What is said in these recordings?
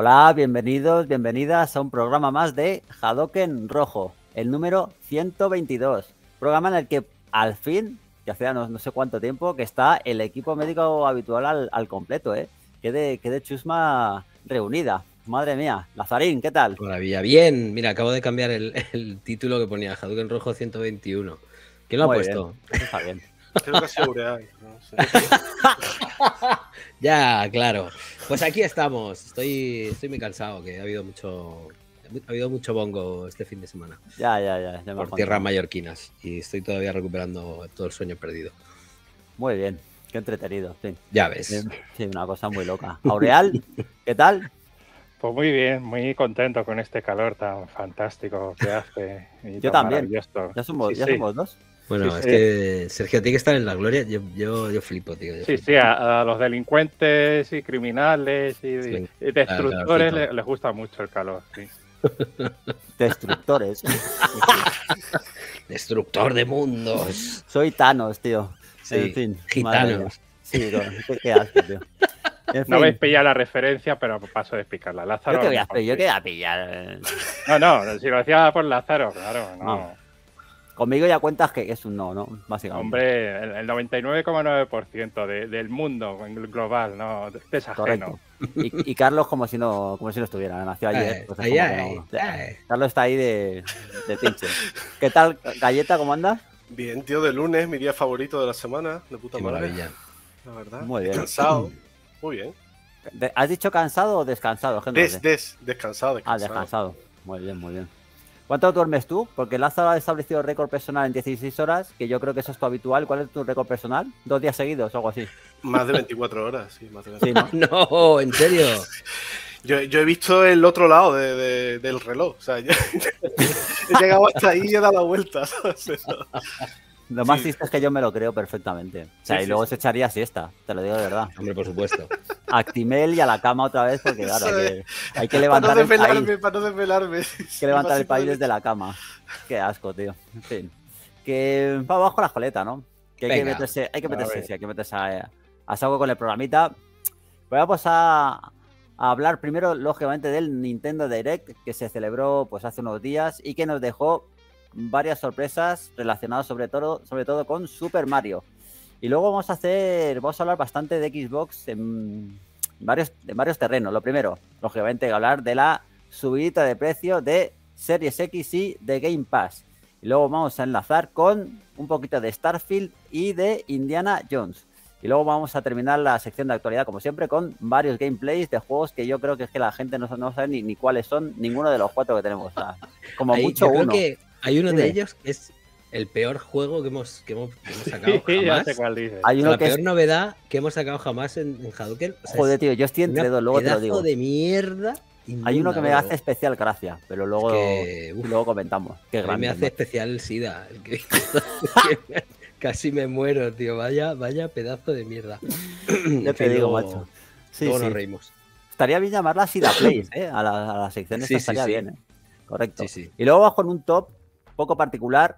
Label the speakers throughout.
Speaker 1: Hola, bienvenidos, bienvenidas a un programa más de Hadoken Rojo, el número 122. Programa en el que al fin, ya hace no, sé cuánto tiempo, que está el equipo médico habitual al, completo, ¿eh? Que de, que de chusma reunida. Madre mía, Lazarín, ¿qué tal? Maravilla, bien. Mira, acabo de cambiar
Speaker 2: el, título que ponía Hadoken Rojo 121. ¿Quién lo ha puesto? Bien. está bien. Creo que seguridad. No
Speaker 3: sé.
Speaker 2: Ya, claro. Pues aquí estamos. Estoy, estoy muy cansado, que ha habido mucho. Ha habido mucho bongo este fin de semana. Ya, ya, ya. por tierras mallorquinas. Y estoy todavía recuperando todo el
Speaker 4: sueño perdido. Muy bien. Qué entretenido. Ya ves. Sí, una cosa muy loca. Aureal, ¿qué tal? Pues muy bien, muy contento con este calor tan fantástico que hace. Yo también. ya somos dos. Bueno, es
Speaker 2: que Sergio tiene que estar en la gloria. Yo, yo, yo flipo, tío.
Speaker 4: sí, sí, a, los delincuentes y criminales y, destructores les, gusta mucho el calor. Destructores. Destructor de mundos. Soy
Speaker 1: Thanos, tío. en fin, gitanos. Sí, qué tío. no me he
Speaker 4: pillado la referencia, pero paso de explicarla. Lázaro. Yo te voy a, no, yo a pillar. Eh. No, no, si lo decía por Lázaro, claro. no.
Speaker 1: Conmigo ya cuentas que es un no, ¿no? Básicamente.
Speaker 4: Hombre, el, 99,9% del mundo global, ¿no? es ajeno.
Speaker 1: Y, Carlos como si no como si no estuviera, nació ayer. Eh, pues, eh, eh. Carlos está ahí de, pinche. ¿Qué tal, Galleta? ¿Cómo andas?
Speaker 5: Bien, tío, de lunes, mi día favorito de la semana, de puta madre. La verdad. Muy bien. Muy bien.
Speaker 1: ¿Has dicho cansado o descansado? descansado, descansado. Ah, descansado. Muy bien, muy bien. ¿Cuánto duermes tú? Porque Lázaro ha establecido récord personal en 16 horas, que yo creo que eso es tu habitual. ¿Cuál es tu récord personal? ¿Dos días seguidos o algo así? Más de
Speaker 5: 24 horas, sí,
Speaker 1: ¿no?
Speaker 5: en serio. Yo, he visto el otro lado del reloj. O sea, he llegado hasta ahí y he dado la vuelta. Lo más sí. triste es que
Speaker 1: yo me lo creo perfectamente. O sea, y luego se echaría siesta, te lo digo de verdad. Hombre, por supuesto. Actimel y a la cama otra vez, porque claro, hay que, hay que levantar no el país.
Speaker 5: Para no desvelarme. Hay que levantar el país desde
Speaker 1: la cama. Qué asco, tío. En fin. Que va abajo la coleta, ¿no? Que hay que meterse, hay que meterse, sí, hay que meterse a, a con el programita. Voy a a hablar primero, lógicamente, del Nintendo Direct que se celebró pues hace unos días y que nos dejó varias sorpresas relacionadas sobre todo, sobre todo con Super Mario. Y luego vamos a hacer, vamos a hablar bastante de Xbox en varios, varios terrenos. Lo primero, lógicamente, hablar de la subidita de precio de Series X y de Game Pass. Y luego vamos a enlazar con un poquito de Starfield y de Indiana Jones. Y luego vamos a terminar la sección de actualidad, como siempre, con varios gameplays de juegos que yo creo que es que la gente no, sabe ni, ni cuáles son, ninguno de los cuatro que tenemos. como mucho uno. Hay uno de ellos
Speaker 2: que es el peor juego que hemos, que hemos, sacado jamás. sé cuál dices. la peor novedad que hemos sacado jamás en, Hadouken. O sea, Joder, tío, yo estoy entre dos, luego te lo digo. de mierda.
Speaker 1: Hay uno que me hace especial gracia, pero luego, que, luego comentamos. Qué grande, me hace especial SIDA. El que... Casi
Speaker 2: me muero, tío. Vaya, vaya pedazo de mierda.
Speaker 1: No te digo, macho. Todos sí. nos reímos. Estaría bien llamarla SIDA Plays, ¿eh? A la, secciones sección sí, bien, ¿eh? Correcto. Y luego bajo en un top poco particular.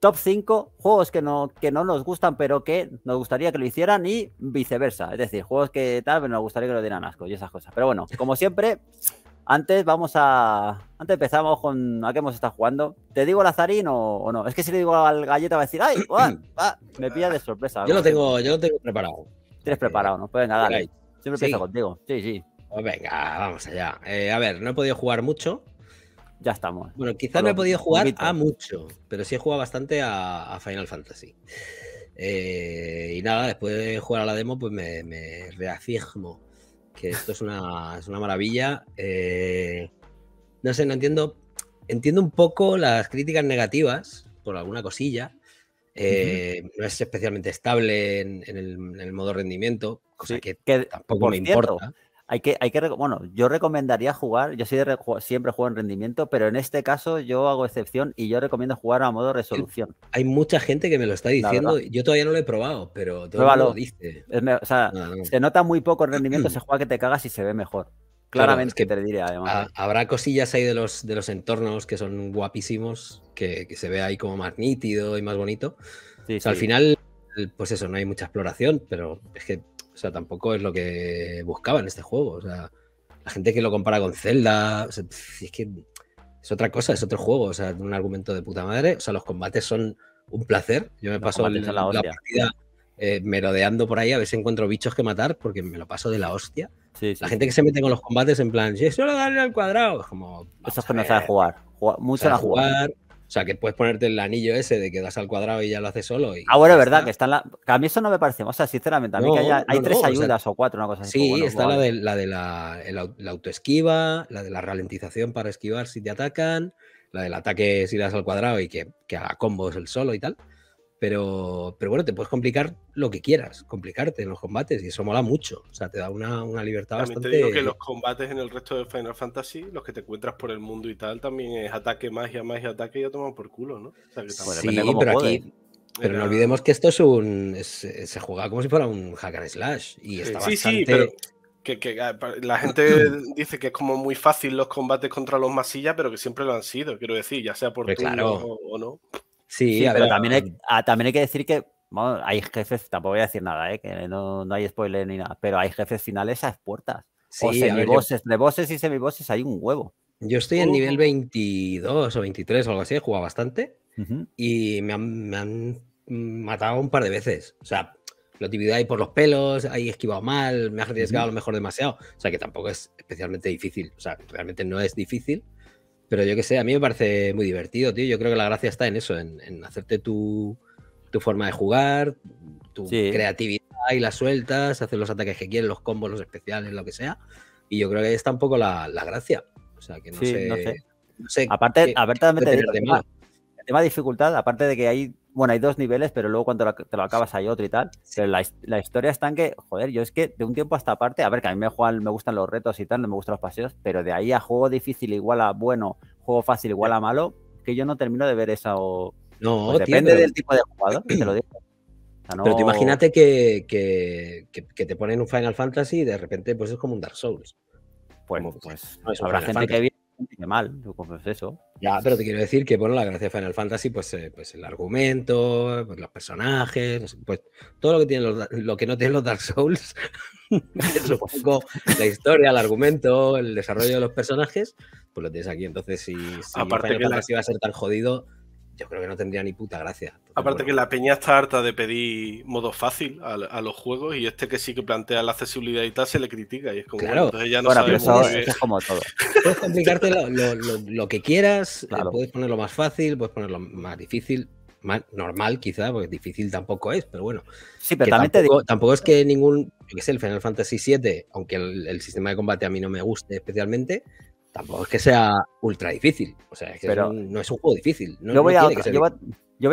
Speaker 1: Top 5 juegos que no, que no nos gustan, pero que nos gustaría que lo hicieran y viceversa. Es decir, juegos que tal, pero nos gustaría que lo dieran asco y esas cosas. Pero bueno, como siempre, antes vamos a. Antes empezamos con a qué hemos estado jugando. ¿Te digo Lazarín o, o no? Es que si le digo al galleta va a decir, ¡ay! me pilla de sorpresa. Yo lo tengo, yo lo tengo preparado. Tienes preparado, ¿no? Pues venga, dale. Siempre contigo. Sí, sí. Pues venga, vamos allá. Eh, a ver, no he podido jugar mucho ya estamos.
Speaker 2: Bueno, quizás no he podido jugar a mucho, pero sí he jugado bastante a, Final Fantasy. Eh, y nada, después de jugar a la demo, pues me, me reafirmo que esto es una, es una maravilla. Eh, no sé, no entiendo. Entiendo un poco las críticas negativas por alguna cosilla. Eh, no
Speaker 1: es especialmente estable en, el, modo rendimiento, cosa que, tampoco me importa. Hay que, hay que, bueno, yo recomendaría jugar, yo de, siempre juego en rendimiento, pero en este caso yo hago excepción y yo recomiendo jugar a modo resolución. Hay mucha gente que me lo está diciendo, yo todavía no lo he probado,
Speaker 2: pero todo Lo dice.
Speaker 1: se nota muy poco el rendimiento, se juega que te cagas y se ve mejor. Claramente que te diré, además. habrá cosillas ahí de los, de los entornos
Speaker 2: que son guapísimos, que, se ve ahí como más nítido y más bonito. Al final, pues eso, no hay mucha exploración, pero es que o sea, tampoco es lo que buscaba en este juego. O sea, la gente que lo compara con Zelda, es que es otra cosa, es otro juego. O sea, un argumento de puta madre. O sea, los combates son un placer. Yo me paso la, partida eh, merodeando por ahí a ver si encuentro bichos que matar porque me lo paso de la hostia. La gente que se mete con los combates en plan, solo darle al cuadrado. Es como. Eso es que no sabe jugar. Mucho a jugar. O sea, que puedes ponerte el anillo ese de que das al cuadrado y ya lo haces solo. Y ah, bueno, es verdad,
Speaker 1: que está la... a mí eso no me parece. O sea, sinceramente, a mí que hay tres ayudas o, cuatro, una cosa así. Sí, está la de
Speaker 2: la, de la, autoesquiva, la de la ralentización para esquivar si te atacan, la del ataque si das al cuadrado y que, que a combos el solo y tal. Pero, bueno, te puedes complicar lo que quieras, complicarte en los combates, y eso mola mucho. O sea, te da una, una libertad también bastante. Te digo que los
Speaker 5: combates en el resto de Final Fantasy, los que te encuentras por el mundo y tal, también es ataque, magia, magia, ataque, y ya toman por culo, ¿no? sí, pero aquí. Pero no
Speaker 2: olvidemos que esto es un. se juega como si fuera un hack and slash. Y está sí, bastante... sí, pero
Speaker 5: que, ah, la gente dice que es como muy fácil los combates contra los masillas, pero que siempre lo han sido, quiero decir, ya sea por claro. o, no.
Speaker 1: Sí, pero, también, hay, mm. ah, también hay que decir que hay jefes, tampoco voy a decir nada, ¿eh? que no, no, hay spoiler ni nada, pero hay jefes finales a puertas. Sí, o de bosses y semibosses hay un huevo. Yo estoy en uh. nivel 22
Speaker 2: o 23 o algo así, he jugado bastante y me han, me han, matado un par de veces. O sea, lo dividido ahí por los pelos, ahí esquivado mal, me he arriesgado a lo mejor demasiado. O sea, que tampoco es especialmente difícil. O sea, realmente no es difícil pero yo que sé, a mí me parece muy divertido, tío. Yo creo que la gracia está en eso, en, hacerte tu, forma de jugar, tu creatividad y las sueltas, hacer los ataques que quieres, los combos, los especiales, lo que
Speaker 1: sea. Y yo creo que ahí está un poco la, gracia.
Speaker 2: O sea, que no, sé,
Speaker 1: no sé. Aparte, abiertamente aparte el tema de dificultad, aparte de que hay bueno, hay dos niveles, pero luego cuando te lo acabas hay otro y tal. Pero la, historia está en que, joder, yo es que de un tiempo hasta esta parte, a ver, que a mí me, me gustan los retos y tal, no me gustan los paseos, pero de ahí a juego difícil igual a bueno, juego fácil igual a malo, que yo no termino de ver eso. o... No, pues depende del tipo de jugador, te lo digo. Pero te imagínate
Speaker 2: que, te ponen un Final Fantasy y de repente pues es como un Dark Souls. Pues, pues habrá gente que
Speaker 1: viene tiene mal, confieso eso.
Speaker 2: Ya, pero te quiero decir que, bueno, la gracia de Final Fantasy, pues, eh, pues el argumento, pues los personajes, pues todo lo que tiene los, lo que no tienen los Dark Souls, es poco la historia, el argumento, el desarrollo de los personajes, pues lo tienes aquí. Entonces, si, Aparte Final que Fantasy va a ser tan jodido, yo creo que no tendría ni puta gracia.
Speaker 5: Aparte que la peña está harta de pedir modo fácil a, los juegos y este que sí que plantea la accesibilidad y tal se le critica y es como, Bueno, ya no es como todo.
Speaker 2: Puedes complicarte lo, que quieras, eh, puedes ponerlo más fácil, puedes ponerlo más difícil, más normal quizá, porque difícil tampoco es, pero bueno. Sí, pero también tampoco, te digo... tampoco es que ningún, yo qué el Final Fantasy VII, aunque el sistema de combate a mí no me guste especialmente, Tampoco es que sea ultra difícil. O sea, que
Speaker 1: no es un juego difícil. yo, voy a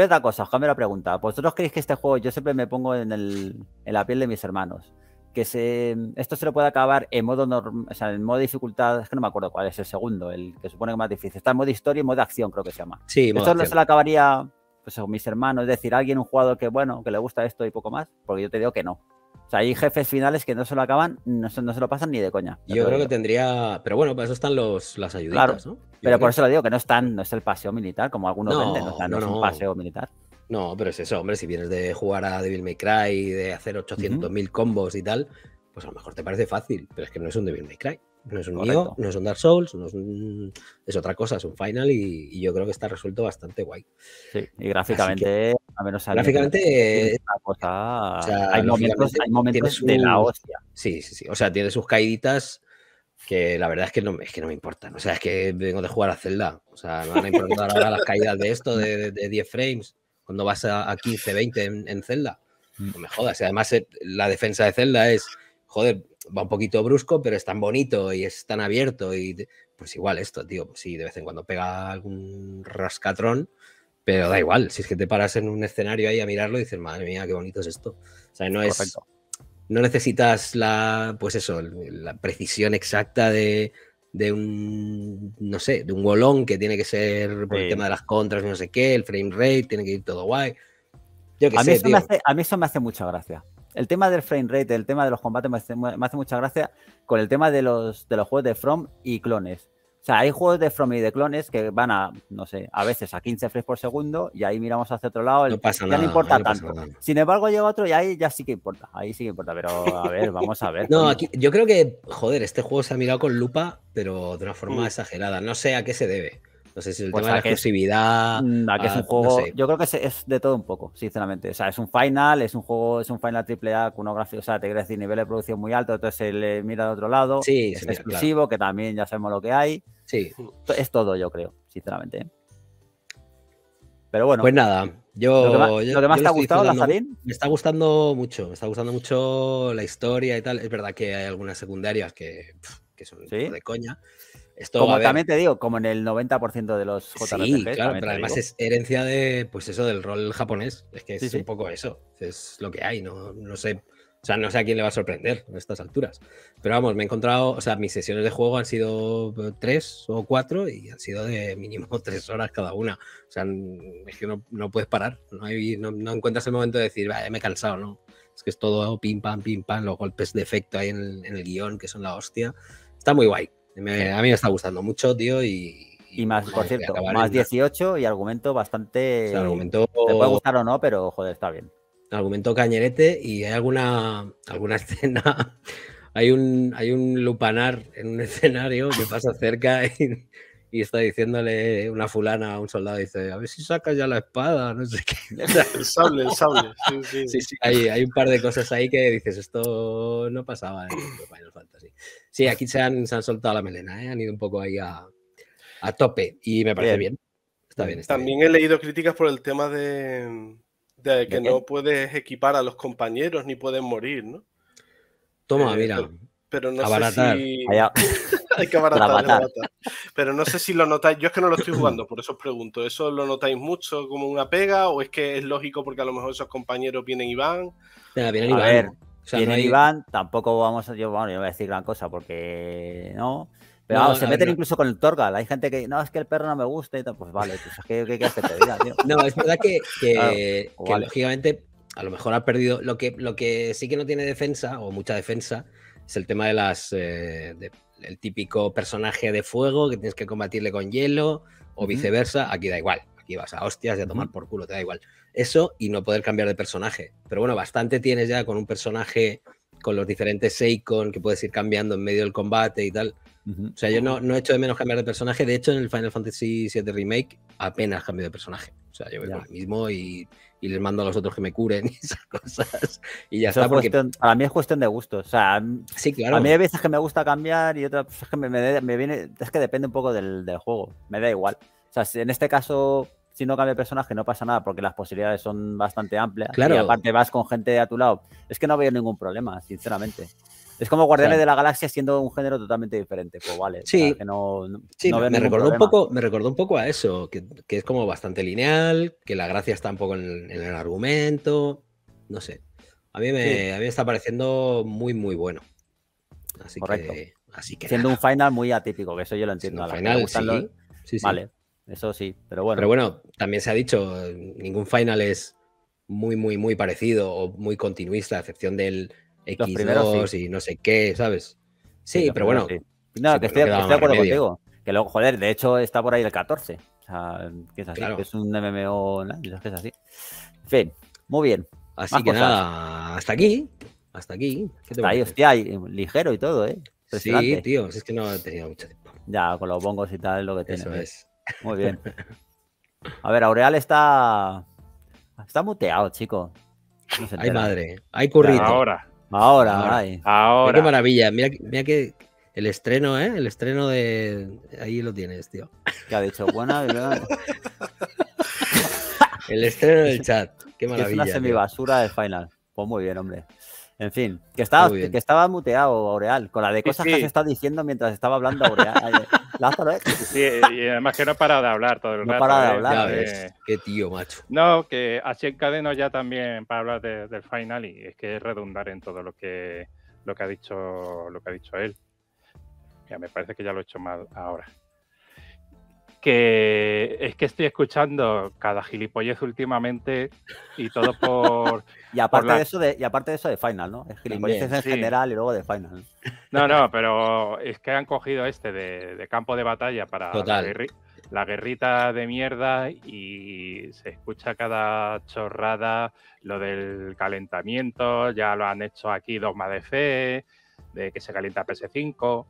Speaker 1: otra, cosa, Juan me la pregunta. ¿Vosotros creéis que este juego, yo siempre me pongo en, el, en la piel de mis hermanos? Que se, esto se lo puede acabar en modo norm, o sea, en modo dificultad, es que no me acuerdo cuál es el segundo, el que supone que más difícil. Está en modo historia y modo acción, creo que se llama. Sí, Esto no se lo acabaría pues, mis hermanos, es decir, alguien, un jugador que, bueno, que le gusta esto y poco más, porque yo te digo que no. O sea, hay jefes finales que no se lo acaban, no se, lo pasan ni de coña. Yo creo que tendría. Pero bueno, para eso están los, las ayuditas, ¿no? pero por eso lo digo, que no están, no es el paseo militar, como algunos venden, no, no, es un paseo militar. No, pero es eso, hombre, si vienes de jugar
Speaker 2: a Devil May Cry, de hacer 800.000 combos y tal, pues a lo mejor te parece fácil, pero es que no es un Devil May Cry. No es un no es un Dark Souls, es, otra cosa, es un Final y, yo creo que está resuelto bastante guay.
Speaker 1: Sí, y gráficamente,
Speaker 2: a menos Gráficamente, hay momentos, de la hostia. Sí, sí, sí. O sea, tiene sus caíditas que la verdad es que no, es que no me importan. O sea, es que vengo de jugar a Zelda. O sea, no me a ahora las caídas de esto de, 10 frames cuando vas a, 15, 20 en, en Zelda. Mm. No me jodas. Y además, eh, la defensa de Zelda es, joder, va un poquito brusco, pero es tan bonito y es tan abierto y pues igual esto, tío, pues sí, de vez en cuando pega algún rascatrón, pero da igual, si es que te paras en un escenario ahí a mirarlo y dices, madre mía, qué bonito es esto. O sea, no es no necesitas la pues eso, la precisión exacta de de un, no sé, de un golón que tiene que ser
Speaker 1: por el tema de las contras, no sé qué, el frame rate, tiene que ir todo guay. Yo a mí eso me hace mucha gracia. El tema del frame rate, el tema de los combates me hace, mucha gracia con el tema de los, de los juegos de From y clones. O sea, hay juegos de From y de clones que van a, no sé, a veces a 15 frames por segundo y ahí miramos hacia otro lado. y no pasa ya no importa tanto. Sin embargo, llega otro y ahí ya sí que importa. Ahí sí que importa, pero a ver, vamos a ver. no, aquí,
Speaker 2: yo creo que, joder, este juego se ha mirado con lupa, pero de una forma mm. exagerada. No sé a qué se debe. No sé si el pues tema de la exclusividad. Mm, que es ah, juego.
Speaker 1: Yo creo que es, de todo un poco, sinceramente. O sea, es un final, es un juego, es un final triple A con un gráfica, o sea, te quiero decir, nivel de producción muy alto, entonces se le mira de otro lado. Sí, es exclusivo, que también ya sabemos lo que hay. Sí. Es todo, yo creo, sinceramente. Pero bueno. Pues nada, yo. Lo demás te ha gustado, Lazarín.
Speaker 2: Me está gustando mucho, me está gustando mucho la historia y tal. Es verdad que hay algunas secundarias
Speaker 1: que, que son de coña como también te digo, como en el 90% de los JRPGs. Sí, claro, pero además es
Speaker 2: herencia de, pues eso, del rol japonés. Es que es un poco eso. Es lo que hay, no, no sé. O sea, no sé a quién le va a sorprender a estas alturas. Pero vamos, me he encontrado, o sea, mis sesiones de juego han sido tres o cuatro y han sido de mínimo tres horas cada una. O sea, es que no, no puedes parar. No, hay, no, encuentras el momento de decir, vaya, me he cansado, ¿no? Es que es todo pim, pam, pim, pam, los golpes de efecto ahí en el, en el guión, que son la
Speaker 1: hostia. Está muy guay a mí me está gustando mucho, tío, y... Y, más, por cierto, más 18 y argumento bastante... argumento... Te puede gustar o no, pero joder, está bien. Argumento cañerete y hay alguna, alguna escena... hay un, hay un
Speaker 2: lupanar en un escenario que pasa cerca y y está diciéndole una fulana a un soldado, dice, a ver si saca ya la espada, no sé qué.
Speaker 5: El sable, el sable.
Speaker 3: Sí, sí. hay,
Speaker 2: un par de cosas ahí que dices, esto no pasaba en Final Fantasy. Sí, aquí se han, se han soltado la melena, ¿eh? han ido un poco ahí a, tope y me parece bien.
Speaker 5: Está bien También he leído críticas por el tema de, que no puedes equipar a los compañeros ni pueden morir, ¿no?
Speaker 2: Toma, eh, mira.
Speaker 5: Pero, no abaratar. sé si... que Pero no sé si lo notáis, yo es que no lo estoy jugando, por eso os pregunto, ¿eso lo notáis mucho como una pega o es que es lógico porque a lo mejor esos compañeros vienen y van?
Speaker 1: A ver, vienen y van, tampoco vamos a, bueno, yo voy a decir gran cosa porque no... Pero vamos, se meten incluso con el Torgal. Hay gente que, no, es que el perro no me gusta y tal. Pues vale, pues es que, hay que hacer No, es verdad que, ah,
Speaker 2: lógicamente a lo mejor ha perdido. Lo que, lo que sí que no tiene defensa o mucha defensa es el tema de las. Eh, el típico personaje de fuego que tienes que combatirle con hielo o viceversa, aquí da igual. Aquí vas a hostias y a tomar por culo, te da igual. Eso y no poder cambiar de personaje. Pero bueno, bastante tienes ya con un personaje con los diferentes Seikon que puedes ir cambiando en medio del combate y tal. O sea, yo no, no he hecho de menos cambiar de personaje. De hecho, en el Final Fantasy VII Remake apenas cambio de personaje. O sea, yo voy con el mismo y y les mando a los otros que me curen y esas
Speaker 1: cosas. Y ya está. Porque... mí es cuestión de gusto. O sea, sí, claro. a mí hay veces que me gusta cambiar y otras veces que me, viene. Es que depende un poco del, del, juego. Me da igual. O sea, en este caso, si no cambia personaje, no pasa nada porque las posibilidades son bastante amplias. Claro. Y aparte vas con gente a tu lado. Es que no veo ningún problema, sinceramente. Es como Guardianes de la Galaxia siendo un género totalmente diferente. Pues vale. Sí, me, recordó un poco,
Speaker 2: me recordó un poco a eso, que, es como bastante lineal, que la gracia está un poco en, el argumento. No sé. A mí, me, mí está pareciendo muy, muy bueno. Así Correcto. Que, así Siendo un final muy atípico, que eso yo lo entiendo. Un final, sí. sí. Vale, eso sí, pero bueno. Pero bueno, también se ha dicho, ningún final es muy, muy, muy parecido o muy continuista, a excepción del X2 sí. y no sé qué, ¿sabes? Sí, pero bueno. Pues no, que, estoy, de acuerdo contigo.
Speaker 1: Que luego, joder, de hecho está por ahí el 14. O sea, que es así, que es un MMO, ¿no? es así. En fin, muy bien. Así que nada, hasta aquí. Hasta aquí. ahí, hostia, ligero y todo, ¿eh? Sí, tío, es que no he tenido mucho tiempo. Ya, con los bongos y tal, lo que tienes. Eso es. Muy bien. A ver, Aureal está. Está muteado, chico. ay, madre. Ay,
Speaker 2: currito. Ahora. Ahora, ahora.
Speaker 4: ahora. qué
Speaker 1: maravilla. Mira, que
Speaker 2: el estreno, ¿eh? El estreno de. Ahí lo tienes, tío. Que ha dicho, buena, ¿verdad?
Speaker 1: el estreno del chat. Qué maravilla. Es una semibasura de final. Pues muy bien, hombre. En fin, que estaba, que estaba muteado, Aureal, con la de cosas que se está diciendo mientras estaba hablando Aureal. Lázaro, ¿eh?
Speaker 4: Sí, y además que no para de hablar todo el no rato. No para de ¿eh? hablar. Eh, qué tío, macho. No, que así encadeno ya también para hablar del final y es que es redundar en todo lo que, lo que, ha, dicho, lo que ha dicho él. Ya me parece que ya lo he hecho mal ahora que es que estoy escuchando cada gilipollez últimamente y todo por. y, aparte de eso
Speaker 1: de, y aparte de eso de Final, ¿no? Es en general y luego de Final.
Speaker 4: No, no, pero es que han cogido este de, campo de batalla para la, la, guerrita de mierda y se escucha cada chorrada lo del calentamiento, ya lo han hecho aquí Dogma de Fe, de que se calienta PS5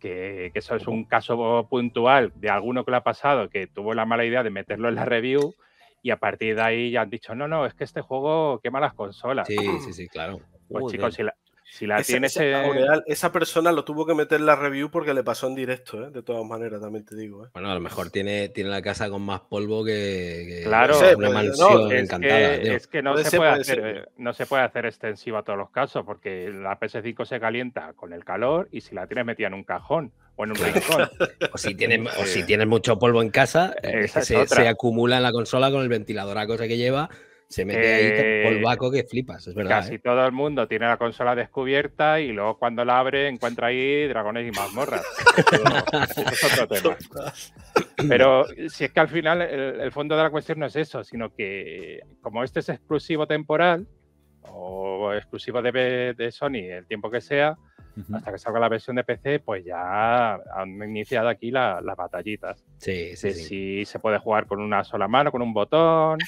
Speaker 4: que, eso es un caso puntual de alguno que lo ha pasado, que tuvo la mala idea de meterlo en la review y a partir de ahí ya han dicho, no, no, es que este juego quema las consolas. Sí, sí, sí, claro. Pues chicos, si si la esa, tienes.
Speaker 5: Esa, persona lo tuvo que meter en la review porque le pasó en directo, ¿eh? de todas maneras, también te digo.
Speaker 2: ¿eh? Bueno, a lo mejor tiene, tiene la casa con más polvo que. una mansión es Que, es que
Speaker 4: eh, no se, puede hacer, extensiva a todos los casos porque la PS5 se calienta con el calor y si la tienes metida en un cajón o en un rincón. o, si tienes, o si
Speaker 2: mucho polvo en casa, se, acumula en la consola con el ventilador, la cosa que lleva se mete ahí eh, polvaco que flipas, es verdad. Casi ¿eh?
Speaker 4: todo el mundo tiene la consola descubierta y luego cuando la abre encuentra ahí dragones y mazmorras. es otro tema. Pero si es que al final el, fondo de la cuestión no es eso, sino que como este es exclusivo temporal o exclusivo de, Sony el tiempo que sea, hasta que salga la versión de PC, pues ya han iniciado aquí las batallitas. Sí, sí. Si se puede jugar con una sola mano, con un botón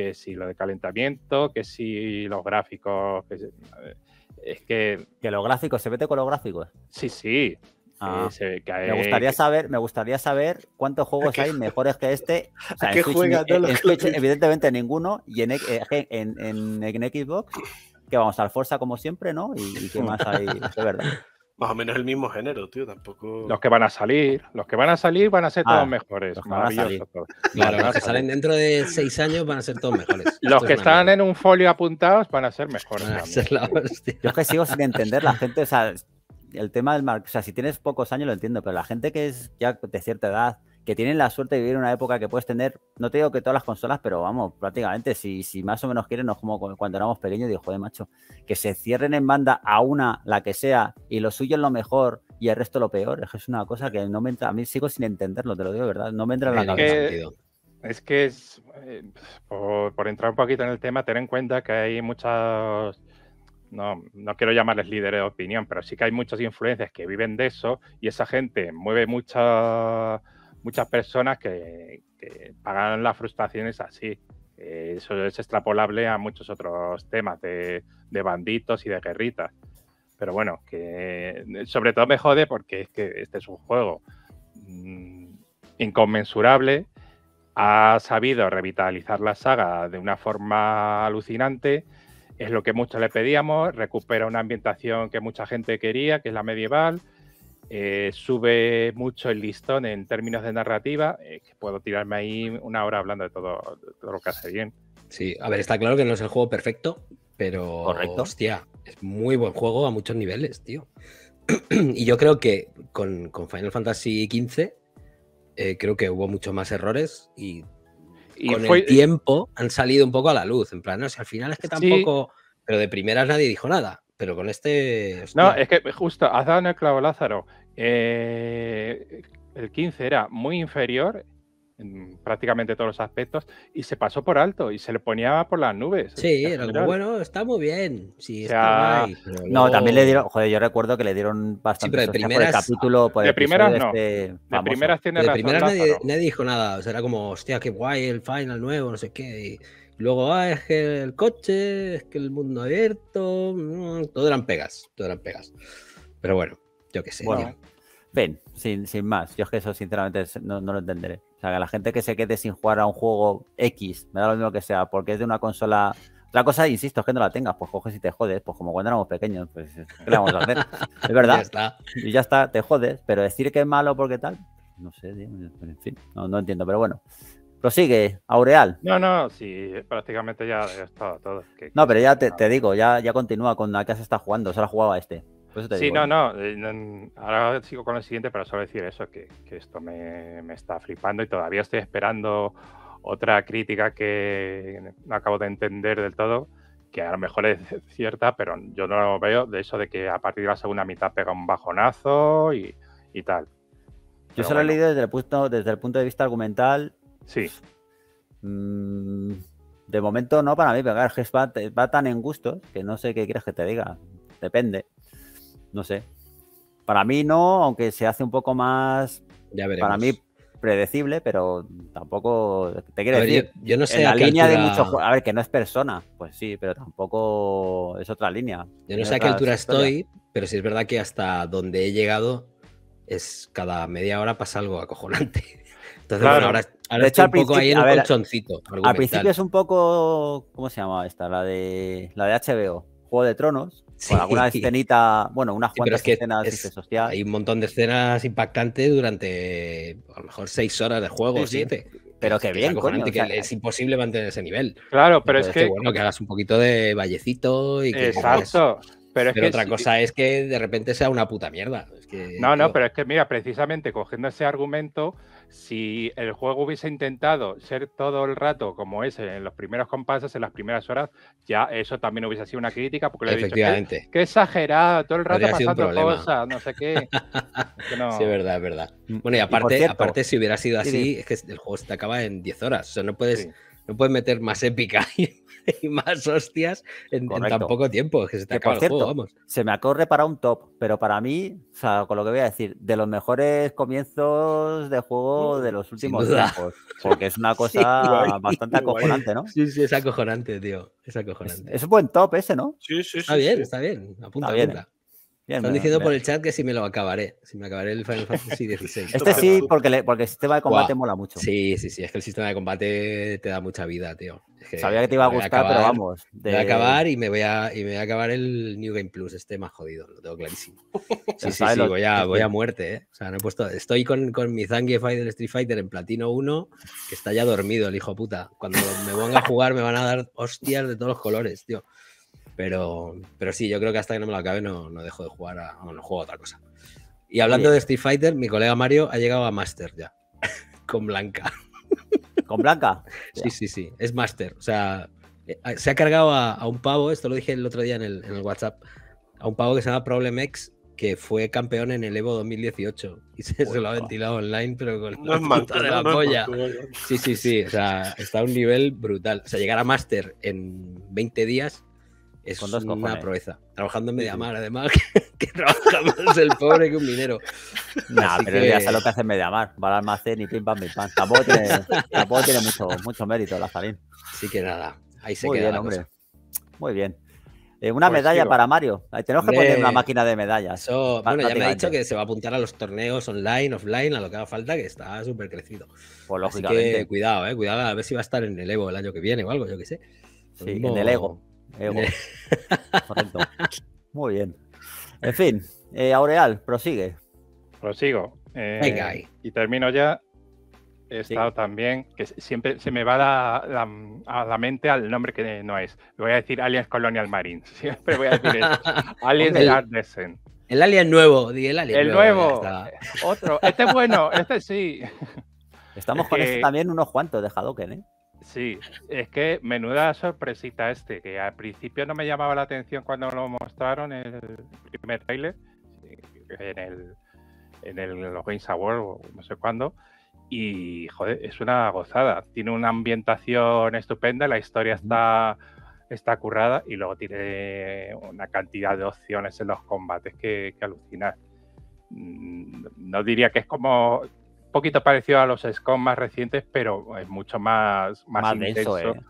Speaker 4: que si lo de calentamiento, que si los gráficos. es que. Que los gráficos, se mete con los gráficos. Sí, sí. Ah. me gustaría
Speaker 1: saber, me gustaría saber cuántos juegos hay mejores que
Speaker 5: este.
Speaker 1: ¿Qué juega en, evidentemente ninguno, y en, Xbox, que vamos a al Forza como siempre, ¿no? Y, qué más hay, de verdad más o menos el mismo
Speaker 4: género, tío, tampoco... Los que van a salir, los que van a salir van a ser todos ah, mejores. maravillosos. los, que salen dentro de seis años van a ser todos mejores. Los que están en un folio apuntados van a ser mejores.
Speaker 1: Yo es que sigo sin entender la gente, o sea, el tema del mar, o sea, si tienes pocos años lo entiendo, pero la gente que es ya de cierta edad que tienen la suerte de vivir una época que puedes tener, no te digo que todas las consolas, pero vamos, prácticamente, si, más o menos quieren, no como cuando éramos pequeños, dijo, joder, macho, que se cierren en banda a una, la que sea, y lo suyo es lo mejor y el resto lo peor, es una cosa que no me entra, a mí sigo sin entenderlo, te lo digo, ¿verdad? No me entra en la cabeza. Que,
Speaker 4: es que es, eh, por, entrar un poquito en el tema, tener en cuenta que hay muchas... No, no quiero llamarles líderes de opinión, pero sí que hay muchas influencias que viven de eso y esa gente mueve mucha muchas personas que, pagan las frustraciones así. Eh, eso es extrapolable a muchos otros temas de, banditos y de guerritas. Pero bueno, que sobre todo me jode porque es que este es un juego mm, inconmensurable. Ha sabido revitalizar la saga de una forma alucinante. Es lo que muchos le pedíamos. Recupera una ambientación que mucha gente quería, que es la medieval. Eh, sube mucho el listón en términos de narrativa, eh, que puedo tirarme ahí una hora hablando de todo, todo, lo que hace bien.
Speaker 2: Sí, a ver, está claro que no es el juego perfecto, pero hostia, es muy buen juego a muchos niveles, tío. y yo creo que con, Final Fantasy XV eh, creo que hubo muchos más errores y, con el tiempo han salido un poco a la luz, en plan, no, sé, al final es que tampoco,
Speaker 4: pero de primeras nadie dijo nada. Pero con este. No, es que justo, has dado en el clavo Lázaro. Eh, el 15 era muy inferior en prácticamente todos los aspectos y se pasó por alto y se le ponía por las nubes. Sí, era como, bueno, está muy bien. Sí, está no, también le dieron,
Speaker 1: joder, yo recuerdo que le dieron bastante sí, de
Speaker 2: por el capítulo. de primeras no. Este de primeras tiene de primeras nadie, dijo nada. O sea, era como, hostia, qué guay el final nuevo, no sé qué. Luego, ah, es que el coche, es que el mundo abierto, mm,
Speaker 1: todo eran pegas, todo eran pegas. Pero bueno, yo qué sé. ven, sin, sin, más. Yo es que eso sinceramente no, lo entenderé. O sea, que la gente que se quede sin jugar a un juego X, me da lo mismo que sea, porque es de una consola... La cosa, insisto, es que no la tengas, pues coges y te jodes, pues como cuando éramos pequeños, pues ¿qué a hacer? es verdad. Y ya está, te jodes, pero decir que es malo porque tal, no sé, en fin, no, no entiendo, pero bueno, Prosigue, Aureal.
Speaker 4: No, no, sí, prácticamente ya está todo. no, pero
Speaker 1: ya te, digo, ya, ya continúa con la que se está jugando, se jugado a este. sí, no,
Speaker 4: ¿eh? Eh, no. Ahora sigo con el siguiente, pero solo decir eso, que, esto me, está flipando y todavía estoy esperando otra crítica que no acabo de entender del todo, que a lo mejor es cierta, pero yo no lo veo, de eso de que a partir de la segunda mitad pega un bajonazo y, tal. Yo solo he
Speaker 1: leído desde el, punto, desde el punto de vista argumental Sí. Mm, de momento no para mí, pegar va, va tan en gusto que no sé qué quieres que te diga. Depende. No sé. Para mí no, aunque se hace un poco más. Para mí predecible, pero tampoco te quiero decir. Yo, no sé. la línea de muchos A ver, que no es persona, pues sí, pero tampoco es otra línea. Yo no sé a qué altura estoy, pero sí es verdad que hasta donde he
Speaker 2: llegado es cada media hora pasa algo acojonante. Entonces, bueno, ahora, he hecho, un poco ahí en el colchoncito. Al principio es
Speaker 1: un poco. ¿Cómo se llamaba esta? La de, la de HBO, Juego de Tronos. Sí. Con alguna escenita, bueno, unas cuantas escenas escenas
Speaker 2: Hay un montón de escenas impactantes durante a lo mejor seis horas de juego, o siete. Pero qué bien, es imposible mantener ese nivel. Claro, pero es este, que... bueno que hagas un poquito de vallecito y que Exacto. Pero, otra cosa es que de repente sea una puta mierda.
Speaker 4: no, no, pero es que mira, precisamente cogiendo ese argumento, si el juego hubiese intentado ser todo el rato como es en los primeros compases, en las primeras horas, ya eso también hubiese sido una crítica, porque le que, exagerado, todo el rato pasando cosas, no sé qué.
Speaker 2: Sí, es verdad, es verdad. Mm, bueno, y aparte, aparte si hubiera sido así, es que el juego se te acaba en 10 horas, o sea, no puedes, no puedes meter más épica. y más hostias en,
Speaker 1: tan poco tiempo. Que se te que el juego, vamos. Se me acorre para un top, pero para mí, o sea, con lo que voy a decir, de los mejores comienzos de juego mm, de los últimos tiempos. Porque es una cosa bastante acojonante, ¿no? Sí, sí, es acojonante, tío. Es acojonante. Es, un buen top ese, ¿no? Sí, sí, sí. Está bien, está bien. Apunta, apunta. Bien. Están diciendo por el
Speaker 2: chat que si me lo acabaré, si me acabaré el Final Fantasy XVI. Este sí,
Speaker 1: porque, porque el sistema de combate
Speaker 2: mola mucho. Sí, sí, sí, es que el sistema de combate te da mucha vida, tío. Sabía que te iba a gustar, pero vamos. voy a acabar y me voy a, y me a acabar el New Game Plus, este más jodido, lo tengo clarísimo. sí, sí, sí, voy, a, muerte, ¿eh? O sea, he puesto. Estoy con, mi Zangief Street Fighter en platino 1, que está ya dormido, el hijo puta. Cuando me ponga a jugar me van a dar hostias de todos los colores, tío. Pero, pero sí, yo creo que hasta que no me lo acabe no, no dejo de jugar a. juego a otra cosa. Y hablando de Street Fighter, mi colega Mario ha llegado a Master ya. con Blanca. ¿Con Blanca? sí, sí, sí. Es máster. O sea, eh, se ha cargado a, un pavo, esto lo dije el otro día en el, WhatsApp, a un pavo que se llama Problem X, que fue campeón en el Evo 2018. Y se, lo ha ventilado online, pero con la, polla. Sí, sí, sí. O sea, está a un nivel brutal. O sea, llegar a máster en 20 días
Speaker 1: es una proeza. Trabajando en Mediamar, además, que, que trabaja más el pobre que un minero. No, pero ya sé lo que hace en Mediamar. Va al almacén y pim pam, pim pam. Tampoco tiene, tiene mucho, mucho mérito la Farín. Así que nada, ahí se queda la hombre. Cosa. Muy bien. Eh, una pues, medalla para Mario. Tenemos que poner una máquina de medallas. eso bueno, ya me ha dicho que se
Speaker 2: va a apuntar a los torneos online, offline, a lo que haga falta, que está súper crecido. Pues lógicamente. Así que, cuidado, eh, cuidado, a ver si va a estar en el Evo el año que viene o algo, yo qué sé. Sí, en el Evo. Eh,
Speaker 1: Muy bien. En fin, eh, Aureal, prosigue.
Speaker 4: Prosigo. Eh, y termino ya. He estado también, que siempre se me va a la mente al nombre que no es. voy a decir Aliens Colonial Marines. Siempre voy a decir eso. Aliens de
Speaker 2: El Alien nuevo, el Alien. El nuevo.
Speaker 4: Otro. Este es bueno, este sí.
Speaker 2: Estamos con este también
Speaker 4: unos
Speaker 1: cuantos de Hadoken, ¿eh?
Speaker 4: Sí, es que menuda sorpresita este, que al principio no me llamaba la atención cuando lo mostraron en el primer trailer, en el, en el o no sé cuándo, y joder, es una gozada. Tiene una ambientación estupenda, la historia está, está currada y luego tiene una cantidad de opciones en los combates que, que alucinar. Mm, no diría que es como poquito parecido a los SCOM más recientes, pero es mucho más, más, más intenso. Eh.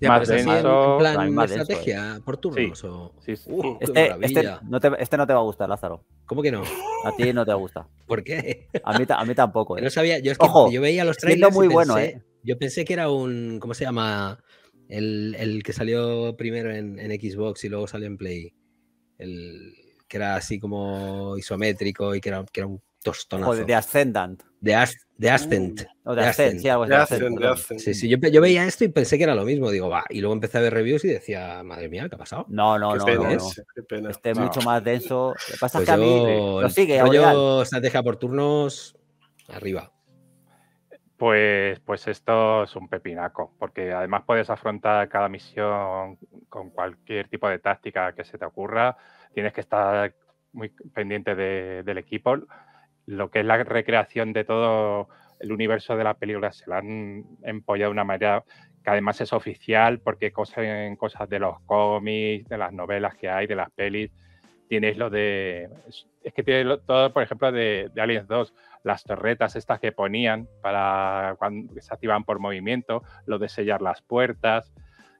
Speaker 4: Denso, más En plan, estrategia eh. por turnos. o... sí, este, este, este,
Speaker 1: no te, va a gustar, Lázaro. ¿Cómo que no? A ti no te gusta. ¿Por qué? A mí, tampoco. Eh. sabía, yo yo veía los trailers. muy bueno,
Speaker 2: Yo pensé que era un. ¿Cómo se llama? El, que salió primero en, Xbox y luego salió en Play. El que era así como isométrico y que era, que era un tostonazo. de Ascendant. De, Ascent. Mm, de, Ascent, Sí, yo, veía esto y pensé que era lo mismo. Digo, va. Y luego empecé a ver reviews y decía, madre mía, ¿qué ha pasado? No,
Speaker 4: no, no. Eh, esté es mucho más
Speaker 2: denso. Lo pasa pues que eh, lo sigue. estrategia por turnos,
Speaker 4: arriba. Pues, pues esto es un pepinaco, porque además puedes afrontar cada misión con cualquier tipo de táctica que se te ocurra. Tienes que estar muy pendiente del equipo lo que es la recreación de todo el universo de la película se la han empollado de una manera que además es oficial porque en cosas de los cómics, de las novelas que hay, de las pelis. Tienes lo de... Es que tiene todo, por ejemplo, de, de, Aliens 2, las torretas estas que ponían para cuando se activaban por movimiento, lo de sellar las puertas,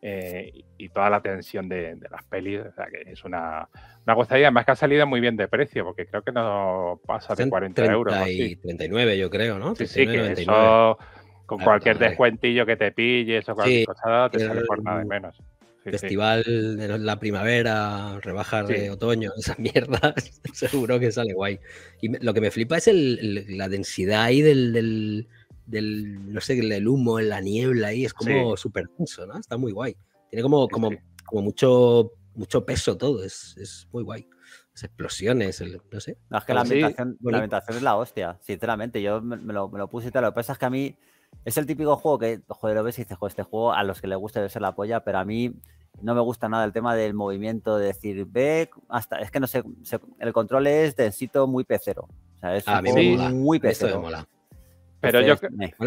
Speaker 4: eh, y toda la tensión de, las pelis. O sea, que es una, una gozadilla. Además que ha salido muy bien de precio, porque creo que no pasa de 40 euros. 39, yo creo, ¿no? Sí, que eso, con cualquier descuentillo que te pilles o cualquier cosa, te sale por nada de menos.
Speaker 2: festival de la primavera, rebajas de otoño, esa mierdas, seguro que sale guay. Y lo que me flipa es la densidad ahí del, del, no sé, el humo en la niebla ahí, es como súper denso, ¿no? Está muy guay. Tiene como, como, como mucho, mucho peso todo, es, muy guay. Las explosiones, no sé. la ambientación,
Speaker 1: es la hostia, sinceramente. Yo me, lo, me lo, puse y tal. Lo que pasa es que a mí es el típico juego que, joder, lo ves y dices, joder, este juego a los que le gusta debe la polla, pero a mí no me gusta nada el tema del movimiento, de decir, ve, hasta, es que no sé, el control es densito muy pecero. O
Speaker 2: sea, es muy pecero. Pero yo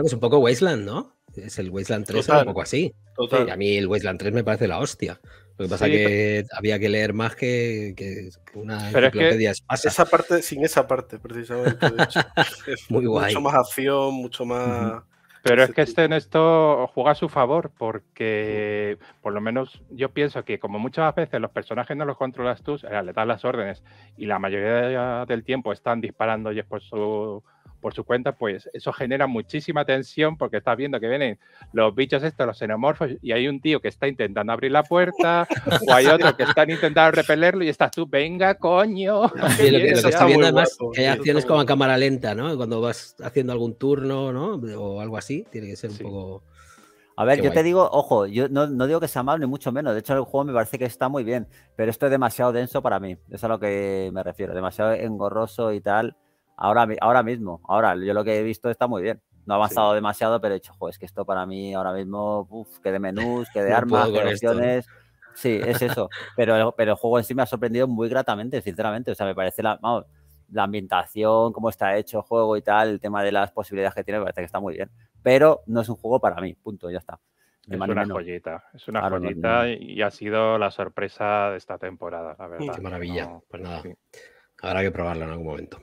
Speaker 2: es un poco Wasteland, ¿no? Es el Wasteland 3 un poco así. a mí el Wasteland 3 me parece la hostia. Lo que pasa es que había que leer más que, una pero es que
Speaker 5: Esa parte, sin esa parte, precisamente. De hecho. Mucho más acción,
Speaker 4: mucho más. Pero es que este en esto juega a su favor, porque por lo menos yo pienso que como muchas veces los personajes no los controlas tú, le das las órdenes y la mayoría del tiempo están disparando y es por su por su cuenta, pues eso genera muchísima tensión porque estás viendo que vienen los bichos estos, los xenomorfos, y hay un tío que está intentando abrir la puerta, o hay otro que están intentando repelerlo y estás tú, venga, coño. lo que, además hay acciones como
Speaker 1: a cámara lenta, ¿no? Cuando vas haciendo algún turno, ¿no? O algo así, tiene que ser un poco... A ver, yo te digo, ojo, yo no, digo que sea malo ni mucho menos. De hecho, el juego me parece que está muy bien, pero esto es demasiado denso para mí. es a lo que me refiero. Demasiado engorroso y tal. Ahora, ahora mismo, ahora, yo lo que he visto está muy bien. No ha avanzado demasiado, pero he dicho, joder, es que esto para mí ahora mismo, uf, que de menús, que de armas, que de opciones. Sí, es eso. Pero, pero el juego en sí me ha sorprendido muy gratamente, sinceramente. O sea, me parece la, ambientación, cómo está hecho el juego y tal, el tema de las posibilidades que tiene, me parece que está muy bien. Pero no es un juego para mí, punto, ya está.
Speaker 4: Es una joyita,
Speaker 1: es
Speaker 2: una joyita
Speaker 4: y ha sido la sorpresa de esta temporada, la verdad. Qué maravilla,
Speaker 1: pues nada. Habrá que probarlo en algún momento.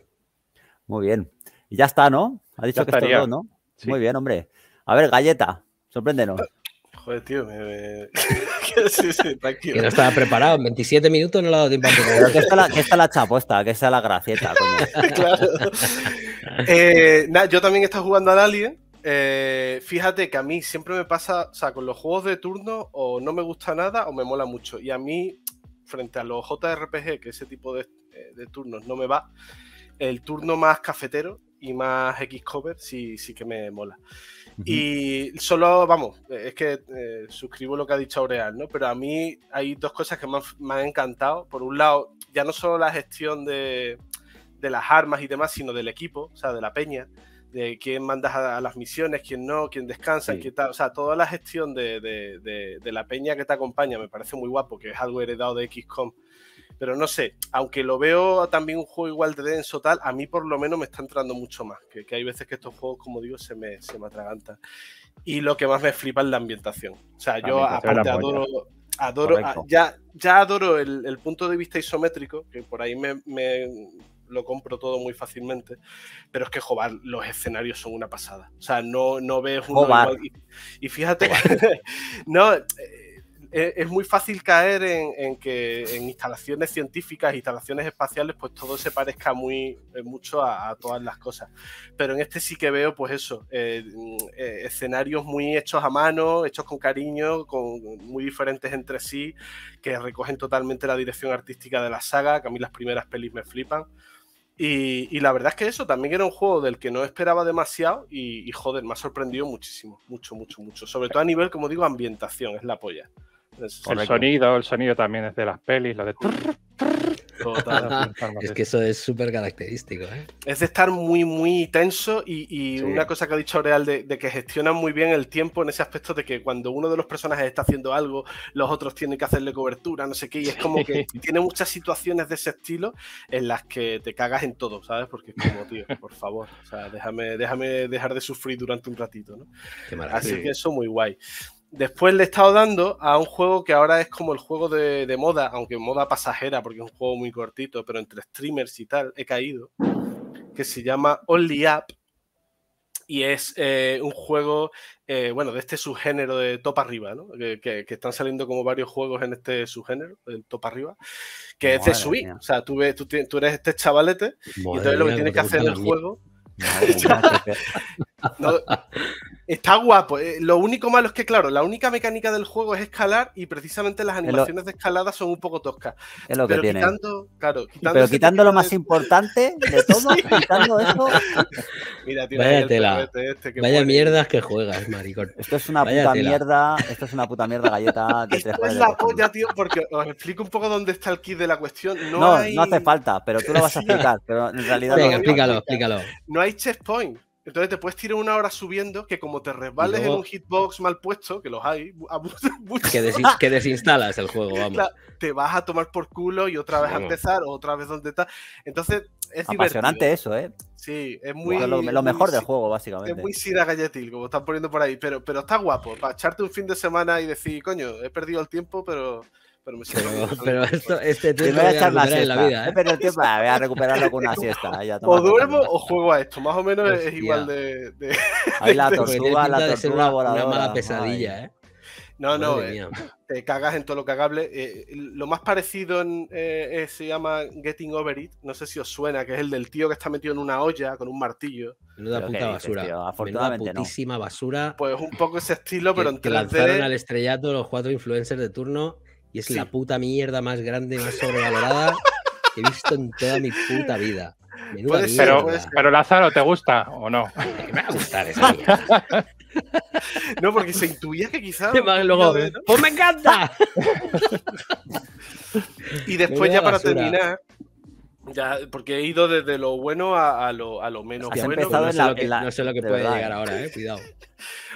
Speaker 1: Muy bien. Y ya está, ¿no? Ha dicho que estaría. ¿no? Muy bien, hombre. A ver, galleta, sorpréndenos.
Speaker 5: Joder, tío, me... sí, sí, tranquilo. Que no estaba
Speaker 1: preparado,
Speaker 2: en 27 minutos no le ha dado tiempo a que, está la, que está la chapuesta, que está la gracieta, claro.
Speaker 5: Eh, yo también he estado jugando al Alien. Eh, fíjate que a mí siempre me pasa, o sea, con los juegos de turno o no me gusta nada o me mola mucho. Y a mí, frente a los JRPG, que ese tipo eh, de turnos no me va, el turno más cafetero y más X-Cover sí, que me mola. Y solo, vamos, es que eh, suscribo lo que ha dicho Aureal, ¿no? Pero a mí hay dos cosas que me han, encantado. Por un lado, ya no solo la gestión de, las armas y demás, sino del equipo, o sea, de la peña, de quién mandas a, las misiones, quién no, quién descansa, quién tal. O sea, toda la gestión de, la peña que te acompaña me parece muy guapo, que es algo heredado de XCOM pero no sé, aunque lo veo también un juego igual de denso tal, a mí por lo menos me está entrando mucho más, que, hay veces que estos juegos, como digo, se me, se me atragantan. Y lo que más me flipa es la ambientación. O sea, yo aparte adoro, adoro ya, ya adoro el, punto de vista isométrico, que por ahí me, lo compro todo muy fácilmente. Pero es que, joder, los escenarios son una pasada. O sea, no, no ves un... y, y, fíjate, no, es muy fácil caer en, que en instalaciones científicas, instalaciones espaciales, pues todo se parezca muy eh, mucho a, todas las cosas. Pero en este sí que veo, pues eso, eh, mm, eh, escenarios muy hechos a mano, hechos con cariño, con, muy diferentes entre sí, que recogen totalmente la dirección artística de la saga, que a mí las primeras pelis me flipan. Y, la verdad es que eso también era un juego del que no esperaba demasiado y, y joder, me ha sorprendido muchísimo, mucho, mucho, mucho. Sobre todo a nivel, como digo, ambientación, es la polla. El sonido,
Speaker 4: el sonido también es de las pelis, lo de... es que
Speaker 2: eso es súper característico. ¿eh?
Speaker 5: Es de estar muy, muy tenso y, una cosa que ha dicho Real de, que gestionan muy bien el tiempo en ese aspecto de que cuando uno de los personajes está haciendo algo, los otros tienen que hacerle cobertura, no sé qué, y es como que tiene muchas situaciones de ese estilo en las que te cagas en todo, ¿sabes? Porque es como, tío, por favor, déjame, déjame dejar de sufrir durante un ratito, ¿no? Así que eso muy guay después le he estado dando a un juego que ahora es como el juego de, moda, aunque moda pasajera, porque es un juego muy cortito, pero entre streamers y tal, he caído, que se llama Only Up. Y es eh, un juego, eh, bueno, de este subgénero de top arriba, ¿no? Que, están saliendo como varios juegos en este subgénero, el top arriba, que es de subir. O sea, tú, eres este chavalete y entonces lo que tienes que hacer en el juego... Está guapo. Eh, lo único malo es que, claro, la única mecánica del juego es escalar y precisamente las animaciones de escalada son un poco toscas. Es lo que pero tiene. Quitando, claro, pero quitando
Speaker 1: lo más importante
Speaker 5: de todo, quitando eso. Mira, tío, Vaya, tela. Este que Vaya mierdas
Speaker 1: que juegas, maricón. Esto es una puta mierda. Esto es una puta mierda galleta. esto es la
Speaker 5: polla, tío, porque os explico un poco dónde está el kit de la cuestión. No, no, hace falta, pero tú lo vas a explicar. Pero en realidad explícalo, explícalo. No hay checkpoint. Entonces te puedes tirar una hora subiendo que como te resbales en un hitbox mal puesto, que los hay, que, que,
Speaker 2: desinstalas el juego, vamos.
Speaker 5: te vas a tomar por culo y otra vez a empezar, otra vez donde está. Entonces es Apasionante eso, ¿eh? Sí, es muy... lo, mejor del juego, básicamente. Es muy Sira Galletil, como están poniendo por ahí, pero, pero está guapo, para echarte un fin de semana y decir, coño, he perdido el tiempo, pero pero Pero,
Speaker 1: esto, este te voy a echar La vida, ¿eh? Pero el tiempo voy a recuperarlo con una siesta. o
Speaker 5: duermo o juego a esto. Más o menos es igual de. de Ahí la tortuga, la pues tortuga voladora. Una mala pesadilla, ¿eh? No, no, eh, te cagas en todo lo cagable. Eh, lo más parecido eh, se llama Getting Over It, no sé si os suena, que es el del tío que está metido en una olla con un martillo.
Speaker 2: Menuda puta basura. Menuda putísima basura.
Speaker 5: Pues un poco ese estilo, pero en Que lanzaron al
Speaker 2: estrellato los cuatro influencers de turno y es la puta mierda más grande, más sobrevalorada que he visto en toda mi puta vida. pero, pero,
Speaker 4: Lázaro, ¿te gusta o no? Eh, me va a gustar esa mierda. No, porque se intuía que quizás. ¡Pues
Speaker 5: me encanta! y después, ya para terminar, ya, porque he ido desde lo bueno a, lo, a lo, menos bueno. no, sé lo que, puede llegar ¿eh?
Speaker 2: ahora, eh. Cuidado.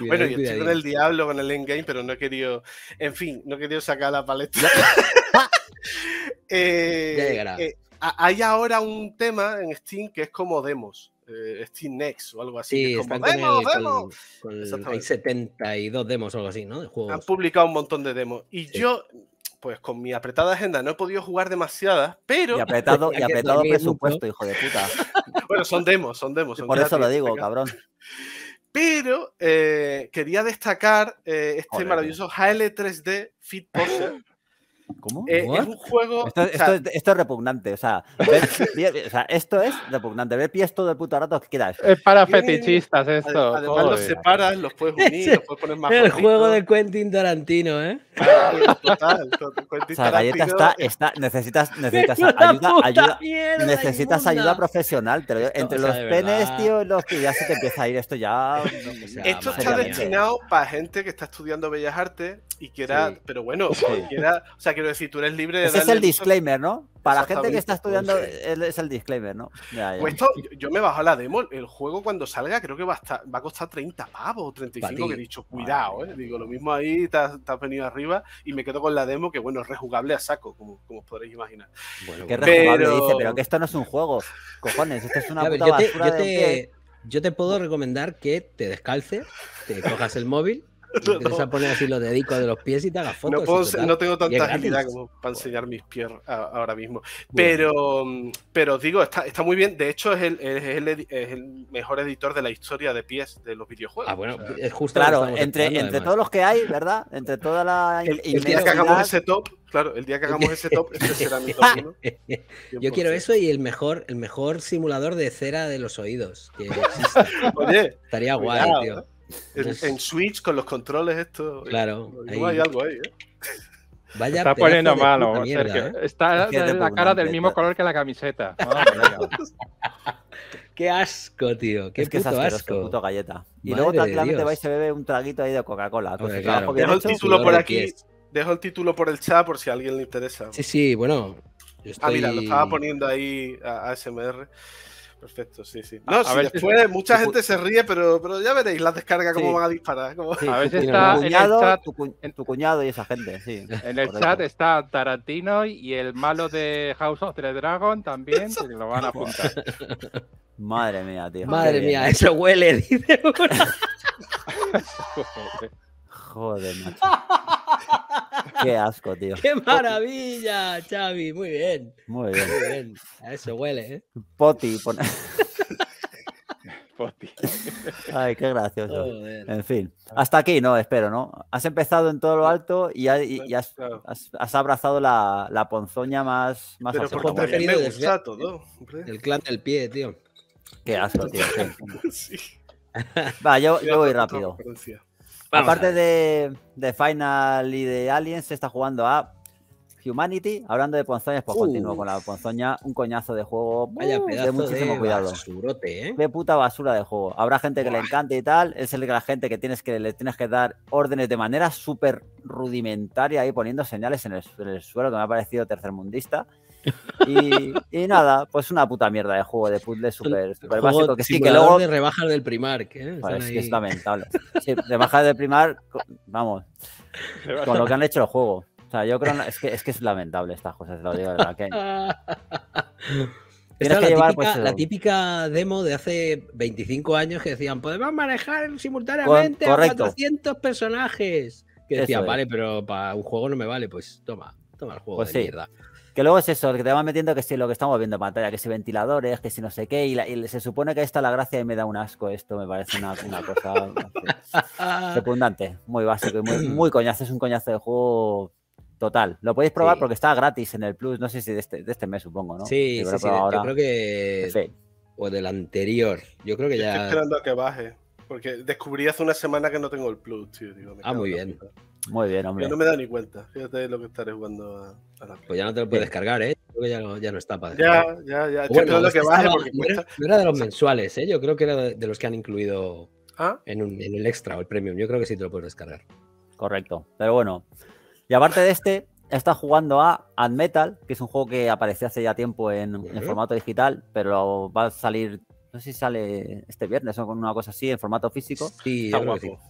Speaker 2: bueno, y estoy con el
Speaker 5: diablo con el endgame, pero no he querido. En fin, no he querido sacar la paleta. ya eh, llegará. Eh, hay ahora un tema en Steam que es como demos. Steam Next o algo así. Sí, como, demos,
Speaker 2: demos. 72 demos o algo así, ¿no? De juegos. Han
Speaker 5: publicado un montón de demos. Y yo pues con mi apretada agenda no he podido jugar demasiadas, pero... Y apretado, y apretado presupuesto,
Speaker 1: hijo de puta.
Speaker 5: bueno, son demos, son demos. Por eso lo digo, cabrón. Pero eh, quería destacar eh, este maravilloso HL3D Fit Poser. ¿Cómo? Eh, es un juego. Esto,
Speaker 1: es repugnante. O sea, esto es repugnante. Ver pies todo el puto rato que quieras. Es para fetichistas esto. Además, los
Speaker 5: separas, los puedes unir, los puedes poner más. El juego de
Speaker 1: Quentin Tarantino, ¿eh? total. Quentin o Galleta está, está, necesitas, necesitas ayuda, necesitas ayuda profesional. pero Entre los penes, tío, los que ya se te empieza a ir esto ya. esto está destinado
Speaker 5: para gente que está estudiando bellas artes y quiera, era, pero bueno, o sea, quiero si tú eres libre es el disclaimer,
Speaker 1: ¿no? Para la gente que está estudiando,
Speaker 5: es el disclaimer, ¿no? Pues yo me bajo la demo. El juego cuando salga creo que va a, va a costar 30 pavos, 35, que he dicho, cuidado, ¿eh? Digo, lo mismo ahí, te has, venido arriba y me quedo con la demo, que bueno, es rejugable a saco, como, podréis imaginar. Bueno, rejugable, pero... dice, pero
Speaker 1: que esto no es un juego. Cojones, esto es
Speaker 2: una puta yo te, yo te puedo recomendar que te descalces, te cojas el móvil me interesa no. poner así los dedicos de los pies y te hagas fotos. No, tengo tanta agilidad como
Speaker 5: para enseñar mis pies ahora mismo. Pero, pero digo, está, está muy bien. De hecho, es el, es, el, mejor editor de la historia de pies de los videojuegos. Ah, bueno, es justo. Claro, entre, entre
Speaker 1: todos los que hay, ¿verdad? Entre toda la. El, el día que hagamos ese
Speaker 5: top, claro, el día que hagamos ese
Speaker 1: top,
Speaker 2: este será mi top. Yo quiero eso y el mejor, el mejor simulador de cera de los oídos Oye, estaría guay, tío. ¿eh?
Speaker 5: en Switch con los
Speaker 4: controles esto. Claro. Eh, hay algo ahí, ¿eh? Vaya está poniendo malo, Sergio. ¿eh? Está en la cara del mismo color que la camiseta.
Speaker 2: qué asco, tío. Qué es que es asco. Puto galleta. Y luego tranquilamente vais a
Speaker 5: se
Speaker 1: bebe un traguito ahí de Coca-Cola. Pues, Dejo el título por aquí.
Speaker 5: Dejo el título por el chat por si a alguien le interesa. Sí, sí, bueno. Ah, mira, lo estaba poniendo ahí a ASMR perfecto, sí,
Speaker 4: sí.
Speaker 2: No, a si ver,
Speaker 5: después mucha gente se ríe, pero, pero ya veréis la descarga cómo van a disparar. Cómo... a veces
Speaker 4: está tu cuñado, chat,
Speaker 1: tu, tu, cuñado y esa gente, sí. En el chat
Speaker 4: está Tarantino y el malo de House of the Dragon también, que lo van a apuntar.
Speaker 1: Madre mía, tío. Madre mía, eso huele, dice. Joder, macho. Qué asco, tío. ¡Qué
Speaker 2: maravilla, Xavi! Muy bien. Muy bien. A eso huele, ¿eh?
Speaker 1: Poti. Poti. Ay, qué gracioso. En fin. Hasta aquí, ¿no? Espero, ¿no? Has empezado en todo lo alto y, has, abrazado la, ponzoña más... más Pero preferido me todo. El clan del pie, tío. Qué asco, tío. Va, yo, yo voy rápido. Aparte de, Final y de Aliens, se está jugando a Humanity. Hablando de ponzoñas, pues continúo con la ponzoña. Un coñazo de juego uh, vaya pedazo de muchísimo cuidado. ¿eh? puta basura de juego. Habrá gente que le encante y tal. Es el que la gente que tienes que le tienes que dar órdenes de manera súper rudimentaria y poniendo señales en el, suelo que me ha parecido tercermundista. Y, nada, pues una puta mierda de juego de puzzle súper super básico. Que sí, que luego. De
Speaker 2: rebajar del Primark, ¿eh? es, que
Speaker 1: lamentable. Sí, del Primark, vamos. Con lo que han hecho el juego. O sea, yo creo. Es que es, que es lamentable estas cosas, lo digo la, pues, típica, la,
Speaker 2: típica, demo de hace 25 años que decían, podemos manejar simultáneamente a 400 personajes. Que decían, vale, pero para un juego no me vale, pues toma, toma el juego pues de mierda.
Speaker 1: Que luego es eso, que te van metiendo que si lo que estamos viendo en pantalla, que si ventiladores, que si no sé qué, y, se supone que ahí está la gracia y me da un asco esto, me parece una, cosa redundante, muy básico muy, coñazo, es un coñazo de juego total. Lo podéis probar porque está gratis en el Plus, no sé si de este, de este mes supongo, ¿no? Sí, sí, yo creo que... O del anterior, yo creo que
Speaker 2: ya... Estoy esperando
Speaker 5: a que baje, porque descubrí hace una semana que no tengo el Plus, tío.
Speaker 2: ah, muy bien. Muy bien, hombre. Yo no
Speaker 5: me da ni cuenta. Fíjate lo que estaré jugando a, la
Speaker 2: Pues ya no te lo puedes descargar, ¿eh? Creo que ya, no, está para Ya, ya, ya. no, era, de los mensuales, ¿eh? Yo creo que era de, los que han incluido ¿Ah? en, el extra o el premium. Yo creo que sí te lo puedes descargar.
Speaker 1: Correcto. Pero bueno. Y aparte de este, está jugando a Metal, que es un juego que apareció hace ya tiempo en, en formato digital, pero va a salir no sé si sale este viernes o con una cosa así en formato físico. Sí, Está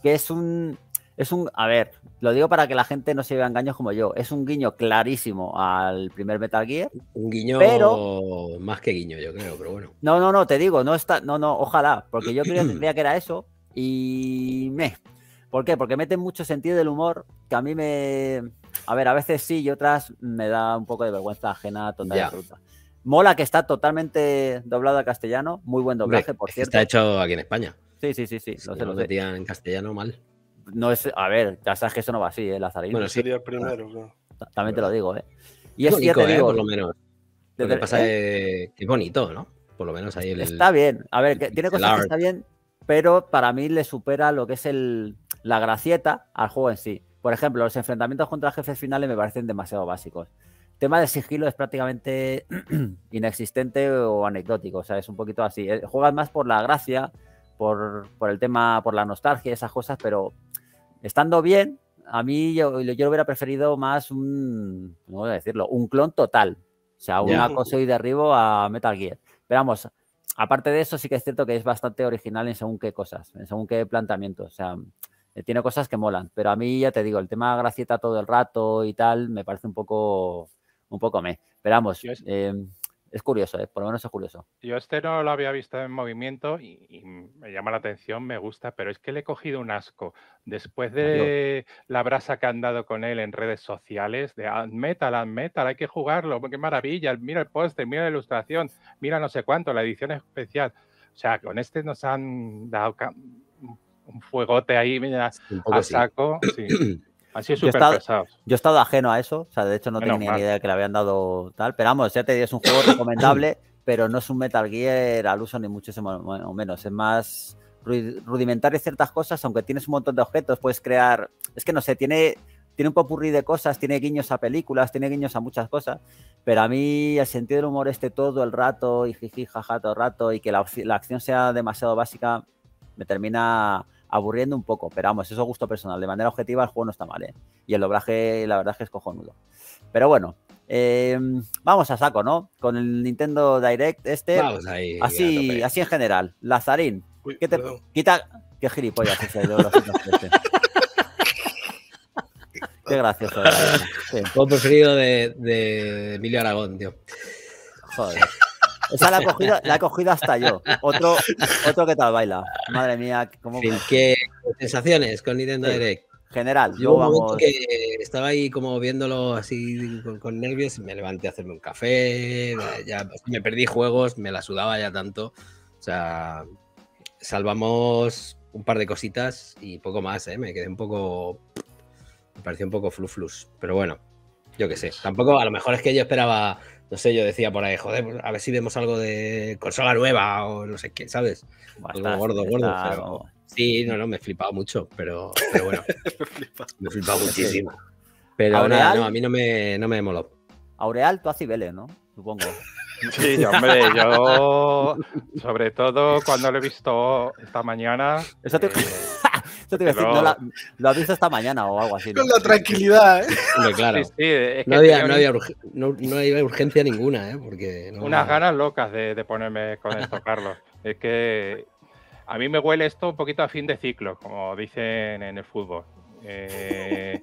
Speaker 1: Que es un es un, a ver, lo digo para que la gente no se vea engaños como yo, es un guiño clarísimo al primer Metal Gear. Un guiño
Speaker 2: más que guiño, yo creo, pero bueno.
Speaker 1: No, no, no, te digo, no está, no, no, ojalá, porque yo creía que era eso y me. ¿Por qué? Porque mete mucho sentido del humor que a mí me, a ver, a veces sí y otras me da un poco de vergüenza ajena total Mola que está totalmente doblado a castellano, muy buen doblaje, por cierto. Está hecho aquí en España. Sí, sí, sí, sí. lo en castellano mal no es, a ver, ya sabes que eso no va así, ¿eh? Lazarín. Bueno, sí. el primero, ah, También te lo digo, ¿eh? Y es, cierto, te ¿eh? digo, por lo menos. bonito, ¿no? Por lo menos ahí el. Está bien. A ver, tiene cosas que está bien, pero para mí le supera lo que es el, la gracieta al juego en sí. Por ejemplo, los enfrentamientos contra jefes finales me parecen demasiado básicos. El tema de sigilo es prácticamente inexistente o anecdótico, o sea, es un poquito así. Eh, juegas más por la gracia, por, por, el tema, por la nostalgia, esas cosas, pero estando bien, a mí yo, yo hubiera preferido más un, no voy a decirlo? Un clon total. O sea, un acoso y derribo a Metal Gear. Pero vamos, aparte de eso, sí que es cierto que es bastante original en según qué cosas, en según qué planteamiento. O sea, eh, tiene cosas que molan. Pero a mí, ya te digo, el tema gracieta todo el rato y tal, me parece un poco, un poco me. Pero vamos, es curioso, ¿eh? por lo menos es curioso.
Speaker 4: Yo este no lo había visto en movimiento y, me llama la atención, me gusta, pero es que le he cogido un asco. Después de la brasa que han dado con él en redes sociales, de metal, Admetal, metal, hay que jugarlo, qué maravilla, mira el póster, mira la ilustración, mira no sé cuánto, la edición especial. O sea, con este nos han dado un fuegote ahí, mira, a saco. Sí. Así es yo, he estado,
Speaker 1: yo he estado ajeno a eso, o sea, de hecho no tenía ni idea que le habían dado tal, pero vamos, ya te digo, es un juego recomendable, pero no es un Metal Gear al uso ni muchísimo menos, es más rudimentario ciertas cosas, aunque tienes un montón de objetos, puedes crear, es que no sé, tiene, tiene un popurrí de cosas, tiene guiños a películas, tiene guiños a muchas cosas, pero a mí el sentido del humor este todo el rato y jiji, jaja todo el rato y que la acción sea demasiado básica, me termina aburriendo un poco, pero vamos, eso es gusto personal. De manera objetiva, el juego no está mal, ¿eh? Y el doblaje, la verdad es que es cojonudo. Pero bueno, em, vamos a saco, ¿no? Con el Nintendo Direct este. Vamos ahí, así, así en general. Lazarín, ¿qué te quita? Qué gilipollas ese de este? Qué gracioso. ¿eh? Sí. preferido de, de
Speaker 2: Emilio Aragón, tío. Joder. O la la he cogido hasta yo. Otro, que tal baila. Madre mía, cómo. ¿Qué sensaciones con Nintendo Direct? General, yo estaba ahí como viéndolo así con, nervios, me levanté a hacerme un café, pues, me perdí juegos, me la sudaba ya tanto. O sea, salvamos un par de cositas y poco más, ¿eh? me quedé un poco. Me pareció un poco fluflus, pero bueno, yo qué sé. Tampoco, a lo mejor es que yo esperaba no sé, yo decía por ahí, joder, pues, a ver si vemos algo de consola nueva o no sé qué, ¿sabes? algo gordo, gordo. Sí, no, no, me he flipado mucho, pero, pero bueno. me, he flipado muchísimo. Pero no, a mí no me, no me moló.
Speaker 1: Aureal, tú haces vele, ¿no? Supongo.
Speaker 4: Sí, hombre, yo sobre todo cuando lo he visto esta mañana. te... Eh, lo has visto esta mañana o algo así. Con la tranquilidad, ¿eh? no,
Speaker 2: había, urgencia ninguna, ¿eh? Porque Unas
Speaker 4: ganas locas de, ponerme con esto, Carlos. Es que a mí me huele esto un poquito a fin de ciclo, como dicen en el fútbol. Eh,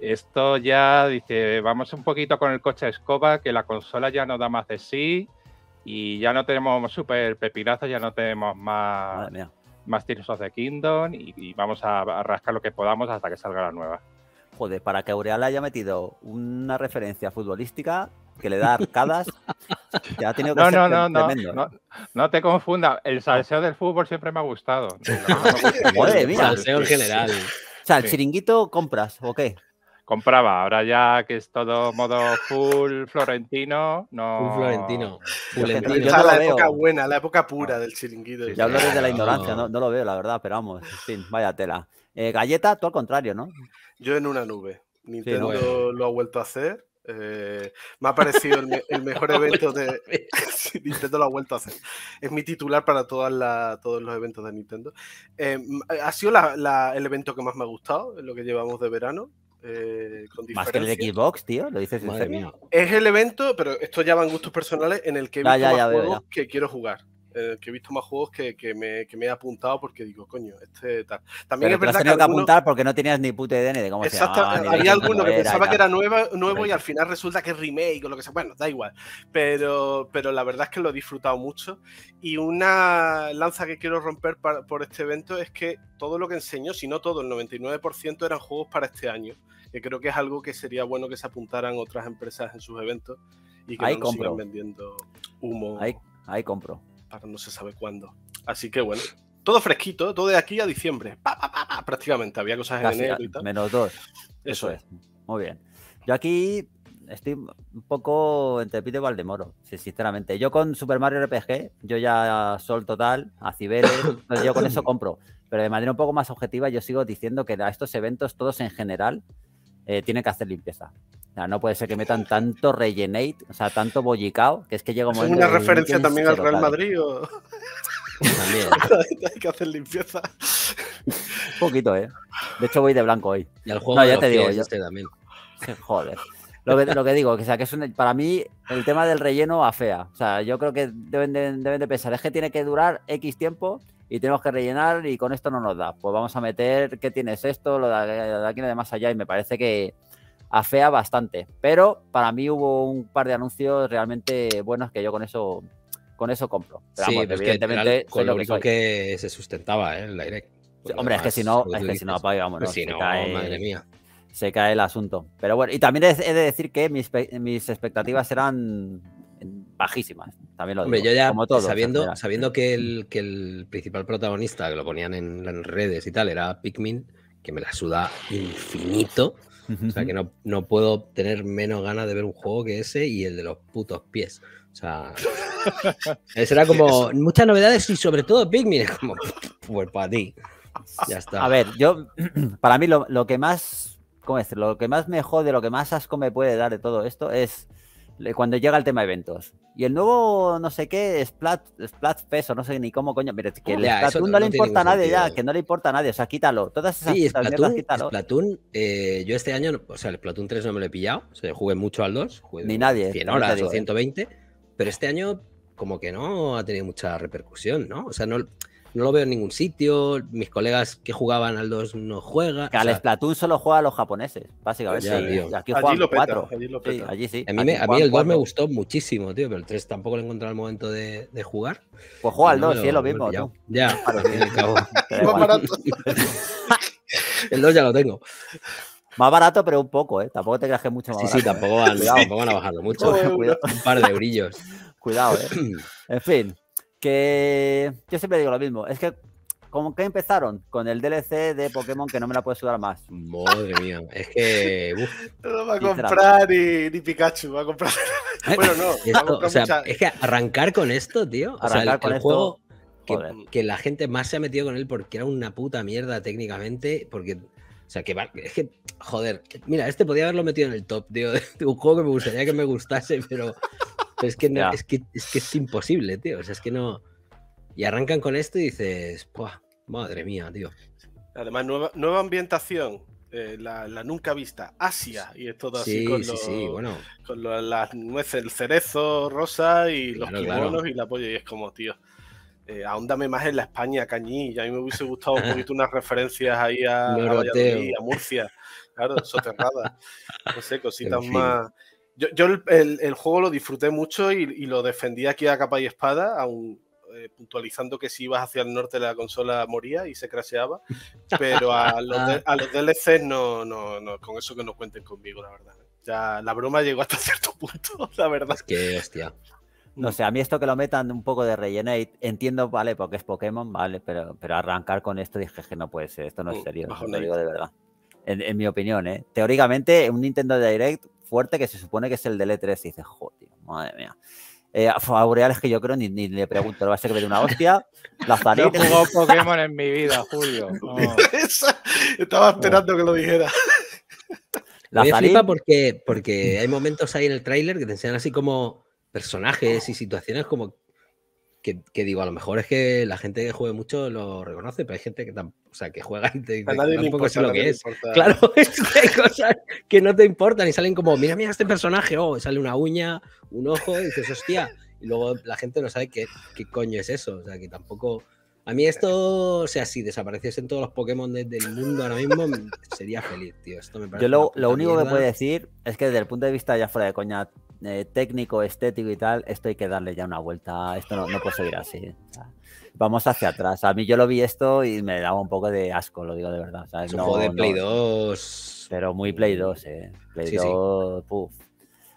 Speaker 4: esto ya dice, vamos un poquito con el coche a escoba, que la consola ya no da más de sí y ya no tenemos super pepinazos, ya no tenemos más más tirosos de Kingdom y, vamos a, rascar lo que podamos hasta que salga la nueva. Joder, para que Aureal haya metido una referencia futbolística
Speaker 1: que le da arcadas,
Speaker 4: ya ha tenido que no, ser no, no, No, ¿eh? no, no te confunda, el salseo del fútbol siempre me ha gustado. Joder, mira. Salseo en general. O sea, ¿el
Speaker 5: chiringuito compras o qué?
Speaker 4: compraba. Ahora ya que es todo modo full florentino, no. Full florentino. Full la época
Speaker 5: buena, la época pura ah. del chiringuito. ya hablo desde la ignorancia,
Speaker 1: no, lo veo, la verdad, pero vamos, en fin, vaya tela. Eh, galleta, tú al contrario, ¿no?
Speaker 5: Yo en una nube. Nintendo lo ha vuelto a hacer. Eh, me ha parecido el, mejor evento de Nintendo lo ha vuelto a hacer. Es mi titular para todas todos los eventos de Nintendo. Em, ha sido el evento que más me ha gustado, lo que llevamos de verano. Eh, más que el de Xbox, tío, lo dices Es el evento, pero esto ya van gustos personales, en el que he visto juegos que quiero jugar. Eh, que he visto más juegos que, me, he apuntado porque digo, coño, este tal. También pero es verdad tenido que, apuntar
Speaker 1: porque no tenías ni puta idea de Exacto, Había alguno que pensaba que era
Speaker 5: nuevo y al final resulta que es remake o lo que sea. Bueno, da igual. Pero, pero la verdad es que lo he disfrutado mucho. Y una lanza que quiero romper por este evento es que todo lo que enseño, si no todo, el 99% eran juegos para este año que creo que es algo que sería bueno que se apuntaran otras empresas en sus eventos y que no vendiendo humo. Ahí, compro. Para no se sabe cuándo. Así que bueno, todo fresquito, todo de aquí a diciembre. prácticamente. Había cosas en enero y tal. Menos dos. Eso, es.
Speaker 1: Muy bien. Yo aquí estoy un poco entre Pito y Valdemoro, sinceramente. Yo con Super Mario RPG, yo ya Sol Total, a Ciberes, yo con eso compro. Pero de manera un poco más objetiva, yo sigo diciendo que a estos eventos, todos en general, eh, tiene que hacer limpieza. O sea, no puede ser que metan tanto rellenate, o sea, tanto bollicao, que es que llega un momento. ¿Es una referencia también al Real
Speaker 5: Madrid o.? También. Hay que hacer limpieza.
Speaker 1: Un poquito, ¿eh? De hecho, voy de blanco hoy. Y al juego no, ya te digo. Yo... Este
Speaker 2: también. Joder.
Speaker 1: Lo que, lo que, digo, o sea, que es para mí el tema del relleno a fea. O sea, yo creo que deben deben de pensar, es que tiene que durar X tiempo y tenemos que rellenar y con esto no nos da. Pues vamos a meter qué tienes esto, lo de aquí, lo de más allá y me parece que afea bastante. Pero para mí hubo un par de anuncios realmente buenos que yo con eso con eso compro. sí, evidentemente que, con lo, único que, se sustentaba ¿eh? el direct. Hombre, es que si no, es que si no, apague, vámonos. Pues madre mía. Se cae el asunto. Pero bueno, y también he de decir que mis, mis expectativas eran bajísimas. También lo digo, yo ya sabiendo, sabiendo que el, que
Speaker 2: el principal protagonista, que lo ponían en redes y tal, era Pikmin, que me la suda infinito. O sea, que no, no puedo tener menos ganas de ver un juego que ese y el de los putos pies. O sea, será como muchas novedades y sobre
Speaker 1: todo Pikmin. Es como, pues para ti. Ya está. A ver, yo, para mí lo, que más, ¿cómo decir? Lo que más me jode, lo que más asco me puede dar de todo esto es cuando llega el tema de eventos. Y el nuevo, no sé qué, Splat, Splat Peso, no sé ni cómo coño. Mira, que el Splatoon no, le importa a nadie ya, que no le importa a nadie. O sea, quítalo. Todas esas sí, Splatoon, quítalo.
Speaker 2: Eh, yo este año, o sea, el Splatoon 3 no me lo he pillado. O sea, jugué mucho al 2. Jugué ni nadie. 100 horas o 120. Pero este año, como que no ha tenido mucha repercusión, ¿no? O sea, no no lo veo en ningún sitio. Mis colegas que jugaban al 2 no juegan. Que al Splatoon
Speaker 1: solo juega a los japoneses, básicamente. aquí allí juegan 4. A mí, a mí el 2 me
Speaker 2: gustó muchísimo, tío, pero el 3 tampoco le encontrado el momento de, jugar. Pues juega al 2, sí, es lo mismo. Tú. Ya, claro,
Speaker 1: El 2 ya lo tengo. Más barato, pero un poco, ¿eh? Tampoco te creas que es mucho más sí, barato. Sí, tampoco tampoco van a bajarlo mucho. Un par de brillos. Cuidado, ¿eh? En fin, que yo siempre digo lo mismo, es que como que empezaron? Con el DLC de Pokémon que no me la puedo sudar más. Madre mía, es que.
Speaker 5: No No va a comprar ni, Pikachu, va a comprar.
Speaker 2: bueno, no. Es que arrancar con esto, tío. Arrancar el, juego que, la gente más se ha metido con él porque era una puta mierda técnicamente. Porque. O sea, que va, es que, joder, mira, este podía haberlo metido en el top, tío. Un juego que me gustaría que me gustase, pero es que, es, que, es imposible, tío. O sea, es que no. Y arrancan con esto y dices, Puah, madre mía, tío.
Speaker 5: Además, nueva, ambientación, eh, la, nunca vista, Asia, y es todo así sí, con, sí, con las nueces, el cerezo rosa y los kimonos y la polla, y es como, tío, eh, ahóndame más en la España, Cañí, y a mí me hubiese gustado un poquito unas referencias ahí a, a, Murcia, claro, soterrada, no sé, cositas más... Yo, el, juego lo disfruté mucho y, lo defendí aquí a capa y espada, aún eh, puntualizando que si ibas hacia el norte la consola moría y se crasheaba, pero a los, DLCs no, no, no, con eso que no cuenten conmigo, la verdad. Ya la broma llegó hasta cierto punto, la verdad.
Speaker 1: Es que, No sé, a mí esto que lo metan un poco de relleno, entiendo, vale, porque es Pokémon, vale, pero, pero arrancar con esto dije que no puede ser, esto no es mm, serio, lo digo de verdad. en, mi opinión, ¿eh? Teóricamente, un Nintendo Direct fuerte que se supone que es el del E3. Y dices, joder, madre mía. Eh, es que yo creo ni, le pregunto, lo va a ser que una hostia. No
Speaker 4: Pokémon en mi vida, Julio.
Speaker 5: Estaba esperando que lo dijera.
Speaker 4: La me
Speaker 2: porque, porque hay momentos ahí en el tráiler que te enseñan así como personajes y situaciones como que, digo, a lo mejor es que la gente que juega mucho lo reconoce, pero hay gente que, sea, que juega y te, tampoco sé lo que es. Claro, es que hay cosas que no te importan y salen como, mira, mira este personaje, oh, sale una uña, un ojo, y dices, hostia, y luego la gente no sabe qué, qué coño es eso, o sea, que tampoco a mí esto, o sea, si desapareciesen todos los Pokémon desde del mundo ahora mismo, sería feliz, tío. Esto me parece Yo lo, lo único que puedo
Speaker 1: decir es que desde el punto de vista ya fuera de coña eh, técnico, estético y tal, esto hay que darle ya una vuelta. Esto no, no puede seguir así. vamos hacia atrás. A mí yo lo vi esto y me daba un poco de asco, lo digo de verdad. ¿sabes? un juego de Play 2. Pero muy Play 2, eh. Play 2, Puff.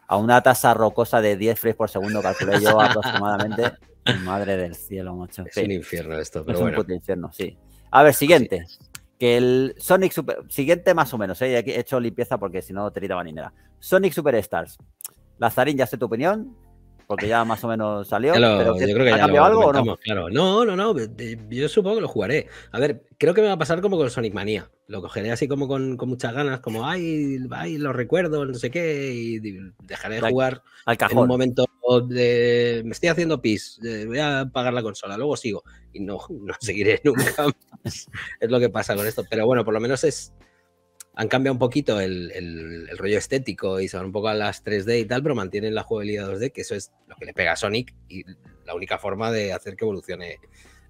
Speaker 1: A una tasa rocosa de 10 frames por segundo, calculé yo aproximadamente. Madre del cielo, macho. Es un infierno esto, pero es un puto infierno, sí. A ver, siguiente. Que el Sonic Super... Siguiente más o menos, eh, He hecho limpieza porque si no, te niñera Sonic Superstars. Lazarín, ya sé tu opinión. Porque ya más o menos salió. yo ¿Ha cambiado algo o no?
Speaker 2: No, no, no. Yo supongo que lo jugaré. A ver, creo que me va a pasar como con Sonic Manía. Lo cogeré así como con, muchas ganas, como, ay, ay, lo recuerdo no sé qué, y dejaré de jugar en un momento de, me estoy haciendo pis, voy a apagar la consola, luego sigo. Y no, no seguiré nunca es lo que pasa con esto. Pero bueno, por lo menos es han cambiado un poquito el, rollo estético y se van un poco a las 3D y tal, pero mantienen la jugabilidad 2D, que eso es lo que le pega a Sonic y la única forma de hacer que evolucione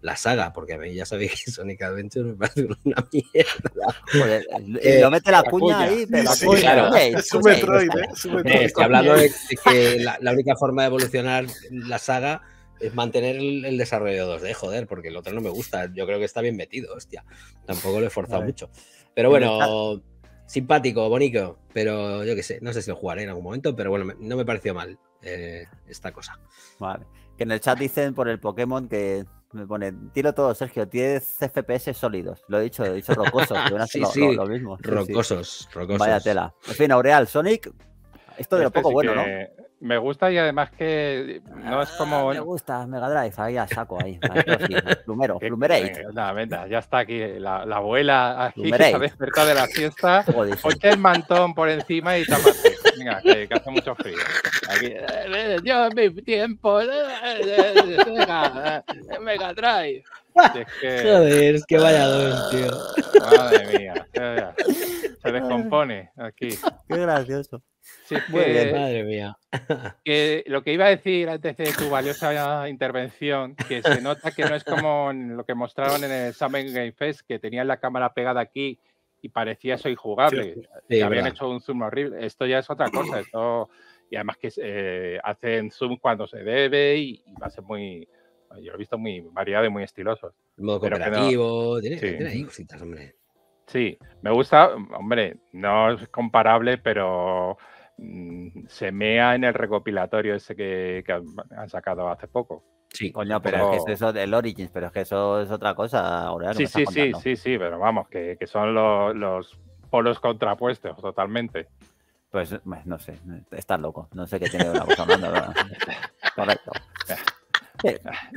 Speaker 2: la saga, porque a mí ya sabéis que Sonic Adventure me parece una mierda. Joder, eh, lo mete la, puña ahí, pero Claro. es un Metroid, ¿eh? eh estoy hablando de, que la, única forma de evolucionar la saga es mantener el, el desarrollo 2D, joder, porque el otro no me gusta. Yo creo que está bien metido, hostia. Tampoco lo he forzado mucho. Pero bueno simpático, bonito, pero yo qué sé, no sé si lo jugaré en algún momento, pero bueno, no me pareció mal eh, esta cosa.
Speaker 1: Vale. Que en el chat dicen por el Pokémon que me pone tiro todo, Sergio, 10 FPS sólidos. Lo he dicho, he dicho rocosos. sí, lo, sí. Lo, mismo. rocosos, rocosos. Vaya tela. En fin, Aureal, Sonic,
Speaker 4: esto de lo este poco bueno, ¿no? Me gusta
Speaker 1: y además que no es como. Ah, me gusta, Mega Drive, ahí saco ahí.
Speaker 4: plumero, plumerate. Venga, venga, ya está aquí la, abuela aquí cerca de la fiesta. Ponte el mantón por encima y tápate. Venga, que, hace mucho frío. Dios, eh, eh, mi tiempo. Eh, Mega Drive es que... Joder, es que ah, vaya tío. Madre mía, se descompone aquí.
Speaker 1: Qué gracioso. Sí, madre mía.
Speaker 4: lo que iba a decir antes de tu valiosa intervención, que se nota que no es como lo que mostraron en el Summer Game Fest, que tenían la cámara pegada aquí y parecía eso injugable. habían hecho un zoom horrible. Esto ya es otra cosa. Esto, y además que eh, hacen zoom cuando se debe y va a ser muy, yo lo he visto muy variado y muy estiloso. Modo cooperativo, tiene, sí. hombre. Sí, me gusta, hombre, no es comparable, pero semea mm, se mea en el recopilatorio ese que, han sacado hace poco.
Speaker 1: Sí, coño, pero, es que eso del Origins, pero es que eso es otra cosa. Ahora
Speaker 4: sí, sí, sí, sí, sí, pero vamos, que, son los, polos contrapuestos totalmente.
Speaker 1: Pues, pues no sé, estás loco, no sé
Speaker 4: qué tiene una cosa
Speaker 1: Correcto. Eh, no,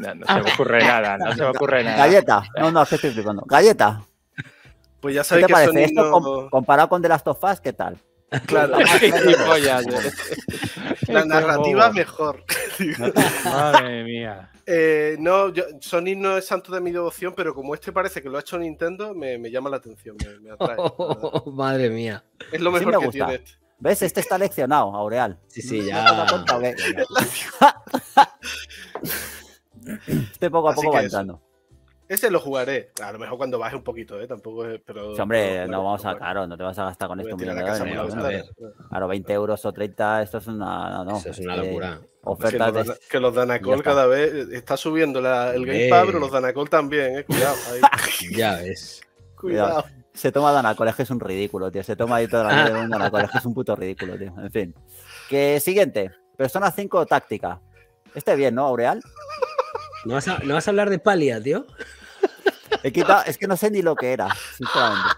Speaker 1: se me ah. ocurre nada, no se me ocurre nada. Galleta, no, no, estoy explicando. Galleta.
Speaker 5: Pues ya sabes ¿Qué te parece? Esto
Speaker 1: comparado con The Last of Us, ¿qué tal? Claro,
Speaker 5: la narrativa mejor. Madre mía. Eh, no, Sonic no es santo de mi devoción, pero como este parece que lo ha hecho Nintendo, me, llama la atención, me, atrae.
Speaker 1: madre mía. Es lo mejor que tiene este. ¿Ves? Este está leccionado, Aureal. Sí, sí, ya.
Speaker 5: este poco a poco va entrando. Ese lo jugaré. A lo mejor cuando baje un poquito, ¿eh? Tampoco es. Pero, hombre, no,
Speaker 1: vamos a. Claro, no te vas a gastar con esto un millón de dólares. Claro, 20 euros o 30, esto es una. No, es una eh, locura. que, de... que los Danacol cada
Speaker 5: vez. Eh, está subiendo la, el Game pero los Danacol también, ¿eh? Cuidado. Ahí.
Speaker 1: ya ves. Cuidado. Se toma Danacol, es que es un ridículo, tío. Se toma ahí toda la vida de un Danacol, es es un puto ridículo, tío. En fin. Que siguiente. Persona 5 táctica. Este bien, ¿no, Aureal? ¿No vas a, no vas a hablar de palia, tío? He quitado, es que no sé ni lo que era, sinceramente.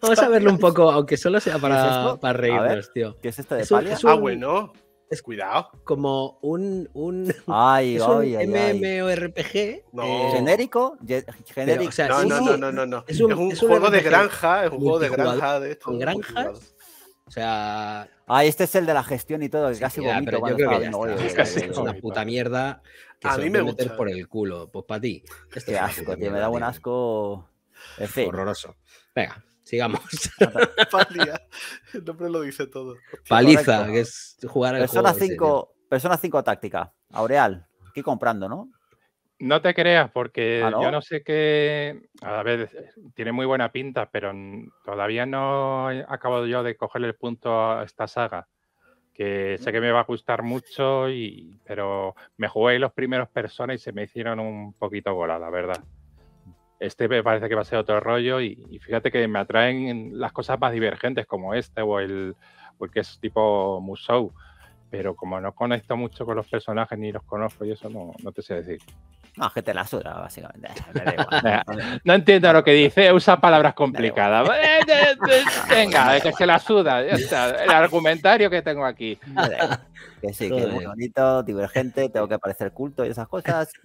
Speaker 1: Vamos a verlo un poco, aunque solo sea para, para reírnos, tío. ¿Qué es esto de palia? Es ah,
Speaker 5: bueno. Es
Speaker 2: cuidado. Como un. un ay, ay, MMORPG. Eh, genérico.
Speaker 1: genérico. O sea, no, no, no, no, no, Es un, juego de granja. Es un juego de granja. De esto con granjas. O sea, Ah, este es el de la gestión y todo, es casi bonito Yo es, una puta mierda a mí me meter por el culo. Pues para ti. Qué asco, tío, me da un asco. En fin. Horroroso. Venga, sigamos.
Speaker 5: El nombre lo dice todo.
Speaker 1: Paliza, que es jugar al juego Persona 5 táctica. Aureal, aquí comprando, ¿no?
Speaker 4: No te creas, porque ah, yo no sé qué. A ver, tiene muy buena pinta, pero todavía no he acabo yo de cogerle el punto a esta saga. Que sé que me va a gustar mucho, y... pero me jugué los primeros personas y se me hicieron un poquito bola, la verdad. Este me parece que va a ser otro rollo, y, fíjate que me atraen las cosas más divergentes, como este o el, porque es tipo Musou pero como no conecto mucho con los personajes ni los conozco y eso no te sé decir. No, que te la suda, básicamente. Eh, no entiendo lo que dice, usa palabras complicadas. Eh, eh, venga, que se la suda. el argumentario que tengo aquí. Que
Speaker 1: sí, que es muy bonito, divergente, tengo que parecer culto y esas cosas.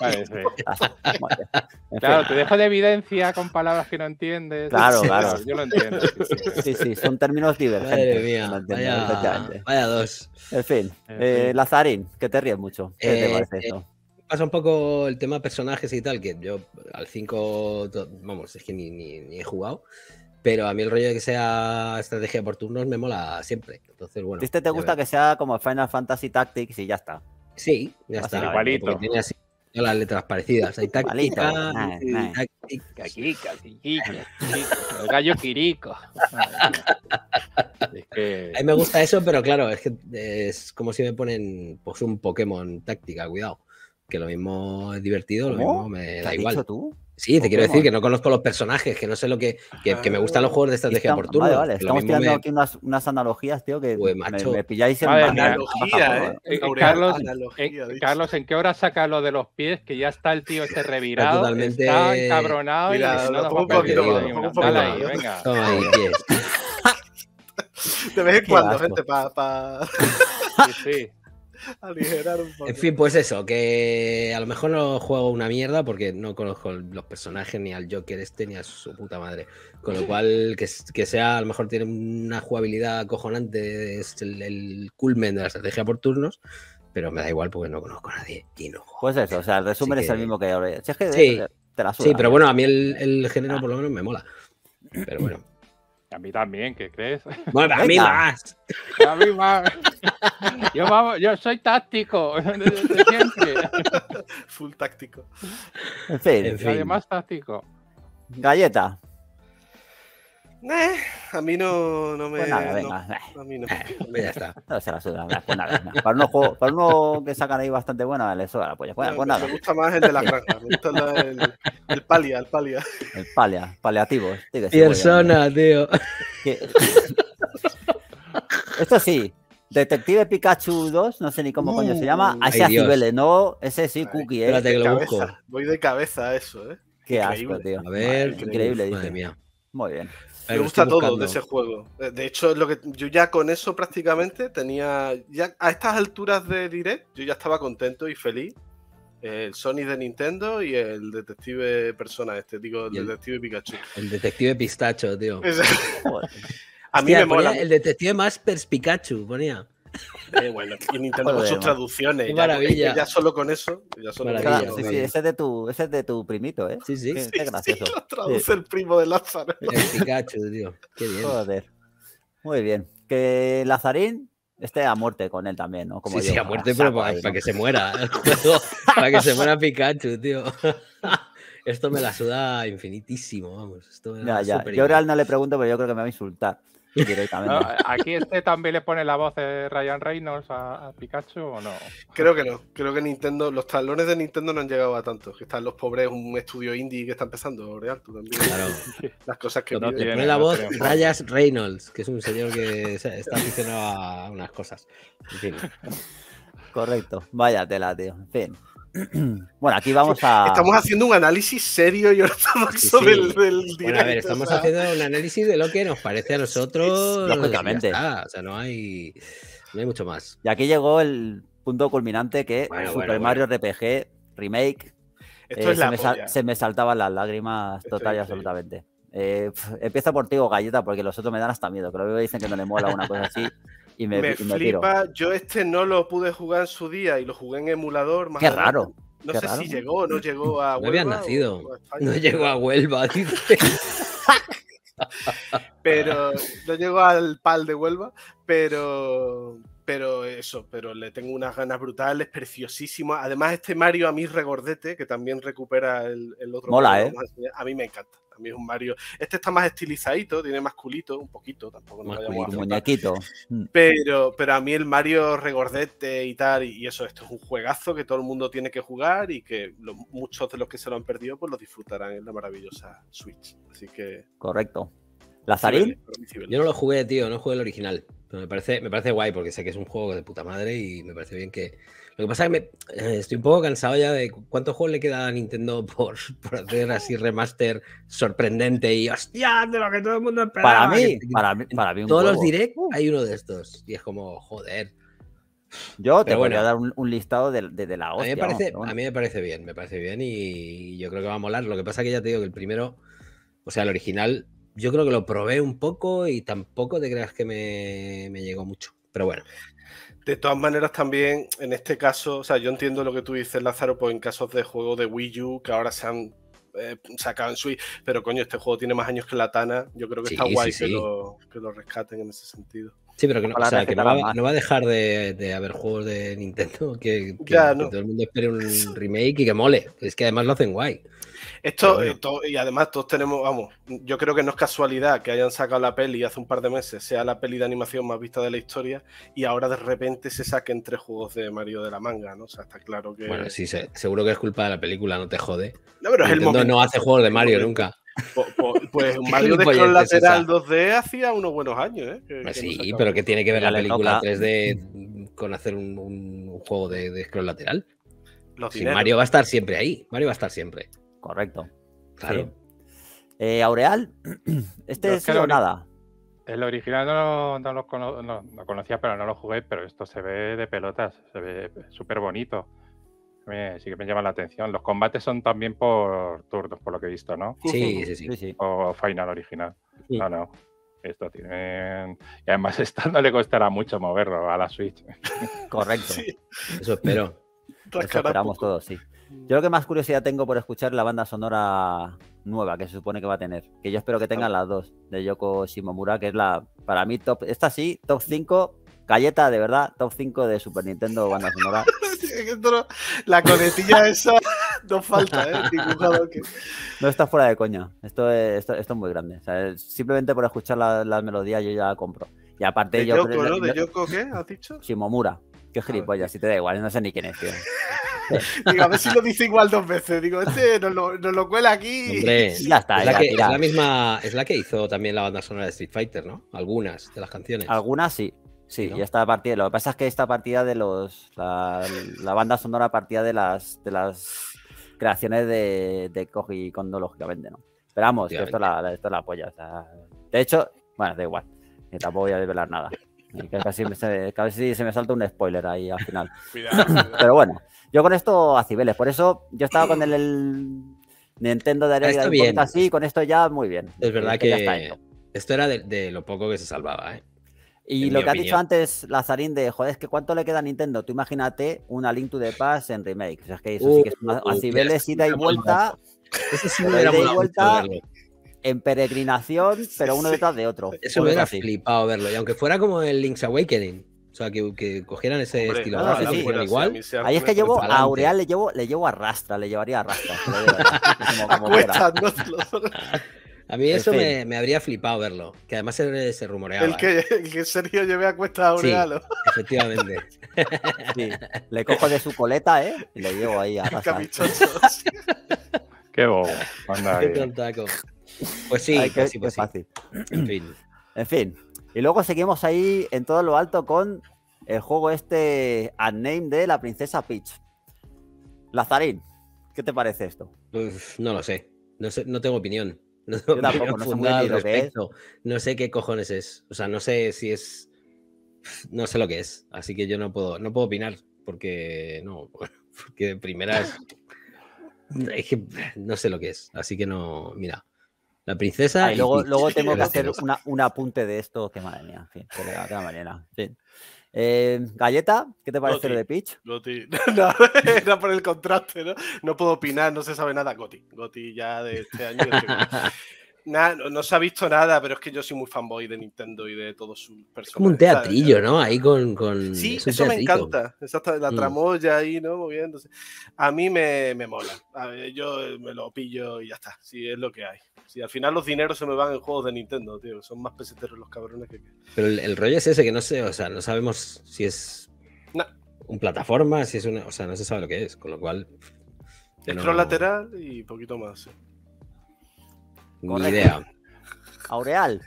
Speaker 4: que Claro, te dejo de evidencia con palabras que no entiendes. Claro, claro. Yo lo entiendo. Sí, sí, son términos divergentes.
Speaker 1: vaya, dos. En fin, Lazarín, que te ríes mucho. ¿Qué te parece eso
Speaker 2: pasa un poco el tema personajes y tal, que yo al 5, vamos, es que ni, he jugado, pero a mí el rollo de que sea estrategia por turnos me mola siempre. Entonces, bueno. ¿Viste? ¿Te gusta que
Speaker 1: sea como Final Fantasy Tactics y ya está? Sí, ya está. Igualito. Tiene así
Speaker 2: las letras parecidas. Hay táctica, táctica, el gallo quirico. A mí me gusta eso, pero claro, es que es como si me ponen pues un Pokémon táctica, cuidado que lo mismo es divertido, lo mismo me da igual. Dicho tú? Sí, te quiero decir que no conozco los personajes, que no sé lo que. que, me
Speaker 1: gustan los ah, juegos de estrategia por turno. Vale, vale, estamos tirando aquí unas, unas, analogías, tío, que macho. Me, pilláis en analogía, eh, Carlos,
Speaker 4: Carlos, ¿en qué hora saca lo de los pies? Que ya está el tío este revirado, está, totalmente... está encabronado y no, un poquito, Ahí, ¿eh? venga. Toma ahí,
Speaker 5: pies.
Speaker 2: cuando, gente,
Speaker 4: Pa...
Speaker 5: Sí, sí. En fin,
Speaker 2: pues eso, que a lo mejor no juego una mierda porque no conozco los personajes, ni al Joker este, ni a su puta madre. Con lo cual, que, sea, a lo mejor tiene una jugabilidad acojonante, es el, culmen de la estrategia por turnos pero me da igual porque no conozco a nadie y no Pues eso, o sea, el resumen es el mismo que ahora. sí, pero ¿eh? bueno, a mí el, género ah. por lo menos me mola. Pero
Speaker 4: bueno, a mí también, ¿qué crees? Bueno, a mí más. A mí más. Yo, yo soy táctico, siempre. Full táctico.
Speaker 5: En fin, en fin. Además táctico.
Speaker 1: Galleta.
Speaker 5: Eh, a mí no, no me. Pues nada, venga. Eh. a mí no. Pues ya está.
Speaker 1: No se la suda, pues nada, Para, uno, para uno que sacan ahí bastante buena, le suda la pues polla. Pues, pues, nada. Me gusta más el de la granja. Me gusta el,
Speaker 5: el, palia, el palia.
Speaker 1: El palia, paliativo. Persona, tío. Esto sí. Detective Pikachu 2, no sé ni cómo coño se llama. Uh, ese niveles, no, ese sí, Cookie, eh. Espérate que lo busco.
Speaker 5: Voy de cabeza a eso, eh. Qué asco, tío. A ver, increíble, increíble dice.
Speaker 1: mía. Muy bien.
Speaker 5: Me gusta todo de ese juego. De hecho, lo que yo ya con eso prácticamente tenía. Ya a estas alturas de Direct, yo ya estaba contento y feliz. El Sony de Nintendo y el detective persona este, digo, el, detective Pikachu.
Speaker 2: El detective pistacho, tío. a mí me mola. El detective más perspicachu, ponía.
Speaker 5: Eh, bueno, y Nintendo con sus traducciones. Maravilla. Ya, solo con eso. Ya solo ese, es
Speaker 1: de tu, ese es de tu primito, ¿eh? Sí, sí. Qué, gracioso. lo traduce el
Speaker 5: primo de Lázaro. Pikachu,
Speaker 1: tío. Qué bien. Joder. Muy bien. Que Lazarín esté a muerte con él también, ¿no? sí, sí, a muerte, ah, pero para, que se muera. ¿eh? para que se muera Pikachu, tío. Esto me la
Speaker 2: suda infinitísimo, vamos. ya, ya. Yo real no
Speaker 1: le pregunto, pero yo creo que me va a insultar. Eh,
Speaker 4: ¿Aquí este también le pone la voz de Ryan Reynolds a, Pikachu o no? Creo que no.
Speaker 5: Creo que Nintendo, los talones de Nintendo no han llegado a tanto. Que están los pobres, un estudio indie que está empezando, real, también. Claro. Las cosas que. No, le
Speaker 4: pone la
Speaker 2: voz Ryan Reynolds, que es un señor que está aficionado unas cosas.
Speaker 1: En fin. Correcto. Vaya tela, tío. En fin. Bueno, aquí vamos a.
Speaker 2: Estamos
Speaker 5: haciendo un análisis serio y del, del a ver, estamos haciendo un
Speaker 1: análisis de lo que nos parece a nosotros. Lógicamente.
Speaker 2: O sea, no hay, hay mucho
Speaker 1: más. Y aquí llegó el punto culminante que Super Mario RPG Remake. Eh, se, me saltaban las lágrimas total y absolutamente. Eh, empieza por ti, galleta, porque los otros me dan hasta miedo. Que dicen que no le mola una cosa así. me, flipa,
Speaker 5: yo este no lo pude jugar en su día y lo jugué en emulador. Qué raro. No sé si llegó o no llegó a Huelva. No nacido. llegó
Speaker 2: a Huelva,
Speaker 5: pero no llegó al pal de Huelva, pero pero eso, pero le tengo unas ganas brutales, preciosísimo. Además, este Mario a mí regordete, que también recupera el, otro. Mola, ¿eh? A mí me encanta un Mario. Este está más estilizadito, tiene más culito, un poquito, tampoco nos mm. Pero, pero a mí el Mario regordete y tal, y eso, esto es un juegazo que todo el mundo tiene que jugar y que muchos de los que se lo han perdido, pues lo disfrutarán en la maravillosa Switch. Así que. Correcto. ¿Lazarín? Yo no lo
Speaker 2: jugué, tío, no jugué el original me parece, me parece guay porque sé que es un juego de puta madre y me parece bien que. Lo que pasa es que eh, estoy un poco cansado ya de cuántos juegos le queda a Nintendo por, por hacer así remaster sorprendente y hostia, de lo que todo el mundo esperaba. Para mí,
Speaker 1: para mí, para mí un Todos los direct
Speaker 2: uh. hay uno de estos y es como, joder.
Speaker 1: Yo te voy a dar un, listado de, la hostia. parece, a mí me parece bien,
Speaker 2: me parece bien y yo creo que va a molar. Lo que pasa es que ya te digo que el primero, o sea, el original yo creo que lo probé un poco y tampoco te creas que me, llegó mucho. Pero bueno.
Speaker 5: De todas maneras, también en este caso, o sea, yo entiendo lo que tú dices, Lázaro, pues en casos de juego de Wii U que ahora se han eh, sacado en Switch, pero coño, este juego tiene más años que la Tana. Yo creo que está guay Que, lo, rescaten en ese sentido. Sí, pero que no, va,
Speaker 2: a dejar de, haber juegos de Nintendo, que, todo el mundo espere un remake y que mole. Es que además lo hacen guay.
Speaker 5: Esto, y además todos tenemos, vamos, yo creo que no es casualidad que hayan sacado la peli hace un par de meses, sea la peli de animación más vista de la historia, y ahora de repente se saquen tres juegos de Mario de la manga, ¿no? O sea, está claro que. Bueno, sí,
Speaker 2: seguro que es culpa de la película, no te jode. No, pero es el momento. no hace juegos de Mario nunca.
Speaker 5: Pues, Mario de scroll lateral 2D hacía unos buenos años, ¿eh? sí,
Speaker 2: pero ¿qué tiene que ver la, película 3D con hacer un, juego de, de scroll lateral? Sí, Mario va a estar siempre ahí. Mario
Speaker 1: va a estar siempre. Correcto. Claro. Eh, Aureal, este
Speaker 4: es nada. El original no, lo conocía, pero no lo jugué, pero esto se ve de pelotas, se ve súper bonito. sí que me llama la atención. Los combates son también por turnos, por lo que he visto, ¿no? Sí, sí, sí. O final original. No, no. Esto tiene... Y además, esto no le costará mucho moverlo a la Switch. Correcto. Eso espero.
Speaker 1: Eso esperamos
Speaker 4: todos, sí. Yo lo que más curiosidad
Speaker 1: tengo por escuchar la banda sonora nueva que se supone que va a tener. Que yo espero que tengan las dos, de Yoko Shimomura, que es la, para mí, top. Esta sí, top 5. Galleta, de verdad, top 5 de Super Nintendo banda sonora.
Speaker 5: la
Speaker 1: coletilla esa
Speaker 5: no falta, ¿eh?
Speaker 1: No está fuera de coña. Esto es, esto, es muy grande. simplemente por escuchar las melodías yo ya la compro. Y aparte Yoko, ¿no? ¿De Yoko
Speaker 5: qué? ¿Has dicho?
Speaker 1: Shimomura. Qué gilipollas, si te da igual, no sé ni quién es, tío. Digo, a ver si
Speaker 5: lo dice igual dos veces. Digo, este nos lo, lo cuela aquí. Hombre,
Speaker 2: ya está. Es la,
Speaker 5: que,
Speaker 1: misma, es la que hizo también la banda sonora de Street Fighter, ¿no? Algunas de las canciones. Algunas sí. Sí, Ya y esta partida. Lo que pasa es que esta partida de los. La, banda sonora partida de las, de las creaciones de, de Koji Kondo, lógicamente, ¿no? Pero vamos, que esto, la, esto la polla. de hecho, bueno, da igual. Tampoco voy a desvelar nada que casi, se, me salta un spoiler ahí al final. Pero bueno, yo con esto a Cibeles. Por eso yo estaba con el, Nintendo de Arena así, con esto ya muy bien. Es verdad este que,
Speaker 2: esto era de, lo poco que se salvaba. ¿eh? Y lo que ha dicho
Speaker 1: antes Lazarín de, joder, es que cuánto le queda a Nintendo. Tú imagínate una Link to the Past en remake. O sea, es que eso sí que es una, uh, uh, Cibeles ida y vuelta. Eso sí vuelta en peregrinación, pero uno detrás de otro. Eso me hubiera
Speaker 2: flipado verlo, y aunque fuera como el Link's Awakening. O sea, que, que cogieran ese estilo. Ahí es que llevo a Aureal,
Speaker 1: le llevo, le llevo a Rastra, le llevaría a
Speaker 5: Rastra. A mí eso me,
Speaker 1: me, habría flipado verlo, que además se, rumoreaba.
Speaker 2: El que,
Speaker 5: ¿eh? Sergio llevé a cuesta a Aurealo.
Speaker 1: efectivamente. Le cojo de su coleta, ¿eh? Y le llevo ahí a Qué bobo. Qué tontaco. Pues sí, es pues pues fácil. En fin. Y luego seguimos ahí en todo lo alto con el juego este Ad Name de la princesa Peach. Lazarín, ¿qué te parece esto? Pues
Speaker 2: no lo sé. No, tengo opinión. No tengo Yo tampoco, no sé lo No sé qué cojones es. O sea, no sé si es no sé lo que es, así que yo no puedo, no puedo opinar, porque no, porque de primeras es que no sé lo que es, así que no, mira, la princesa. Ah, y luego, luego tengo que hacer
Speaker 1: un apunte de esto, que madre mía, eh, Galleta,
Speaker 5: ¿qué te parece lo de Pitch? Goti, no, era por el contraste, ¿no? No puedo opinar, no se sabe nada. Goti, Goti ya de este año. Este no, se ha visto nada, pero es que yo soy muy fanboy de Nintendo y de todos sus personajes. Es como un teatrillo,
Speaker 2: ¿no? Ahí con. Sí, eso me encanta.
Speaker 5: Exacto, la mm. tramoya ahí, ¿no? Moviéndose. A mí me, mola. yo me lo pillo y ya está. Sí, es lo que hay. si al final los dineros se me van en juegos de Nintendo, tío. Son más peseteros los cabrones que.
Speaker 2: Pero el, rollo es ese que no sé, o sea, no sabemos si es. una Un plataforma, si es una. O sea, no se sabe lo que es, con lo cual. Control
Speaker 5: lateral y poquito más. Sí.
Speaker 4: Correcto. idea. Aureal.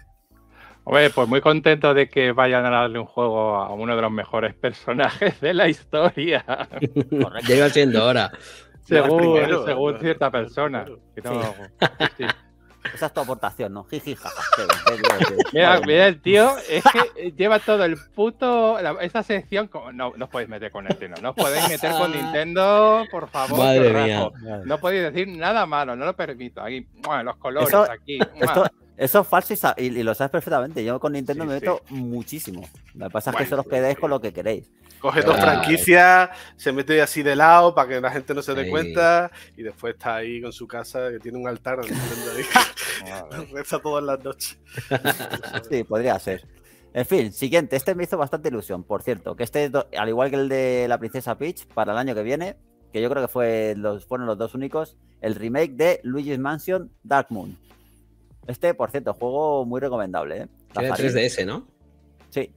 Speaker 4: Hombre, pues muy contento de que vayan a darle un juego a uno de los mejores personajes de la historia.
Speaker 2: Llega siendo ahora.
Speaker 4: Según,
Speaker 1: cierta persona. Esa es tu aportación, ¿no? Jiji, jaja. Mira, mira, el tío es que
Speaker 4: lleva todo el puto. esa sección. no, no os podéis meter con este No os podéis meter con Nintendo, por favor. Madre mía, No podéis decir nada malo, no lo permito. Aquí, los colores, aquí.
Speaker 1: eso es falso y, lo sabes perfectamente. Yo con Nintendo me meto muchísimo. Lo que pasa es que solo os quedáis con lo que queréis.
Speaker 5: Coge dos franquicias, se mete así de lado para que la gente no se dé cuenta y después está ahí con su casa que tiene un altar reza todas las noches.
Speaker 1: sí, podría ser. En fin, siguiente. Este me hizo bastante ilusión, por cierto. Que este, al igual que el de la princesa Peach, para el año que viene, que yo creo que fue los, fueron los dos únicos, el remake de Luigi's Mansion Dark Moon. Este, por cierto, juego muy
Speaker 5: recomendable. ¿eh? 3DS, ¿no? Sí,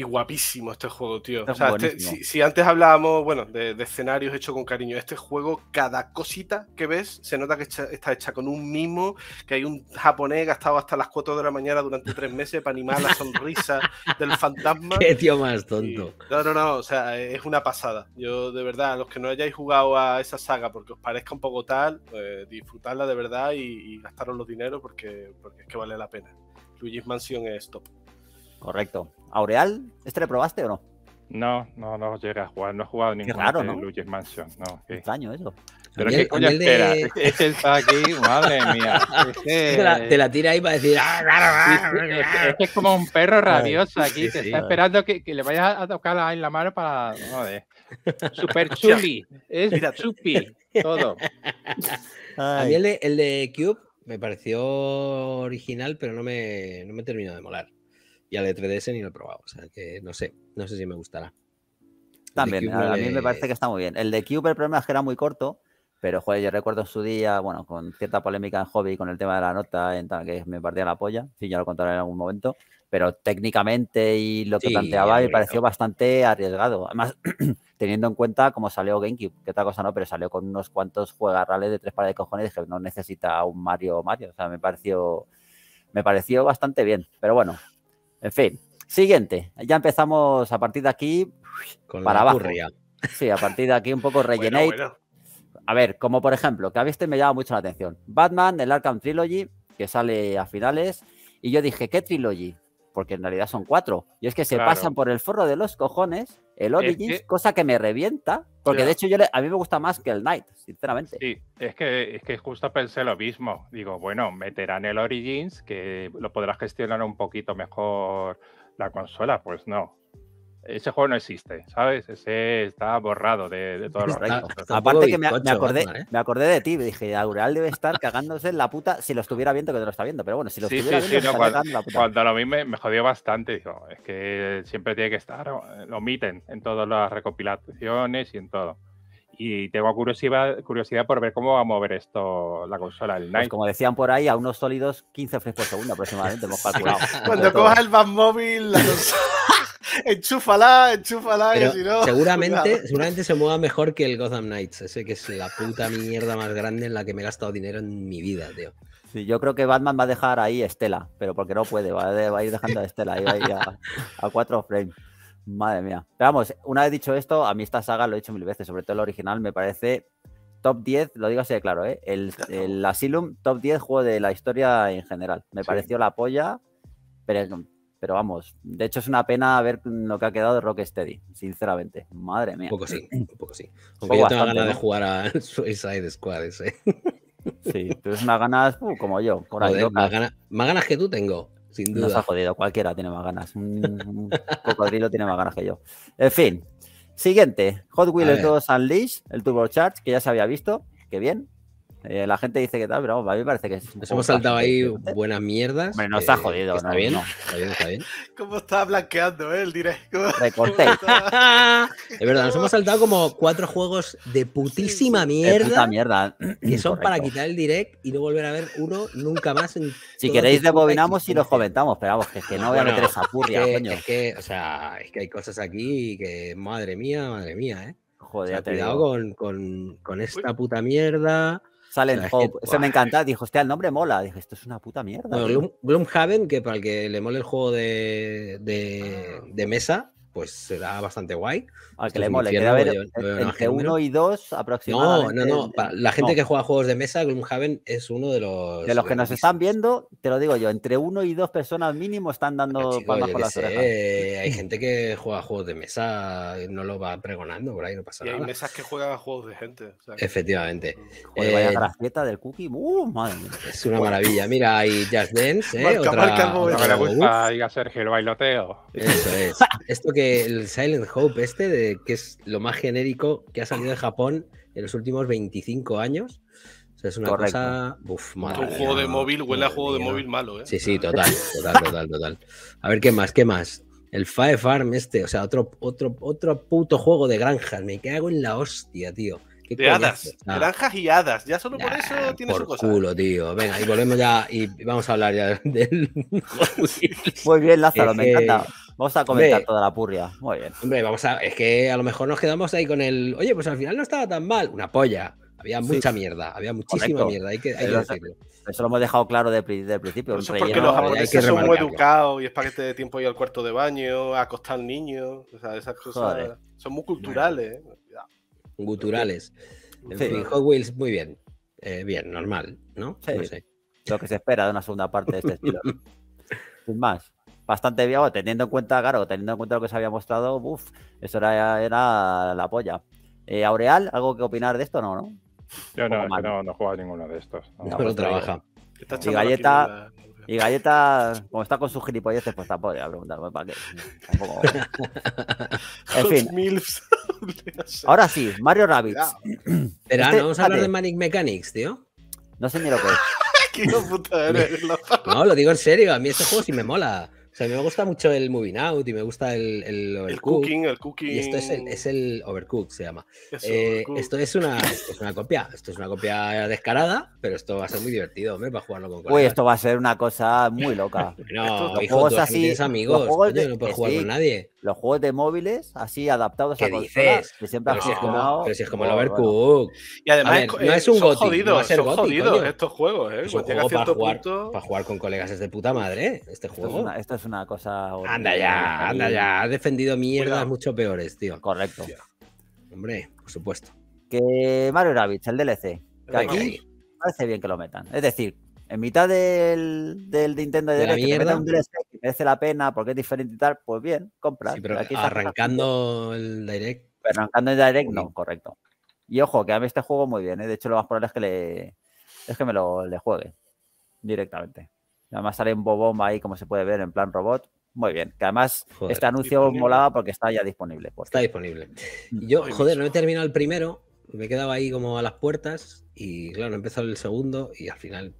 Speaker 5: y guapísimo este juego, tío. O sea, este, si, antes hablábamos, bueno, de, escenarios hechos con cariño, este juego, cada cosita que ves, se nota que está, hecha con un mimo, que hay un japonés gastado hasta las 4 de la mañana durante 3 meses para animar la sonrisa del fantasma. Qué tío más tonto. no, no, no, o sea, es una pasada. Yo, de verdad, a los que no hayáis jugado a esa saga porque os parezca un poco tal, eh, pues, disfrutarla de verdad y, gastaros los dineros porque, porque es que
Speaker 4: vale la pena. Luigi's Mansion es top.
Speaker 1: Correcto. ¿Aureal? ¿Este le probaste o no?
Speaker 4: No, no, no llega a jugar, no he jugado ningún raro, ¿no? Mansion, no. Extraño eso. Pero qué coño espera, es que este está aquí, madre mía. te, la, tira ahí para decir. Ah, ah, ah". es, que es como un perro rabioso aquí, te está esperando que, le vayas a tocar en la mano para. Joder. Super chupi. es chupi, todo.
Speaker 2: A mí el de, el de Cube me pareció original, pero no me, no me terminó de molar. Y al de 3DS ni lo he probado. O sea que no sé, no sé si me gustará. También, a, mí me parece
Speaker 1: que está muy bien. El de Cube el problema es que era muy corto, pero joder, yo recuerdo su día, bueno, con cierta polémica en hobby con el tema de la nota, en que me partía la polla, Sí, ya lo contaré en algún momento, pero técnicamente y lo que planteaba me pareció bastante arriesgado. Además, teniendo en cuenta cómo salió GameCube, que otra cosa no, pero salió con unos cuantos juegarrales de tres pares de cojones que no necesita un Mario Mario. O sea, me pareció, me pareció bastante bien, pero bueno, en fin, siguiente. Ya empezamos a partir de aquí Con para abajo. Sí, a partir de aquí un poco rellenate. A ver, como por ejemplo, que a este me llama mucho la atención. Batman, el Arkham Trilogy, que sale a finales. Y yo dije, ¿qué Trilogy? Porque en realidad son cuatro. Y es que se pasan por el forro de los cojones el Origins, cosa que me revienta, porque de hecho yo a mí me gusta más que el Knight,
Speaker 4: sinceramente. Sí, es que, es que justo pensé lo mismo. Digo, bueno, meterán el Origins, que lo podrás gestionar un poquito mejor la consola, pues no ese juego no existe, ¿sabes? Ese está borrado de, todos los Aparte que me, acordé, ¿eh?
Speaker 1: me acordé de ti, dije, Aurel debe estar cagándose en la puta si lo estuviera viendo que te lo está viendo, pero bueno, si lo estuviera viendo, sí, no, cuando, la puta.
Speaker 4: lo vi me, jodió bastante, dijo, es que siempre tiene que estar, lo omiten en todas las recopilaciones y en todo. Y tengo curiosidad, curiosidad por ver cómo va a mover esto la consola el pues Night. como
Speaker 1: decían por ahí, a unos sólidos 15 frames por segundo aproximadamente hemos calculado.
Speaker 2: cuando coja
Speaker 5: el Batmóvil, la enchúfala, enchúfala, no, Seguramente,
Speaker 2: seguramente se mueva mejor que el Gotham Knights, ese que es la puta
Speaker 1: mierda más grande en la que me he gastado dinero en mi vida, tío. yo creo que Batman va a dejar ahí Estela, pero porque no puede, va a, ir dejando a Estela ahí, a, cuatro frames. Madre mía. Pero vamos, una vez dicho esto, a mí esta saga lo he dicho mil veces, sobre todo el original, me parece top 10, lo digo así de claro, ¿eh? el, Asylum, top 10 juego de la historia en general. Me pareció la polla, pero pero vamos, de hecho es una pena ver lo que ha quedado de Rocksteady, sinceramente. Madre mía. Un poco sí, un poco sí. Aunque yo tengo ganas de jugar a Suicide Squad ese. Sí, tú es unas ganas uh, como yo. más, ganas, más, ganas, que tú tengo, sin duda. Nos ha jodido, cualquiera tiene más ganas. Un, cocodrilo tiene más ganas que yo. En fin, siguiente. Hot Wheels 2 Unleashed, el Charge, que ya se había visto. Qué bien. Eh, la gente dice que tal, pero a mí me parece que Nos hemos saltado ahí eh, buenas mierdas. Hombre, no está eh, jodido, está, bien,
Speaker 5: ¿Cómo está blanqueando el directo?
Speaker 1: Recorté.
Speaker 2: es verdad, nos hemos saltado como cuatro juegos de putísima mierda. De puta
Speaker 1: mierda. Que son para quitar
Speaker 2: el direct y no volver a ver uno nunca más. si queréis, debobinamos y
Speaker 1: los comentamos, pero vamos, que, es que no voy a meter esa purria, coño. Es
Speaker 2: que, o sea, es que hay cosas aquí que, madre mía, madre mía, eh. Joder, cuidado con, con, esta puta mierda. Eso me encanta.
Speaker 1: Dijo, hostia, el nombre mola. Dije, esto es una puta mierda.
Speaker 2: Bloomhaven, que para el que le mole el juego de, de ah. mesa, pues se da bastante guay. Al que le mole, entre 1
Speaker 1: y dos aproximadamente. No, no,
Speaker 2: no. la gente que juega juegos de mesa, Gloomhaven es uno de los. De los que nos están viendo, te lo digo yo, entre uno y dos personas mínimo están dando palmas con las orejas. Hay gente que juega juegos de mesa, y no lo va pregonando por ahí, no pasa y nada. Hay mesas que
Speaker 5: juegan juegos de gente.
Speaker 2: Efectivamente.
Speaker 4: Oye, vaya eh, del cookie. Uh,
Speaker 2: es una maravilla. Mira, hay Just Dance, ¿eh? otra, marca, ir marca,
Speaker 4: Sergio, el bailoteo. Eso es. Esto que el
Speaker 2: Silent Hope este, de, que es lo más genérico que ha salido de Japón en los últimos 25 años. es una cosa. un juego de móvil huele a juego de móvil malo, ¿eh? Sí, sí, total, total, total, A ver, ¿qué más? ¿Qué más? El Fire Farm este, o sea, otro, otro, otro puto juego de granjas. Me cago en la hostia, tío. ¿Qué de hadas, granjas
Speaker 5: y hadas. Ya solo por eso tiene su cosa.
Speaker 2: culo, tío. Venga, y volvemos ya y vamos a hablar ya del. Muy bien, Lázaro, me encanta. Vamos a comentar
Speaker 1: toda la purria.
Speaker 2: Muy bien. Hombre, vamos a. Es que a lo mejor nos quedamos ahí con el. Oye, pues al final no estaba tan mal. Una polla. Había
Speaker 1: mucha mierda, había muchísima mierda, eso, lo hemos dejado claro desde el principio. Eso es porque
Speaker 2: los son muy
Speaker 5: educados y es para que te dé tiempo ir al cuarto de baño, acostar al niño, o sea, esas cosas son muy culturales. ¿eh?
Speaker 2: Culturales. En fin, Hot Wheels,
Speaker 1: muy bien. Eh, bien, normal, ¿no? Sí. Lo que se espera de una segunda parte de este estilo. Sin más bastante bien, teniendo en cuenta, claro, teniendo en cuenta lo que se había mostrado, uff, eso era, la polla. Eh, Aureal, ¿algo que opinar de esto? o ¿no? Yo no, no, no
Speaker 4: a ninguno de estos. No, no pues trabaja.
Speaker 1: Y Galleta, como está con sus gilipolleces, pues tampoco voy a preguntarme pues, para qué. Tampoco...
Speaker 5: en fin. Ahora sí, Mario Rabbit. Ah, Espera,
Speaker 2: ¿no vamos a hablar de Manic Mechanics, tío. No sé ni lo que es.
Speaker 5: ¿Qué puta eres,
Speaker 2: no, lo digo en serio. A mí este juego sí me mola sea, me gusta mucho el Moving Out y me gusta el, el El cooking,
Speaker 5: el cooking. Y esto es
Speaker 2: el, Overcook, se llama. Eh, esto es una, copia. Esto es una copia descarada, pero esto va a ser muy divertido, hombre, para jugarlo con Uy, esto
Speaker 5: va
Speaker 1: a ser una cosa muy loca. no, hijo, tú así, amigos, no puedes jugar con nadie los juegos de móviles así adaptados a consolas que siempre pero has es como, el Overcook. Y además no
Speaker 5: es eh, un son jodidos, son jodidos ¿eh? estos juegos, ¿eh? Es un para, jugar, para
Speaker 1: jugar con colegas es de
Speaker 2: puta madre, este juego. Esto es una, cosa... Anda ya, anda ya, ha defendido mierdas mucho
Speaker 1: peores, tío. Correcto. Hombre, por supuesto. Que Mario Rabbids, el DLC, que aquí parece bien que lo metan. Es decir, en mitad del, del Nintendo de, de la mierda, un DLC merece la pena, porque es diferente y tal, pues bien, compra. pero arrancando el direct. arrancando el direct, no, correcto. Y ojo, que a mí este juego muy bien, ¿eh? de hecho lo más probable es que le es que me lo le juegue directamente. además sale un bobón ahí, como se puede ver, en plan robot. Muy bien, que además este anuncio molaba porque está ya disponible. Está disponible. Mm. Yo, joder, no he terminado el primero, me quedaba ahí como a las puertas
Speaker 2: y claro, he empezado el segundo y al final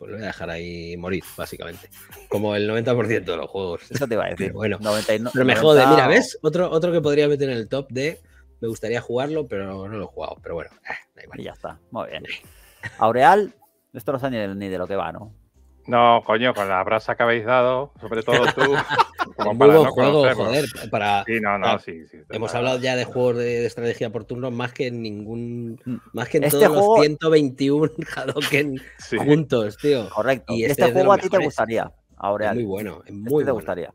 Speaker 2: pues lo voy a dejar ahí morir, básicamente. Como el 90% de los juegos. Eso te iba a decir. Pero bueno, pero me jode. Mira, ¿ves? Otro, otro
Speaker 1: que podría meter en el top de me gustaría jugarlo, pero no lo he jugado. Pero bueno, ahí eh, da igual. Y ya está. Muy bien. Aureal, esto no sé ni de lo que va, ¿no?
Speaker 4: No, coño, con la brasa que habéis dado, sobre todo tú. como para no juego, joder, para, sí, no, no, sí,
Speaker 2: hemos hablado ya de juegos de, estrategia por turno más que en ningún. Mm. Más que en este todos los 121 Hadoken juntos, tío. Correcto. Y este, este juego a ti te gustaría, ahora. Muy bueno, este muy te gustaría.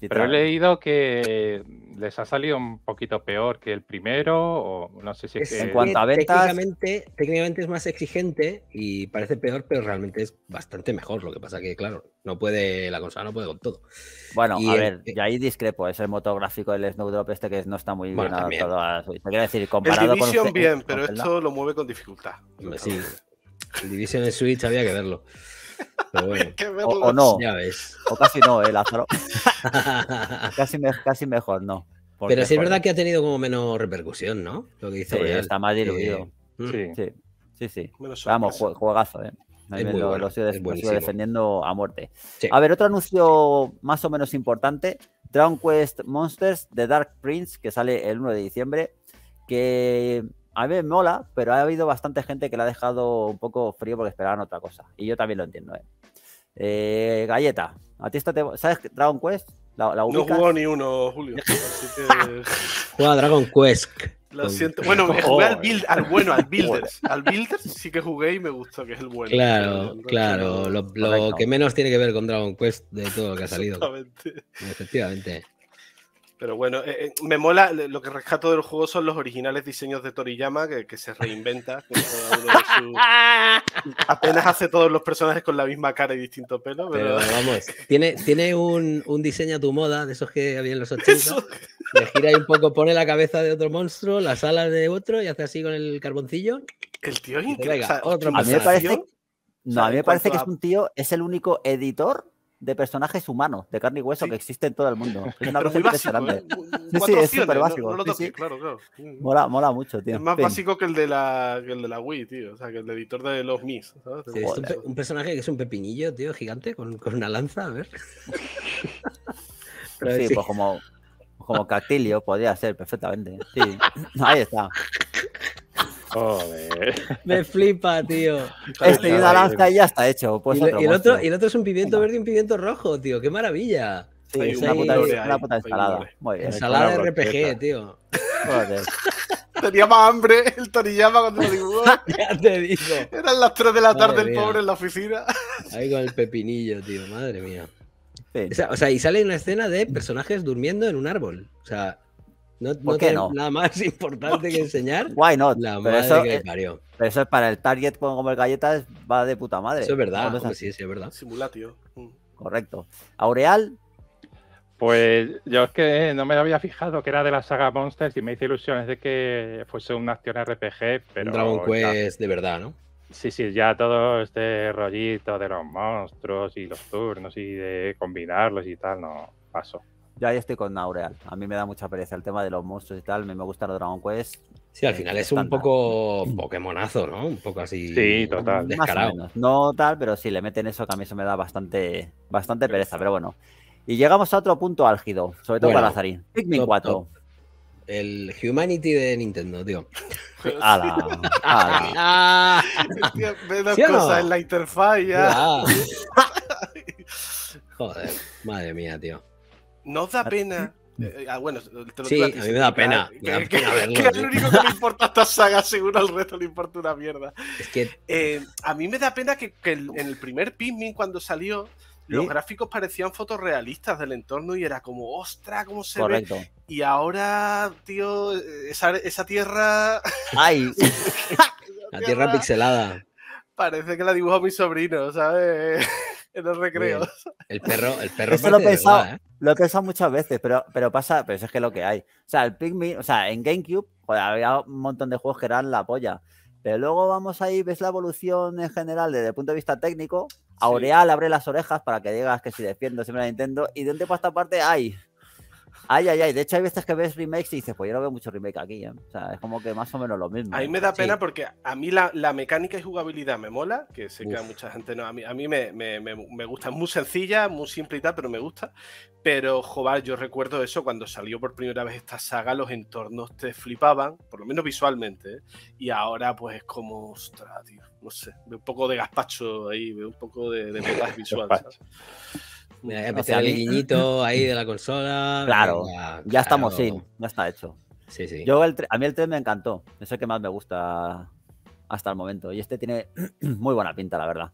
Speaker 2: Pero he
Speaker 4: leído que les ha salido un poquito peor que el primero, o no sé si es, En cuanto a ventas...
Speaker 2: Técnicamente, es más exigente y parece peor, pero realmente es bastante mejor. Lo que pasa que, claro,
Speaker 1: no puede, la consola no puede con todo. Bueno, a ver, e y ahí discrepo, es el motográfico del Snowdrop este que no está muy bien adaptado a Switch. Quiero decir, comparado el Division bien, pero esto
Speaker 5: lo mueve con dificultad.
Speaker 1: Sí, el Division en Switch había que verlo bueno. o, no. O casi no, eh, Lázaro. casi, mejor, no. Pero sí es verdad
Speaker 2: que ha tenido como menos repercusión, ¿no? Lo que dice Está más diluido. Mm. Sí.
Speaker 1: Sí, sí. Vamos, juegazo, ¿eh? lo, lo, sigo, defendiendo a muerte. A ver, otro anuncio más o menos importante: Dragon Quest Monsters The Dark Prince, que sale el 1 de diciembre. Que a mí me mola, pero ha habido bastante gente que la ha dejado un poco frío porque esperaban otra cosa. Y yo también lo entiendo, ¿eh? eh galleta, ¿a ti esta te... ¿Sabes Dragon Quest? ¿La, la no jugó
Speaker 5: ni uno, Julio.
Speaker 1: Juega Dragon
Speaker 2: Quest. Lo siento.
Speaker 5: Bueno, jugué al, build, al, bueno, al Builders. al Builders sí que jugué y me gustó, que es el bueno. Claro, claro. Lo, lo que
Speaker 2: menos tiene que ver con Dragon Quest de todo lo que ha salido.
Speaker 5: Efectivamente.
Speaker 2: Efectivamente.
Speaker 5: Pero bueno, eh, eh, me mola, lo que rescato del juego son los originales diseños de Toriyama, que, se reinventa. Apenas hace todos los personajes con la misma cara y distinto pelo. Pero,
Speaker 2: tiene, tiene un, diseño a tu moda, de esos que había en los 80. Le gira y un poco, pone la cabeza de otro monstruo, las alas de otro y hace así con el carboncillo.
Speaker 1: El
Speaker 5: tío es increíble.
Speaker 1: no, a mí me parece que es un tío, es el único editor de personajes humanos, de carne y hueso, que existe en todo el mundo. Es una cosa impresionante. ¿eh?
Speaker 5: Sí, es súper básico. Mm.
Speaker 1: Mola, mucho, tío.
Speaker 2: Es más
Speaker 5: básico que el, de la, Wii, tío. O sea, que el editor de los Mis.
Speaker 2: un, personaje que es un pepinillo, tío, gigante, con, con una
Speaker 1: lanza, a ver.
Speaker 5: Pero sí,
Speaker 2: pues
Speaker 1: como, como Cactilio podría ser perfectamente. Sí, ahí está. Joder. Me
Speaker 2: flipa, tío. Este y Alaska y ya está hecho. Pues y, el otro, y, el otro, es un pimiento verde y un pimiento rojo, tío. ¡Qué maravilla! Sí, una, puta, ensalada. Ensalada de
Speaker 5: RPG, tío. Joder. Tenía más hambre el Toriyama cuando lo dibujó. ya te digo. Eran las 3 de la tarde el pobre en la oficina.
Speaker 2: Ahí con el pepinillo, tío. Madre mía. o sea, y sale una escena de personajes durmiendo en un árbol. O sea, no, ¿Por no qué no?
Speaker 1: Nada más importante que enseñar. Why not? La eso, que es, eso es para el target con comer galletas, va de puta madre. Eso es verdad,
Speaker 4: sí, sí, es verdad. Simulatio. Mm.
Speaker 1: Correcto. ¿Aureal?
Speaker 4: Pues yo es que no me había fijado que era de la saga Monsters y me hice ilusiones de que fuese una acción RPG, pero... Un Dragon Quest de verdad, ¿no? Sí, sí, ya todo este rollito de los monstruos y los turnos y de combinarlos y tal, no, pasó ya ahí estoy con Naureal, A mí me da mucha
Speaker 1: pereza el tema de los monstruos y tal. A mí me gusta los Dragon Quest. Sí, al eh, final es un poco Pokémonazo, ¿no? Un poco así. Sí, total. Descarado. No tal, pero si le meten eso que a mí eso me da bastante, bastante pereza, pero bueno. Y llegamos a otro punto álgido, sobre todo para Lazarín. Pikmin 4. El Humanity de Nintendo, tío.
Speaker 2: ¡Hala! en la interfaz ya. Joder, madre mía, tío.
Speaker 5: ¿No da ah, pena? Eh, ah, bueno, sí, a, mí me da pena. Ah, que, es lo único que le importa esta saga, seguro al resto le importa una mierda. Es que... Eh, a mí me da pena que, en el primer Pikmin, cuando salió, los gráficos parecían fotorrealistas del entorno y era como, ostra, cómo se ve. Y ahora, tío, esa, esa tierra. ¡Ay!
Speaker 1: la tierra pixelada.
Speaker 5: Parece que la dibujó mi sobrino, ¿sabes? en los recreos.
Speaker 1: El perro, el perro. Eso lo he, pensado, ¿eh? lo he pensado muchas veces, pero, pero pasa, pero es que lo que hay. O sea, el Pikmin, o sea, en GameCube había un montón de juegos que eran la polla. Pero luego vamos ahí, ves la evolución en general desde el punto de vista técnico. Aureal abre las orejas para que digas que si defiendo siempre la Nintendo. Y de un esta parte hay Ay, ay, ay. De hecho, hay veces que ves remakes y dices, pues yo no veo mucho remake aquí. ¿eh? O sea, es como que más o menos lo mismo. A mí me da pena
Speaker 5: porque a mí la, mecánica y jugabilidad me mola, que sé que a mucha gente no. A mí, me, gusta. Es muy sencilla, muy simple y tal, pero me gusta. Pero, joder, yo recuerdo eso cuando salió por primera vez esta saga, los entornos te flipaban, por lo menos visualmente. ¿eh? Y ahora, pues, es como, ostras, tío, no sé. Veo un poco de gazpacho ahí, veo un poco de, de visuales visual.
Speaker 1: Me a el ahí de la consola. Claro, ya estamos sin, ya está hecho. Sí, sí. Yo a mí el 3 me encantó, es el que más me gusta hasta el momento. Y este tiene muy buena pinta, la verdad.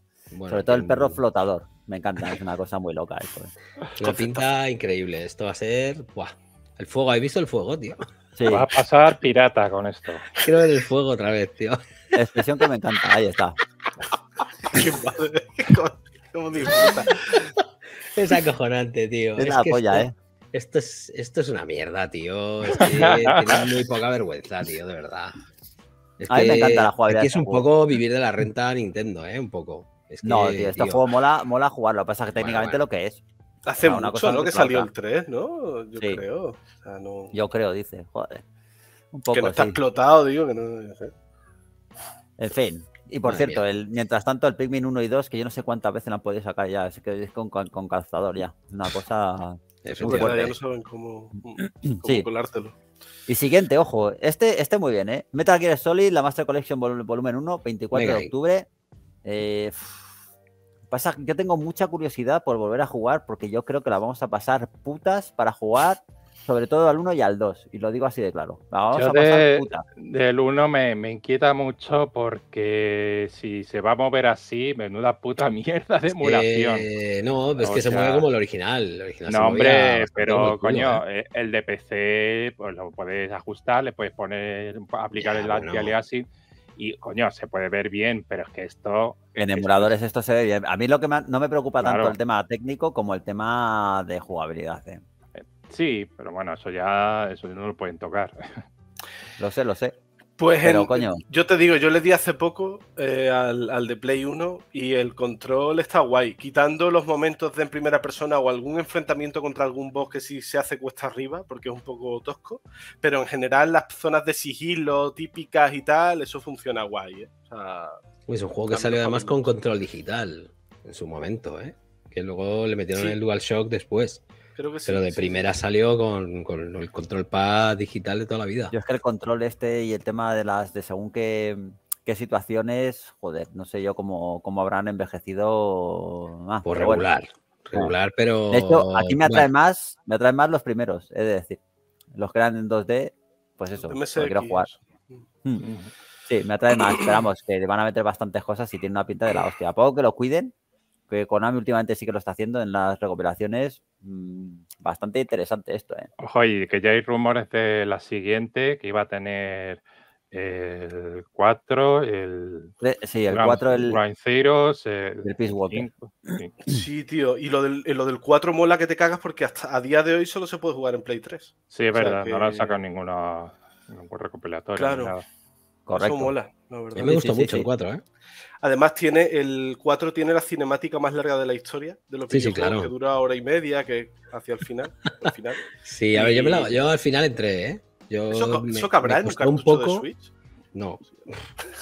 Speaker 1: Sobre todo el perro flotador, me encanta, es una cosa muy loca. Esto. Eh. pinta increíble, esto va a ser... Buah. El fuego, ¿habéis visto el fuego, tío? Sí. Va a pasar pirata con esto. Quiero ver el fuego otra vez, tío. Expresión que me encanta, ahí está.
Speaker 4: Qué
Speaker 2: es acojonante, tío. Es, una polla, esto, ¿eh? Esto es, esto es una mierda, tío. Es que muy poca vergüenza, tío, de verdad. Es a mí que, me encanta la jugabilidad. es un poco
Speaker 1: vivir de la renta Nintendo, ¿eh? Un poco.
Speaker 5: no, tío, este juego
Speaker 1: mola, mola jugarlo. Lo que pasa que técnicamente lo que es. Hace una cosa ¿no? Que salió el
Speaker 5: 3, ¿no? Yo creo. Yo
Speaker 1: creo, dice. Joder. que no está
Speaker 5: explotado, digo, que no.
Speaker 1: En fin, y por cierto, mientras tanto, el Pikmin 1 y 2, que yo no sé cuántas veces la han podido sacar ya, es que con, con, calzador ya. una cosa. Es ya no saben
Speaker 5: cómo, colártelo.
Speaker 1: Y siguiente, ojo, este, este muy bien, ¿eh? Metal Gear Solid, la Master Collection vol volumen 1, 24 de octubre. Eh, pasa, yo tengo mucha curiosidad por volver a jugar porque yo creo que la vamos a pasar putas para jugar sobre todo al 1 y al 2, y lo digo así de claro.
Speaker 4: Vamos a pasar puta. Del 1 me, inquieta mucho porque si se va a mover así, menuda puta mierda de emulación.
Speaker 1: Eh, no,
Speaker 4: es que se mueve como el
Speaker 2: original.
Speaker 4: no, hombre, pero coño, ¿eh? Eh, el de PC pues, lo puedes ajustar, le puedes poner, aplicar el anti y coño, se puede ver bien, pero es que esto.
Speaker 1: En emuladores esto se ve bien. A mí lo que no me preocupa tanto el tema técnico como el tema de jugabilidad. ¿eh?
Speaker 4: Sí, pero bueno, eso ya, eso no
Speaker 5: lo pueden tocar. Lo sé, lo sé. Pues yo te digo, yo le di hace poco eh, al, al, de Play 1 y el control está guay, quitando los momentos de primera persona o algún enfrentamiento contra algún boss que sí se hace cuesta arriba, porque es un poco tosco, pero en general las zonas de sigilo típicas y tal, eso funciona guay. ¿eh?
Speaker 2: es un juego que salió además con control digital en su momento, ¿eh? que luego le metieron en el DualShock después.
Speaker 5: Pero de primera
Speaker 2: salió con, el control pad
Speaker 1: digital de toda la vida. Yo es que el control este y el tema de las de según qué, qué situaciones, joder, no sé yo cómo, habrán envejecido más. Por pues regular. Regular, pero. De hecho, aquí me atrae más, me atrae más los primeros, es decir. Los que eran en 2D, pues eso, me quiero jugar. Mm. Sí, me atrae más. Esperamos que le van a meter bastantes cosas y tiene una pinta de la hostia. ¿A poco que lo cuiden? que Konami últimamente sí que lo está haciendo en las recopilaciones. Mm, bastante interesante esto, ¿eh?
Speaker 4: Ojo, y que ya hay rumores de la siguiente que iba a tener el 4, el. Eh, sí, el 4, el. Eh, el, Peace Walker. sí. tío, y lo
Speaker 5: del, 4 mola que te cagas porque hasta a día de hoy solo se puede jugar en Play 3. Sí, es verdad, no lo han sacado
Speaker 4: ninguna, ningún recopilatorio. Claro.
Speaker 5: Correcto. mola, A me gustó mucho el 4, ¿eh? Además, tiene el 4 tiene la cinemática más larga de la historia, de los sí, que dura hora y media, que hacia el final. al final.
Speaker 2: sí, a ver, yo, me la, yo, al final entré, ¿eh? Yo eso, me, eso cabrá un poco... de Switch. No.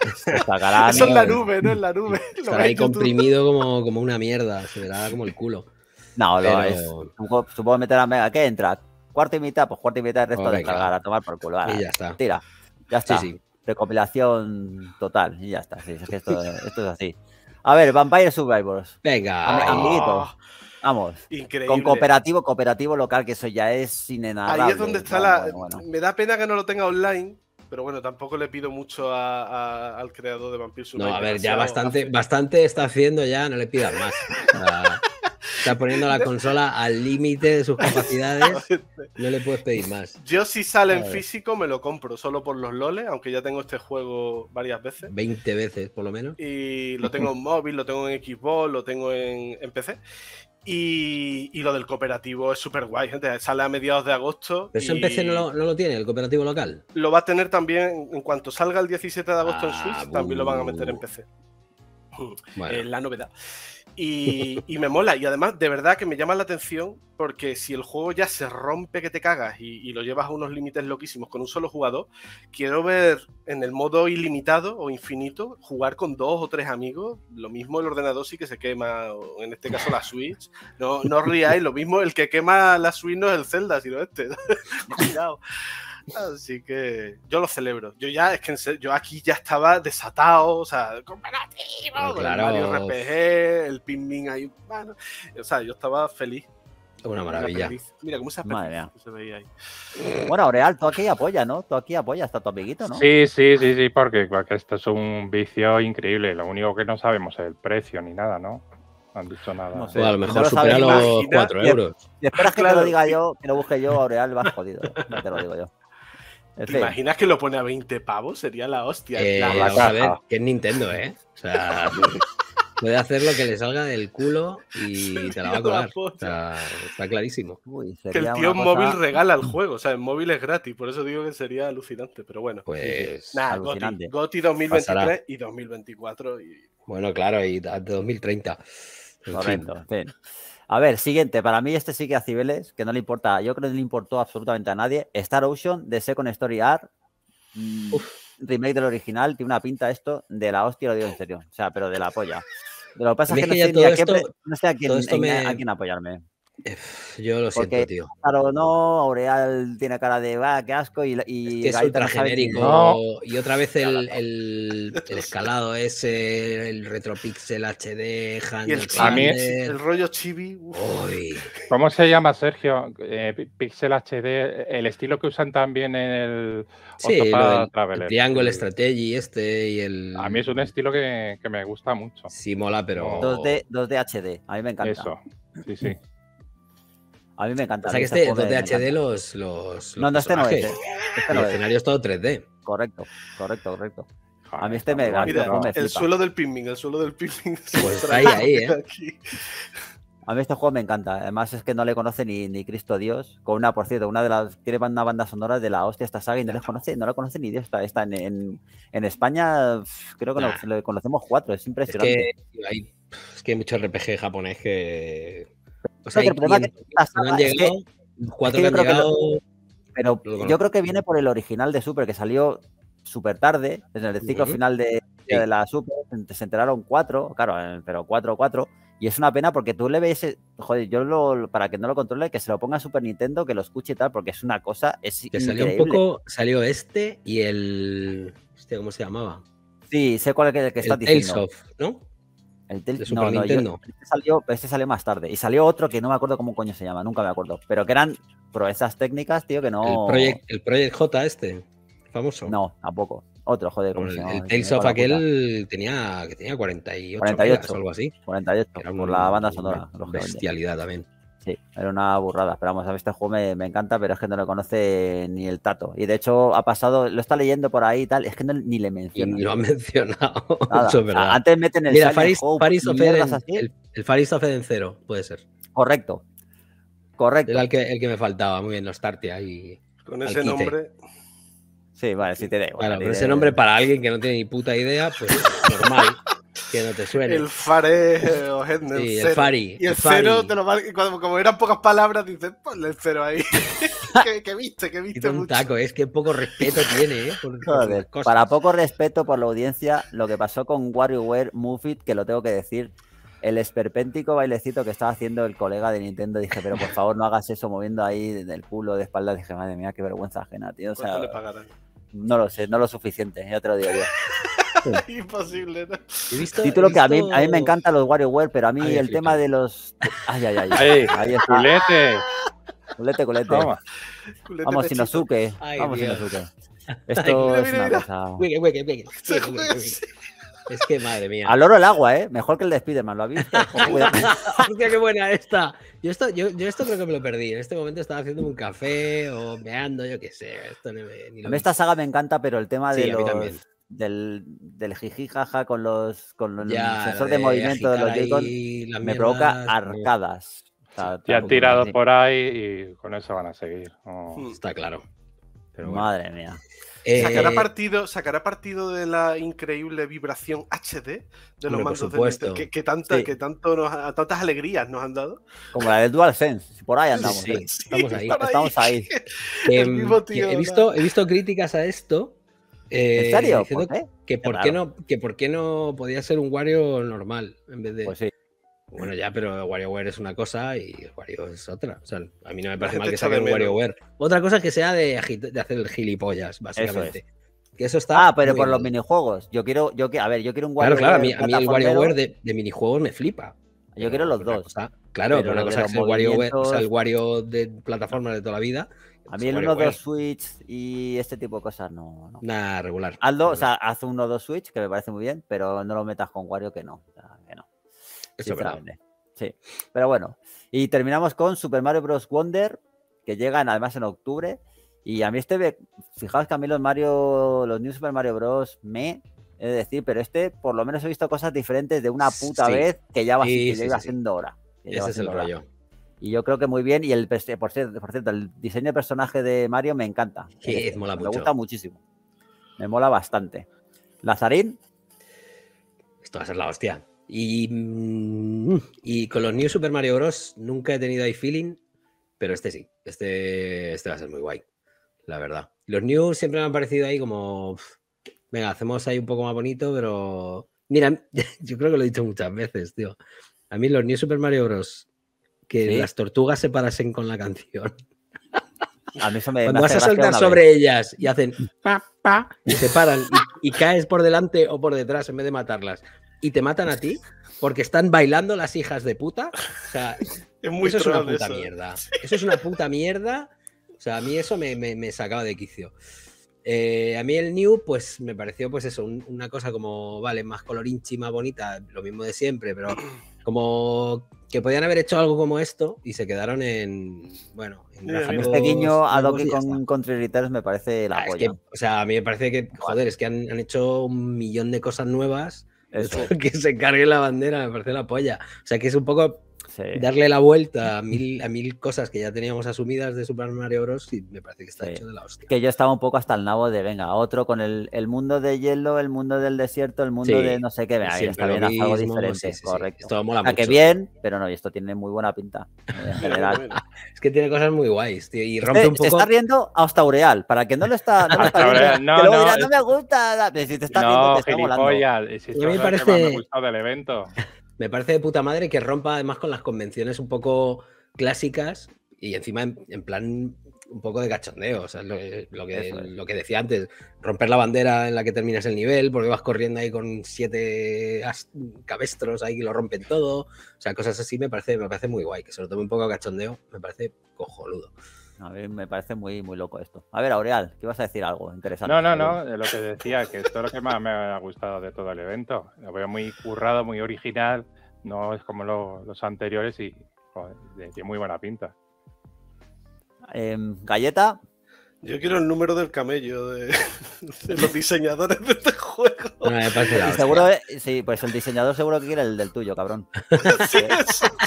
Speaker 2: Eso es la nube, no es
Speaker 5: la nube. Estará ahí comprimido
Speaker 1: como, como, una mierda, se verá como el culo. No, no, es. supongo, supongo meter a Mega. ¿Qué entra? Cuarta y mitad, pues cuarta y mitad el resto de cargar, a tomar por culo. Ahora, ya está. Tira, ya está. Sí, sí recopilación total. Y ya está. esto, es así. A ver, Vampire Survivors. Venga. amiguito ah. Vamos. Increíble. Con cooperativo, cooperativo local, que eso ya es nada. Ahí es donde está
Speaker 5: la. Me da pena que no lo tenga online, pero bueno, tampoco le pido mucho al creador de Vampire Survivors. No, a ver, ya bastante,
Speaker 2: bastante está haciendo ya, no le pidas más. Está poniendo la consola al límite de sus capacidades. No le puedes pedir más.
Speaker 5: Yo si sale en físico me lo compro solo por los loles, aunque ya tengo este juego varias veces.
Speaker 2: 20 veces por lo menos.
Speaker 5: Y lo tengo en móvil, lo tengo en Xbox, lo tengo en, PC. Y, lo del cooperativo es súper guay, gente. Sale a mediados de agosto. Pero eso en PC no
Speaker 2: lo, tiene, el cooperativo local.
Speaker 5: Lo va a tener también, en cuanto salga el 17 de agosto en ah, Switch, también lo van a meter en PC. la novedad. Y, me mola. Y además, de verdad que me llama la atención porque si el juego ya se rompe que te cagas y, y lo llevas a unos límites loquísimos con un solo jugador, quiero ver en el modo ilimitado o infinito, jugar con dos o tres amigos, lo mismo el ordenador sí que se quema, en este caso la Switch, no, no ríais, lo mismo el que quema la Switch no es el Zelda, sino este, Así que yo lo celebro. Yo ya, es que yo aquí ya estaba desatado, o sea, comparativo, ah, el RPG, el pinning ahí, bueno, o sea, yo estaba feliz
Speaker 4: una maravilla. Mira, cómo se
Speaker 5: veía ahí.
Speaker 1: Bueno, Aureal, tú aquí apoya, ¿no? Tú aquí apoya, hasta tu amiguito,
Speaker 5: ¿no?
Speaker 4: Sí, sí, sí, sí, porque, esto es un vicio increíble. Lo único que no sabemos es el precio ni nada, ¿no? No han dicho nada. a lo mejor supera los 4 euros.
Speaker 1: Y, esperas que te lo diga yo, que lo busque yo, Aureal, vas jodido. No te lo digo yo.
Speaker 2: ¿Te imaginas
Speaker 5: que lo pone a 20 pavos? Sería la hostia. Eh, la vamos a ver,
Speaker 2: que es Nintendo, ¿eh? O sea. Puede hacer lo que le salga del culo y te la va a colar. Está, está clarísimo. que el tío móvil regala
Speaker 5: el juego, o sea, el móvil es gratis, por eso digo que sería alucinante, pero bueno. Pues. Nada, Goti, 2023 y 2024.
Speaker 1: Bueno, claro, y 2030. Correcto, A ver, siguiente. Para mí este que a Cibeles, que no le importa. Yo creo que no le importó absolutamente a nadie. Star Ocean de Second Story Art. Mm, remake del original, tiene una pinta esto de la hostia, lo digo en serio. O sea, pero de la polla. Pero Lo que pasa es que, no sé, a, quién, no sé a quién, me... a quién apoyarme. Yo lo siento, tío. Claro, no, Aureal tiene cara de va, qué asco. Y, y es, ultra genérico.
Speaker 2: Y otra vez el,
Speaker 4: escalado ese, el retropixel HD, y el, rollo chibi. ¿Cómo se llama, Sergio? Eh, pixel HD, el estilo que usan también en el, sí, el Triangle
Speaker 2: Strategy este y el.
Speaker 4: A mí es un estilo que, me gusta mucho. Sí, mola, pero. 2D,
Speaker 1: 2D HD, a mí me
Speaker 2: encanta. Eso,
Speaker 4: sí,
Speaker 1: sí. A mí me encanta. O sea que este HD los, los, No, no, este no es. Este el escenario es todo 3D. Correcto, correcto, correcto. A mí este me, da este El suelo
Speaker 5: del pimming, el suelo del pimming. Pues ahí, ahí, ¿eh?
Speaker 1: A mí este juego me encanta. Además es que no le conoce ni, ni Cristo Dios. Con una, por cierto, una de las tiene una banda sonora de la hostia esta saga y no conoce, no la conoce ni Dios. Está, en, en, España creo que lo, conocemos cuatro. Es impresionante. Es que, hay, es que hay mucho RPG japonés que
Speaker 2: o sea, el problema cuatro pero yo
Speaker 1: creo que viene por el original de Super, que salió súper tarde, en el ciclo final de, la Super, se enteraron cuatro, claro, eh, pero cuatro, cuatro, y es una pena porque tú le ves, eh, joder, yo lo, para que no lo controle, que se lo ponga Super Nintendo, que lo escuche y tal, porque es una cosa, es Que salió un poco,
Speaker 2: salió este y el, este, ¿cómo se llamaba?
Speaker 1: Sí, sé cuál es el que, está diciendo. ¿no? El no, este, salió, este, más tarde. Y salió otro que no me acuerdo cómo coño se llama, nunca me acuerdo. Pero que eran proezas técnicas, tío, que no. El Project, J este, famoso. No, tampoco. Otro, joder. el, el Tales of aquel tenía, que tenía 48, 48 algo así. 48, por la banda sonora. Bestialidad también. Sí, era una burrada. Pero vamos, a ver este juego me, me, encanta, pero es que no lo conoce ni el tato. Y de hecho ha pasado, lo está leyendo por ahí y tal, es que ni le menciona. Ni lo ha
Speaker 2: mencionado. Antes meten el Mira, Faris, el,
Speaker 1: el Faris en cero, puede
Speaker 2: ser. Correcto. Correcto. Era el que, el que me faltaba, muy bien, los Tartia y.
Speaker 5: Con ese nombre.
Speaker 2: Sí, vale, sí te digo con ese nombre para alguien que no tiene ni puta idea, pues normal. que no te suene. El
Speaker 5: Fare o el Fari. Y el, cero, cuando, como eran pocas palabras, dices, ponle el cero ahí. que, viste, que viste. Un
Speaker 1: taco, es que poco respeto tiene, ¿eh? para poco respeto por la audiencia, lo que pasó con WarioWare Muffit, que lo tengo que decir. El esperpéntico bailecito que estaba haciendo el colega de Nintendo, dije, pero por favor no hagas eso moviendo ahí el culo, de espalda. Dije, madre mía, qué vergüenza ajena, tío. O sea, No lo sé, no lo suficiente, ya te lo digo
Speaker 5: Imposible, ¿no? Visto, Título que a
Speaker 1: mí, a mí me encanta los WarioWare, pero a mí el tema de los. Ay, ay, ay. ay, ay culete. Culete, culete. Vamos, culete Vamos Shinosuke. Vamos, Dios. Shinosuke. Esto es una cosa.
Speaker 2: Es que madre mía. Al
Speaker 1: oro el agua, ¿eh? Mejor que el de Spiderman, ¿lo ha visto?
Speaker 2: Hostia, qué buena esta. Yo esto, yo, yo, esto creo que me lo perdí. En este momento estaba haciendo un café o meando, yo qué sé. Esto ni a mí esta saga
Speaker 1: me encanta, pero el tema de sí, del, del jiji
Speaker 4: jaja con los con los de, movimiento de los joy me provoca arcadas. y ya tirado por ahí y con eso van a seguir. Hmm. Está claro. Madre mía. Eh, ¿Sacará,
Speaker 5: partido, ¿Sacará partido de la increíble vibración HD de los mandos de que, que, que tanto tantas alegrías nos han dado?
Speaker 1: Como la del DualSense, por ahí andamos. estamos ahí. Estamos ahí. Em, he, visto, he visto críticas a esto ¿En eh, serio? ¿Por qué? Que, por qué no, que
Speaker 2: por qué no podía ser un Wario normal en vez de. Pues sí. Bueno, ya, pero WarioWare es una cosa y Wario es otra. O sea, a mí no me parece mal que sea un WarioWare. Otra cosa es que sea de,
Speaker 1: de hacer el gilipollas, básicamente.
Speaker 2: Eso Que está. Ah, pero por los
Speaker 1: minijuegos. Yo quiero, yo a ver, yo quiero un WarioWare. Claro, claro, a mí, el WarioWare de, de, minijuegos me flipa. Yo quiero los dos.
Speaker 2: claro, pero, una cosa es el, WarioWare
Speaker 1: el de plataforma de toda la vida pues a mí el 1-2 Switch y este tipo de cosas no. Nada, regular. Aldo, o sea, haz un 1-2 Switch, que me parece muy bien, pero no lo metas con Wario, que no. Que no. Eso es Sí, pero bueno. Y terminamos con Super Mario Bros. Wonder, que llegan además en octubre. Y a mí este, fijaos que a mí los Mario, los New Super Mario Bros. me, es decir, pero este por lo menos he visto cosas diferentes de una puta vez que ya va, que siendo hora. Ese es el rollo. Y yo creo que muy bien. Y el por cierto, el diseño de personaje de Mario me encanta. Sí, mola me mucho. gusta muchísimo. Me mola bastante. Lazarín. Esto va a ser la hostia. Y, mm, y con los New Super Mario
Speaker 2: Bros. nunca he tenido ahí feeling, pero este sí. Este, este va a ser muy guay, la verdad. Los New siempre me han parecido ahí como. Venga, hacemos ahí un poco más bonito, pero. Mira, yo creo que lo he dicho muchas veces, tío. A mí los New Super Mario Bros que las tortugas se parasen con la canción. A mí eso me, Cuando vas a saltar sobre ellas y hacen
Speaker 4: pa, pa,
Speaker 2: y se paran y, caes por delante o por detrás en vez de matarlas y te matan a ti porque están bailando las hijas de puta. O sea, es muy eso es una puta mierda. Eso es una puta mierda. O sea, a mí eso me, sacaba de quicio. Eh, a mí el New, pues me pareció, pues eso, una cosa como, vale, más colorinchi, más bonita, lo mismo de siempre, pero como que podían haber hecho algo como esto y se quedaron en. Bueno, en Este guiño a Doki con, con me parece la ah, polla. o sea, a mí me parece que, joder, es que han, hecho un millón de cosas nuevas. Que se cargue la bandera, me parece la polla. O sea, que es un poco darle
Speaker 1: la vuelta a mil, cosas que ya teníamos asumidas de Super Mario Bros. y me parece que está hecho de la hostia. Que yo estaba un poco hasta el nabo de, venga, otro con el, el mundo de hielo, el mundo del desierto, el mundo de no sé qué. Venga, está bien, haz algo diferente, correcto. Esto mola mucho. A que bien, pero no, y esto tiene muy buena pinta. En general. es que tiene cosas muy guays, y este rompe un poco... Se está riendo hasta Ureal, para que no lo está... No, lo está no, que luego no, dirá, no me gusta, te está no, riendo, te está molando.
Speaker 2: A
Speaker 4: me parece... del evento.
Speaker 2: Me parece de puta madre que rompa además con las convenciones un poco clásicas y encima en, plan un poco de cachondeo, o sea, lo, eh, que, lo, que, decía antes, romper la bandera en la que terminas el nivel, porque vas corriendo ahí con siete cabestros ahí y lo rompen todo, o sea, cosas así me parece, me parece muy
Speaker 1: guay, que se lo tome un poco a cachondeo,
Speaker 4: me parece cojonudo.
Speaker 1: A ver, me parece muy, muy loco esto. A ver, Aureal, ¿qué vas a decir algo interesante? No, no, no,
Speaker 4: lo que decía, que esto es lo que más me ha gustado de todo el evento. Lo veo muy currado, muy original, no es como los anteriores y tiene muy buena pinta. Em, Galleta. Yo
Speaker 5: quiero el número del camello de, los diseñadores de este juego.
Speaker 1: seguro, sí, pues el diseñador seguro que quiere el del tuyo, cabrón.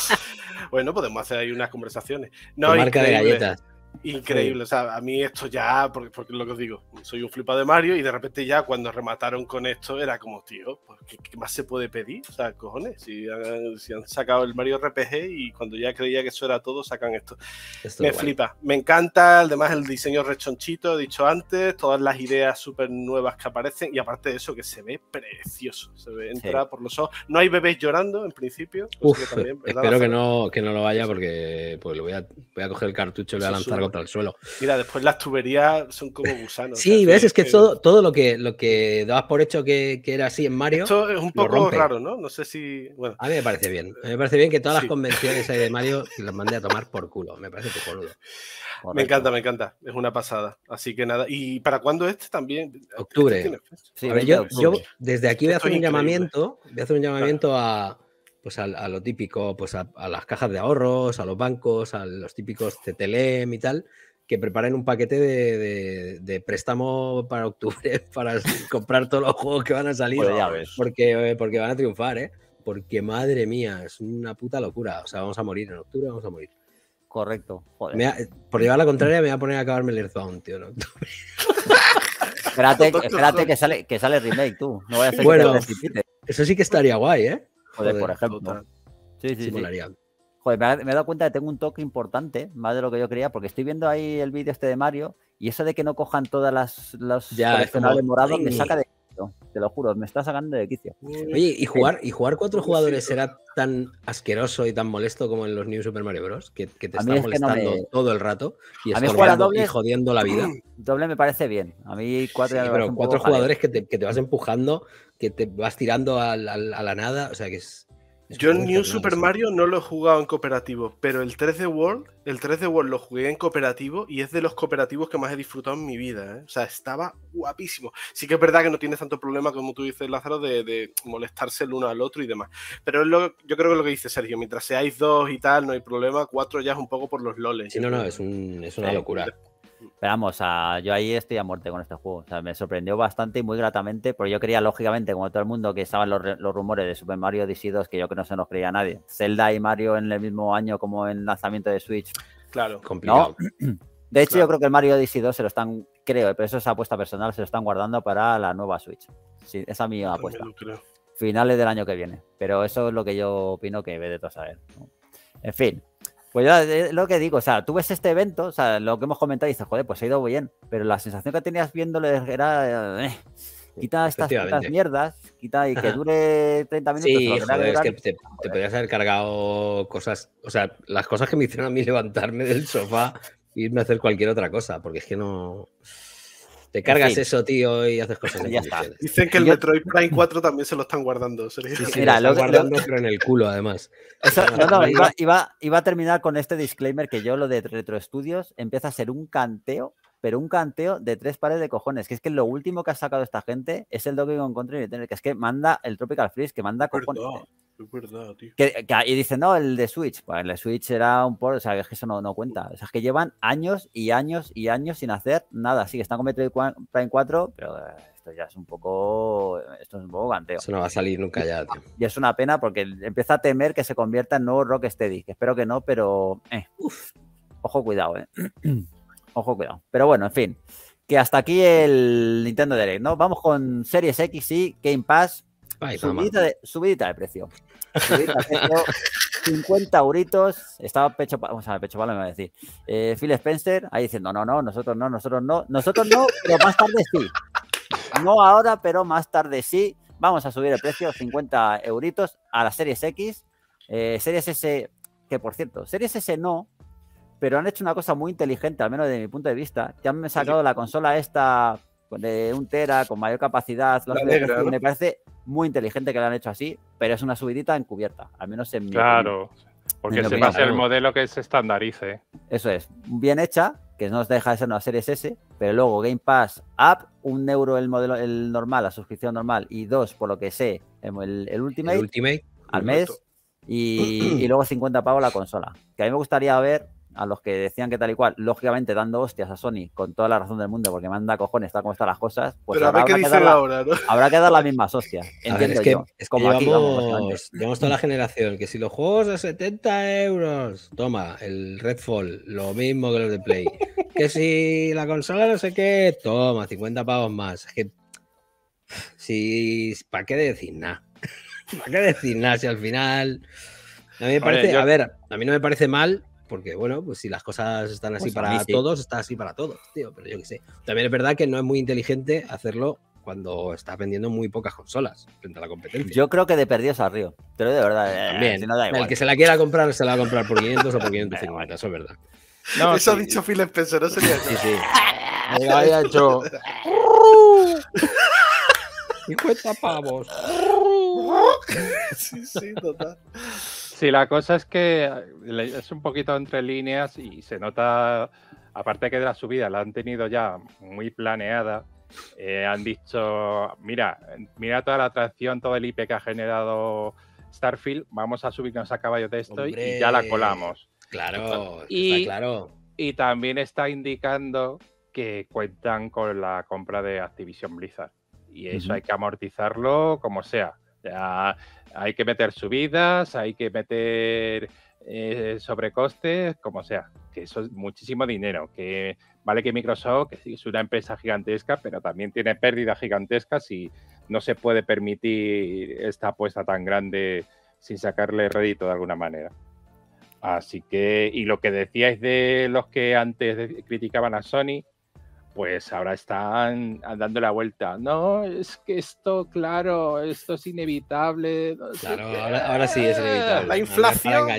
Speaker 5: bueno, podemos hacer ahí unas conversaciones. No, marca de galletas. Increíble, o sea, a mí esto ya, porque, porque, lo que os digo, soy un flipado de Mario y de repente ya cuando remataron con esto era como, tío, pues, ¿qué, más se puede pedir? O sea, cojones, si han, sacado el Mario RPG y cuando ya creía que eso era todo, sacan esto. me flipa, me encanta, además el diseño rechonchito, he dicho antes, todas las ideas súper nuevas que aparecen y aparte de eso que se ve precioso, se ve, entra por los ojos, no hay bebés llorando en principio. espero que
Speaker 2: no, que no lo vaya porque pues, lo voy a, voy a coger el cartucho y voy a lanzar contra el suelo.
Speaker 5: Mira, después las tuberías son como gusanos. sí, ves, es que, todo,
Speaker 2: todo lo que lo que dabas por hecho que, era así en Mario. Esto es un poco raro,
Speaker 5: ¿no? No sé si. A
Speaker 2: mí me parece bien. me parece bien que todas las convenciones de Mario las mandé a tomar por culo. Me parece
Speaker 5: boludo. Me encanta, me encanta. Es una pasada. Así que nada. ¿Y para cuándo este también? Octubre. Este yo, desde aquí voy a hacer un llamamiento.
Speaker 2: Voy a hacer un llamamiento a pues a, lo típico, pues a, las cajas de ahorros, a los bancos, a los típicos CTLM y tal, que preparen un paquete de, préstamo para octubre para comprar todos los juegos que van a salir. Pues eh, porque, van a triunfar, ¿eh? Porque madre mía, es una puta locura. O sea, vamos a morir
Speaker 1: en octubre, vamos a morir. Correcto. por llevar la
Speaker 2: contraria, me voy a poner a acabarme el Earthbound, tío,
Speaker 1: en octubre. espérate, espérate que sale, que remake, tú. No voy a hacer bueno,
Speaker 2: eso sí que estaría guay, ¿eh? por ejemplo.
Speaker 1: Sí, sí, Joder, me, he dado cuenta que tengo un toque importante, más de lo que yo creía, porque estoy viendo ahí el vídeo este de Mario y eso de que no cojan todas las, las ya, morados me saca de quicio, te lo juro, me está sacando de
Speaker 2: quicio. Oye, ¿y jugar, y jugar cuatro jugadores será tan asqueroso y tan molesto como en los New Super Mario Bros? Que, te está molestando todo el rato y, a y jodiendo la vida. Doble me parece bien, a mí cuatro... cuatro jugadores que te, que te, vas empujando que te vas tirando a, la nada. O sea que es.
Speaker 5: Yo Yo New Super Mario no lo he jugado en cooperativo, pero el 3D World, el 3 World lo jugué en cooperativo y es de los cooperativos que más he disfrutado en mi vida. ¿eh? O sea, estaba guapísimo. Sí que es verdad que no tienes tanto problema, como tú dices, Lázaro, de, molestarse el uno al otro y demás. Pero yo creo que lo que dice Sergio, mientras seáis dos y tal, no hay problema, cuatro ya es un poco por los loles. Sí, no, no, es,
Speaker 1: una locura. Pero vamos, yo ahí estoy a muerte con este juego. me sorprendió bastante y muy gratamente, porque yo creía, lógicamente, como todo el mundo, que estaban los, rumores de Super Mario Odyssey 2, que yo que no se nos creía nadie. Zelda y Mario en el mismo año como en lanzamiento de Switch. Claro, complicado. De hecho, yo creo que el Mario Odyssey 2 se lo están, creo, eh, pero eso es apuesta personal, se lo están guardando para la nueva Switch. esa es mi pues apuesta. Finales del año que viene. Pero eso es lo que yo opino que ve de todo saber. En fin, pues lo que digo, o sea, tú ves este evento, o sea, lo que hemos comentado y dices, joder, pues ha ido muy bien, pero la sensación que tenías viéndole era, eh, quita estas, mierdas, quita y que dure 30 minutos. Sí, es que te,
Speaker 2: te, haber cargado cosas, o sea, las cosas que me hicieron a mí levantarme del sofá e irme a hacer cualquier otra cosa, porque es que no... Te cargas eso, tío, y haces cosas. ya está. Dicen que el
Speaker 5: Metroid Prime 4 también se lo están guardando. Se lo, están guardando,
Speaker 2: pero en el culo, además. no, iba,
Speaker 1: a terminar con este disclaimer que yo lo de Retro Studios empieza a ser un canteo, pero un canteo de tres pares de cojones. Que es que lo último que ha sacado esta gente es el Donkey Kong Country que es que manda el Tropical Freeze, que manda cojones y dicen, no, el de Switch. Pues el de Switch era un por. O sea, es que eso no, no cuenta. O sea, es que llevan años y años y años sin hacer nada. Así que están con Metroid Prime 4, pero eh, esto ya es un poco. Eh, esto es un poco ganteo. Eso no va a salir nunca ya, tío. Y es una pena porque empieza a temer que se convierta en nuevo Rocksteady. Que espero que no, pero. Eh, ojo, cuidado, eh. ojo, cuidado. Pero bueno, en fin. Que hasta aquí el Nintendo Direct, ¿no? Vamos con Series X y Game Pass subidita, de, de, precio. Subidita de precio 50 euritos. Estaba pecho, vamos sea, pecho palo me va a decir. Eh, Phil Spencer ahí diciendo, no, no, nosotros no, nosotros no, nosotros no, pero más tarde sí. No ahora, pero más tarde sí. Vamos a subir el precio 50 euritos a las series X. Eh, series S, que por cierto, series S no, pero han hecho una cosa muy inteligente, al menos desde mi punto de vista, que han sacado la consola esta pues, de un tera con mayor capacidad, me parece muy inteligente que lo han hecho así, pero es una subidita encubierta, al menos en mi Claro, porque se pasa el
Speaker 4: modelo que se estandarice.
Speaker 1: Eso es, bien hecha, que no nos deja de ser una serie S, pero luego Game Pass App, un euro el modelo el normal, la suscripción normal, y dos, por lo que sé, el, Ultimate, al mes, y, y, luego 50 pavos la consola. Que a mí me gustaría ver a los que decían que tal y cual, lógicamente dando hostias a Sony con toda la razón del mundo, porque manda cojones, está como están las cosas, pues habrá, a que dar la, ahora, ¿no? habrá que dar las mismas hostias. es que, Es como aquí, toda
Speaker 2: la generación, que si los juegos a 70 euros, toma, el Redfall, lo mismo que los de Play. que si la consola no sé qué, toma, 50 pavos más. Es que, si, ¿para qué decir nada? ¿Para qué decir nada si al final... A mí me parece, a ver, a mí no me parece mal porque bueno, pues si las cosas están así pues para todos, está así para todos, tío, pero yo qué sé. También es verdad que no es muy inteligente hacerlo cuando estás vendiendo muy pocas consolas frente a la competencia. Yo creo que de perdidos al río, de verdad. Eh, Bien. no da igual. El que se la quiera comprar, se la va a comprar por 500 o por 550, eso es verdad.
Speaker 5: eso ha dicho Phil Spencer, no sería Sí, sí. Me lo había hecho...
Speaker 4: 50 pavos.
Speaker 3: sí, sí, total.
Speaker 4: Sí, la cosa es que ah, es un poquito entre líneas y se nota, aparte que de la subida la han tenido ya muy planeada, eh, han dicho, mira, mira toda la atracción, todo el IP que ha generado Starfield, vamos a subirnos a caballo de esto y ya la colamos. Claro, y, claro. Y también está indicando que cuentan con la compra de Activision Blizzard. Y eso hay que amortizarlo como sea sea, hay que meter subidas, hay que meter eh, sobrecostes, como sea, que eso es muchísimo dinero, que vale que Microsoft, es una empresa gigantesca, pero también tiene pérdidas gigantescas y no se puede permitir esta apuesta tan grande sin sacarle rédito de alguna manera. Así que, y lo que decíais de los que antes criticaban a Sony, pues ahora están ah, dando la vuelta. No, es que esto, claro, esto es inevitable. claro, ahora, sí es inevitable. La inflación.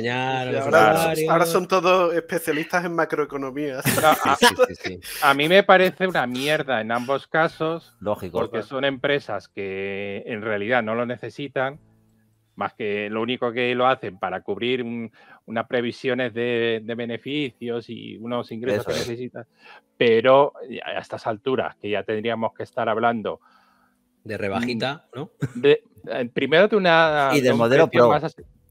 Speaker 4: Ahora, son
Speaker 5: todos especialistas en macroeconomía.
Speaker 4: a, mí me parece una mierda en ambos casos. Lógico. Porque son empresas que en realidad no lo necesitan, más que lo único que lo hacen para cubrir un, unas previsiones de, beneficios y unos ingresos que necesitas. Pero eh, a estas alturas, que ya tendríamos que estar hablando. De rebajita, ¿no? Eh, primero de una. Y del modelo pro.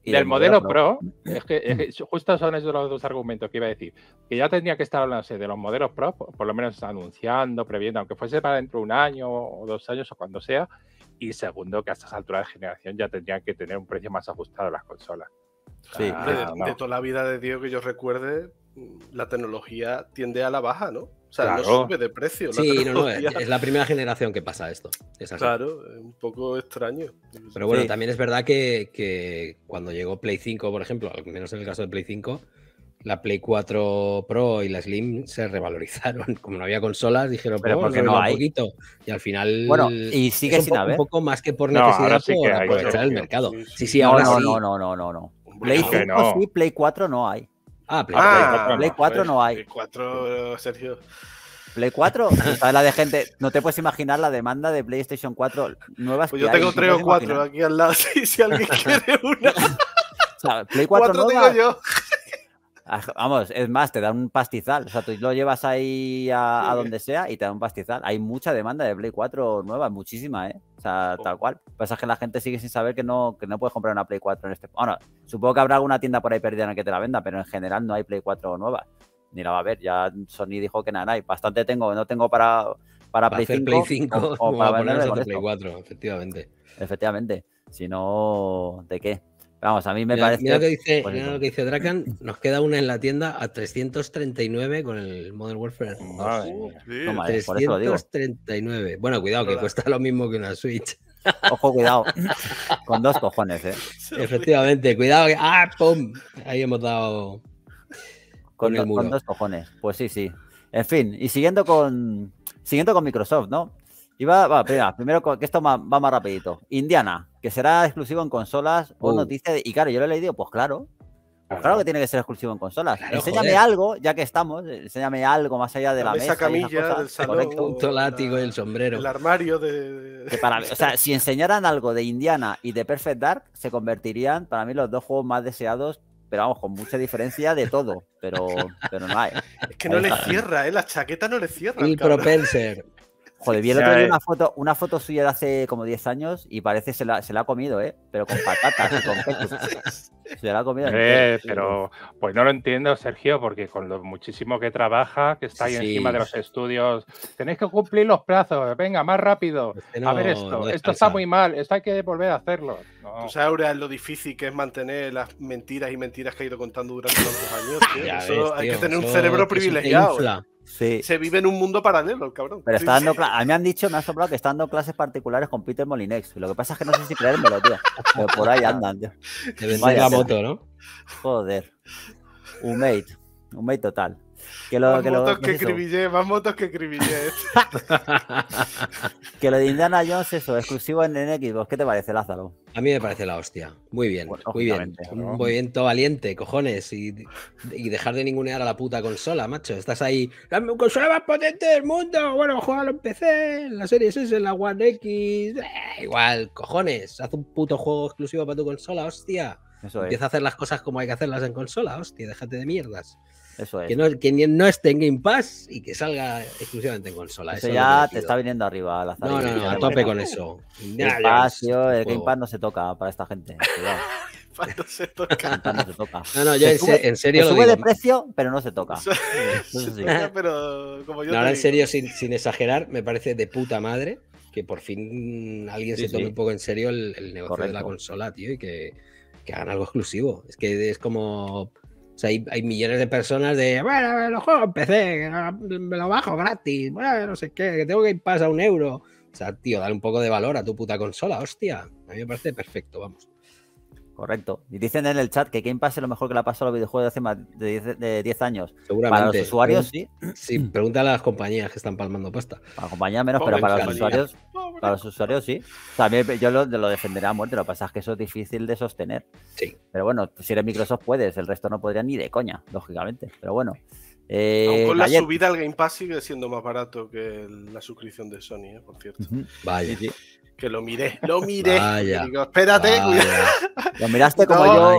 Speaker 4: del, modelo, pro, es, que, justo son esos los dos argumentos que iba a decir. Que ya tendría que estar hablando de los modelos pro, por, lo menos anunciando, previendo, aunque fuese para dentro de un año o dos años o cuando sea. Y segundo, que a estas alturas de generación ya tendrían que tener un precio más ajustado las consolas. Ah, de,
Speaker 5: toda la vida de Dios que yo recuerde, mm, la tecnología tiende a la baja, ¿no? O sea, no sube de precio. Sí, no, no, es, la primera
Speaker 2: generación que pasa esto. Es Claro,
Speaker 5: es un poco extraño. Pero bueno,
Speaker 2: también es verdad que, cuando llegó Play 5, por ejemplo, al menos en el caso de Play 5, la Play 4 Pro y la Slim se revalorizaron. Como no había consolas, dijeron, pero ¿por porque no hay. Y al final. Bueno, y sigue sin un haber. Un poco más que por necesidad, por aprovechar el mercado. Sí, sí, ahora sí. No,
Speaker 1: no, no, no, no. Play 5 sí, Play 4 no hay. Ah, Play, 4, ah. no hay. Play
Speaker 5: 4, Sergio.
Speaker 1: Play 4, ¿sabes la de gente? No te puedes imaginar la demanda de PlayStation 4 nuevas. Pues yo tengo 3 o 4
Speaker 5: aquí al lado, si, alguien quiere una. O sea, Play 4, no nueva, yo.
Speaker 1: Vamos, es más, te dan un pastizal. O sea, tú lo llevas ahí a, donde sea y te dan un pastizal. Hay mucha demanda de Play 4 nueva, muchísima, ¿eh? O sea, oh. tal cual. pasa que la gente sigue sin saber que no, que no puedes comprar una Play 4 en este. Bueno, supongo que habrá alguna tienda por ahí perdida en la que te la venda, pero en general no hay Play 4 nueva. Ni la va a haber. Ya Sony dijo que nada, hay. Bastante tengo, no tengo para, para, Play, 5, O, para ponerse Play 4, efectivamente. Efectivamente. Si no, ¿de qué? Vamos, a mí me parece. Mira lo
Speaker 2: que dice, nos queda una en la tienda a 339 con el Modern Warfare. por 339. Bueno, cuidado, que cuesta lo mismo que una Switch. Ojo, cuidado. Con dos cojones, ¿eh? Efectivamente, cuidado. Que... ¡Ah, pum! Ahí hemos dado. Con, con dos
Speaker 1: cojones. Pues sí, sí. En fin, y siguiendo con, siguiendo con Microsoft, ¿no? va, primero, que esto va, más rapidito. Indiana, que será exclusivo en consolas uh. o y claro, yo le he leído, pues claro. claro que tiene que ser exclusivo en consolas. enséñame algo, ya que estamos, eh, enséñame algo más allá de la, mesa. Esa camilla, del salón, látigo y el sombrero. El
Speaker 5: armario de. o sea, si
Speaker 1: enseñaran algo de Indiana y de Perfect Dark, se convertirían para mí los dos juegos más deseados, pero vamos, con mucha diferencia de todo. Pero, pero no hay. Es que no le cierra, ¿eh? La chaqueta no le cierra. El, el Propenser. Joder, vi el otro día una foto, una foto suya de hace como 10 años y parece se la, se la ha
Speaker 4: comido, ¿eh? Pero con patatas con Se la ha comido. Eh, pero pues no lo entiendo, Sergio, porque con lo muchísimo que trabaja, que está ahí encima de los estudios, tenéis que cumplir los plazos, venga, más rápido. a ver esto, esto está muy mal, esto hay que volver a hacerlo.
Speaker 5: No. sabes ahora lo difícil que es mantener las mentiras y mentiras que ha ido contando durante los años. hay que tener un cerebro privilegiado. Se vive en un mundo paralelo, el cabrón. Pero está dando
Speaker 1: a mí me han dicho, me han soplado que está dando clases particulares con Peter Molinex. Lo que pasa es que no sé si creérmelo, tío. Pero por ahí andan, tío. Te la moto, ¿no? Joder. Un mate. Un mate total más motos que
Speaker 5: más motos que cribillé.
Speaker 1: que lo de Indiana Jones, eso, exclusivo en, NX ¿vos ¿Qué te parece, Lázaro? A mí me parece la hostia.
Speaker 2: Muy bien, muy bien. Un movimiento valiente, cojones. Y, dejar de ningunear a la puta consola, macho. Estás ahí. ¡La consola más potente del mundo! Bueno, juega en PC, la serie S, en la One X. Eh, igual, cojones. Haz un puto juego exclusivo para tu consola, hostia. Empieza a hacer las cosas como hay que hacerlas en consola, hostia. Déjate
Speaker 1: de mierdas. Eso es. Que
Speaker 2: no, que no esté en Game Pass y que
Speaker 1: salga exclusivamente en consola. Eso, ya te está viniendo arriba la No, no, no, a tope con eso. Game Pass, el Game Pass no se toca para esta gente. Eh,
Speaker 5: no se toca. No, no, yo en, serio. Se sube de precio, pero no se toca. pero como yo ahora en
Speaker 1: serio, sin,
Speaker 2: exagerar, me parece de puta madre que por fin alguien se tome un poco en serio el, negocio de la consola, tío, y que, que hagan algo exclusivo. Es que es como sea, hay, millones de personas de, bueno, los juego en PC, me lo bajo gratis, bueno, no
Speaker 1: sé qué, que tengo que ir a un euro. O sea, tío, dale un poco de valor a tu puta consola, hostia. A mí me parece perfecto, vamos. Correcto. Y dicen en el chat que Game Pass es lo mejor que le ha pasado a los videojuegos de hace más de 10 años. Seguramente. Para los usuarios, sí. Sí, pregúntale a las compañías que están palmando pasta. Para compañías menos, pero para los usuarios, para los usuarios sí. También yo lo, lo, defenderé a muerte. Lo que pasa es que eso es difícil de sostener. Sí. Pero bueno, si eres Microsoft puedes, el resto no podría ni de coña, lógicamente. Pero bueno. Eh, con la subida
Speaker 5: al Game Pass sigue siendo más barato que la suscripción de Sony, eh, por cierto. Vale, Vaya que lo miré, lo miré. y digo, espérate, cuidado.
Speaker 1: Lo miraste como yo.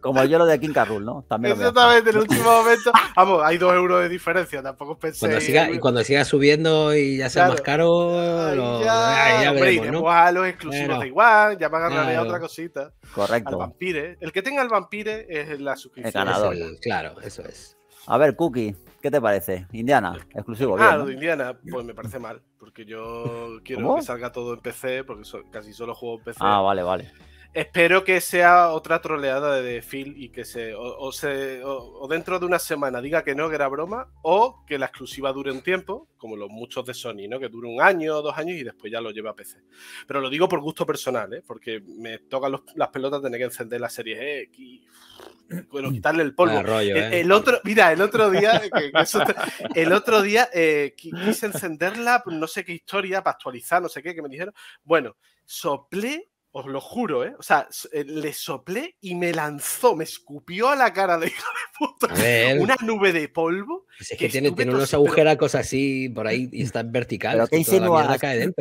Speaker 1: como yo lo de King Carrul, ¿no? También Exactamente,
Speaker 5: en el último momento. Vamos, hay dos euros de diferencia, tampoco pensé. Cuando siga,
Speaker 1: y cuando siga
Speaker 2: subiendo y ya sea más caro, ya, ya hombre, a
Speaker 5: los exclusivos igual, ya me agarraré claro. otra cosita. Correcto. Al vampire. El que tenga el vampire es la suscripción. El ganador. claro, eso es.
Speaker 1: A ver, Cookie, ¿Qué te parece? Indiana, exclusivo. Ah, bien,
Speaker 5: Indiana, pues me parece mal, porque yo quiero que salga todo en PC, porque casi solo juego en PC. Ah, vale, vale espero que sea otra troleada de Phil y que se. O, dentro de una semana diga que no, que era broma, o que la exclusiva dure un tiempo, como los muchos de Sony, ¿no? Que dure un año o dos años y después ya lo lleve a PC. Pero lo digo por gusto personal, ¿eh? Porque me tocan las pelotas tener que encender la serie X. bueno, mm. quitarle el polvo. Ah, ¿eh? el, otro, mira, el otro día, el otro día eh, quise encenderla, no sé qué historia, para actualizar, no sé qué, que me dijeron. Bueno, soplé os lo juro, ¿eh? O sea, eh, le soplé y me lanzó, me escupió a la cara de puta. Una nube de polvo. Pues es que, tiene, unos agujeros agujeracos
Speaker 1: así por ahí y está vertical ¿Pero qué insinúas? ¿Qué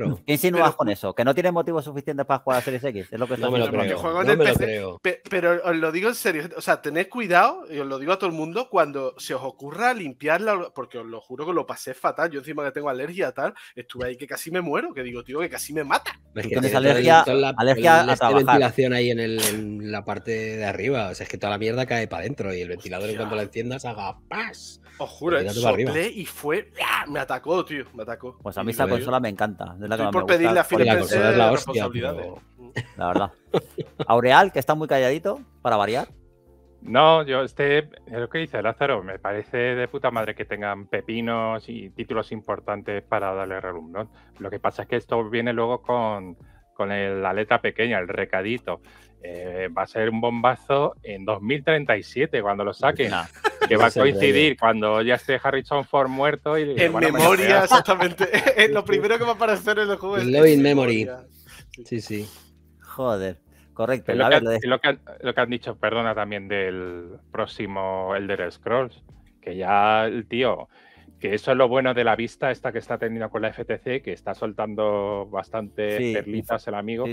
Speaker 1: con eso? Que no tiene motivos suficientes para jugar a Series X. Es lo que está
Speaker 5: no me lo creo. No me lo creo. pero os lo digo en serio. O sea, tened cuidado, y os lo digo a todo el mundo, cuando se os ocurra limpiarla, porque os lo juro que lo pasé fatal. Yo encima que tengo alergia tal, estuve ahí que casi me muero, que digo, tío, que casi me mata. Es
Speaker 1: tienes alergia ya este ventilación
Speaker 2: ahí en, la parte de arriba. O sea, es que toda la mierda cae para adentro y el ventilador en cuanto la enciendas haga
Speaker 5: ¡paz! Os juro, y fue... ¡ah! Me atacó, tío, me atacó. Pues a mí esta consola me
Speaker 4: encanta. Es por pedirle a la, consola la hostia,
Speaker 1: La verdad. Aureal, que está muy calladito,
Speaker 4: para variar. No, yo este es lo que dice Lázaro, me parece de puta madre que tengan pepinos y títulos importantes para darle relum, ¿no? Lo que pasa es que esto viene luego con con el, la letra pequeña, el recadito. Eh, va a ser un bombazo en 2037 cuando lo saquen. que va a coincidir cuando ya esté Harrison Ford muerto. Y, en memoria, exactamente. lo primero
Speaker 5: que va a aparecer en los juegos. Love in memory.
Speaker 1: Sí, sí. Joder. Correcto. Lo, que,
Speaker 4: lo, que, han dicho, perdona, también del próximo Elder Scrolls. Que ya el tío que eso es lo bueno de la vista esta que está teniendo con la FTC, que está soltando bastante perlitas el amigo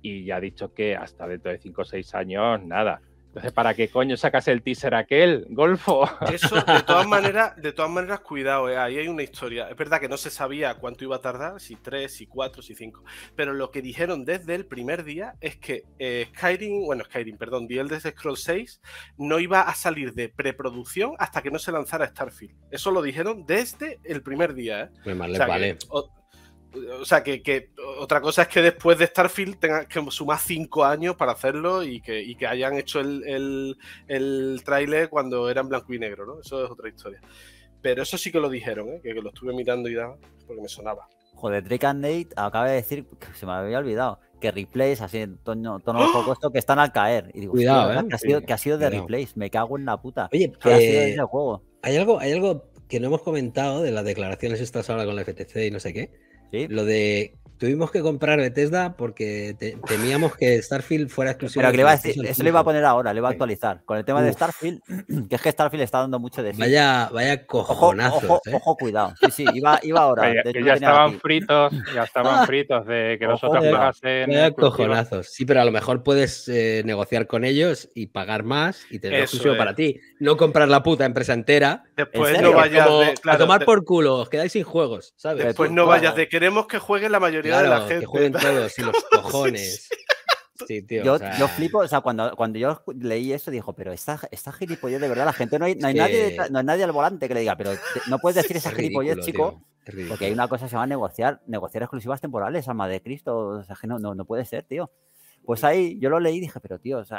Speaker 4: y ya ha dicho que hasta dentro de 5 o 6 años, nada, entonces, ¿para qué coño sacas el teaser aquel, Golfo? Eso, de todas
Speaker 5: maneras, de todas maneras, cuidado, eh, ahí hay una historia. Es verdad
Speaker 4: que no se sabía
Speaker 5: cuánto iba a tardar, si tres, si cuatro, si cinco. Pero lo que dijeron desde el primer día es que eh, Skyrim, bueno, Skyrim, perdón, The Scroll 6 no iba a salir de preproducción hasta que no se lanzara Starfield. Eso lo dijeron desde el primer día.
Speaker 4: ¿eh? vale.
Speaker 5: O sea, que, otra cosa es que después de Starfield tengas que sumar cinco años para hacerlo y que, hayan hecho el, tráiler cuando eran blanco y negro, ¿no? Eso es otra historia. Pero eso sí que lo dijeron, ¿eh? que, lo estuve mirando y da porque me sonaba.
Speaker 1: Joder, Trick and Date acaba de decir, se me había olvidado, que replays, así en tono, tono ¡Ah! que están al caer. Y Cuidado, eh, que, ha sido, de replays, me cago en la puta. Oye, ha sido eh, juego.
Speaker 2: Hay algo, hay algo que no hemos comentado de las declaraciones estas ahora con la FTC y no sé qué lo de Tuvimos que comprar Bethesda porque temíamos que Starfield fuera exclusivo. Pero que le va a decir, eso le iba a
Speaker 1: poner ahora, le va a actualizar. Con el tema de Starfield, que es que Starfield está dando mucho de sí. Vaya, vaya cojonazo. ¿eh? Ojo, cuidado. Sí, sí, iba, iba ahora. ya
Speaker 4: estaban fritos, ya estaban ah. fritos de que nosotros pagasen. Vaya cojonazos.
Speaker 1: Sí, pero a
Speaker 2: lo mejor puedes eh, negociar con ellos y pagar más y tener exclusivo para ti. No comprar la puta empresa entera. Después no vayas A tomar por culo, os quedáis sin juegos, ¿sabes? Después no vayas
Speaker 5: de queremos que jueguen la mayoría claro, Que jueguen todos y los cojones. Sí,
Speaker 1: tío, yo, flipo, o sea, cuando, cuando yo leí eso, dijo, pero esta, esta gilipollez, de verdad, la gente, no hay, no hay, nadie, no hay nadie al volante que le diga, pero no puedes decir esa chico, porque hay una cosa que se a negociar, negociar exclusivas temporales, alma de Cristo, o sea, que no, no puede ser, tío. Pues ahí yo lo leí y dije, pero tío, o sea,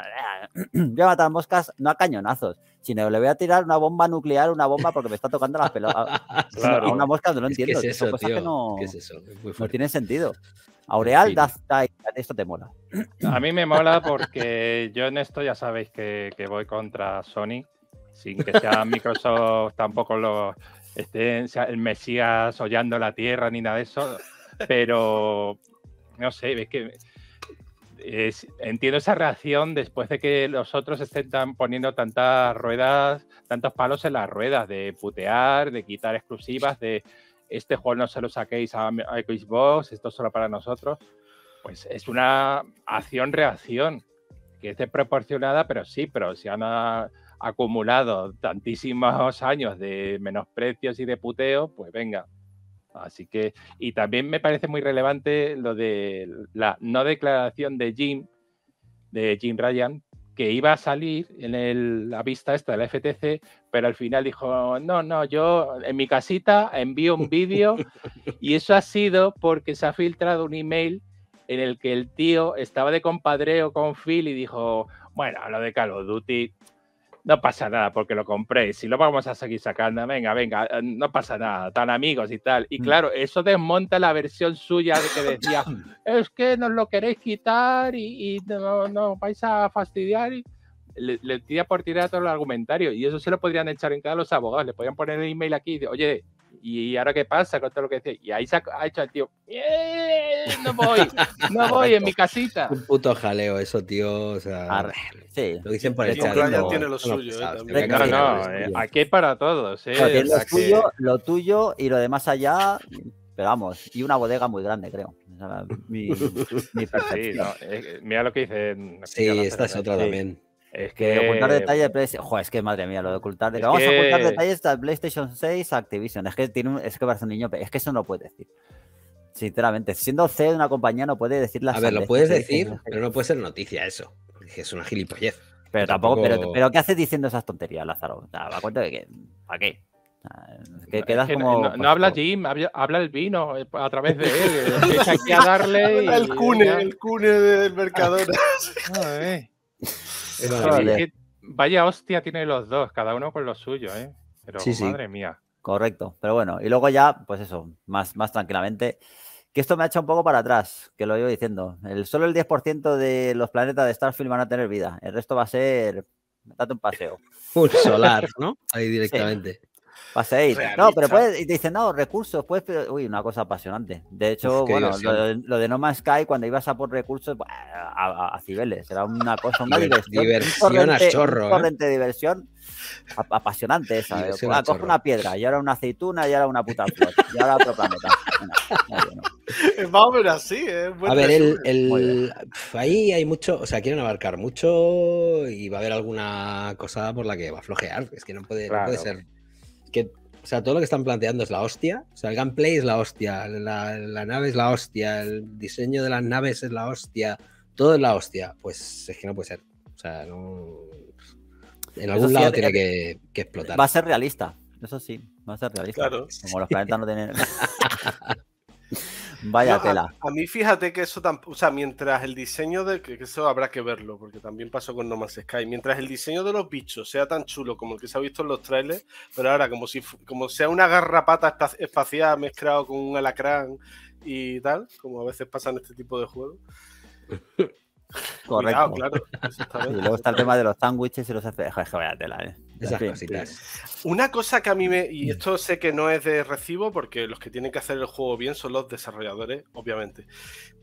Speaker 1: a matar moscas no a cañonazos, sino le voy a tirar una bomba nuclear, una bomba porque me está tocando la pelota. Una mosca no lo entiendo. ¿Qué es eso, tío. no, es sentido. Aureal, da, esto te mola.
Speaker 4: A mí me mola porque yo en esto ya sabéis que, voy contra Sony, sin que sea Microsoft tampoco lo esté el Mesías hollando la tierra ni nada de eso, pero no sé, es que entiendo esa reacción después de que los otros estén poniendo tantas ruedas, tantos palos en las ruedas, de putear, de quitar exclusivas, de este juego no se lo saquéis a, Xbox, esto es solo para nosotros. Pues es una acción-reacción que es desproporcionada, pero sí, pero se han acumulado tantísimos años de menosprecios y de puteo, pues venga, Así que, y también me parece muy relevante lo de la no declaración de Jim, de Jim Ryan, que iba a salir en la vista esta de la FTC, pero al final dijo, no, no, yo en mi casita envío un vídeo y eso ha sido porque se ha filtrado un email en el que el tío estaba de compadreo con Phil y dijo, bueno, lo de Call of Duty no pasa nada porque lo compré, si lo vamos a seguir sacando, venga, venga, eh, no pasa nada, tan amigos y tal. Y mm. claro, eso desmonta la versión suya de que decía, es que nos lo queréis quitar y, nos no, vais a fastidiar. le, tira por tirar todo el argumentario y eso se lo podrían echar en cara a los abogados, le podían poner el email aquí de, oye, ¿y ahora qué pasa? Con todo lo que dice Y ahí se ha, hecho el tío, no voy, no voy en mi casita. Un
Speaker 2: puto jaleo eso, tío. O sea, sí. Lo dicen por el chat. tiene lo suyo. ¿eh? No, no, eh,
Speaker 4: aquí hay para todos. Eh, lo, tuyo,
Speaker 1: lo tuyo y lo demás allá, pero vamos, y una bodega muy grande, creo. Mi, mi
Speaker 4: mira lo que dice. Sí, esta es otra también. Es que... ocultar detalles
Speaker 1: de PlayStation... Joder, es que madre mía, lo de ocultar... Vamos a ocultar detalles de PlayStation 6 Activision. Es que, tiene es que parece un niño... Es que eso no puede decir. Sinceramente, siendo CEO de una compañía no puede decir las... A ver, lo puedes decir, pero no puede ser
Speaker 4: noticia eso. Es una gilipollez. Pero tampoco... Pero, pero,
Speaker 1: ¿qué haces diciendo esas tonterías, Lázaro? ¿A cuenta de que... ¿Para qué? Que
Speaker 4: quedas no, habla Jim, habla, el vino eh, a través de él. hay eh, que a darle. el, cune, el
Speaker 5: cune del Mercadona.
Speaker 4: Vaya hostia tiene los dos, cada uno con lo suyo, ¿eh? Pero madre mía.
Speaker 1: Correcto, pero bueno, y luego ya, pues eso, más, más tranquilamente, que esto me ha echado un poco para atrás, que lo iba diciendo. El, solo el 10% de los planetas de Starfield van a tener vida, el resto va a ser, date un paseo. Un solar, ¿no? Ahí directamente pase No, pero puedes, y te dicen, no, recursos, pues pero, uy, una cosa apasionante. De hecho, bueno, lo, de, No Man's Sky, cuando ibas a por recursos, a, Cibeles, era una cosa, una diversión. Diversión a chorro. ¿eh? diversión apasionante esa. ¿eh? Ah, coge una piedra, y ahora una aceituna, y ahora una puta flor, y ahora otro planeta.
Speaker 5: vamos a ver así, ¿eh? a ver,
Speaker 2: el, ahí hay mucho, o sea, quieren abarcar mucho y va a haber alguna cosa por la que va a flojear. Es que no puede ser que, o sea, todo lo que están planteando es la hostia. O sea, el gameplay es la hostia, la, la nave es la hostia, el diseño de las naves es la hostia, todo es la hostia. Pues es que no puede ser. O sea, no... En algún lado tiene que, que,
Speaker 1: explotar. Va a ser realista, eso sí, va a ser realista. Como los planetas no tienen. Vaya tela.
Speaker 5: A, mí fíjate que eso tan, o sea, mientras el diseño de, que, eso habrá que verlo, porque también pasó con No Man's Sky, mientras el diseño de los bichos sea tan chulo como el que se ha visto en los trailers, pero ahora como si como sea una garrapata espacial mezclado con un alacrán y tal, como a veces pasa en este tipo de juegos. Correcto. claro. y luego está el tema
Speaker 1: de los sándwiches y los es que vaya tela, ¿eh?
Speaker 5: Una cosa que a mí me. Y mm. esto sé que no es de recibo, porque los que tienen que hacer el juego bien son los desarrolladores, obviamente.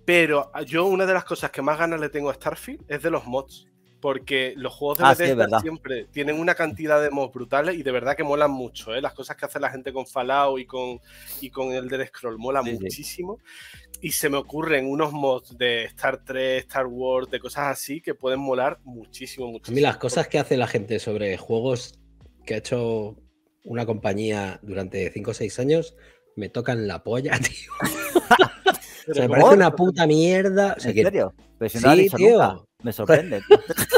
Speaker 5: Pero yo, una de las cosas que más ganas le tengo a Starfield es de los mods porque los juegos de ah, Bethesda siempre tienen una cantidad de mods brutales y de verdad que molan mucho, ¿eh? las cosas que hace la gente con Fallout y con, y con el del Scroll mola muchísimo y se me ocurren unos mods de Star Trek, Star Wars, de cosas así que pueden molar muchísimo, muchísimo.
Speaker 2: A mí las cosas que hace la gente sobre juegos que ha hecho una compañía durante 5 o 6 años me tocan la polla, tío.
Speaker 5: me parece una
Speaker 2: puta mierda. ¿En serio?
Speaker 5: Me sorprende.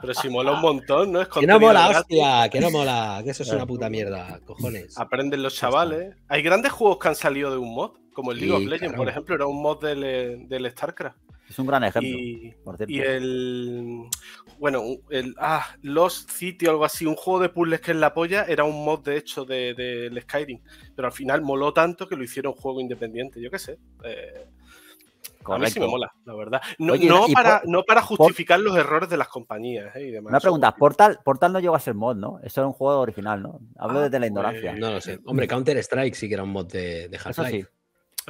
Speaker 5: Pero si mola un montón, ¿no? que no mola, hostia, que no mola,
Speaker 2: que eso es una eh, puta mierda, cojones.
Speaker 5: Aprenden los chavales. Hay grandes juegos que han salido de un mod, como el League of Legends, por ejemplo, era un mod del, StarCraft. Es un gran ejemplo. Y, el. Bueno, el. Ah, Lost City o algo así, un juego de puzzles que es la polla, era un mod de hecho del Skyrim. Pero al final moló tanto que lo hicieron juego independiente, yo qué sé. Eh, a mí sí me mola, la verdad. No, no, para, no para, justificar los errores de las compañías eh, Una pregunta,
Speaker 1: Portal, Portal no llegó a ser mod, ¿no? Eso era un juego original, ¿no?
Speaker 5: Hablo ah, desde la ignorancia. Pues, no lo sé. Eh, Hombre, mm.
Speaker 1: Counter-Strike sí que era un mod de,
Speaker 2: Half-Life. Sí.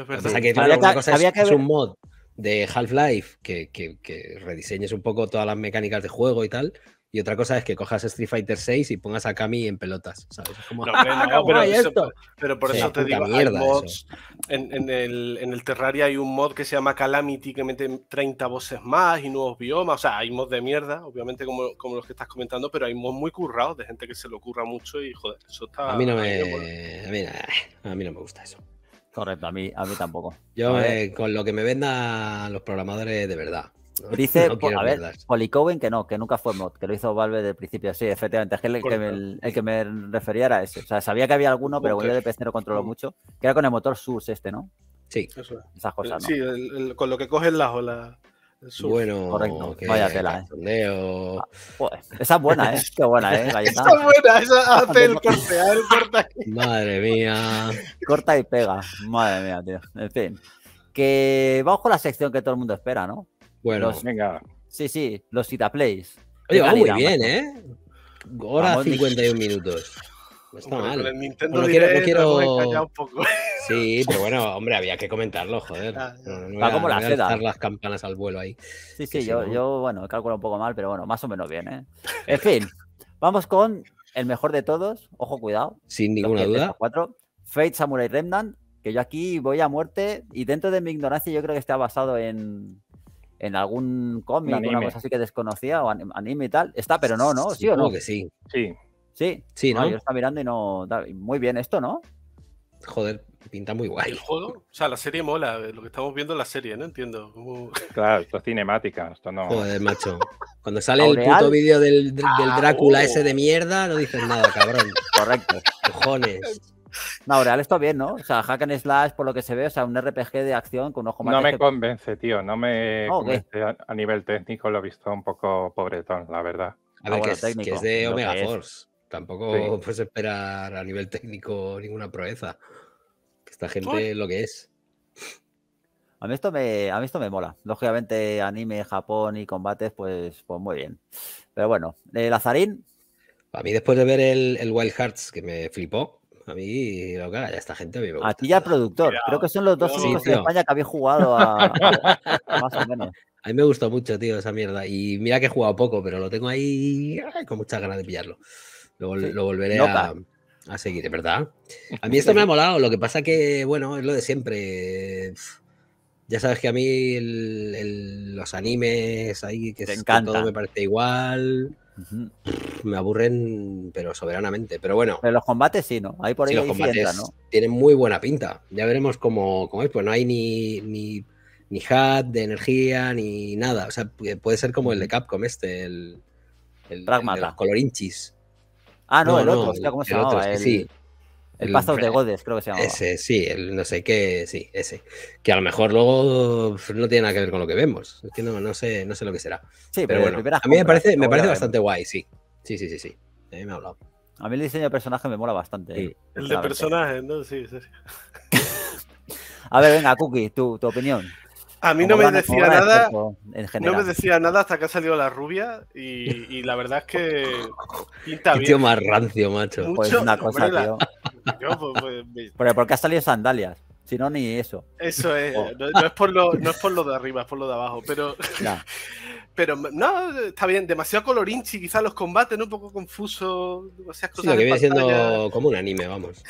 Speaker 2: O sea, que, claro, es, que... es un mod de Half-Life que, que, que, rediseñes un poco todas las mecánicas de juego y tal, y otra cosa es que cojas Street Fighter 6 y pongas a Kami en pelotas, ¿sabes? Como, ah, pero,
Speaker 5: Pero, por eso te digo, hay mods, en, el, Terraria hay un mod que se llama Calamity que mete 30 voces más y nuevos biomas, o sea, hay mods de mierda, obviamente como, los que estás comentando, pero hay mods muy currados de gente que se lo curra mucho y joder, eso está... A mí no me,
Speaker 2: a mí, no me gusta eso.
Speaker 1: Correcto, a mí, tampoco. Yo con lo que me vendan los programadores
Speaker 5: de verdad.
Speaker 2: Dice, a ver,
Speaker 1: Policoven que no, que nunca fue mod, que lo hizo Valve de principio. Sí, efectivamente, es que el, que me, refería era ese. O sea, sabía que había alguno, pero bueno, yo de PC no controlo mucho. Que era con el motor SUS este, ¿no? Sí. Esas cosas, eh,
Speaker 5: Sí, con lo que cogen las olas. Bueno,
Speaker 2: correcto. Vaya tela,
Speaker 1: ¿eh? Ah,
Speaker 5: pues,
Speaker 2: esa es buena, ¿eh? Qué buena, ¿eh? esa es
Speaker 3: buena, esa hace el corte, ver, corta
Speaker 1: Madre mía. Corta y pega. Madre mía, tío. En fin. Que vamos con la sección que todo el mundo espera, ¿no? Bueno, venga. Sí, sí, los Citaplays. Oye, va muy bien, ¿eh? Hora 51 minutos. No está mal. no, quiero, no quiero... un poco. Sí, pero bueno, hombre, había que comentarlo, joder. Ah, va como la seda. las campanas al vuelo ahí. Sí, sí, yo, yo, bueno, calculo un poco mal, pero bueno, más o menos bien, ¿eh? En fin, vamos con el mejor de todos. Ojo, cuidado.
Speaker 2: Sin ninguna duda.
Speaker 1: Cuatro. Fate Samurai Remnant, que yo aquí voy a muerte y dentro de mi ignorancia yo creo que está basado en, en algún cómic, una cosa así que desconocía, o anime y tal. Está, pero no, ¿no? ¿Sí o no? que sí. Sí. Sí, sí ¿no? Ah, yo estaba mirando y no. Muy bien esto, ¿no? Joder, pinta muy
Speaker 2: guay.
Speaker 5: El juego, o sea, la serie mola, eh, lo que estamos viendo es la serie, no entiendo.
Speaker 4: Claro, esto es cinemática, esto no. Joder, macho. Cuando sale el puto vídeo del, ah, Drácula oh. ese de
Speaker 1: mierda, no dices nada, cabrón. Correcto. Cojones. No, real está bien, ¿no? O sea, hack and slash, por lo que se ve, o sea, un RPG de acción con ojo más. No me
Speaker 4: convence, tío, no me ah, convence a, nivel técnico, lo he visto un poco pobretón, la verdad. A ah, ver, que, es, es, de Omega Force. Tampoco
Speaker 2: puedes
Speaker 1: esperar a nivel técnico ninguna proeza. Que Esta
Speaker 2: gente es lo que
Speaker 1: es. A mí, esto me, a mí me mola. Lógicamente, anime, Japón y combates, pues, pues muy bien. Pero bueno, eh, Lazarín. A mí, después de ver el Wild Hearts, que me flipó, a mí, lo que esta gente a A ti ya productor.
Speaker 2: Creo que son los dos únicos de España
Speaker 1: que habéis jugado a, más o menos.
Speaker 2: A mí me gustó mucho, tío, esa mierda. Y mira que he jugado poco, pero lo tengo ahí con muchas ganas de pillarlo. Lo, volveré a, a, seguir, ¿verdad? A mí esto me ha molado. Lo que pasa que, bueno, es lo de siempre. Ya sabes que a mí los animes ahí, que, se encanta todo me parece igual. Me aburren, pero soberanamente. Pero bueno. Pero los combates sí, ¿no? Ahí por ahí. tienen muy buena pinta. Ya veremos cómo, es. Pues no hay ni, ni, ni hat de energía ni nada. O sea, puede ser como el de Capcom este, el, el, de colorinchis. Ah, no, el otro. ¿Cómo se Otro, sí. El, pasado de Godes, creo que se llama. Ese, sí, no sé qué, sí, ese. Que a lo mejor luego no tiene nada que ver con lo que vemos. Es que no, no, sé, no sé lo que será. Sí, pero, bueno, a mí me parece, me parece bastante
Speaker 1: guay, sí. Sí, sí, sí, sí. A mí me ha hablado. A mí el diseño de personaje me mola bastante. Eh, el de personaje, ¿no? Sí, sí. a ver, venga, Cookie, tu, tu opinión. A mí no me decía nada. No me
Speaker 5: decía nada hasta que ha salido la rubia. Y, la verdad es que pinta bien. Tío más
Speaker 1: rancio, macho. pues una cosa, tío.
Speaker 5: Pues,
Speaker 1: pues, porque ha salido sandalias. Si no, ni eso.
Speaker 5: Eso es. Oh. No, es por lo, de arriba, es por lo de abajo. Pero. Pero no, está bien, demasiado colorinchi, quizás los combates, Un poco confuso, Sí, que viene siendo
Speaker 2: como un anime, vamos.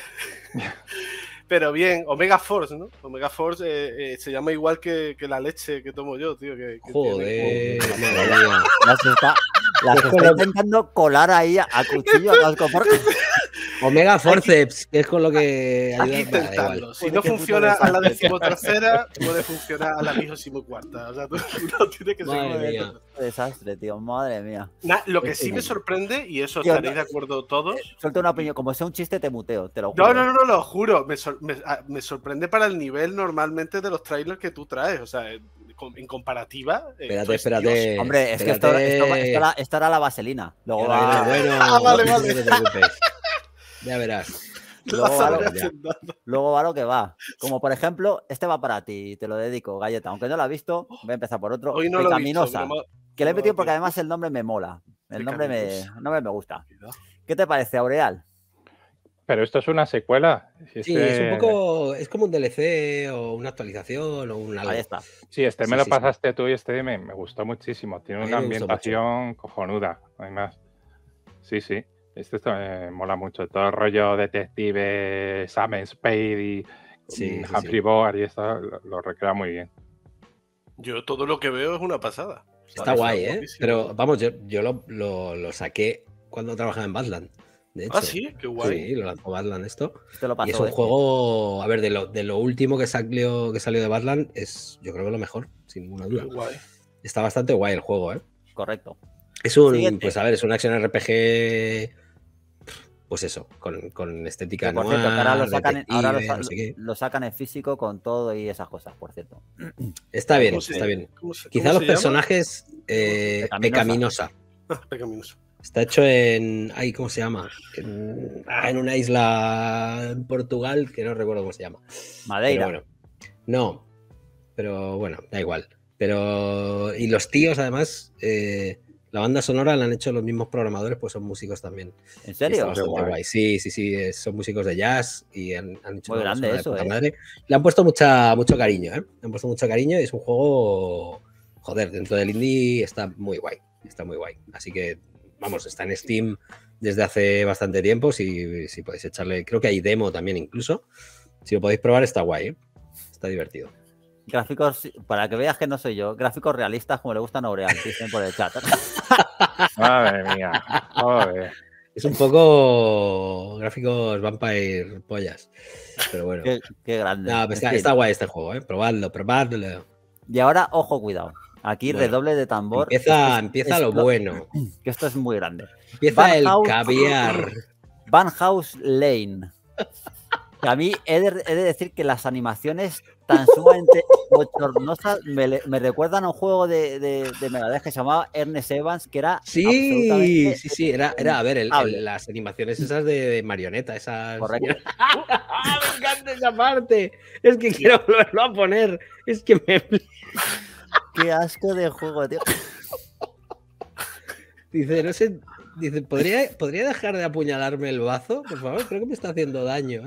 Speaker 5: Pero bien, Omega Force, ¿no? Omega Force eh, eh se llama igual que, la leche que tomo yo, tío. Que, Joder,
Speaker 2: tiene
Speaker 1: las está, intentando colar ahí a cuchillo, a las
Speaker 2: Omega Forceps, que es con lo que. ayuda intentarlo. si no funciona a la
Speaker 5: decimotercera, puede funcionar a la cuarta. O sea, tú, no tiene que ser
Speaker 1: desastre, tío. Madre mía. lo que sí me este, sorprende, y eso estaréis de
Speaker 5: acuerdo todos. Eh,
Speaker 1: suelta una opinión. Como sea un chiste, te muteo, te lo juro. No,
Speaker 5: no, no, lo juro. Ah, me, sorprende para el nivel normalmente de los trailers que tú traes. O sea, en, comparativa. Eh, espérate, espérate.
Speaker 1: Hombre, es que esto, era, la vaselina. ah, bueno, ah, vale, vale. Ya verás. Luego va, lo, que va. Como por ejemplo, este va para ti, te lo dedico, galleta. Aunque no lo ha visto, oh. voy a empezar por otro. Hoy no que le he metido porque además el nombre me mola. El nombre me, gusta. ¿Qué te parece,
Speaker 4: Aureal? Pero esto es una secuela. Sí, este es un
Speaker 1: poco. Es como un
Speaker 2: DLC o una actualización o una Sí, este me lo pasaste
Speaker 4: tú y este me, me gustó muchísimo. Tiene una ambientación cojonuda, además. Sí, sí esto me eh, mola mucho, todo el rollo detective, Sam Spade y mm, Humphrey y esto lo, recrea muy bien.
Speaker 5: Yo todo lo que veo es una pasada.
Speaker 2: Está, guay, ¿eh? Pero vamos, yo, lo, saqué cuando trabajaba en Badland. De ah, hecho. Ah, sí, qué guay. Sí, lo lanzó Badland esto. es un ¿eh? juego, a ver, de lo, último que salió, que salió de Badland es, yo creo que lo mejor, sin ninguna duda. Está bastante guay el juego, ¿eh? Correcto. Es un, pues a ver, es un acción RPG pues eso, con, estética por cierto, ahora, lo sacan,
Speaker 1: el en físico con todo y esas cosas, por cierto. Está bien, está bien.
Speaker 2: Quizá los personajes pecaminosa. Está hecho en. ahí ¿cómo se llama? Ah, en, una isla en Portugal que no recuerdo cómo se llama. Madeira. no, pero bueno, da igual. Pero. Y los tíos, además. Eh, la banda sonora la han hecho los mismos programadores, pues son músicos también. ¿En serio? Guay. Sí, sí, sí, son músicos de jazz y han, hecho... Muy grande eso, eh. Le han puesto mucha, mucho cariño, ¿eh? Le han puesto mucho cariño y es un juego, joder, dentro del indie está muy guay, está muy guay. Así que, vamos, está en Steam desde hace bastante tiempo, si, si podéis echarle, creo que hay demo también incluso. Si lo podéis probar, está guay, ¿eh?
Speaker 1: está divertido. Gráficos, para que veas que no soy yo, gráficos realistas como le gustan a Oreal, dicen por el chat.
Speaker 4: Madre mía, joder. Es un
Speaker 2: poco gráficos vampire pollas. Pero bueno. Qué, grande. No, pues está, guay
Speaker 1: este juego, ¿eh? Probadlo, probadlo. Y ahora, ojo, cuidado. Aquí redoble de tambor. Empieza, lo bueno. Que esto es muy grande. Empieza el caviar. Van House Lane. a mí he de, decir que las animaciones me, recuerdan a un juego de, de, que se llamaba Ernest Evans, que era. Sí, sí, sí, era, era a ver, las animaciones
Speaker 2: esas de, marioneta, esas. ¡Ah,
Speaker 1: me encanta esa parte. Es que
Speaker 2: quiero volverlo a poner. Es que me.
Speaker 1: Qué asco de juego, tío.
Speaker 2: Dice, no sé, Dice, ¿podría, ¿podría dejar de apuñalarme el bazo? Por favor, creo que me está haciendo daño.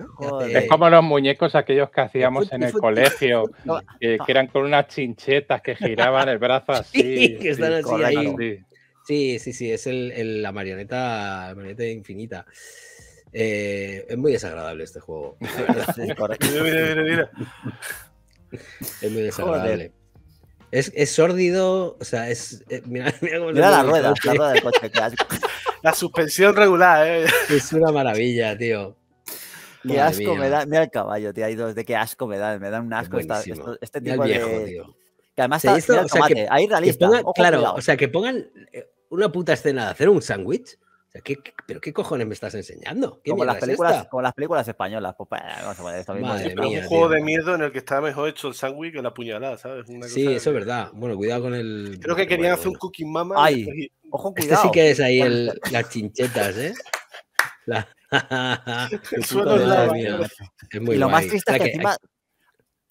Speaker 2: ¿eh? Es como
Speaker 4: los muñecos aquellos que hacíamos en el colegio, que eran con unas chinchetas que giraban el brazo así. Sí,
Speaker 2: Sí, sí, es el, la marioneta, marioneta infinita. Eh, es muy desagradable este juego. Este, mira, mira, mira, Es muy desagradable. Es, sórdido, o sea, es. Eh, mira, la rueda, la rueda del
Speaker 5: coche que la suspensión regular, ¿eh?
Speaker 1: Es una maravilla, tío.
Speaker 2: Qué asco asco da me da.
Speaker 1: Mira el caballo, tío. Hay dos de qué asco me da. Me da un asco esta, este tipo viejo, de. Tío. Que además está, el tomate, ahí realista. claro,
Speaker 2: o sea, que pongan eh, una puta escena de hacer un sándwich pero qué cojones me estás
Speaker 1: enseñando? como, las películas, españolas. Pues,
Speaker 2: pues Madre mía, un juego
Speaker 5: de miedo en el que está mejor hecho el sándwich que la puñalada, ¿sabes? sí, eso es
Speaker 2: verdad. Bueno, cuidado con el. Creo que querían hacer un cooking mama. Ay, cuidado. Este sí que es ahí el, las chinchetas, ¿eh? La... la... Es muy y lo más triste es que,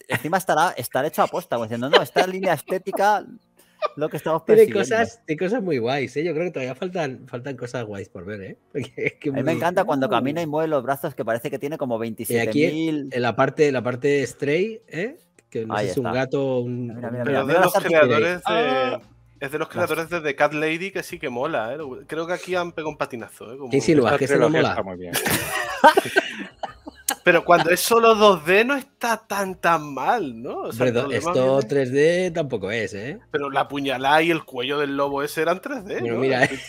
Speaker 1: encima, estará, hecho a posta, diciendo, no, esta línea estética lo que estamos Tiene cosas,
Speaker 2: cosas muy guays, ¿eh? Yo creo que todavía faltan, faltan cosas guays por ver, ¿eh? me encanta cuando camina
Speaker 1: y mueve los brazos, que parece que tiene como 27 aquí,
Speaker 2: En la parte, la parte stray, ¿eh? Que no sé si es un gato, un... de los
Speaker 5: ah. Es de los creadores de The Cat Lady que sí que mola, ¿eh? Creo que aquí han pegado un patinazo, ¿eh? Como... sí, lo Que Pero cuando es solo 2D no está tan tan mal, ¿no? esto 3D tampoco es, ¿eh? Pero la puñalada y el cuello del lobo ese eran 3D. ¿no? mira. es eh.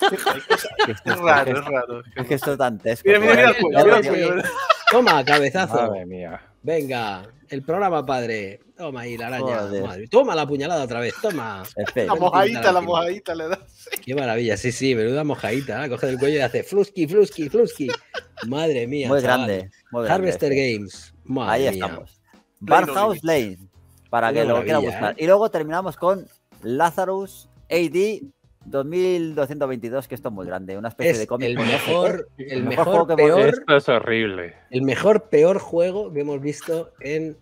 Speaker 5: raro, es raro. Es
Speaker 2: que esto es dantesco. Mira, mira, mira, el cuello, mira Toma, cabezazo. Madre
Speaker 4: mía.
Speaker 5: Venga
Speaker 2: el programa padre. Toma ahí la araña. Madre. Toma la puñalada otra vez, toma. la mojadita, la
Speaker 5: mojadita le das.
Speaker 2: Qué maravilla, sí, sí, menuda mojadita. ¿eh? Coge el cuello y hace flusky, fluski,
Speaker 1: fluski. Madre mía.
Speaker 2: Muy grande. Harvester este. Games. ahí estamos.
Speaker 1: Barthouse Lane. Para que lo quiera buscar. ¿eh? Y luego terminamos con Lazarus AD 2222, que esto es muy grande, una especie de cómic. El mejor, el,
Speaker 4: mejor, peor, esto es horrible. El mejor,
Speaker 1: peor juego que hemos visto en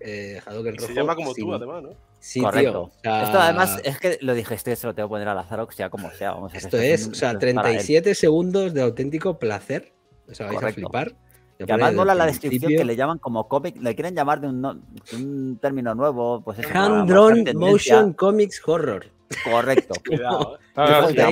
Speaker 1: eh, Rojo.
Speaker 2: Se llama como tú, además, ¿no?
Speaker 4: Sí, Correcto. esto además es que lo dije,
Speaker 1: esto se lo tengo que poner a Lazarox, sea como sea. esto es, o sea, 37
Speaker 2: segundos de auténtico placer.
Speaker 1: O sea, vais a flipar. Y además mola la descripción que le llaman como cómic, le quieren llamar de un, término nuevo, pues hand Drone motion comics horror. Correcto. Eh.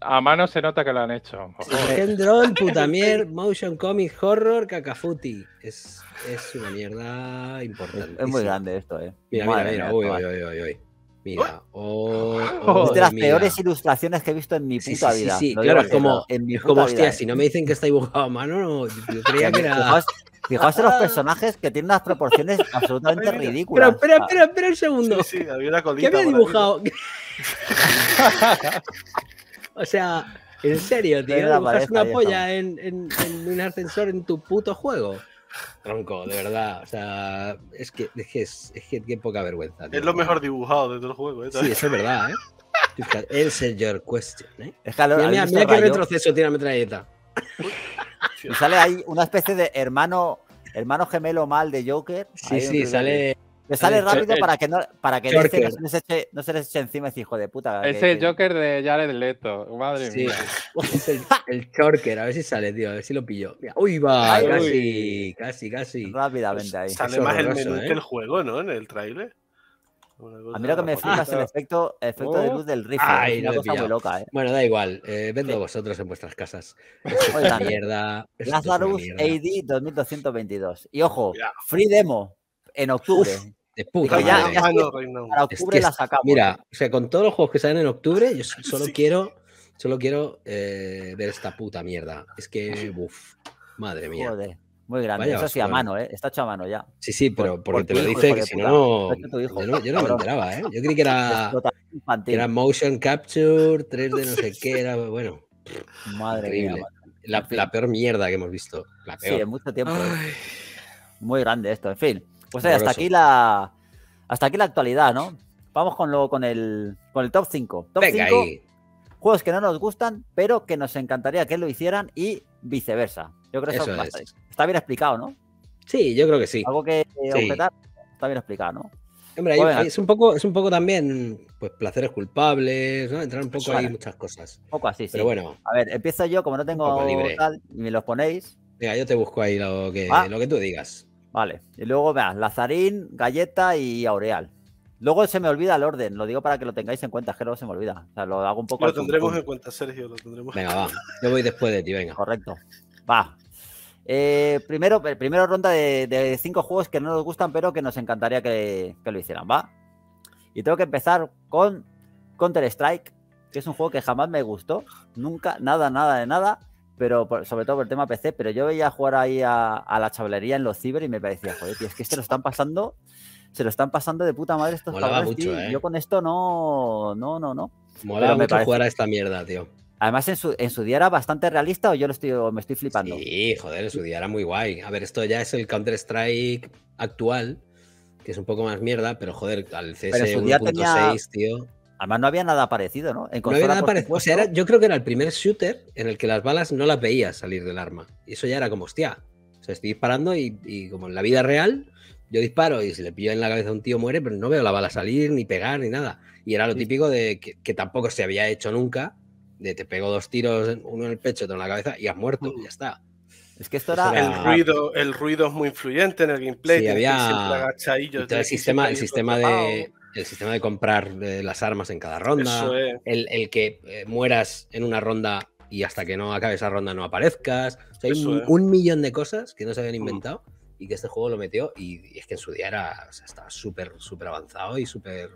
Speaker 4: a, mano, se nota que lo han hecho. Gendron, Putamier,
Speaker 2: Motion Comic, Horror, Cacafuti. Es, es una mierda importante. Es muy grande esto, eh. Mira, mira, mira. Mira. Oh, es de las peores
Speaker 1: ilustraciones que he visto en mi puta vida. Sí, claro, es como, en mi como hostia, si no me dicen que está dibujado a mano, no, yo creía que era. Fijaos en los personajes que tienen unas proporciones absolutamente ridículas.
Speaker 2: Pero espera, espera,
Speaker 5: espera un segundo. Sí, sí, ha ¿Qué había dibujado?
Speaker 2: o sea, en serio, tío, dibujas una polla en, un ascensor en tu puto juego. Tronco, de verdad. O sea, es que es, que, es, qué poca vergüenza. Es lo mejor
Speaker 5: dibujado de todo el juego, ¿eh? Sí, eso es verdad, ¿eh?
Speaker 2: Answer your question, ¿eh? que qué retroceso
Speaker 5: tiene la metralleta.
Speaker 1: sale ahí una especie de hermano hermano gemelo mal de Joker. Sí, sí, sale me sale eh, rápido eh, para que no, para que no, se les eche, no se eche encima ese hijo de puta.
Speaker 2: Ese
Speaker 4: Joker de Jared Leto, madre mía.
Speaker 2: el, Chorker, Joker, a ver si sale, tío, a ver si lo pillo. uy, va, casi, casi, casi. Rápidamente ahí. Sale más el menú ¿eh? que el
Speaker 5: juego, ¿no? En el trailer. A mí lo que me fija es el efecto, el efecto de oh. luz del rifle. una cosa muy
Speaker 2: loca, ¿eh? Bueno, da igual. Vendo vosotros en vuestras casas. mierda. Lazarus AD
Speaker 1: 2222. Y ojo, free demo en octubre. De puta ya, Ya, Para octubre la sacamos. Mira, o sea, con todos los juegos que salen
Speaker 2: en octubre, yo solo quiero, solo quiero eh, ver esta puta mierda. Es que,
Speaker 1: uff, madre mía. muy grande. Eso sí, a mano, ¿eh? Está hecho a mano ya.
Speaker 2: Sí, sí, pero porque te lo dice que si no. Yo, yo no me enteraba, ¿eh? Yo creí que era, era motion capture, 3D, no sé qué, era. Bueno. Madre mía. La,
Speaker 1: peor mierda que hemos visto. Sí, en mucho tiempo. Muy grande esto, en fin. Pues eh, hasta aquí la hasta aquí la actualidad, ¿no? Vamos con lo con el con el top 5. Top juegos que no nos gustan, pero que nos encantaría que lo hicieran y viceversa. Yo creo que está, bien explicado, ¿no? Sí, yo creo que sí. Algo que eh, objetar está bien explicado, ¿no?
Speaker 2: Hombre, pues es, un poco, es un poco también pues placeres
Speaker 1: culpables, ¿no? Entrar un poco ahí muchas cosas. Un poco así, sí. Pero bueno. A ver, empiezo yo, como no tengo tal, me los ponéis. Mira, yo te busco ahí lo que, ah. lo que tú digas. Vale. Y luego, vean, Lazarín, Galleta y Aureal. Luego se me olvida el orden, lo digo para que lo tengáis en cuenta, es que luego se me olvida. lo hago un poco. Lo tendremos en
Speaker 5: cuenta, Sergio, lo tendremos. Venga, va.
Speaker 1: Yo voy después de ti, venga. Correcto. Va. Eh, primero, eh, primera ronda de, cinco juegos que no nos gustan, pero que nos encantaría que, que lo hicieran, ¿va? Y tengo que empezar con Counter-Strike, que es un juego que jamás me gustó. Nunca, nada, nada de nada pero sobre todo por el tema PC, pero yo veía jugar ahí a, la chablería en los ciber y me parecía, joder, tío, es que se lo están pasando, se lo están pasando de puta madre estos jugadores ¿eh? Yo con esto no, no, no, no. Mola mucho jugar a
Speaker 2: esta mierda, tío.
Speaker 1: Además, en su, en día era bastante realista o yo lo estoy, me estoy
Speaker 2: flipando. Sí, joder, en su día era muy guay. A ver, esto ya es el Counter-Strike actual, que es un poco más mierda, pero joder, al CS 1.6, tío. Además, no había nada parecido, ¿no? no había nada parecido. O yo creo que era el primer shooter en el que las balas no las veía salir del arma. Y eso ya era como, hostia. O sea, estoy disparando y, como en la vida real, yo disparo y si le pillo en la cabeza a un tío muere, pero no veo la bala salir, ni pegar, ni nada. Y era lo típico de que, tampoco se había hecho nunca, de te pego dos tiros, uno en el pecho, otro en la cabeza y has muerto, y ya
Speaker 5: está.
Speaker 1: Es que esto
Speaker 2: era... El ruido,
Speaker 5: el ruido es muy influyente en el gameplay. Sí, había... el sistema, el sistema de,
Speaker 2: el sistema de comprar eh, las armas en cada ronda. el, que eh, mueras en una ronda y hasta que no acabe esa ronda no aparezcas. hay un, millón de cosas que no se habían mm. inventado y que este juego lo metió. Y, es que en su día era, estaba súper, súper avanzado y súper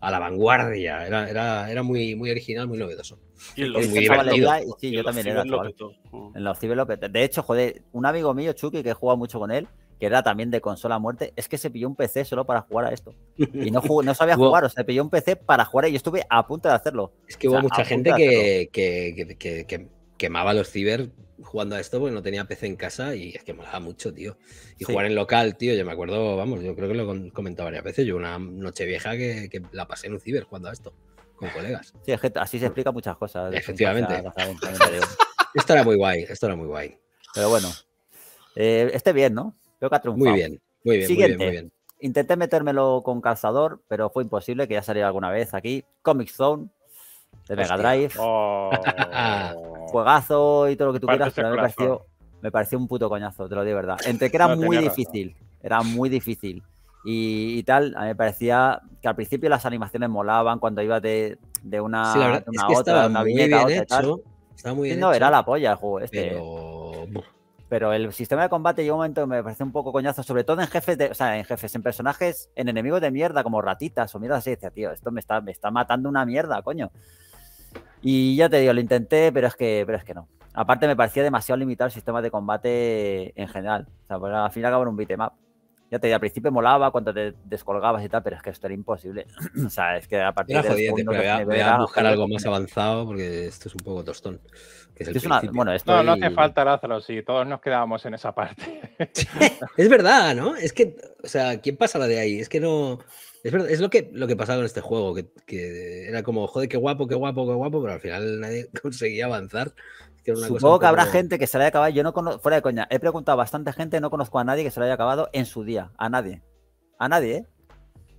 Speaker 2: a la vanguardia. Era, era,
Speaker 1: muy, muy original, muy novedoso. Y en los sí, yo también era. En De hecho, joder, un amigo mío, Chucky, que he mucho con él, que era también de consola muerte, es que se pilló un PC solo para jugar a esto. Y no, no sabía jugar, o sea, se pilló un PC para jugar y yo estuve a punto de hacerlo. Es que hubo mucha gente
Speaker 2: que, quemaba los ciber jugando a esto porque no tenía PC en casa y es que molaba mucho, tío. Y jugar en local, tío, yo me acuerdo, vamos, yo creo que lo he comentado varias veces, yo una noche vieja que la pasé en un ciber jugando a esto con ah, colegas.
Speaker 1: Sí, así se explica muchas cosas. Efectivamente. esto era muy guay, esto era muy guay. Pero bueno, esté eh, este bien, ¿no? Muy bien, muy bien, Intenté metérmelo con calzador, pero fue imposible, que ya saliera alguna vez aquí. Comic Zone, de Mega Drive. Oh. Juegazo y todo lo que tú quieras, pero me pareció, me pareció, un puto coñazo, te lo digo verdad. Entre que era muy difícil, era muy difícil. Y, tal, a mí me parecía que al principio las animaciones molaban cuando ibas de, una, de una a otra, de una Estaba muy bien no, era la polla el juego este. ¿eh? Pero el sistema de combate llega un momento que me parece un poco coñazo, sobre todo en jefes, de, o sea, en jefes, en personajes, en enemigos de mierda, como ratitas o mierda así. Decía, tío, esto me está, me está matando una mierda, coño. Y ya te digo, lo intenté, pero es que, pero es que no. Aparte me parecía demasiado limitado el sistema de combate en general. O sea, pues al final acabo en un bitmap ya te al principio molaba cuando te descolgabas y tal, pero es que esto era imposible. o sea, es que a partir de. voy, a, buscar algo
Speaker 2: más avanzado porque esto es un poco tostón. bueno, esto no, no hace falta,
Speaker 4: Lázaro, si todos nos quedábamos en esa parte.
Speaker 2: es verdad, ¿no? Es que, o sea, ¿quién pasa la de ahí? Es que no. Es, es lo que, lo que pasaba en este juego, que, que, era como, joder, qué
Speaker 1: guapo, qué guapo, qué guapo, pero al final nadie conseguía avanzar Supongo que habrá gente que se la haya acabado. Yo no conozco, fuera de coña, he preguntado a bastante gente, no conozco a nadie que se la haya acabado en su día. A nadie. A nadie, ¿eh?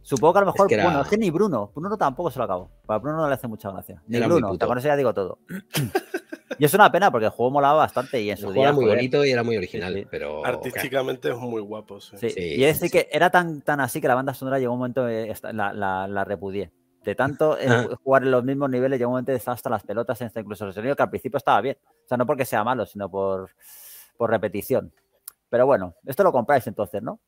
Speaker 1: Supongo que a lo mejor, bueno, es que ni Bruno, Bruno tampoco se lo acabó. Para Bruno no le hace mucha gracia. Ni Bruno, con eso ya digo todo. y es una pena porque el juego molaba bastante y en su día. Era muy bonito y era muy original, pero. Artísticamente
Speaker 5: es muy guapo. Sí. y
Speaker 1: es decir que era tan, tan así que la banda sonora llegó un momento, eh, la, la, la repudié. De tanto eh, ah. jugar en los mismos niveles, Llegó un momento de hasta las pelotas, incluso el sonido que al principio estaba bien. O sea, no porque sea malo, sino por, repetición. Pero bueno, esto lo compráis entonces, ¿no?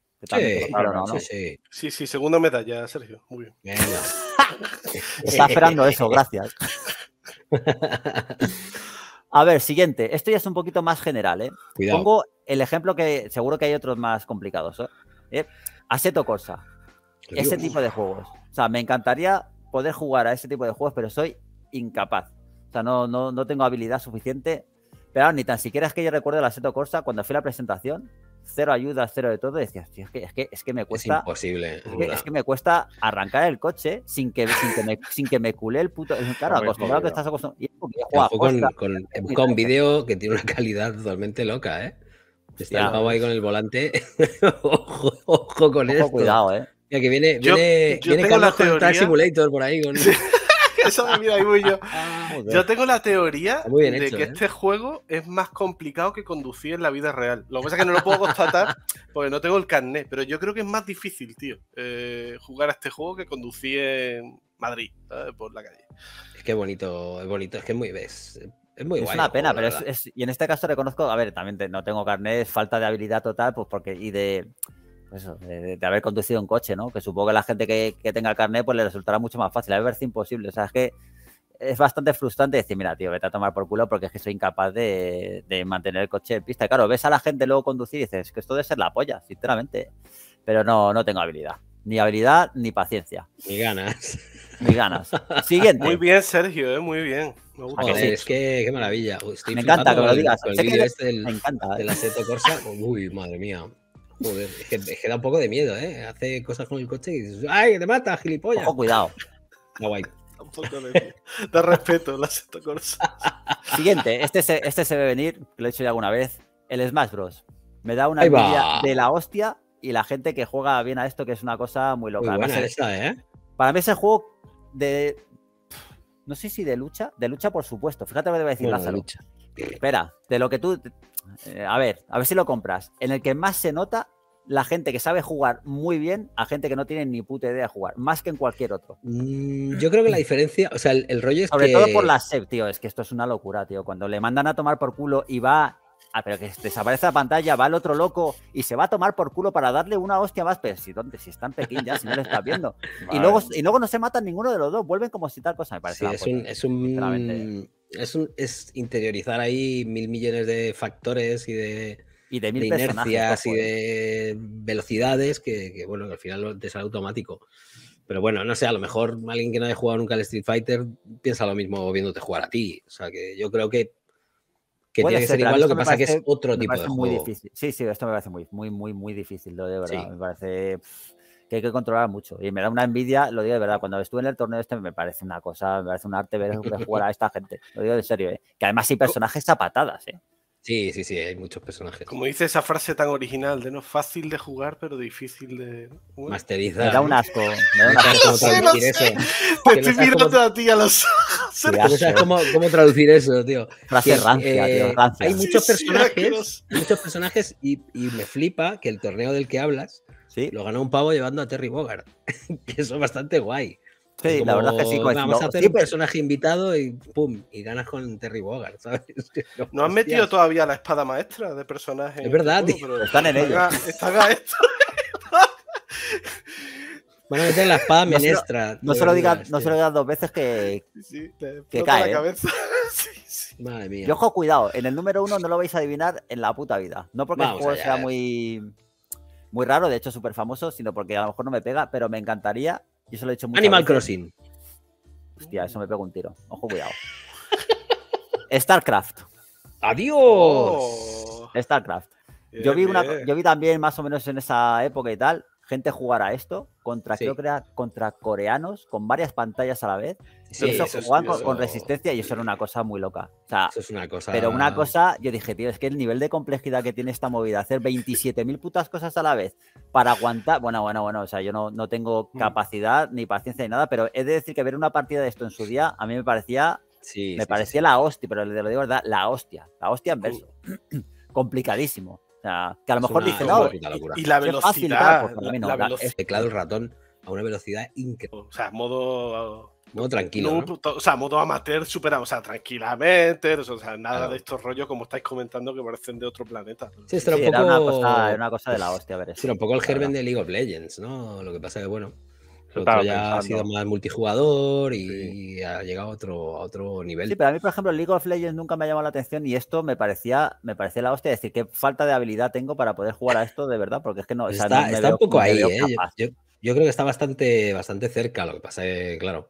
Speaker 5: Sí, sí, segunda medalla, Sergio. Muy bien. Está esperando eso, gracias.
Speaker 1: A ver, siguiente. Esto ya es un poquito más general, ¿eh? Pongo el ejemplo que seguro que hay otros más complicados. ¿eh? ¿Eh? Aseto Corsa. Ese tipo de juegos. O sea, me encantaría poder jugar a ese tipo de juegos, pero soy incapaz. O sea, no, no, no tengo habilidad suficiente. Pero ni tan siquiera es que yo recuerdo la Seto Corsa cuando fui a la presentación, cero ayuda, cero de todo, decía es que, es que, es que me cuesta. imposible. Es que, me cuesta arrancar el coche sin que, sin que, me, sin culé el puto. Claro, acostumbrado que estás acostumbrado. con, un video que tiene una calidad totalmente
Speaker 2: loca, ¿eh? Está el pavo ahí pues con el volante. ojo, con esto. Cuidado, ¿eh? que viene, yo, viene, Simulator por ahí.
Speaker 5: Eso me mira ahí ah, muy yo. yo tengo la teoría de que ¿eh? este juego es más complicado que conducir en la vida real. Lo que pasa es que no lo puedo constatar porque no tengo el carnet, pero yo creo que es más difícil, tío, eh, jugar a este juego que conducir en Madrid, por la calle.
Speaker 1: Es que bonito, es bonito, es que es muy ves.
Speaker 2: Es, muy es una pena, pero
Speaker 1: Y en este caso reconozco, a ver, también no tengo carnet, falta de habilidad total, pues porque. Y de de, haber conducido un coche, ¿no? Que supongo que la gente que, que tenga el carnet pues le resultará mucho más fácil. A ver, es imposible. O sea, es que es bastante frustrante decir, mira, tío, vete a tomar por culo porque es que soy incapaz de, mantener el coche en pista. claro, ves a la gente luego conducir y dices, que esto debe ser la polla, sinceramente. Pero no, no tengo habilidad. Ni habilidad ni paciencia. Ni ganas. Ni ganas. Siguiente. Muy
Speaker 5: bien, Sergio, ¿eh? muy bien. Me gusta. Es
Speaker 1: que qué maravilla.
Speaker 2: me encanta que lo digas. me este encanta. ¿eh? De Corsa. Uy, madre mía es que, da un poco de miedo, ¿eh? Hace
Speaker 1: cosas con el coche y ¡ay, te mata, gilipollas! cuidado. No, guay.
Speaker 5: Tampoco de, de respeto las cosas.
Speaker 1: Siguiente, este se, este se ve venir, lo he hecho ya alguna vez, el Smash Bros. Me da una envidia de la hostia y la gente que juega bien a esto, que es una cosa muy loca. ¿eh? Para mí es el juego de... No sé si de lucha, de lucha por supuesto. Fíjate lo que te voy a decir, la De Lucha. Espera, de lo que tú eh, a ver, a ver si lo compras. En el que más se nota la gente que sabe jugar muy bien a gente que no tiene ni puta idea de jugar, más que en cualquier otro.
Speaker 2: Mm, yo creo que la diferencia, o sea, el, rollo es que Sobre todo por la
Speaker 1: SEP, tío, es que esto es una locura, tío. Cuando le mandan a tomar por culo y va... pero que desaparece la pantalla, va el otro loco y se va a tomar por culo para darle una hostia más. Pero si, ¿dónde? si están en ya, si no le estás viendo. y, luego, y luego no se matan ninguno de los dos, vuelven como si tal cosa, me parece. Sí, es
Speaker 2: un es, un, es interiorizar ahí mil millones de factores y de, y de, inercias y ¿eh? de velocidades que, bueno, al final te sale automático. Pero bueno, no sé, a lo mejor alguien que no haya jugado nunca al Street Fighter piensa lo mismo viéndote jugar a ti. O sea, que yo creo que, tiene que ser, igual, lo que pasa es que es otro tipo de juego. Muy difícil.
Speaker 1: Sí, sí, esto me parece muy, muy, muy, muy difícil, lo de verdad. Me parece que hay que controlar mucho. Y me da una envidia, lo digo de verdad, cuando estuve en el torneo este me parece una cosa, me parece un arte ver jugar a esta gente. Lo digo de serio, ¿eh? Que además hay personajes zapatadas, ¿eh? Sí, sí, sí, hay muchos personajes.
Speaker 5: Como dice esa frase tan original de no fácil de jugar, pero difícil de. Masterizar. Me da un asco. Me da traducir eso. Te estoy mirando a ti los ojos.
Speaker 2: cómo, traducir eso, tío. Frase rancia, tío, eh, Hay muchos personajes, muchos personajes y me flipa que el torneo del que hablas Sí. Lo ganó un pavo llevando a Terry Bogard, que eso es bastante guay. Sí, la verdad que sí. vamos a hacer un personaje invitado y pum, y ganas con Terry Bogard, ¿sabes?
Speaker 5: No, han metido todavía la espada maestra de personaje. Es verdad, este están en ello. Están esto.
Speaker 1: Van a meter la espada menestra. No, se lo, digas dos veces que, sí, que cae. La ¿eh? cabeza. Madre mía. Y ojo, cuidado, en el número uno no lo vais a adivinar en la puta vida. No porque el juego sea eh. muy muy raro, de hecho súper famoso, sino porque a lo mejor no me pega, pero me encantaría. Yo se lo he dicho mucho. Animal Crossing. Hostia, eso me pega un tiro. Ojo, cuidado. StarCraft. ¡Adiós! Oh. StarCraft. yo, vi una, yo vi también más o menos en esa época y tal, gente jugar a esto contra, creo que contra coreanos con varias pantallas a la vez. eso, con, resistencia y eso era una cosa muy loca.
Speaker 2: O sea, una cosa... Pero una cosa,
Speaker 1: yo dije, tío, es que el nivel de complejidad que tiene esta movida, hacer 27.000 putas cosas a la vez para aguantar. Bueno, bueno, bueno, o sea, yo no, no tengo mm. capacidad ni paciencia ni nada, pero he de decir que ver una partida de esto en su día a mí me parecía. me parecía la hostia, pero le digo digo verdad, la hostia, la hostia en verso. Complicadísimo que
Speaker 5: a lo mejor dicen, dice, no, y, la velocidad, fácil, velocidad. teclado este el
Speaker 2: ratón a una velocidad increíble.
Speaker 5: O sea, modo...
Speaker 2: Modo tranquilo.
Speaker 5: O sea, modo amateur superado, o sea, tranquilamente, o sea, nada de estos rollos como estáis comentando que parecen de otro planeta. Sí, es una cosa, de la hostia,
Speaker 2: a ver. Sí, un poco el germen de League of Legends, ¿no?
Speaker 1: Lo que pasa es que, bueno, ya ha sido más multijugador y, ha llegado a otro, a otro nivel. Sí, pero a mí, por ejemplo, League of Legends nunca me ha llamado la atención y esto me parecía, me parecía la hostia. Es decir, qué falta de habilidad tengo para poder jugar a esto de verdad, porque es que no. Está, un poco ahí, ¿eh? Yo, creo que está bastante, bastante cerca. Lo que pasa claro.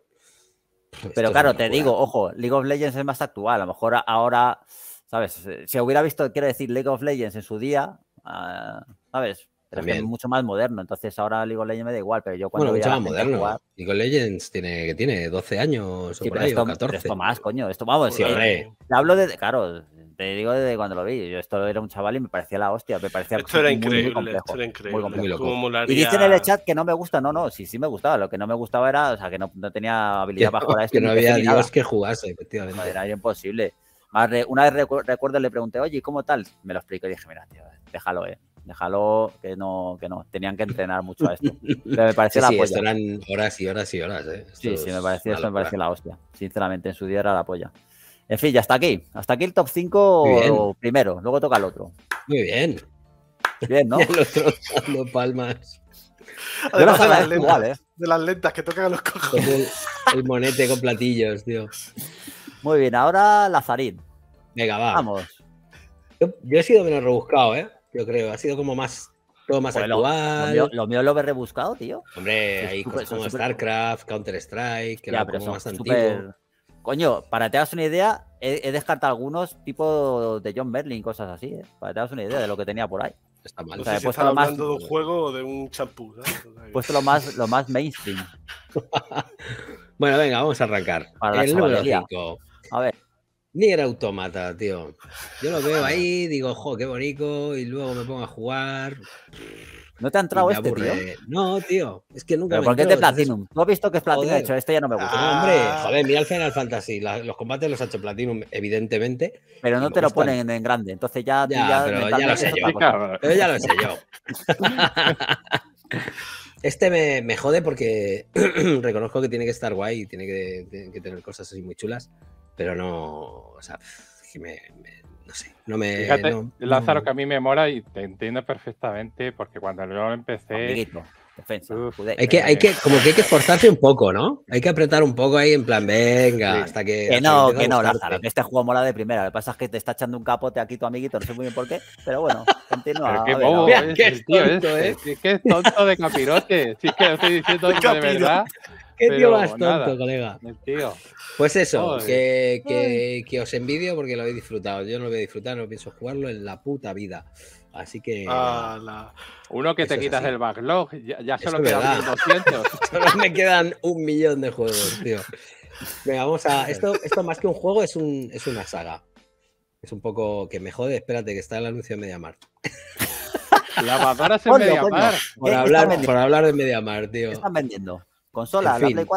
Speaker 1: Pero claro, te digo, ojo, League of Legends es más actual. A lo mejor ahora, ¿sabes? Si hubiera visto, quiero decir, League of Legends en su día, ah, ¿sabes? también es, mucho más moderno. Entonces ahora League of Legends me da igual, pero yo cuando. Bueno, mucho más moderno. Jugar... League of Legends tiene, tiene 12 años o 14. Esto más, coño. Esto vamos, te hablo de. Claro, te digo desde cuando lo vi. Yo esto era un chaval y me parecía la hostia. Me parecía esto era increíble, complejo, era increíble. Muy Y dicen en el chat que no me gusta. No, no, sí, sí me gustaba. Lo que no me gustaba era, o sea, que no, tenía habilidad para jugar a esto. Que no había Dios que jugase, efectivamente. era imposible. Más, una vez recuerdo le pregunté, oye, ¿y ¿cómo tal? Me lo explico y dije, mira, tío, déjalo, eh déjalo que no, que no, tenían que entrenar mucho a esto. Pero me pareció la polla. horas y horas y horas, ¿eh? sí, sí, me pareció, eso me pareció la hostia. Sinceramente, en su día era la polla. En fin, ya está aquí. Hasta aquí el top 5 primero, luego toca el otro.
Speaker 2: Muy bien. Bien, ¿no? palmas. de, las lentas, ¿eh?
Speaker 5: de las lentas que tocan a los cojos.
Speaker 1: El, monete con platillos, tío. Muy bien, ahora Lazarín. Venga, Vamos. yo he sido menos rebuscado, ¿eh? yo creo. Ha sido como más. Todo más pues actual. Lo, mío, lo he rebuscado, tío. Hombre, hay StarCraft, Counter-Strike, que era como más Coño, para te das una idea, he, descartado algunos tipo de John Merlin, cosas así, eh, Para que te das una idea de lo que tenía por ahí. Está mal. O sea, hablando de un
Speaker 5: juego de un champú.
Speaker 1: He puesto lo más, lo más mainstream. bueno, venga, vamos a arrancar. el
Speaker 2: A ver. Ni era Automata, tío. Yo lo veo ahí, digo, jo, qué bonito, y luego me pongo a jugar. ¿No te ha entrado este, tío? No, tío,
Speaker 1: es que nunca me ¿Por qué Platinum? visto que es Platinum? De hecho,
Speaker 2: este ya no me gusta. Ah, hombre, ah. joder, mira el Final Fantasy. los combates los ha hecho Platinum, evidentemente. Pero no te lo ponen en grande, entonces ya... Ya, pero ya lo sé yo. ya lo sé yo. Este me, jode porque reconozco que tiene que estar guay y tiene que, tener cosas así muy chulas pero no, o sea, me, no sé, no me... Fíjate, Lázaro, que
Speaker 4: a mí me mola y te entiendo perfectamente, porque cuando yo empecé... Defensa, hay que, hay que, como
Speaker 2: que hay que esforzarse un poco, ¿no? Hay que apretar un poco ahí en plan, venga, hasta que. Que no, que, no, Lázaro,
Speaker 1: que este juego mola de primera. Lo que pasa es que te está echando un capote aquí tu amiguito, no sé muy bien por qué, pero bueno, continúa. Pero qué bobo es, ¿eh? tonto, este, ¿eh? que es tonto de capirote. Sí, que lo estoy diciendo de verdad.
Speaker 2: Qué tío vas tonto, colega. Pues eso, que, os envidio porque lo habéis disfrutado. Yo no lo voy a disfrutar, no pienso jugarlo en la puta vida. Así que.
Speaker 4: Uno que te quitas el backlog, ya, solo quedan 200. solo
Speaker 2: me quedan un millón de juegos, tío. Venga, vamos a. Esto, esto más que un juego es, un, es una saga. Es un poco que me jode. Espérate, que está el anuncio de MediaMar. La en MediaMar. Por, hablar, por hablar de MediaMar, tío. Están vendiendo. Consola, en fin.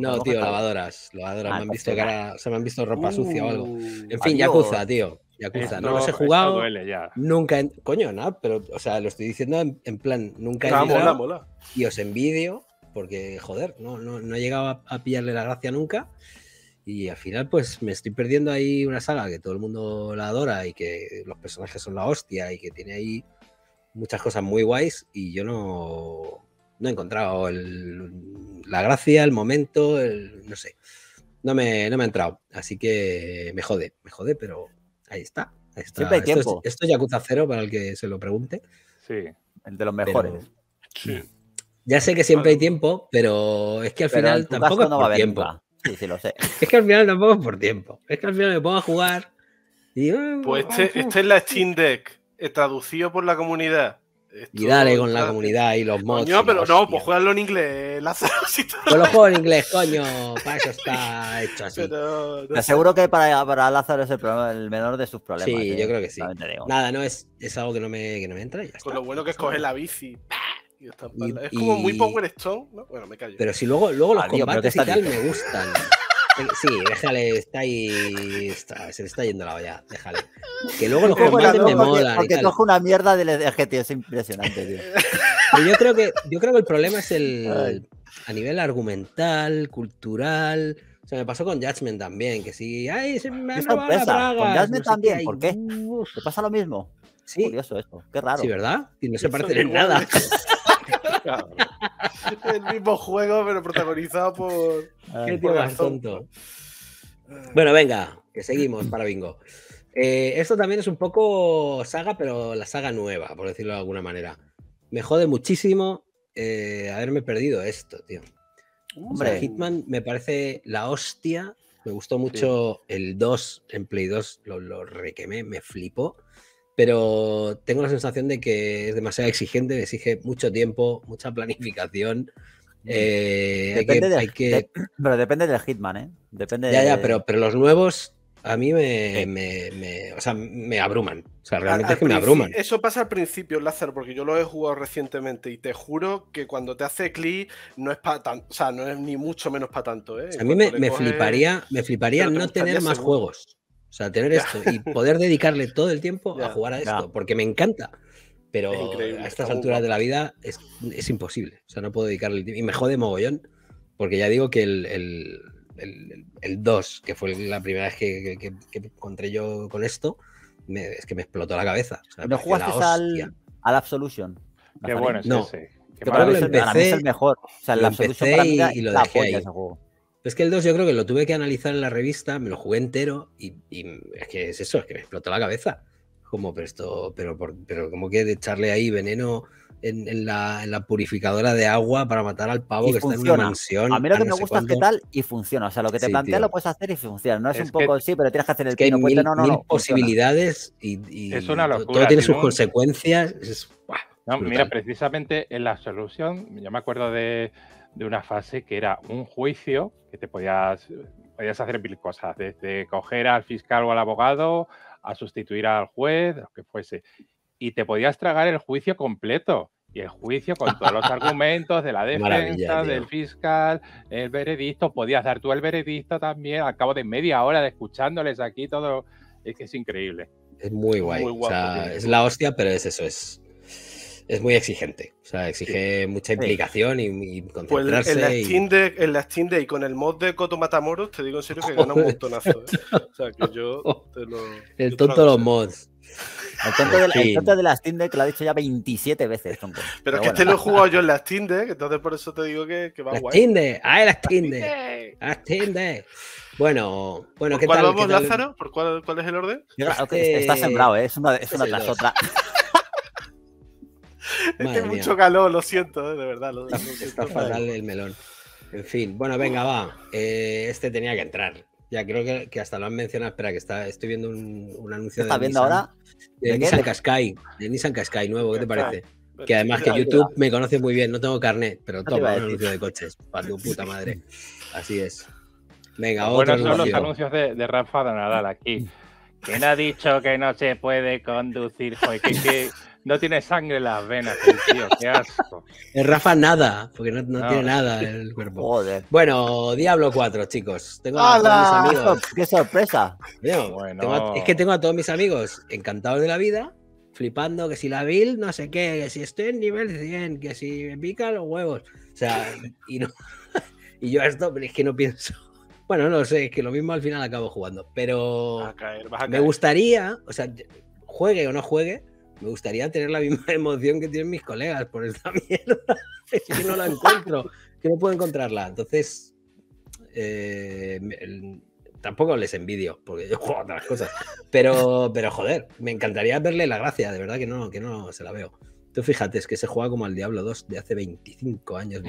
Speaker 2: No, tío, lavadoras. Lavadoras. me han visto se me han visto ropa sucia o algo. Uh, en fin, Yakuza, tío. Yakuza. no los he jugado. Nunca. Coño, nada, pero, o sea, lo estoy diciendo en, plan, nunca he ah, Y os envidio, porque, joder, no, no, he llegado a, pillarle la gracia nunca. Y al final, pues me estoy perdiendo ahí una saga que todo el mundo la adora y que los personajes son la hostia y que tiene ahí muchas cosas muy guays. Y yo no no he encontrado la gracia, el momento, no sé. No me, ha entrado. Así que me jode, me jode, pero ahí está. Siempre hay esto, tiempo. esto, es Yakuza Cero para el que se lo pregunte. Sí, el de los mejores. Ya sé que siempre hay tiempo, pero es que al final tampoco es por tiempo.
Speaker 1: es
Speaker 2: que al final tampoco
Speaker 5: es por tiempo. Es que al final me pongo a jugar. Y, pues ah, este, ah, ah". este es la Steam Deck, eh, traducido por la comunidad
Speaker 2: y dale con la comunidad y los mods. Coño, pero
Speaker 5: no, pues jueganlo en inglés, Lázaro. Pues lo juego en inglés, coño. Para eso está hecho así. Te aseguro
Speaker 1: que para, para Lázaro es el, problema, el, menor de sus problemas. Sí, yo eh, creo que sí.
Speaker 5: Nada, no es,
Speaker 2: es algo que no me, que no me entra.
Speaker 5: con lo bueno que es coger la bici. es como muy Power Stone. Bueno, me callo. Pero
Speaker 2: si luego, luego los ah, combates y tal me gustan. Sí, déjale, está ahí. se le está yendo la olla, déjale. Que luego los combates de me porque, molan. Porque cojo
Speaker 1: una mierda del eje, tío, es impresionante, tío.
Speaker 2: yo creo que, yo creo que el problema es el. A nivel argumental, cultural. O sea, me pasó con Judgment también, que sí. ¡Ay, se me ha robado la Con Judgment también, ¿por qué? ¿Te pasa lo mismo?
Speaker 1: Sí. Curioso esto, qué
Speaker 5: raro. Sí, ¿verdad?
Speaker 1: Y no
Speaker 2: se parecen
Speaker 5: en nada. El mismo juego, pero protagonizado por. Ah, Qué
Speaker 2: Bueno, venga, que seguimos para bingo. Eh,
Speaker 5: esto también es un
Speaker 2: poco saga, pero la saga nueva, por decirlo de alguna manera. Me jode muchísimo eh, haberme perdido esto, tío. Hombre. Hitman me parece la hostia. Me gustó mucho el 2 en Play 2, lo, lo requemé, me flipo pero tengo la sensación de que es demasiado exigente, exige mucho tiempo, mucha planificación. Eh, depende pero depende del Hitman, ¿eh? Depende ya, ya, pero, pero los nuevos a mí me, abruman. O sea, realmente que me abruman.
Speaker 5: Eso pasa al principio, Lázaro, porque yo lo he jugado recientemente y te juro que cuando te hace clic no es para tanto, o sea, no es ni mucho menos para tanto. ¿eh? A mí me, fliparía, me fliparía no tener más
Speaker 2: juegos. O sea, tener esto y poder dedicarle todo el tiempo a jugar a esto, porque me encanta. Pero a estas alturas de la vida es, es, imposible. O sea, no puedo dedicarle el tiempo. Y me jode mogollón, porque ya digo que el, 2, que fue la primera vez que, encontré yo con esto, es que me explotó la cabeza. ¿No jugaste al, Absolution? Qué bueno no. que empecé, mí es el mejor. O sea, el Absolution y, y lo dejé es que el 2 yo creo que lo tuve que analizar en la revista, me lo jugué entero y, es que es eso, es que me explotó la cabeza. Como, pero esto, pero, pero como que de echarle ahí veneno en, la, purificadora de agua para
Speaker 1: matar al pavo que está en una mansión. A mí lo que me gusta que tal y funciona. O sea, lo que te plantea lo puedes hacer y funciona. No
Speaker 2: es, un
Speaker 4: poco sí, pero tienes que hacer el que pues, no, no, no,
Speaker 1: posibilidades
Speaker 4: y, todo tiene sus
Speaker 2: consecuencias.
Speaker 4: mira, precisamente en la solución, yo me acuerdo de de una fase que era un juicio que te podías, podías hacer mil cosas, desde coger al fiscal o al abogado, a sustituir al juez, lo que fuese. Y te podías tragar el juicio completo. Y el juicio con todos los argumentos de la defensa, del fiscal, el veredicto, podías dar tú el veredicto también al cabo de media hora de escuchándoles aquí todo. Es que es increíble.
Speaker 2: Es muy guay. es la hostia, pero es eso, es es muy exigente. O sea, exige mucha implicación y, y, concentrarse. Pues en, la Steam
Speaker 5: de, en Steam y con el mod de Coto Matamoros, te digo en serio que gana un montonazo. ¿eh? O sea, que yo te lo. El tonto de los
Speaker 2: mods. El tonto, de, el
Speaker 1: de la Steam Deck lo ha dicho ya 27 veces, tonto. Pero, es que este lo he jugado
Speaker 5: yo en la Steam Deck, entonces por eso te digo que, que va la guay. Steam Deck,
Speaker 1: ah, la Steam
Speaker 2: Deck.
Speaker 1: La Steam Deck. Bueno,
Speaker 2: bueno, ¿qué tal, vamos, Lázaro?
Speaker 5: ¿Por cuál, cuál, es el orden? Este está sembrado, ¿eh? es
Speaker 2: una, es una tras otra. Este es mucho
Speaker 5: calor, lo siento, eh, de verdad. fatal
Speaker 2: el melón. En fin, bueno, venga, va. Eh, este tenía que entrar. Ya creo que, hasta lo han mencionado. Espera, que está, estoy viendo un, un anuncio. ¿Estás viendo ahora? De, Nissan Qashqai. De Nissan Qashqai nuevo, ¿qué te parece? que además que YouTube me conoce muy bien. No tengo carnet, pero toma un anuncio de coches. Para tu puta madre. Así es. Venga, otro Bueno, son los anuncios
Speaker 4: de, de Rafa Nadal aquí. ¿Quién ha dicho que no se puede conducir? Joder, que... No tiene sangre en las venas, tío, qué asco.
Speaker 2: El eh, Rafa nada, porque no, tiene nada el cuerpo.
Speaker 4: Joder. Bueno, Diablo 4, chicos. Tengo amigos.
Speaker 2: ¡Qué sorpresa! es que tengo a todos mis amigos encantados de la vida, flipando que si la build, no sé qué, que si estoy en nivel 100, que si me pica los huevos. O sea, y, no, y yo esto es que no pienso. Bueno, no sé, es que lo mismo al final acabo jugando. Pero me gustaría, o sea, juegue o no juegue, me gustaría tener la misma emoción que tienen mis colegas por esta mierda. Es que no la encuentro, que no puedo encontrarla. Entonces, eh, tampoco les envidio, porque yo juego otras cosas. Pero, pero joder, me encantaría verle la gracia, de verdad que no, que no se la veo. Tú fíjate, es que se juega como al Diablo 2 de hace 25 años.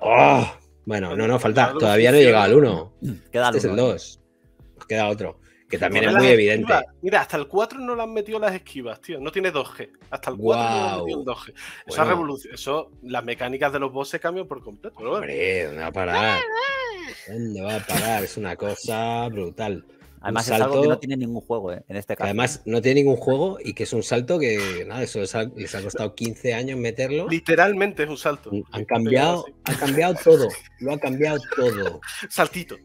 Speaker 2: ¡Oh! bueno, no, no, falta. Todavía no he llegado al 1. Queda este es el 2. ¿eh? Queda otro que también es muy evidente.
Speaker 5: Mira, hasta el 4 no le han metido las esquivas, tío. No tiene 2G. Hasta el 4 no le han 2G. Eso ha revolución. Eso, las mecánicas de los bosses cambian por completo. Pero
Speaker 2: Hombre, ¿dónde va a parar? ¿Dónde va a parar? Es una cosa brutal. Además, salto, es algo que no
Speaker 5: tiene
Speaker 1: ningún juego, ¿eh?
Speaker 2: en este caso. Además, no tiene ningún juego y que es un salto que, nada, eso les ha, costado 15 años meterlo.
Speaker 1: Literalmente es un
Speaker 2: salto. Han cambiado, han cambiado todo. Lo ha cambiado todo. Saltito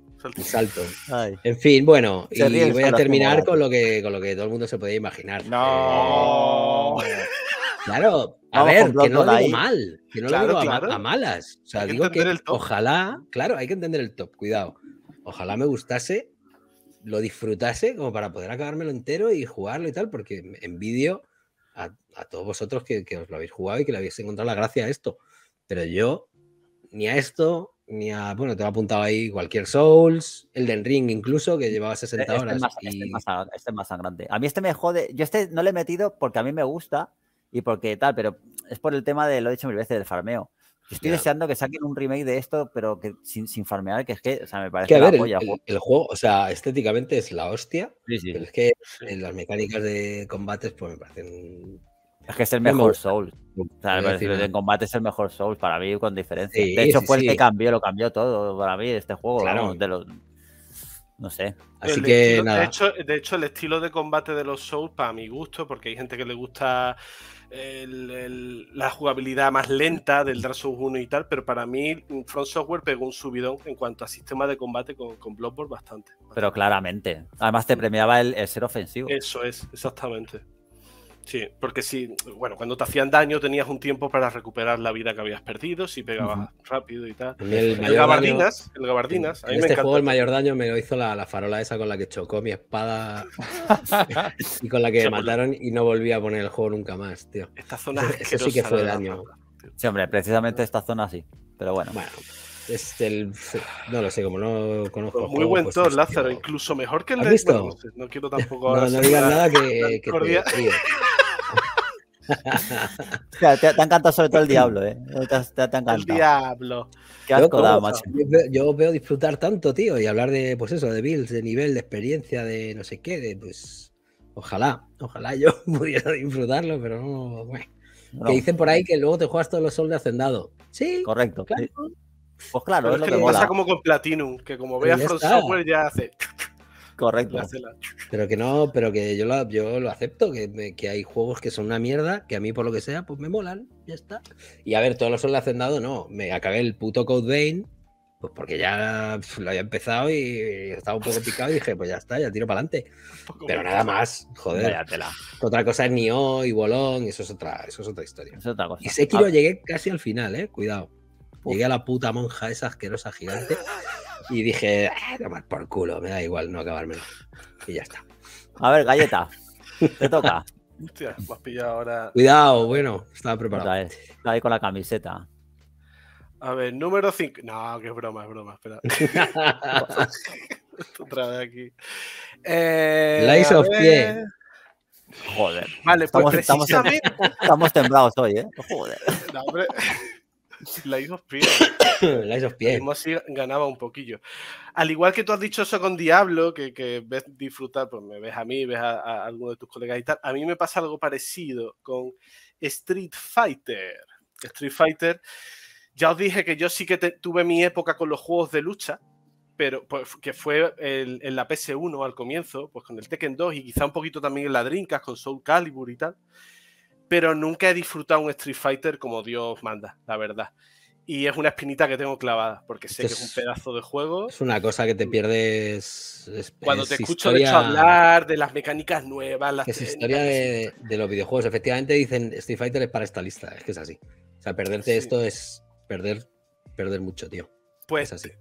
Speaker 2: salto. salto. En fin, bueno, y voy a terminar con lo, que, con lo que todo el mundo se podía imaginar. No. Eh, claro, a ver, que no lo digo mal, que no lo digo a, malas. O sea, digo que, ojalá, claro, hay que entender el top, cuidado. Ojalá me gustase, lo disfrutase como para poder acabármelo entero y jugarlo y tal, porque envidio a, a todos vosotros que, que, os lo habéis jugado y que le habéis encontrado la gracia a esto. Pero yo, ni a esto, ni a. Bueno, te lo he apuntado ahí cualquier Souls,
Speaker 1: el del Ring incluso, que llevaba 60 este, este horas. Este, este, es más, sangrante. A mí este me jode. Yo este no le he metido porque a mí me gusta y porque tal, pero es por el tema de, lo he dicho mil veces, del farmeo. estoy deseando que saquen un remake de esto, pero que sin, farmear, que es que, o sea, me parece que el, juego, o sea, estéticamente es la hostia, pero es que en las mecánicas de
Speaker 2: combates, pues me parecen
Speaker 1: es que es el mejor Soul. en combate es el mejor Soul para mí, con diferencia. de hecho, fue el que cambió, lo cambió todo para mí, este juego. ¿no? sé. Así que
Speaker 5: De hecho, el estilo de combate de los Souls, para mi gusto, porque hay gente que le gusta la jugabilidad más lenta del Dark Souls 1 y tal, pero para mí Front Software pegó un subidón en cuanto a sistema de combate con, con Bloodborne bastante,
Speaker 1: Pero claramente. Además te mm. premiaba el ser ofensivo.
Speaker 5: Eso es, exactamente. Sí, porque si, bueno, cuando te hacían daño tenías un tiempo para recuperar la vida que habías perdido, si pegabas rápido y tal. el, gabardinas, el gabardinas. en este juego el mayor
Speaker 2: daño me lo hizo la, farola esa con la que chocó mi espada y con la que me mataron y no volví a poner el juego nunca más, tío. Esta zona Eso sí que fue daño. Sí, hombre,
Speaker 1: precisamente esta zona sí, pero Bueno. Este, el, no lo sé, como no conozco.
Speaker 5: muy buen pues, todo, Lázaro, incluso mejor que el de visto? Pues, no, quiero tampoco. no, digas nada que,
Speaker 1: te te, ha encantado sobre
Speaker 5: todo el diablo, ¿eh? Te, El diablo. Qué asco yo, macho.
Speaker 2: Yo, veo, disfrutar tanto, tío, y hablar de, pues eso, de builds, de nivel, de experiencia, de no sé qué, de pues. Ojalá, ojalá yo pudiera disfrutarlo, pero no. Bueno. Que dicen por ahí que luego te juegas todos los soldados de hacendado. Sí. Correcto. Claro.
Speaker 5: Pues claro, es, que, pasa como con Platinum, que como veas Front Software ya hace.
Speaker 2: Correcto. Pero que no, pero que yo lo, yo lo acepto, que, que, hay juegos que son una mierda, que a mí por lo que sea, pues me molan, ya está. Y a ver, todos los son hacendado, no. Me acabé el puto Code Vein, pues porque ya lo había empezado y estaba un poco picado y dije, pues ya está, ya tiro para adelante.
Speaker 4: Pero nada más, joder.
Speaker 2: Otra cosa es Nioh y Bolón, eso es otra, eso es otra historia. Es otra cosa. Y ah. llegué casi al final, eh, cuidado. Llegué a la puta monja esa asquerosa gigante y dije, ah, tomar
Speaker 1: por culo, me da igual no acabármelo. Y ya está. A ver, galleta, te toca.
Speaker 5: Hostia, me has pillado ahora.
Speaker 1: Cuidado, bueno, estaba preparado. está ahí con la camiseta.
Speaker 5: A ver, número 5. No, que broma, es broma, espera. Otra vez aquí. Eh, of pie. Joder. Vale, pues estamos, precisamente... estamos, temblados hoy, ¿eh? Joder. No, hombre. Lies of la Lies of así ganaba un poquillo. Al igual que tú has dicho eso con Diablo, que, que ves disfrutar, pues me ves a mí, ves a, alguno de tus colegas y tal. A mí me pasa algo parecido con Street Fighter. Street Fighter, ya os dije que yo sí que tuve mi época con los juegos de lucha, pero pues, que fue en la PS1 al comienzo, pues con el Tekken 2 y quizá un poquito también en la Drinkas con Soul Calibur y tal pero nunca he disfrutado un Street Fighter como Dios manda, la verdad. Y es una espinita que tengo clavada, porque sé que es un pedazo de juego. Es
Speaker 2: una cosa que te pierdes. Cuando te escucho hablar
Speaker 5: de las mecánicas nuevas, las historia
Speaker 2: de, los videojuegos. Efectivamente, dicen Street Fighter es para esta lista. Es que es así. O sea, perderte esto es perder, perder mucho, tío.
Speaker 5: Pues así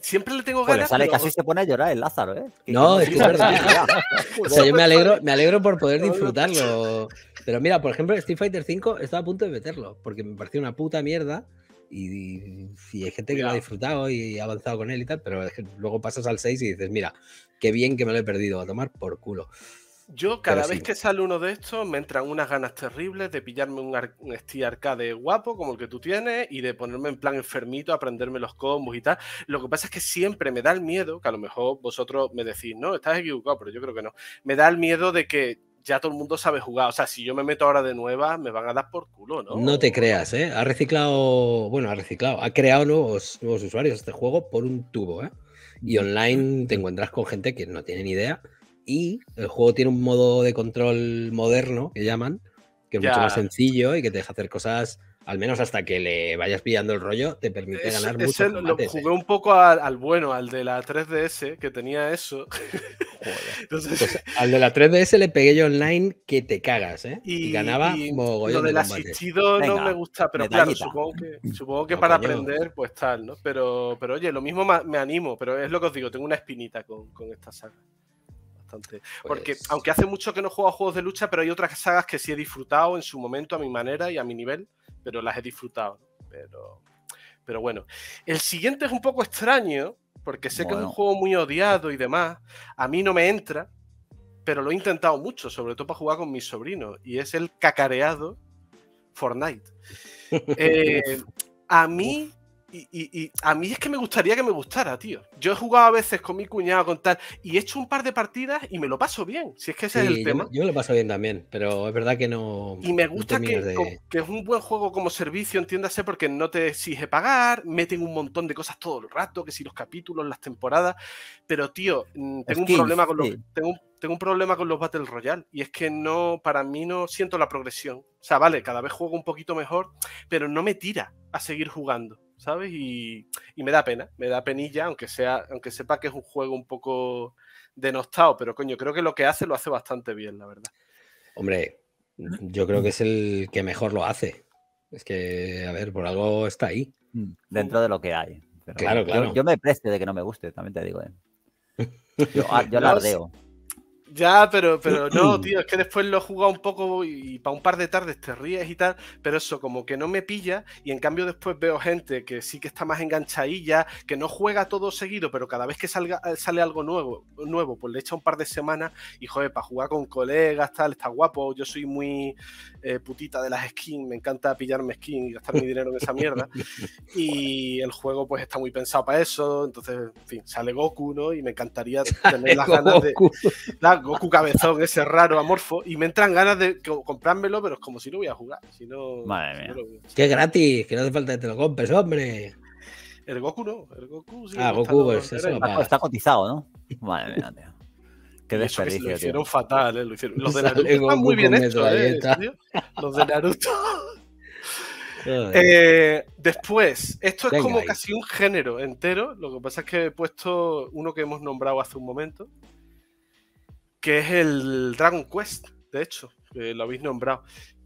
Speaker 5: siempre le tengo pues ganas. Bueno, sale, casi se
Speaker 1: pone a llorar el Lázaro, ¿eh? no, es que es verdad. o sea, yo me
Speaker 2: alegro, me alegro por poder disfrutarlo. Pero mira, por ejemplo, Street Fighter V estaba a punto de meterlo, porque me pareció una puta mierda. Y, hay gente que lo ha disfrutado y ha avanzado con él y tal, pero luego pasas al 6 y dices, mira, qué bien que me lo he perdido, a tomar por culo.
Speaker 5: Yo cada vez que sale uno de estos me entran unas ganas terribles de pillarme un, Arcade guapo como el que tú tienes y de ponerme en plan enfermito, aprenderme los combos y tal. Lo que pasa es que siempre me da el miedo, que a lo mejor vosotros me decís, no, estás equivocado, pero yo creo que no. Me da el miedo de que ya todo el mundo sabe jugar. O sea, si yo me meto ahora de nueva, me van a dar por culo, ¿no?
Speaker 2: No te creas, ¿eh? Ha reciclado, bueno, ha reciclado, ha creado nuevos, nuevos usuarios este juego por un tubo, ¿eh? Y online te encuentras con gente que no tiene ni idea. Y el juego tiene un modo de control moderno, que llaman, que es mucho más sencillo y que te deja hacer cosas al menos hasta que le vayas pillando el rollo, te permite ganar mucho. Lo
Speaker 5: jugué ¿eh? un poco al, bueno, al de la 3DS, que tenía eso.
Speaker 2: Pues al de la 3DS le pegué yo online que te cagas, ¿eh? Y, ganaba Lo asistido no me gusta, pero claro,
Speaker 5: supongo que, mm, para aprender, pues tal, ¿no? Pero, pero oye, lo mismo me animo, pero es lo que os digo, tengo una espinita con, con esta saga. Bastante. Porque pues aunque hace mucho que no juego a juegos de lucha, pero hay otras sagas que sí he disfrutado en su momento, a mi manera y a mi nivel pero las he disfrutado. Pero, pero bueno, el siguiente es un poco extraño, porque sé que es un juego muy odiado y demás. A mí no me entra, pero lo he intentado mucho, sobre todo para jugar con mis sobrinos, y es el cacareado Fortnite.
Speaker 3: Eh,
Speaker 5: a mí y, a mí es que me gustaría que me gustara, tío. Yo he jugado a veces con mi cuñado, con tal, y he hecho un par de partidas y me lo paso bien. Si es que ese es el tema.
Speaker 2: Yo lo paso bien también, pero es verdad que no. Y me gusta que,
Speaker 5: que, es un buen juego como servicio, entiéndase, porque no te exige pagar, meten un montón de cosas todo el rato, que si los capítulos, las temporadas. Pero, tío, mm, tengo un problema con los. Tengo tengo un problema con los Battle Royale y es que no, para mí no siento la progresión. O sea, vale, cada vez juego un poquito mejor, pero no me tira a seguir jugando. ¿sabes? Y, me da pena, me da penilla, aunque, sea, aunque sepa que es un juego un poco denostado, pero coño, creo que lo que hace lo hace bastante bien, la verdad.
Speaker 2: Hombre, ¿Eh? yo creo que es el que mejor lo hace. Es que, a ver, por algo
Speaker 1: está ahí. Mm. Dentro de lo que hay. claro, claro. Yo, me preste de que no me guste, también te digo. ¿eh? Yo, ah, la ardeo
Speaker 5: ya, pero, pero no, tío, es que después lo he jugado un poco y, para un par de tardes te ríes y tal, pero eso como que no me pilla y en cambio después veo gente que sí que está más enganchadilla, que no juega todo seguido, pero cada vez que salga, eh, sale algo nuevo, nuevo, pues le echa un par de semanas y joder, para jugar con colegas, tal, está guapo, yo soy muy eh, putita de las skins, me encanta pillarme skins y gastar mi dinero en esa mierda y el juego pues está muy pensado para eso, entonces, en fin, sale Goku, ¿no? Y me encantaría tener las ganas de... Goku cabezón, ese raro amorfo, y me entran ganas de comprármelo, pero es como si no voy a jugar. Si no, Madre mía.
Speaker 2: Qué gratis, que no hace falta que te lo
Speaker 1: compres, hombre.
Speaker 5: El Goku no, el Goku sí. Ah, Goku, pues, está,
Speaker 1: cotizado, ¿no? Madre mía, Qué desperdicio, Lo hicieron fatal,
Speaker 5: ¿eh? Lo hicieron. Los de Naruto están muy bien hechos, ¿eh? Los de Naruto. Eh, después, esto es como casi un género entero. Lo que pasa es que he puesto uno que hemos nombrado hace un momento, que es el Dragon Quest, de hecho, eh, lo habéis nombrado.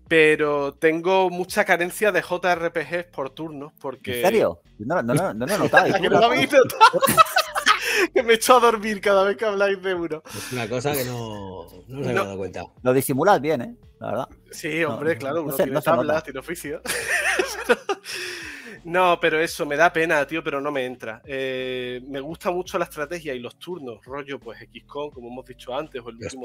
Speaker 5: Pero tengo mucha carencia de JRPGs por turnos, porque... ¿En serio?
Speaker 1: No, no, no, no, no, que no lo habéis
Speaker 5: notado. que me echó a dormir cada vez que habláis de uno. Es
Speaker 1: una cosa que no, no me he dado cuenta. Lo disimulas bien, ¿eh? La verdad. Sí, hombre, claro, uno tiene tablas,
Speaker 5: tiene oficio. No, pero eso me da pena, tío, pero no me entra. Eh, me gusta mucho la estrategia y los turnos, rollo, pues XCOM, como hemos dicho antes, o el último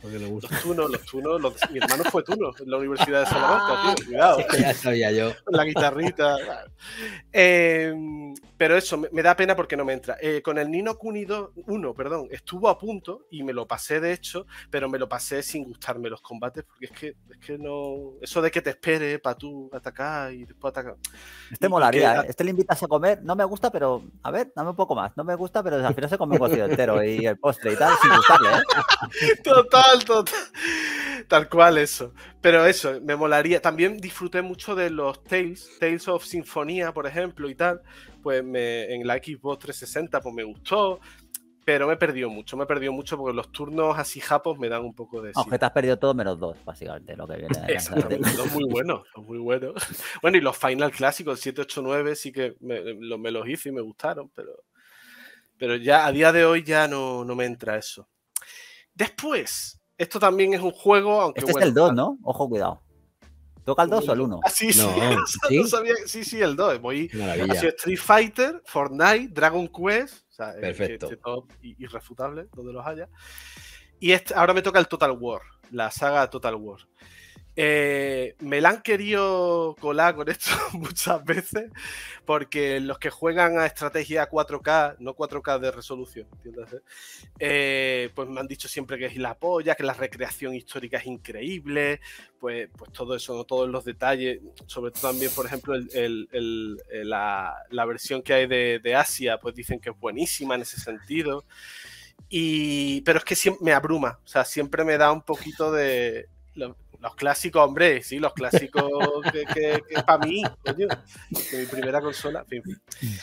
Speaker 5: porque le gusta. Los tunos, los tunos. Mi hermano fue tuno en la Universidad de Salamanca, tío. Cuidado. ya sabía yo. La guitarrita. Eh, pero eso, me, da pena porque no me entra. Eh, con el Nino cunido 1, perdón, estuvo a punto y me lo pasé de hecho, pero me lo pasé sin gustarme los combates porque es que, es que no. Eso de que te espere para tú atacar y después atacar.
Speaker 1: Este molaría, ¿eh? Este le invitas a comer. No me gusta, pero a ver, dame un poco más. No me gusta, pero al final se come un cocido entero y el postre y tal, sin gustarle, ¿eh?
Speaker 5: Total. Tal cual eso. Pero eso, me molaría. También disfruté mucho de los Tales, Tales of Sinfonía, por ejemplo, y tal. Pues en la Xbox 360 pues me gustó pero me he perdido mucho, me he perdido mucho porque los turnos así japos me dan un poco de... Aunque te
Speaker 1: has perdido todo menos dos, básicamente, lo muy buenos,
Speaker 5: muy buenos. Bueno, y los Final clásicos, el 7, sí que me, me, los hice y me gustaron, pero, pero ya a día de hoy ya no, no me entra eso. Después, esto también es un juego, aunque. Este bueno, es el 2, ah. ¿no? Ojo,
Speaker 1: cuidado. ¿Toca el 2 o el 1? Ah, sí, sí. No. ¿Sí?
Speaker 5: sí, sí, el 2. Voy Maravilla. Street Fighter, Fortnite, Dragon Quest. O sea, Perfecto. Es, este irrefutable, donde los haya. Y este, ahora me toca el Total War, la saga Total War. Eh, me la han querido colar con esto muchas veces, porque los que juegan a estrategia 4K, no 4K de resolución, eh, pues me han dicho siempre que es la polla, que la recreación histórica es increíble, pues, pues todo eso, ¿no? todos los detalles, sobre todo también, por ejemplo, eh, la, versión que hay de, Asia, pues dicen que es buenísima en ese sentido. pero es que siempre me abruma, o sea, siempre me da un poquito de, los clásicos, hombre, sí, los clásicos que, es para mí, de mi primera consola. fin.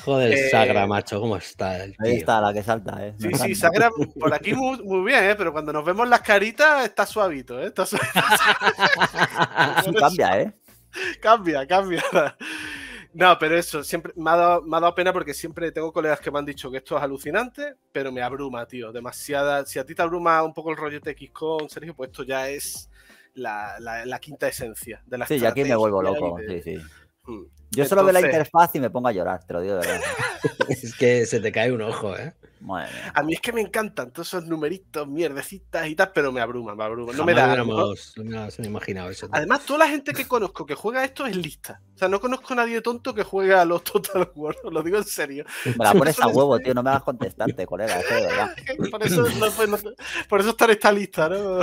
Speaker 5: Joder, eh, Sagra,
Speaker 1: macho, ¿cómo está? Ahí está, la que salta, ¿eh? Sí, sí, Sagra, por aquí muy,
Speaker 5: bien, ¿eh? Pero cuando nos vemos las caritas, está suavito, ¿eh? cambia, ¿eh? Cambia, cambia. No, pero eso, siempre me ha, dado, pena porque siempre tengo colegas que me han dicho que esto es alucinante, pero me abruma, tío. Demasiada. Si a ti te abruma un poco el rollo de X-Con, Sergio, pues esto ya es la, quinta esencia de la Sí, yo aquí me vuelvo loco, sí, sí. Mm. Yo solo veo la interfaz
Speaker 1: y me pongo a llorar, te lo digo de verdad. es que se te cae un ojo, ¿eh?
Speaker 5: A mí es que me encantan todos esos numeritos, mierdecitas y tal, pero me abruman, me abruman. No me da. no Además, toda la gente que conozco que juega esto es lista. O sea, no conozco a nadie tonto que juega a los Total War, lo digo en serio. Me la pones a huevo, tío,
Speaker 1: no me hagas contestarte, colega, eso es verdad.
Speaker 5: por, eso, no, no, por eso está lista, ¿no?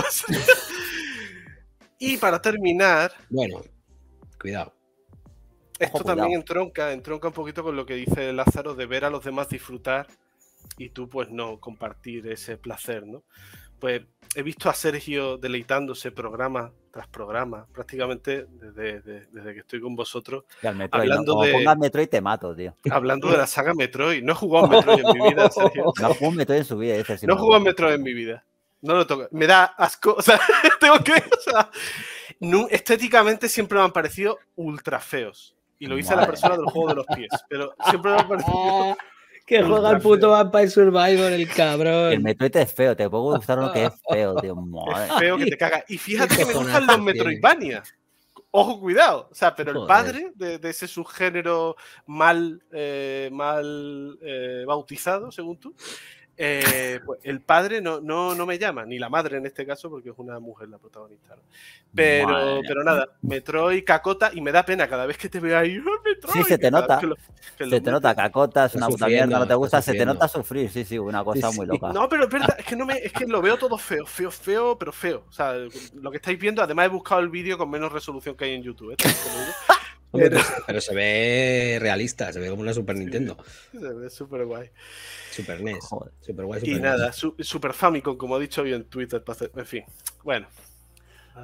Speaker 5: Y para terminar. Bueno, cuidado. Esto también entronca, entronca un poquito con lo que dice Lázaro de ver a los demás disfrutar y tú, pues, no compartir ese placer, ¿no? Pues he visto a Sergio deleitándose programa tras programa, prácticamente desde, que estoy con vosotros. hablando de,
Speaker 1: Metroid te mato, tío. Hablando de la saga
Speaker 5: Metroid. No he jugado a Metroid en mi vida, Sergio. No jugó a Metroid
Speaker 1: en su vida. no he jugado
Speaker 5: a Metroid en mi vida no lo toco, me da asco, o sea, tengo que, o estéticamente siempre me han parecido ultra feos. Y lo hice la persona del juego de los pies, pero siempre me han parecido... Que juega el puto
Speaker 1: Vampire Survivor, el cabrón. El Metroid es feo, te puedo gustar lo que es feo, tío. Es feo
Speaker 5: que te caga. Y fíjate que me gustan los Metroidvania. Ojo, cuidado. O sea, pero el padre de, ese subgénero mal, eh, mal eh, bautizado, según tú, eh, pues el padre no, no, no, me llama, ni la madre en este caso, porque es una mujer la protagonista. Pero, nada pero nada, Metroid, Cacota, y me da pena cada vez que te veo ahí. Sí, se te nota. se te nota,
Speaker 1: Cacota, es una puta mierda, no te gusta, se te nota sufrir, sí, sí, una cosa muy
Speaker 2: loca. No,
Speaker 5: pero es verdad, es que, no es que lo veo todo feo, feo, feo, pero feo. O sea, lo que estáis viendo, además he buscado el vídeo con menos resolución que hay en YouTube. ¿eh?
Speaker 2: Pero... se ve realista, se ve como una Super Nintendo.
Speaker 5: se ve súper guay.
Speaker 2: Super NES. super guay, y nada, e
Speaker 5: súper Super Famicom, como he dicho hoy en Twitter. En fin, bueno.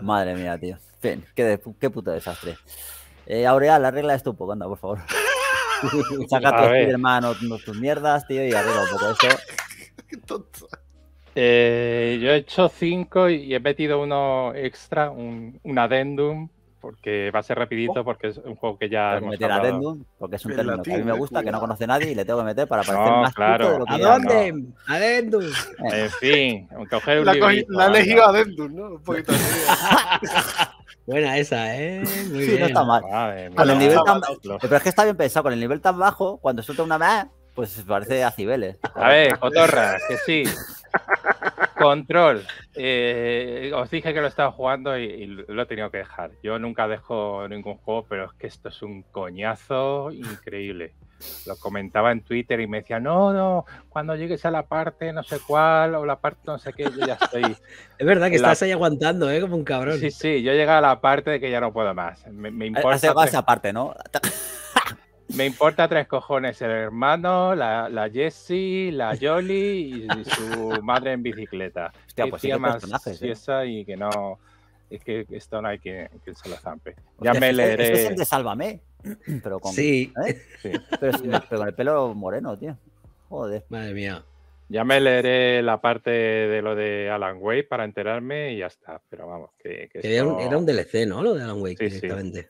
Speaker 1: Madre mía, tío. Fin, qué, puto desastre. Eh, Aureal, arregla esto un poco, anda, por favor.
Speaker 4: Saca a Spiderman
Speaker 1: o tus mierdas, tío, y arregla un poco eso. qué
Speaker 4: tonto. Eh, yo he hecho cinco y he metido uno extra, un, un adendum porque va a ser rapidito, oh. porque es un juego que ya. Hemos meter hablado. porque es un término que a mí me gusta, que no
Speaker 1: conoce nadie y le tengo que meter para parecer más claro, de lo que ¿A dónde?
Speaker 5: Adendum. Eh,
Speaker 1: en fin, coger
Speaker 5: un La, la he elegido ¿no? ¿no? Un poquito
Speaker 1: Buena esa, ¿eh? Muy
Speaker 2: sí, bien. no está mal. con el nivel tan...
Speaker 1: Pero es que está bien pensado, con el nivel tan bajo, cuando suelta una más, pues parece a Cibeles. A ver, cotorra,
Speaker 4: que sí. Control. Eh, os dije que lo estaba jugando y, lo he tenido que dejar. Yo nunca dejo ningún juego, pero es que esto es un coñazo increíble. Lo comentaba en Twitter y me decía, no, no, cuando llegues a la parte no sé cuál o la parte no sé qué, yo ya estoy. es verdad que estás ahí aguantando, ¿eh? Como un cabrón. Sí, sí, yo llegué a la parte de que ya no puedo más. Me, eh, importa. Hace, parte ¿no? Me importa tres cojones el hermano, la, la Jessie, la Jolly y su madre en bicicleta. Hostia, pues sí, ¿eh? y que no. Es que esto no hay quien se lo zampe. Ya me leeré. es el de Sálvame,
Speaker 1: pero con, sí. ¿eh? Pero, el pelo moreno, tío. Joder. Madre mía.
Speaker 4: Ya me leeré la parte de lo de Alan Wake para enterarme y ya está. Pero vamos, que, era, un,
Speaker 2: DLC, ¿no? Lo de Alan Wake sí, directamente.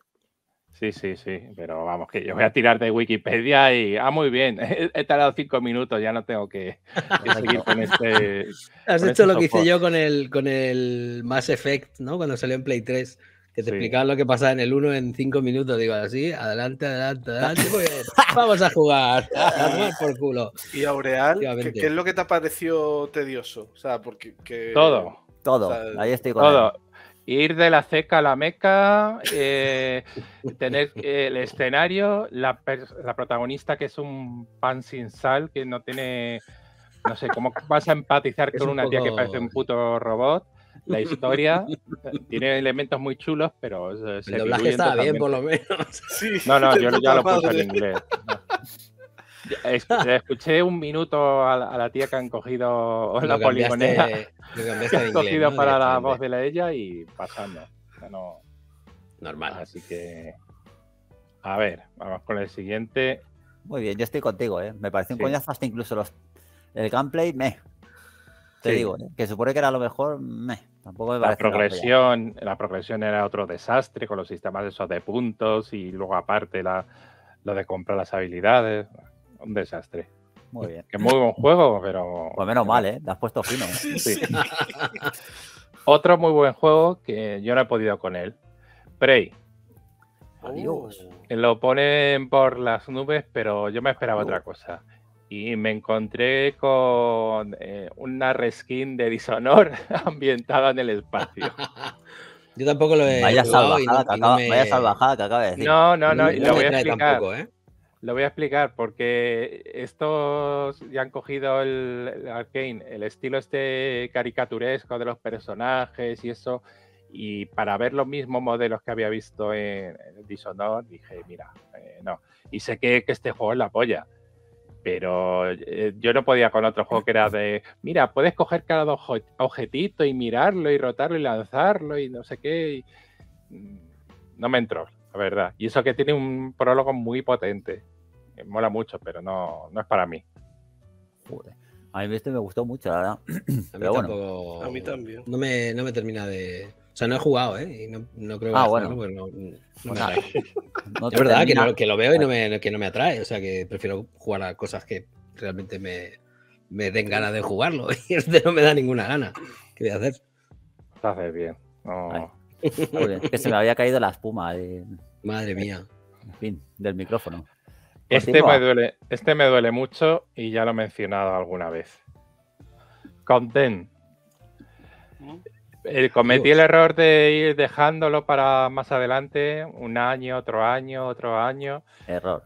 Speaker 2: Sí, sí, sí, pero vamos, que yo voy a tirar
Speaker 4: de Wikipedia y, ah, muy bien, he, tardado cinco minutos, ya no tengo que, seguir con este... Has hecho este lo que hice
Speaker 2: yo con el, con el Mass Effect, ¿no? Cuando salió en Play 3, que te explicaba lo que pasaba en el 1 en cinco minutos, digo, así, adelante, adelante, adelante,
Speaker 5: vamos a jugar, culo. Y Aureal, ¿qué, es lo que te ha parecido tedioso? O sea, porque... Todo. Todo, ahí estoy con Todo.
Speaker 4: Él ir de la ceca a la meca, eh, tener eh, el escenario, la, protagonista que es un pan sin sal, que no tiene, no sé, cómo vas a empatizar con una tía que parece un puto robot. La historia tiene elementos muy chulos, pero el doblaje está bien por lo menos. No, no, yo ya lo puse en inglés. Escuché un minuto a la, tía que han cogido la poligonera que han cogido para la voz de la ella y pasando. No... Normal. Así que. A ver, vamos con el siguiente.
Speaker 1: Muy bien, yo estoy contigo, ¿eh? Me parece un coño coñazo hasta incluso los. El gameplay, me. Te digo, ¿eh? que supone que era lo mejor, me. Tampoco la progresión,
Speaker 4: la progresión era otro desastre con los sistemas esos de puntos y luego aparte la, lo de comprar las habilidades. Un desastre. Muy bien. Que muy buen juego, pero. Pues menos mal, ¿eh? Te has puesto fino. ¿eh? Sí. Otro muy buen juego que yo no he podido con él. Prey. Adiós. Oh. Lo ponen por las nubes, pero yo me esperaba otra oh. cosa. Y me encontré con eh, una reskin de Dishonor ambientada en el espacio. Yo
Speaker 2: tampoco lo he. Vaya salvajada, que, acaba, de decir. No, no, no. lo voy a explicar. ¿eh?
Speaker 4: Lo voy a explicar porque estos ya han cogido el, arcane, el estilo este caricaturesco de los personajes y eso, y para ver los mismos modelos que había visto en, Dishonored, dije, mira, eh, no. Y sé que, este juego es la polla, pero eh, yo no podía con otro juego que era de, mira, puedes coger cada objetito y mirarlo y rotarlo y lanzarlo y no sé qué. Mm, no me entró, verdad. Y eso que tiene un prólogo muy potente. Eh, mola mucho, pero no, no es para mí. A mí este me gustó
Speaker 2: mucho, la verdad. A mí Tampoco... A mí también. No me, termina de. O sea, no he jugado, ¿eh? Y no, creo que es verdad que, lo veo y no me, que no me atrae. O sea, que prefiero jugar a cosas que realmente me, den ganas de jugarlo. Y este no me da ninguna gana.
Speaker 1: ¿Qué voy a hacer? bien. que se me había caído la espuma. Eh. Madre eh, mía. En fin, del micrófono.
Speaker 4: Este me, duele, este me duele mucho y ya lo he mencionado alguna vez. Content. Mm. Eh, cometí el error de ir dejándolo para más adelante, un año, otro año, otro año. Error.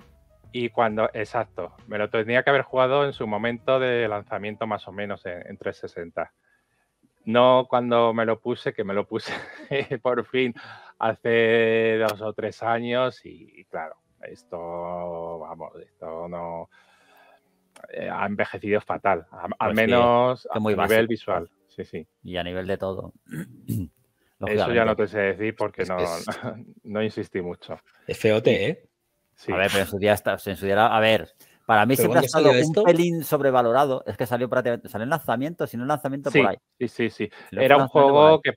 Speaker 4: Y cuando, exacto, me lo tenía que haber jugado en su momento de lanzamiento más o menos en 360. No cuando me lo puse, que me lo puse por fin hace dos o tres años y, claro, esto, vamos, esto no eh, ha envejecido fatal, al pues menos a nivel visual, pues. sí, sí.
Speaker 1: Y a nivel de todo. Eso ya no te
Speaker 4: sé decir porque no, insistí mucho.
Speaker 1: Es ¿eh? A ver, pero en su
Speaker 4: está, en su a ver, para mí siempre ha estado un
Speaker 1: pelín sobrevalorado. Es que salió prácticamente, salió en lanzamiento, sino en lanzamiento por ahí.
Speaker 4: Sí, sí, sí. Era un juego que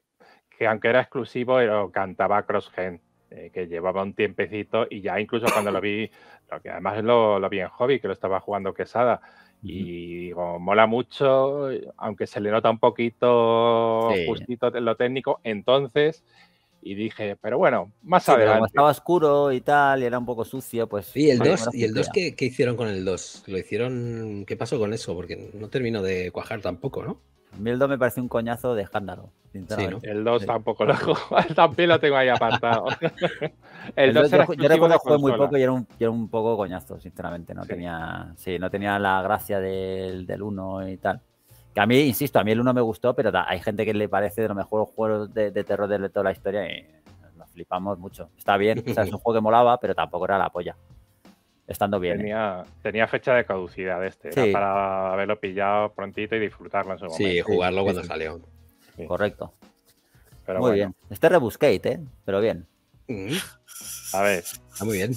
Speaker 4: que aunque era exclusivo, pero cantaba cross-gen, eh, que llevaba un tiempecito y ya incluso cuando lo vi, lo que además lo, vi en hobby, que lo estaba jugando Quesada, y mola mucho, aunque se le nota un poquito justito lo técnico, entonces, y dije, pero bueno, más adelante. Como
Speaker 1: estaba oscuro y tal, y era un poco sucio, pues... Sí, el dos
Speaker 2: ¿y el 2 qué, hicieron con el 2? ¿Lo hicieron, qué pasó con eso? Porque no terminó de cuajar
Speaker 1: tampoco, ¿no? A mí el 2 me parece un coñazo de escándalo.
Speaker 2: Sí, El 2 tampoco lo juego.
Speaker 4: También lo tengo ahí apartado. el 2 yo, yo que jugué muy poco y
Speaker 1: era, un, era un, poco coñazo, sinceramente. No, Tenía, sí, no tenía la gracia del, del 1 y tal. Que a mí, insisto, a mí el 1 me gustó, pero hay gente que le parece de los mejores juegos de, de terror de toda la historia y nos flipamos mucho. Está bien, o sea, es un juego que molaba, pero tampoco era la polla estando bien. ¿eh?
Speaker 4: Tenía, tenía fecha de caducidad este, para haberlo pillado prontito y disfrutarlo en su momento. Sí, jugarlo cuando salió.
Speaker 1: Correcto. Pero muy bien. Este rebuscate, ¿eh? pero bien. A ver. Está muy bien.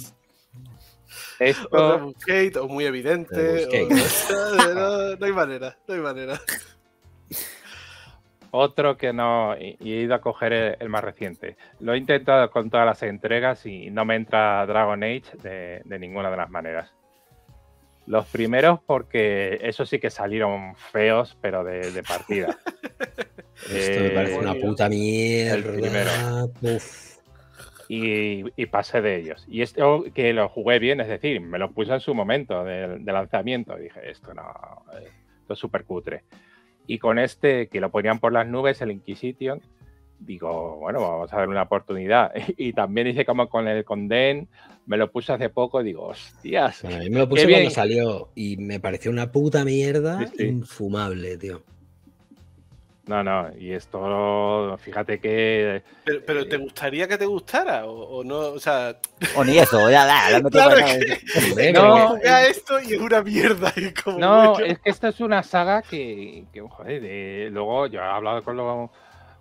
Speaker 4: Esto... O
Speaker 5: rebuscate, o muy evidente. no hay manera, no hay manera
Speaker 4: otro que no, y he ido a coger el, más reciente. Lo he intentado con todas las entregas y no me entra Dragon Age de, ninguna de las maneras. Los primeros porque esos sí que salieron feos, pero de, partida. Esto me parece una eh, puta mierda. Y, pasé de ellos. Y esto oh, que lo jugué bien, es decir, me lo puse en su momento de, lanzamiento. dije, esto no, eh, esto es súper cutre. Y con este, que lo ponían por las nubes, el Inquisition, digo, bueno, vamos a dar una oportunidad. Y también hice como con el Conden me lo puse hace poco, digo, hostias. a mí me lo puse cuando bien.
Speaker 2: salió y me pareció una puta mierda infumable,
Speaker 4: tío. No, no, y esto, fíjate que. Pero, ¿te eh, gustaría que
Speaker 5: te gustara? ¿O, no? O sea.
Speaker 4: O ni
Speaker 1: eso, ya, da,
Speaker 5: no claro
Speaker 4: esto y es una mierda. Como no, es que esto es una saga que, joder, de, luego yo he hablado con, lo,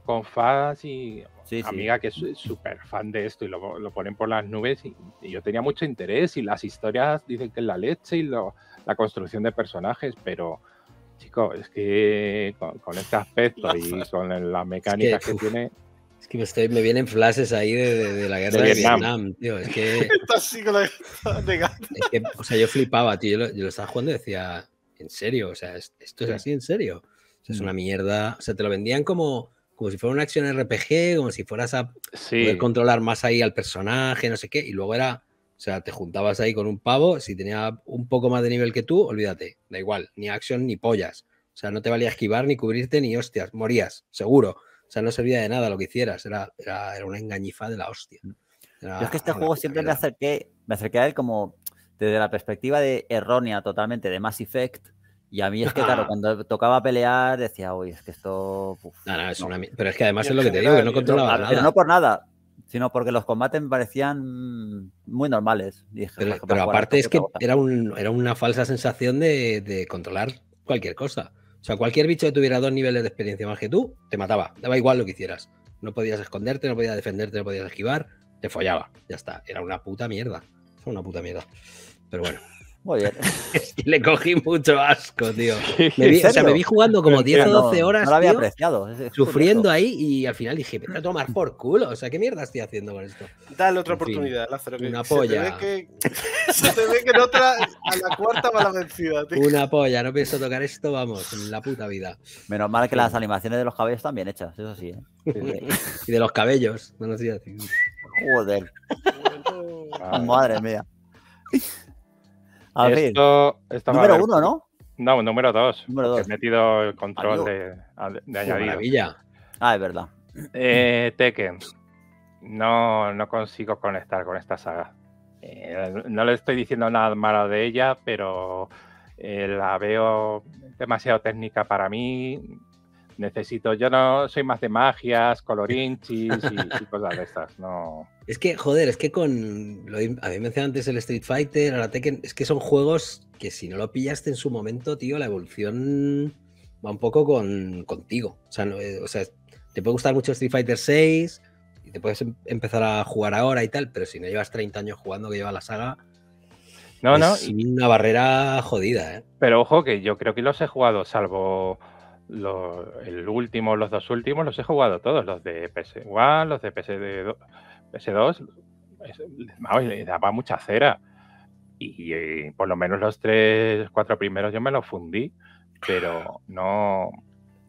Speaker 4: con fans y amiga que es súper fan de esto y lo, ponen por las nubes y, yo tenía mucho interés y las historias dicen que es la leche y la construcción de personajes, pero Chico, es que con, este aspecto y con las mecánicas que, tiene, es que me, vienen flashes ahí de, la guerra de, Vietnam. tío. Es que,
Speaker 2: que, o sea, yo flipaba, tío. Yo lo, estaba jugando y decía, ¿en serio? O sea, ¿esto es así? ¿En serio? es mm. una mierda. O sea, te lo vendían como, como si fuera una acción RPG, como si fueras a poder controlar más ahí al personaje, no sé qué. Y luego era o sea, te juntabas ahí con un pavo, si tenía un poco más de nivel que tú, olvídate, da igual, ni acción ni pollas. O sea, no te valía esquivar ni cubrirte ni hostias, morías, seguro. O sea, no servía de nada lo que hicieras, era, era,
Speaker 1: una engañifa de la hostia. es que este juego siempre me acerqué, me acerqué a él como desde la perspectiva de errónea totalmente de Mass Effect. Y a mí es que, claro, cuando tocaba pelear, decía, uy, es que esto. es Una... Pero es que además es lo que te digo, que no controlaba. nada. Pero no por nada sino porque los combates me parecían muy normales. pero, aparte es que
Speaker 2: era, un, era, una falsa sensación de, controlar cualquier cosa. O sea, cualquier bicho que tuviera dos niveles de experiencia más que tú, te mataba. Daba igual lo que hicieras. No podías esconderte, no podías defenderte, no podías esquivar. Te follaba. Ya está. Era una puta mierda. Fue una puta mierda. Pero bueno. es que le cogí mucho asco, tío. Me vi, o sea, me vi jugando como 10 o 12 horas. No, lo había apreciado. sufriendo ahí y al final dije, voy a tomar por culo. O sea, ¿qué mierda estoy haciendo con esto? Dale otra oportunidad, la Lázaro. una polla.
Speaker 5: se te ve que en otra, a la cuarta va la vencida, tío.
Speaker 1: Una polla, no pienso tocar esto, vamos, en la puta vida. Menos mal que las animaciones de los cabellos están bien hechas, eso sí, ¿eh? y de los cabellos, no lo tío. Joder. Madre mía.
Speaker 4: A ver. Esto, número uno, ¿no? No, número dos. Número He metido el control de, de añadido. Maravilla. Ah, es verdad. Eh, Tekken. No, no consigo conectar con esta saga. Eh, no le estoy diciendo nada malo de ella, pero eh, la veo demasiado técnica para mí necesito, yo no soy más de magias, colorinchis y, cosas de estas, no.
Speaker 2: Es que, joder, es que con, lo, me mencionado antes el Street Fighter, ahora Tekken, es que son juegos que si no lo pillaste en su momento, tío, la evolución va un poco con, contigo, o sea, eh, o sea, te puede gustar mucho Street Fighter 6 y te puedes em, empezar a jugar ahora
Speaker 4: y tal, pero si no llevas 30 años jugando que lleva la saga, no, no. Y
Speaker 2: una barrera jodida, ¿eh?
Speaker 4: Pero ojo que yo creo que los he jugado, salvo los, el último, los dos últimos, los he jugado todos, los de PS1, los de PS2, PS2 daba mucha cera. Y, por lo menos los tres, cuatro primeros yo me los fundí, pero no...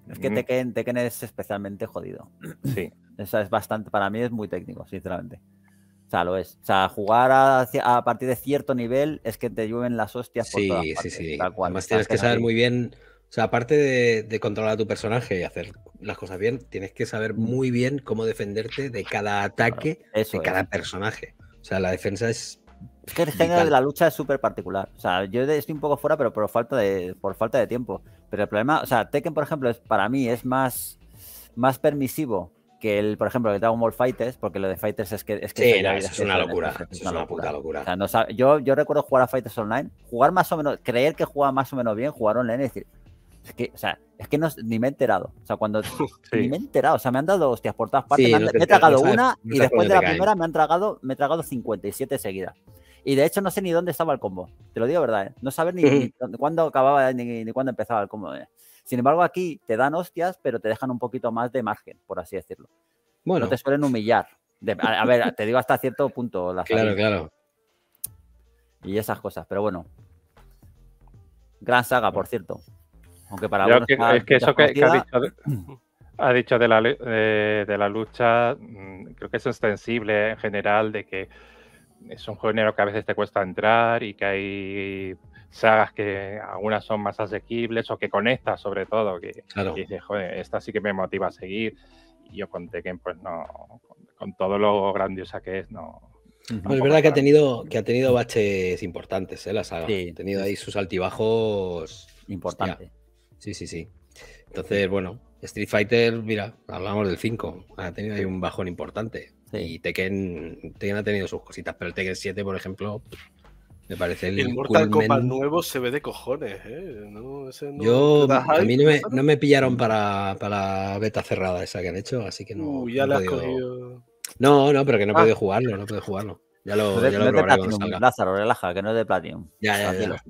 Speaker 1: Es que mm. Tekken, es especialmente jodido. Sí. Eso es bastante, para mí es muy técnico, sinceramente. O sea, lo es. O sea, jugar a, a partir de cierto nivel es que te llueven las hostias por sí, Además tienes que saber muy
Speaker 2: bien o sea, aparte de, controlar a tu personaje y hacer las
Speaker 1: cosas bien, tienes
Speaker 2: que saber muy bien cómo defenderte de cada ataque de cada personaje. O sea, la defensa es. Es que el género de
Speaker 1: la lucha es súper particular. O sea, yo estoy un poco fuera, pero por falta de, por falta de tiempo. Pero el problema, o sea, Tekken, por ejemplo, es, para mí es más, más permisivo que el, por ejemplo, el Dragon Ball Fighters, porque lo de Fighters es que es que sí, es, una locura, es una, puta locura. O sea, yo, yo recuerdo jugar a Fighters Online, jugar más o menos, creer que jugaba más o menos bien, jugar online es decir, es que, sea, es que ni me he enterado. O sea, cuando. Ni me he enterado. O sea, me han dado hostias por todas partes. me, he tragado una y después de la primera me han tragado, me he tragado 57 seguidas. Y de hecho no sé ni dónde estaba el combo. Te lo digo verdad, ¿eh? No sabes ni, cuándo acababa ni, cuándo empezaba el combo. ¿eh? Sin embargo, aquí te dan hostias, pero te dejan un poquito más de margen, por así decirlo. No te suelen humillar. a, ver, te digo hasta cierto punto. claro, claro. Y esas
Speaker 4: cosas, pero bueno. Gran saga, por cierto. Aunque para es que eso que, ha dicho, de, la, lucha, mm, creo que es extensible en general de que es un género que a veces te cuesta entrar y que hay sagas que algunas son más asequibles o que conectas sobre todo, que, claro. dices, joder, esta sí que me motiva a seguir. Y yo conté que pues no, con, todo lo grandiosa que es, no.
Speaker 2: es verdad que ha tenido que ha tenido baches importantes ¿eh? la saga. Sí. Ha tenido ahí sus altibajos importantes. Sí, sí, sí. Entonces, bueno, Street Fighter, mira, hablamos del 5, ha tenido ahí un bajón importante. Y Tekken, Tekken, ha tenido sus cositas, pero el Tekken 7, por ejemplo, me parece el. El Mortal Kombat
Speaker 5: nuevo se ve de cojones, ¿eh? Yo, a mí no
Speaker 2: me, pillaron para, la beta cerrada esa que han hecho, así que no. ya no la has
Speaker 5: cogido.
Speaker 2: No, no, pero que no he ah. podido jugarlo, no he jugarlo. Ya lo, es de Platinum,
Speaker 1: Lázaro, relaja, que no es de Platinum.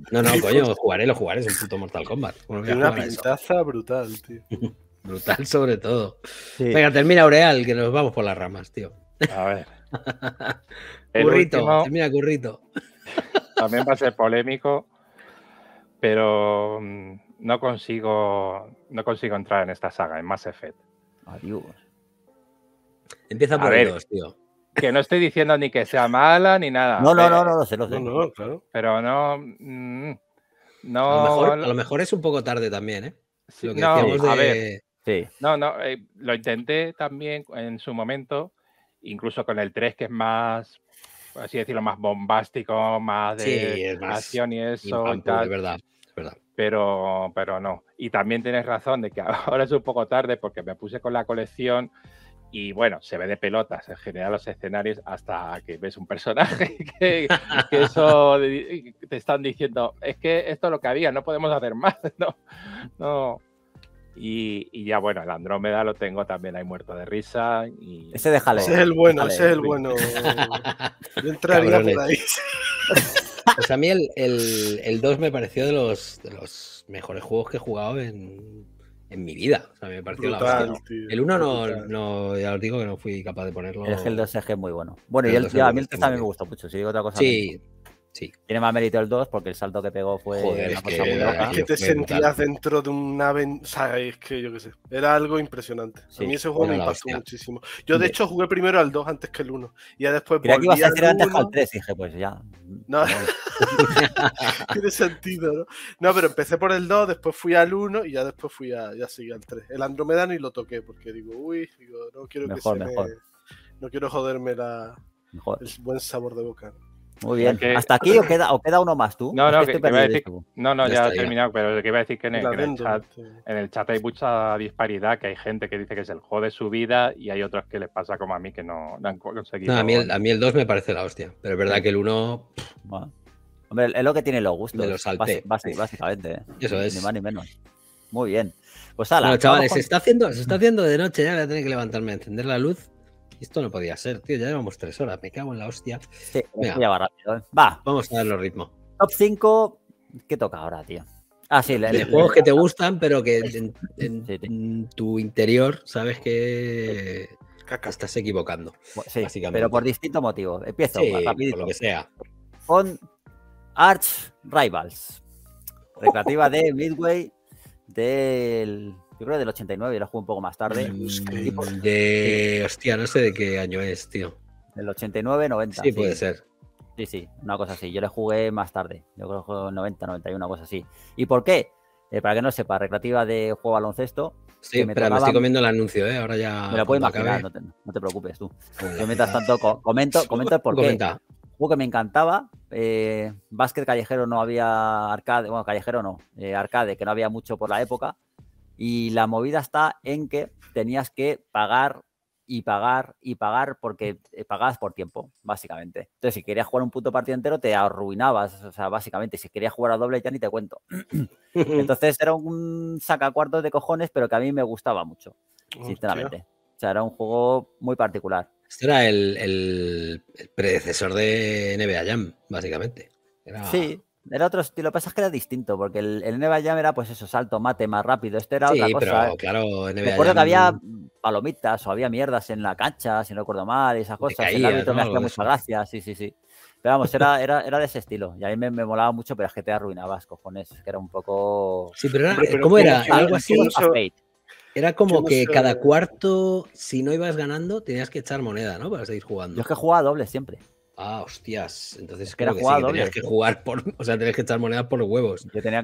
Speaker 2: No, no, coño,
Speaker 1: jugaré, lo jugaré, es un puto Mortal Kombat.
Speaker 2: una
Speaker 5: pintaza brutal, tío.
Speaker 2: brutal sobre todo. Venga, termina Aureal, que nos vamos por las ramas, tío.
Speaker 4: A ver. currito,
Speaker 2: termina Currito.
Speaker 4: también va a ser polémico, pero mm, no consigo, no consigo entrar en esta saga, en Mass Effect. Adiós. Empieza por tío. Que no estoy diciendo ni que sea mala ni nada. No, no, no,
Speaker 1: no, no, se lo No, no, claro.
Speaker 4: Pero no. Mm, no a lo, mejor, es un poco tarde también, ¿eh? no, a ver. Sí. No, no, eh, lo intenté también en su momento, incluso con el 3, que es más, así decirlo, más bombástico, más de acción y eso. verdad, verdad. Pero, pero no. Y también tienes razón de que ahora es un poco tarde porque me puse con la colección y bueno, se ve de pelotas en general los escenarios hasta que ves un personaje que, eso te están diciendo, es que esto es lo que había, no podemos hacer más, no, no. Y, ya bueno, el Andrómeda lo tengo también ahí muerto de risa. Y... Ese déjalo. Ese es el bueno, ese es el bueno. Yo entraría por ahí.
Speaker 2: Pues a mí el 2 me pareció de los, de los mejores juegos que he jugado en
Speaker 1: en mi vida. O sea, me pareció la hostia. El 1 no, no, ya os digo que no fui capaz de ponerlo. El, el 2 es es muy bueno. Bueno, y el, a mí el 3 también me gustó mucho. Si digo otra cosa. Sí, Sí. Tiene más mérito el 2 porque el salto que pegó fue Joder, es que, te sentías
Speaker 5: dentro de una o sea, es que yo qué sé. Era algo impresionante. A mí ese juego me impactó muchísimo. Yo de hecho jugué primero al 2 antes que el 1. Y ya después volví a al antes 3, dije, pues ya. No. Tiene sentido, ¿no? No, pero empecé por el 2, después fui al 1 y ya después fui a, ya seguí al 3. El Andromedano y lo toqué porque digo, uy, digo, no quiero que se Me... no quiero joderme la, el buen sabor de boca. ¿no?
Speaker 1: Muy bien. ¿Hasta aquí o queda, o queda uno más tú? No, no, que decir, no, no, ya, he terminado,
Speaker 4: pero lo que iba a decir que en el, chat, en el chat hay mucha disparidad, que hay gente que dice que es el juego de su vida y hay otros que les pasa como a mí que no, han conseguido. a, mí el,
Speaker 2: a mí el 2 me parece la hostia, pero es verdad que el 1...
Speaker 1: hombre, es lo que tiene los gustos. De los básicamente. ¿eh? Eso es. Ni más ni menos. Muy bien. Pues ala, bueno, chavales, se, está haciendo,
Speaker 2: se está haciendo de noche, ya voy a tener que levantarme, a encender la luz esto no podía ser, tío. Ya llevamos tres horas. Me cago en la hostia. Sí, ya
Speaker 1: va rápido. Va. Vamos a los ritmo. Top 5. ¿Qué toca ahora, tío? Ah, sí, de juegos que te
Speaker 2: gustan, pero que en, tu interior sabes que Caca, estás equivocando. Sí, pero por
Speaker 1: distinto motivo Empiezo rápido Por lo que sea. Con Arch Rivals, recreativa de Midway del yo creo que del 89, yo la jugué un poco más tarde. Mm, de... Hostia, no sé de qué año es, tío. Del 89, 90. Sí, puede ser. Sí, sí, una cosa así. Yo le jugué más tarde. Yo creo que 90, 91, una cosa así. ¿Y por qué? Eh, para que no sepa, recreativa de juego baloncesto. Sí, me, me estoy comiendo
Speaker 2: el anuncio, ¿eh? Ahora ya. Me lo puedo imaginar, no te, preocupes tú. Yo tanto
Speaker 1: comento, por qué. Juego que me encantaba. Eh, básquet callejero no había arcade, bueno, callejero no, eh, arcade, que no había mucho por la época. Y la movida está en que tenías que pagar y pagar y pagar porque eh, pagabas por tiempo, básicamente. Entonces, si querías jugar un puto partido entero, te arruinabas, o sea, básicamente. Si querías jugar a doble, ya ni te cuento. Entonces, era un sacacuartos de cojones, pero que a mí me gustaba mucho, sinceramente. O sea, era un juego muy particular. Este
Speaker 2: era el, predecesor de NBA Jam, básicamente.
Speaker 1: Sí, era otro estilo, pasa que era distinto, porque el, el NBA Jam era pues eso, salto, mate, más rápido. Este era otra cosa. claro, Recuerdo que había palomitas o había mierdas en la cancha, si no recuerdo mal, y esas cosas. el árbitro me hacía muchas gracias, sí, sí, sí. Pero vamos, era, era, de ese estilo. Y a mí me, me, molaba mucho, pero es que te arruinabas, cojones. Que era un poco. Sí, pero, era, ¿cómo era? Algo así.
Speaker 2: Era como que cada cuarto, si no ibas ganando, tenías que echar moneda, ¿no? Para seguir jugando. Yo es que jugaba doble siempre. Ah, hostias. Entonces que, creo que, tenías que jugar por, o sea, tenías que echar monedas por los huevos. Eh.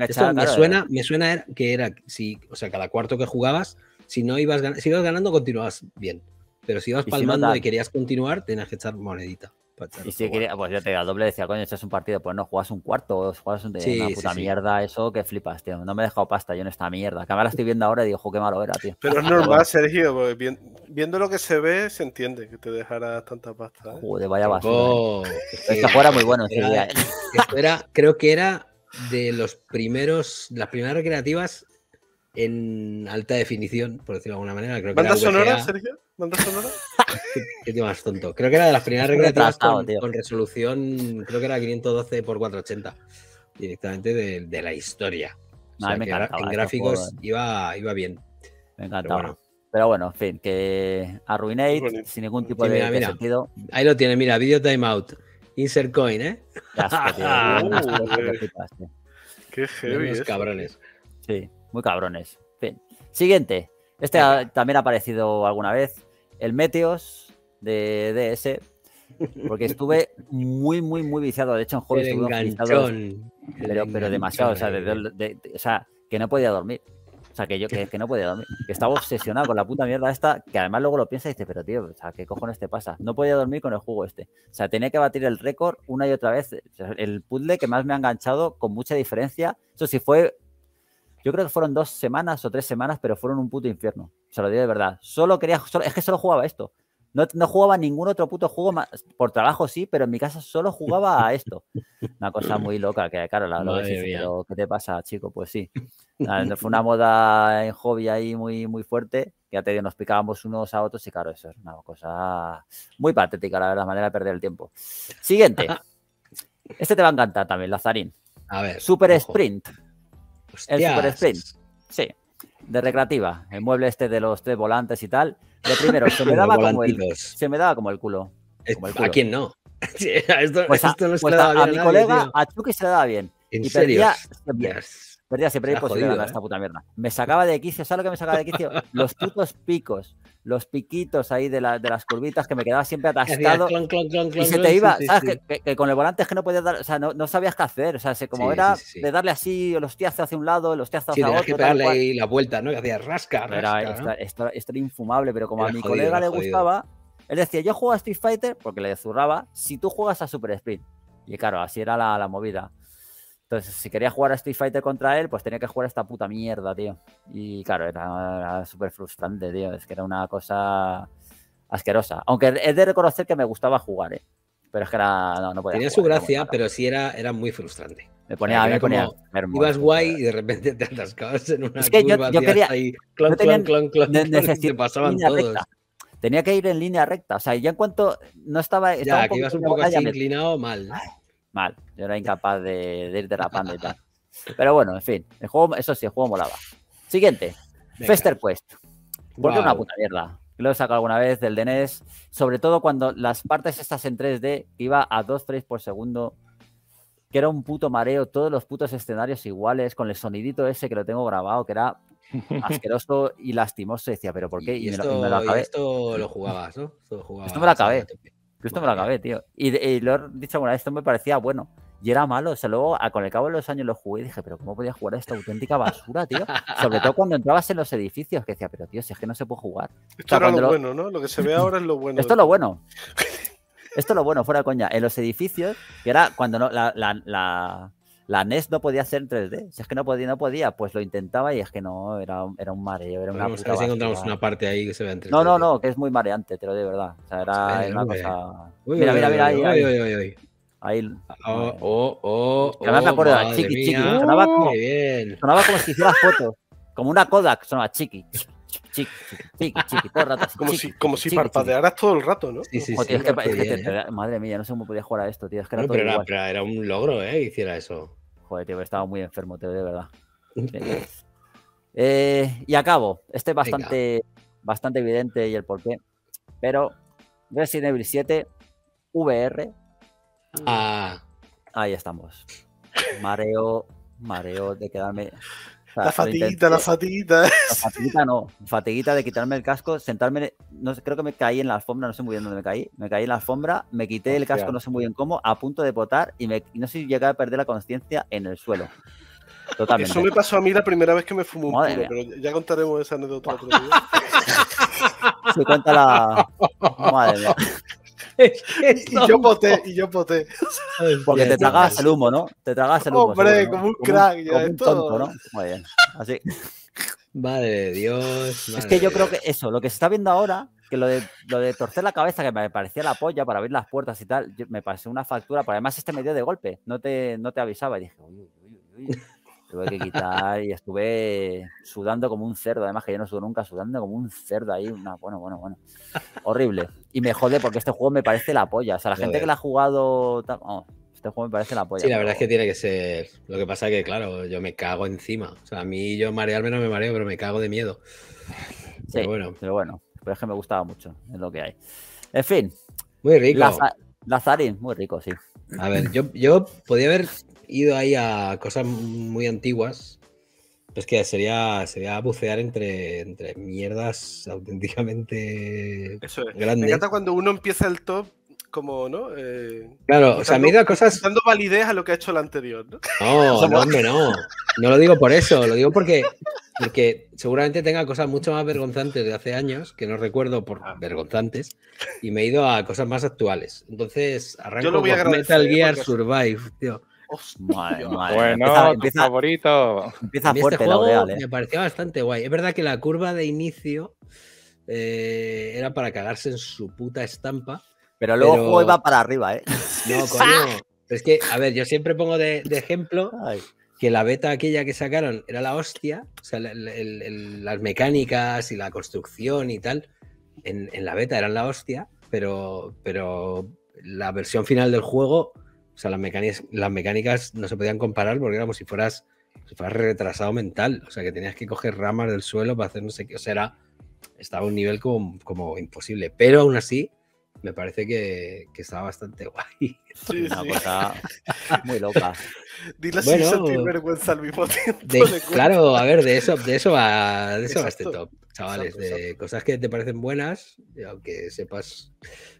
Speaker 2: me suena, que era si, o sea, cada cuarto que jugabas, si no ibas, si ibas ganando continuabas bien, pero si ibas palmando y querías
Speaker 1: continuar, tenías que echar monedita. Pues y si quería, pues yo te digo, doble decía, coño, esto es un partido, pues no, juegas un cuarto, juegas un, una puta mierda, eso que flipas, tío. No me he dejado pasta yo en esta mierda. Que ahora la estoy viendo ahora y digo, qué malo era, tío. Pero es normal,
Speaker 5: Sergio, viendo lo que se ve, se entiende que te dejara tanta pasta. ¿eh? Joder, vaya basura. Oh,
Speaker 2: fuera muy bueno era, eh. creo que era de los primeros, las primeras recreativas en alta definición, por decirlo de alguna manera. Creo que sonora,
Speaker 5: Sergio? ¿Banda sonora?
Speaker 2: ¿Qué, tío más tonto. Creo que era de las primeras de con, con, resolución, creo que era 512 x 480, directamente de, la historia. en gráficos eh. iba, iba bien. Me encantaba. Pero bueno,
Speaker 1: pero bueno en fin, que Arruinate sin ningún tipo de, sentido.
Speaker 2: Ahí lo tiene, mira, video timeout. Insert coin, ¿eh? tío,
Speaker 5: qué heavy. Unos cabrones.
Speaker 1: Sí. Muy cabrones. Bien. Siguiente. Este también ha aparecido alguna vez. El Meteos de DS. Porque estuve muy, muy, muy viciado. De hecho, en juego estuve pero, pero demasiado. O sea, que no podía dormir. O sea, que yo que, no podía dormir. Que estaba obsesionado con la puta mierda esta, que además luego lo piensa y dice, pero tío, o sea, ¿qué cojones te pasa? No podía dormir con el juego este. O sea, tenía que batir el récord una y otra vez. el puzzle que más me ha enganchado con mucha diferencia. Eso sí fue yo creo que fueron dos semanas o tres semanas, pero fueron un puto infierno. Se lo digo de verdad. Solo quería, es que solo jugaba esto. No, jugaba ningún otro puto juego Por trabajo sí, pero en mi casa solo jugaba a esto. Una cosa muy loca, que claro, la, verdad es pero ¿qué te pasa, chico? Pues sí. Ah, fue una moda en hobby ahí muy, muy fuerte. Que ya te digo, nos picábamos unos a otros y claro, eso es una cosa muy patética, la verdad, manera de perder el tiempo. Siguiente. Este te va a encantar también, Lazarín. A ver. Super Sprint. El Super Sprint. Sí. De recreativa. El mueble este de los tres volantes y tal. Lo primero, se me daba, como el, se me daba como el culo. ¿A quién no? a, mi colega, a Chucky se le daba bien. ¿En y serio? Perdía siempre ¿eh? esta puta mierda. Me sacaba de quicio, ¿sabes lo que me sacaba de quicio? Los putos picos, los piquitos ahí de, de las curvitas que me quedaba siempre atascado.
Speaker 2: y se te iba, ¿sabes?
Speaker 1: Que, con el volante es que no podías dar, o sea, no, sabías qué hacer. O sea, se, como era de darle así, los tíazos hacia un lado, los tíazos hacia otro. que pegarle ahí la vuelta, ¿no? Y hacía rasca, era, esto, era infumable, pero como a mi colega le gustaba, él decía, yo juego a Street Fighter porque le zurraba, si tú juegas a Super Sprint. Y claro, así era la, la movida. Entonces, si quería jugar a Street Fighter contra él, pues tenía que jugar a esta puta mierda, tío. Y claro, era, súper frustrante, tío. Es que era una cosa asquerosa. Aunque es de reconocer que me gustaba jugar, ¿eh? Pero es que era. No, no podía Tenía su gracia,
Speaker 2: pero sí era, era muy frustrante.
Speaker 1: Me ponía, me ponía Ibas guay y de repente te atascabas en una. Es que yo, quería. Ahí, clon, clon, clon, te pasaban todos. tenía que ir en línea recta. O sea, ya en cuanto no estaba. ya, que ibas un poco así inclinado, mal mal. Yo era incapaz de, ir derrapando y tal. Pero bueno, en fin, el juego, eso sí, el juego molaba. Siguiente, Fester Quest. Porque una puta mierda. Lo he sacado alguna vez del DNS, e sobre todo cuando las partes estas en 3D iba a 2 3 por segundo, que era un puto mareo, todos los putos escenarios iguales, con el sonidito ese que lo tengo grabado, que era asqueroso y lastimoso. Decía, ¿pero por qué? Y, esto, me, lo, acabé. esto lo jugabas, ¿no? Esto, esto me lo acabé. Yo esto me lo acabé, tío. Y, lo he dicho bueno, esto me parecía bueno. Y era malo. O sea, luego, con el cabo de los años lo jugué y dije, pero ¿cómo podía jugar esta auténtica basura, tío? Sobre todo cuando entrabas en los edificios, que decía, pero tío, si es que no se puede jugar. Esto era lo, bueno,
Speaker 5: ¿no? Lo que se ve ahora es lo bueno. esto es lo bueno.
Speaker 1: esto es lo bueno, fuera coña. En los edificios, que era cuando no, la la NES no podía hacer en 3D. Si es que no podía, no podía, pues lo intentaba y es que no, era, era un mareo. Era una cosa si encontramos una
Speaker 2: parte ahí que se ve d
Speaker 1: No, no, no, que es muy mareante, te lo digo de verdad. O sea, era, una cosa. mira, mira, uy, mira, ahí.
Speaker 2: ahí. Ahí. Ah, oh, oh, oh. Que me oh, acuerdo, chiqui, chiqui. Sonaba
Speaker 1: sonaba como si hiciera fotos. Como una Kodak, sonaba chiqui. chiqui, chiqui,
Speaker 5: chiqui, todo como si, parpadearas todo el rato, ¿no?
Speaker 1: madre mía, no sé cómo podía jugar a esto, tío. era pero, Era, un logro, ¿eh? Hiciera eso. Joder, tío, pero estaba muy enfermo, tío, de verdad. eh, y acabo. Este es bastante, bastante evidente y el porqué. Pero Resident Evil 7, VR. Ah. Ahí estamos. Mareo, mareo de quedarme la fatiguita, la
Speaker 5: fatiguita. La fatiguita
Speaker 1: no, fatiguita de quitarme el casco, sentarme, no creo que me caí en la alfombra, no sé muy bien dónde me caí, me caí en la alfombra, me quité el casco, no sé muy bien cómo, a punto de potar y, no sé si llegué a perder la conciencia en el suelo. Eso me
Speaker 5: pasó a mí la primera vez que me fumé un puro, pero ya contaremos esa anécdota otro día.
Speaker 1: Se cuenta la... Madre mía.
Speaker 5: y yo poté, y yo poté. Porque te tragas el humo, ¿no?
Speaker 1: Te tragas el humo. Hombre, como un crack, Así. Madre de Dios. es que yo creo que eso, lo que se está viendo ahora, que lo de, lo de torcer la cabeza, que me parecía la polla para abrir las puertas y tal, me pareció una factura, pero además este me dio de golpe, no te, no te avisaba y dije, uy, uy, uy. Tuve que quitar y estuve sudando como un cerdo. Además, que yo no sudo nunca, sudando como un cerdo ahí. bueno, bueno, bueno. Horrible. Y me jode porque este juego me parece la polla. O sea, la gente que la ha jugado. este juego me parece la polla. Sí, la verdad es que tiene que ser.
Speaker 2: Lo que pasa es que, claro, yo me cago encima. O sea, a mí yo marearme no me mareo, pero me cago de miedo.
Speaker 1: Sí, pero bueno. Pero bueno, pero es que me gustaba mucho. Es lo que hay. En fin. Muy rico. Lazarin, muy rico, sí. A ver, yo, yo podía haber ido ahí
Speaker 2: a cosas muy antiguas, pues que sería, sería bucear entre, entre mierdas auténticamente grandes. Me encanta
Speaker 5: cuando uno empieza el top como, ¿no? Eh, claro, o sea, me a cosas... Dando validez a lo que ha hecho el anterior, ¿no? No, no, hombre, no.
Speaker 2: No lo digo por eso, lo digo porque, porque seguramente tenga cosas mucho más vergonzantes de hace años, que no recuerdo por ah. vergonzantes, y me he ido a cosas más actuales. Entonces, arranco voy a con Metal ¿eh? Gear Survive, tío. Bueno, empieza,
Speaker 4: favorito. Empieza fuerte este juego eh. Me
Speaker 2: parecía bastante guay. Es verdad que la curva de inicio eh, era para cagarse en su puta estampa. Pero luego el juego iba para arriba, ¿eh? No, coño. es que, a ver, yo siempre pongo de, ejemplo que la beta aquella que sacaron era la hostia. O sea, las mecánicas y la construcción y tal en, la beta eran la hostia, pero, pero la versión final del juego o sea, las mecánicas, las mecánicas no se podían comparar porque era como si fueras, si retrasado mental. O sea, que tenías que coger ramas del suelo para hacer no sé qué. O sea, era, estaba a un nivel como, imposible. Pero aún así, me parece que, estaba bastante guay. Sí, Una cosa muy loca. Dile bueno, sentir
Speaker 5: vergüenza al mismo
Speaker 2: tiempo. claro, a ver, de eso, de eso va, de eso va este top, chavales. De cosas que te parecen buenas, aunque sepas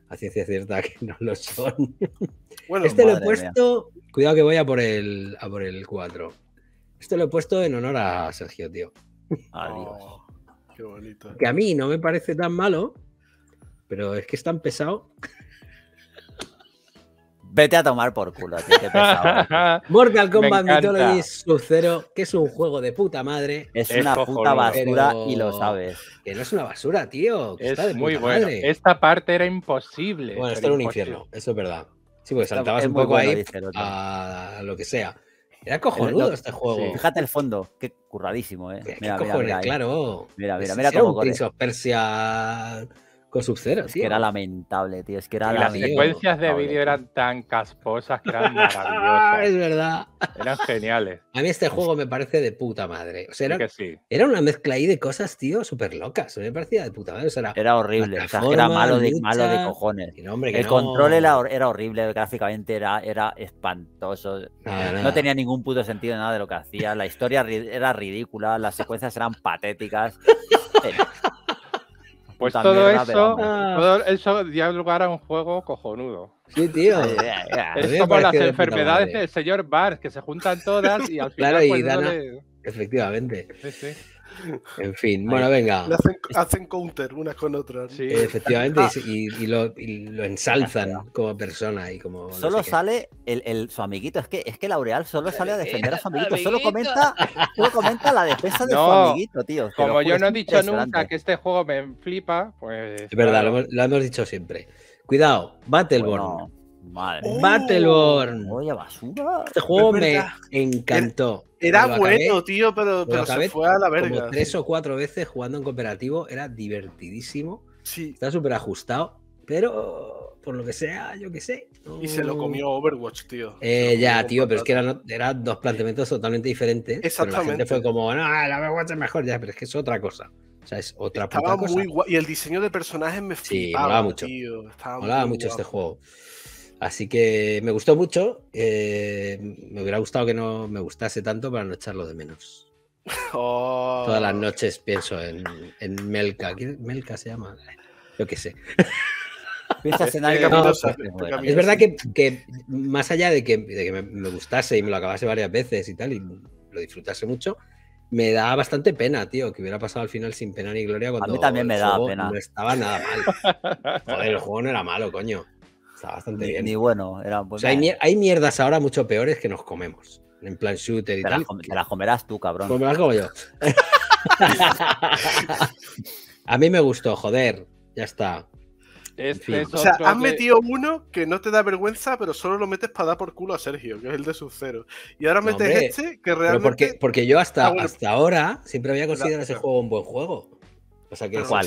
Speaker 2: a ciencia cierta que no lo son.
Speaker 5: este lo he puesto.
Speaker 2: Cuidado que voy a por el a por el 4. Este lo he puesto en honor a Sergio, tío. Adiós. Oh,
Speaker 5: qué bonito. Que a
Speaker 2: mí no me parece tan malo, pero es que es tan pesado
Speaker 1: Vete a tomar por culo, tío,
Speaker 5: qué pesado.
Speaker 2: Mortal Kombat Mythology Sub-Zero, que es un juego de puta madre. Es, una puta basura y lo sabes.
Speaker 4: Que no es una basura, tío. está de muy bueno. Madre. Esta parte era imposible. Bueno,
Speaker 2: esto era un infierno, eso es verdad. Sí, porque saltabas un poco ahí a lo que sea. Era cojonudo este juego. Fíjate el
Speaker 1: fondo, qué curradísimo, ¿eh? Mira, ¿Qué mira, claro. Mira,
Speaker 2: mira, mira, mira cómo
Speaker 1: Persia es que era lamentable, tío. Es que
Speaker 2: era las secuencias de vídeo
Speaker 4: eran tan casposas que eran ah, maravillosas. es verdad. Eran geniales. A mí
Speaker 2: este juego me parece de puta madre. O sea, era, una mezcla ahí de cosas, tío,
Speaker 1: súper locas. Me parecía de puta madre.
Speaker 2: era, horrible. O sea, era malo de, malo de cojones. el control era,
Speaker 1: horrible. Gráficamente era, espantoso. No, tenía ningún puto sentido nada de lo que hacía. La historia era ridícula. Las secuencias eran patéticas.
Speaker 4: Eh, pues ah. todo eso, todo eso dio lugar a un juego cojonudo. Sí, tío. es como las enfermedades del señor Bart, que se juntan todas y al final. Claro, y pues
Speaker 2: Efectivamente. Sí, sí. En fin, bueno, venga.
Speaker 5: hacen, counter unas con otras. Sí. Efectivamente, ah.
Speaker 2: y, lo,
Speaker 5: ensalzan
Speaker 1: como persona y como. Solo sale el, su amiguito, es que, es que Laureal solo sale a eh, defender a su amiguito, solo
Speaker 4: comenta, comenta la defensa de su amiguito, tío. Como yo no he dicho nunca que este juego me flipa, pues. Es verdad,
Speaker 2: lo, hemos dicho siempre. Cuidado, Battleborn. Battleborn.
Speaker 4: Oh, este juego me
Speaker 2: encantó. Era bueno, tío, pero, pero se fue a la verga. tres o cuatro veces jugando en cooperativo, era divertidísimo. Está súper ajustado, pero por
Speaker 5: lo que sea, yo qué sé. Y se lo comió Overwatch, tío. Eh, ya, tío, pero es que
Speaker 2: eran, dos planteamientos totalmente diferentes. Exactamente. la fue como, no, el Overwatch es mejor, ya, pero es que es otra cosa. O sea, es otra Estaba muy
Speaker 5: Guay. Y el diseño de personajes me flipaba, molaba mucho. mucho este
Speaker 2: juego. Así que me gustó mucho. Eh, me hubiera gustado que no me gustase tanto para no echarlo de menos.
Speaker 5: Todas las oh.
Speaker 2: noches pienso en, Melka. ¿Qué Melka se llama? Yo qué sé. es verdad que, más allá de que, me, gustase y me lo acabase varias veces y tal, y lo disfrutase mucho, me da bastante pena, tío, que hubiera pasado al final sin pena ni gloria. Cuando a mí también me da pena. No estaba nada mal. Joder,
Speaker 1: el juego no era malo, coño bueno,
Speaker 2: hay, mierdas ahora mucho peores que nos comemos. En plan shooter y tal. te las comerás tú, cabrón. Pues me como yo. a mí me gustó, joder. Ya está.
Speaker 5: o sea, has metido uno que no te da vergüenza, pero solo lo metes para dar por culo a Sergio, que es el de sub cero. Y ahora metes este que realmente.
Speaker 2: Porque, yo hasta, ah, hasta ahora siempre había considerado ese juego un buen juego.
Speaker 1: O sea
Speaker 5: que es cosa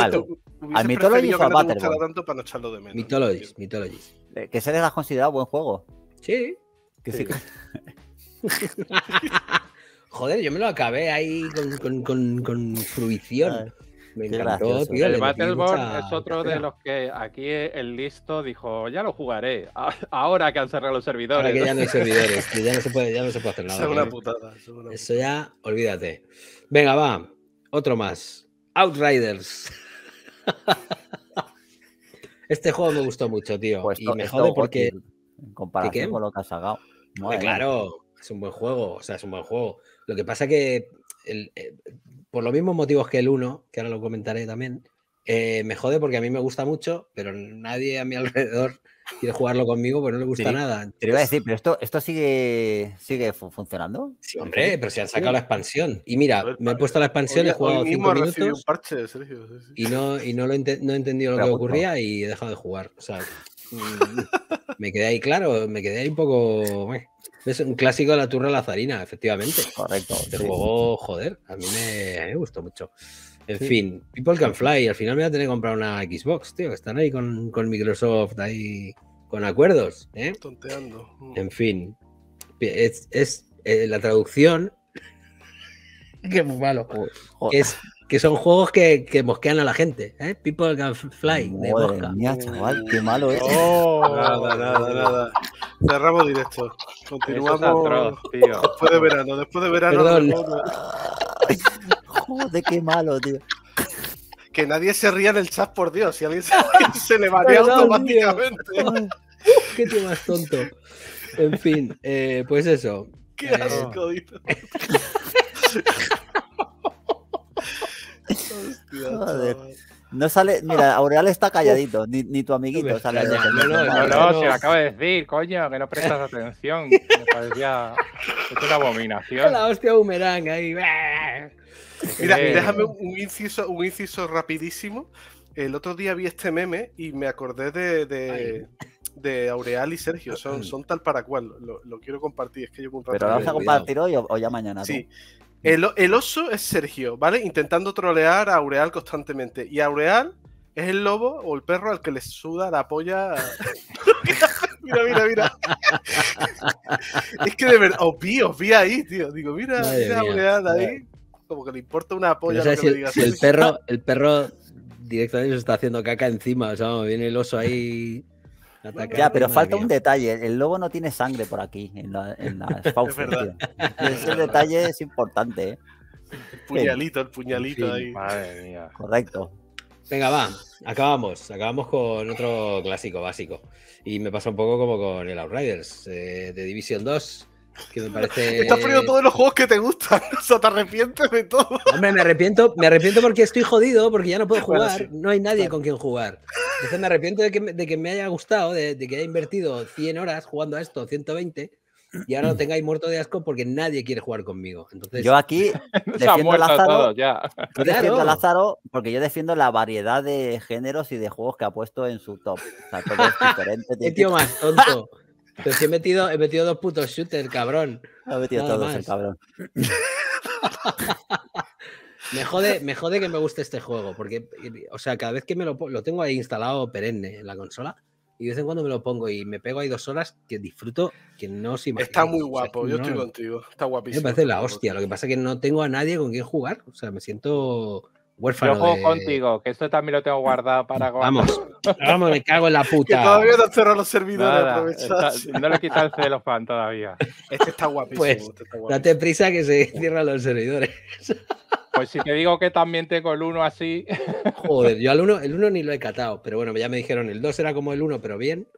Speaker 5: asco. Al Mythologies o a Battleborn. Tanto para no echarlo de
Speaker 2: menos, Mythologies,
Speaker 1: Mythology. Eh, que se les ha considerado buen juego. Sí.
Speaker 2: Joder, yo me lo acabé ahí con, con, con, con fruición. Me encantó, tío, el Battleborn es
Speaker 4: otro de los que aquí el listo dijo, ya lo jugaré, ahora que han cerrado los servidores. Ahora que ya no hay servidores,
Speaker 2: que ya no se puede, ya no se puede hacer nada. es una putada. Eso ya, olvídate. Venga, va. Otro más. Outriders. este juego me gustó mucho, tío. Pues y me jode porque.
Speaker 1: En comparación con lo que has sacado.
Speaker 2: claro, es un buen juego. O sea, es un buen juego. Lo que pasa que. Eh, por los mismos motivos que el 1, que ahora lo comentaré también, eh, me jode porque a mí me gusta mucho, pero nadie a mi alrededor quiere jugarlo conmigo, pero pues no le gusta nada. Te iba a decir, pero esto, esto sigue, sigue funcionando. Sí, hombre, pero se han sacado la expansión. Y mira, me he puesto la expansión, y he jugado 5 minutos. y no, y no, lo he entendido lo que ocurría y he dejado de jugar. Mm, me quedé ahí, claro, me quedé ahí un poco. es un clásico de la turra lazarina, efectivamente. Correcto. Este juego, joder, a mí me gustó mucho. En fin, People Can Fly. Al final me voy a tener que comprar una Xbox, tío, están ahí con, con Microsoft, ahí con acuerdos.
Speaker 5: ¿eh? Tonteando. Mm. En
Speaker 2: fin, es, es eh, la traducción. Qué malo. Es, que son juegos que, que, mosquean a la gente. ¿eh? People Can Fly. De chaval,
Speaker 5: qué mm. malo es. Oh. nada, nada, nada. Cerramos directo. Continuamos. después de verano, después de verano. Perdón.
Speaker 1: Joder, qué
Speaker 5: malo, tío. Que nadie se ría del chat, por Dios. Si alguien se, se le varía automáticamente.
Speaker 2: qué tío más tonto. En fin, eh, pues eso.
Speaker 1: Qué eh, asco, tío. Hostia, Joder. No sale, mira, Aureal está calladito, ni, ni tu amiguito
Speaker 4: sale. No, no, no, no, se lo acabo de decir, coño, que no prestas atención. Me parecía. Es una abominación.
Speaker 2: La hostia boomerang ahí.
Speaker 4: Mira, déjame
Speaker 5: un inciso, un inciso rapidísimo. El otro día vi este meme y me acordé de, de, Aureal y Sergio. Son, mm. son tal para cual. Lo, lo quiero compartir. Es que yo ¿Pero lo vas a compartir hoy o, ya mañana? Sí. El, el, oso es Sergio, ¿vale? Intentando trolear a Aureal constantemente. Y Aureal es el lobo o el perro al que le suda la polla. mira, mira, mira. es que de verdad, os oh, vi, os vi ahí, tío. Digo, mira, mira Aureal ahí como que le importa una polla. el ¿eh? perro,
Speaker 2: el perro directamente se está haciendo caca encima, o sea, viene el oso ahí.
Speaker 5: Ya, pero falta un
Speaker 1: detalle. El lobo no tiene sangre por aquí, en, la,
Speaker 5: es Ese
Speaker 1: detalle es importante. ¿eh?
Speaker 5: El puñalito, el puñalito
Speaker 1: ahí. Madre mía. Correcto.
Speaker 2: Venga, va. Acabamos. Acabamos con otro clásico básico. Y me pasa un poco como con el Outriders eh, de División 2 me parece... Estás poniendo todos
Speaker 5: los juegos que te gustan. O sea, te arrepientes de todo.
Speaker 2: Hombre, me arrepiento, me arrepiento porque estoy jodido, porque ya no puedo jugar. No hay nadie con quien jugar. Entonces me arrepiento de que, me haya gustado, de, que haya invertido 100 horas jugando a esto, 120, y ahora lo tengáis
Speaker 1: muerto de asco porque nadie quiere jugar conmigo. Entonces... Yo aquí defiendo a Lázaro.
Speaker 3: Yo a Lázaro
Speaker 1: porque yo defiendo la variedad de géneros y de juegos que ha puesto en su top. O sea, todo es diferente. ¿Qué tío más tonto? Pero si he metido, he metido dos putos shooters, cabrón.
Speaker 2: metido cabrón. me, jode, me jode que me guste este juego, porque, o sea, cada vez que me lo, lo tengo ahí instalado perenne en la consola, y de vez en cuando me lo pongo y me pego ahí dos horas que disfruto que no se Está muy guapo, yo estoy
Speaker 4: contigo, está guapísimo. Me parece la hostia, lo
Speaker 2: que pasa es que no tengo a nadie con quien jugar, o sea, me siento
Speaker 4: yo juego contigo, que esto también lo tengo ah, guardado para. Vamos, vamos, me cago en la puta. todavía no cierran los servidores, aprovechas. No le quitas el celofán todavía. Este está guapísimo. Pues, este está guapísimo. Date
Speaker 2: prisa que se cierran los servidores.
Speaker 4: Pues si te digo que también tengo el 1 así.
Speaker 2: Joder, yo al 1 el 1 ni lo he catado, pero bueno, ya me dijeron el 2 era como el 1, pero bien.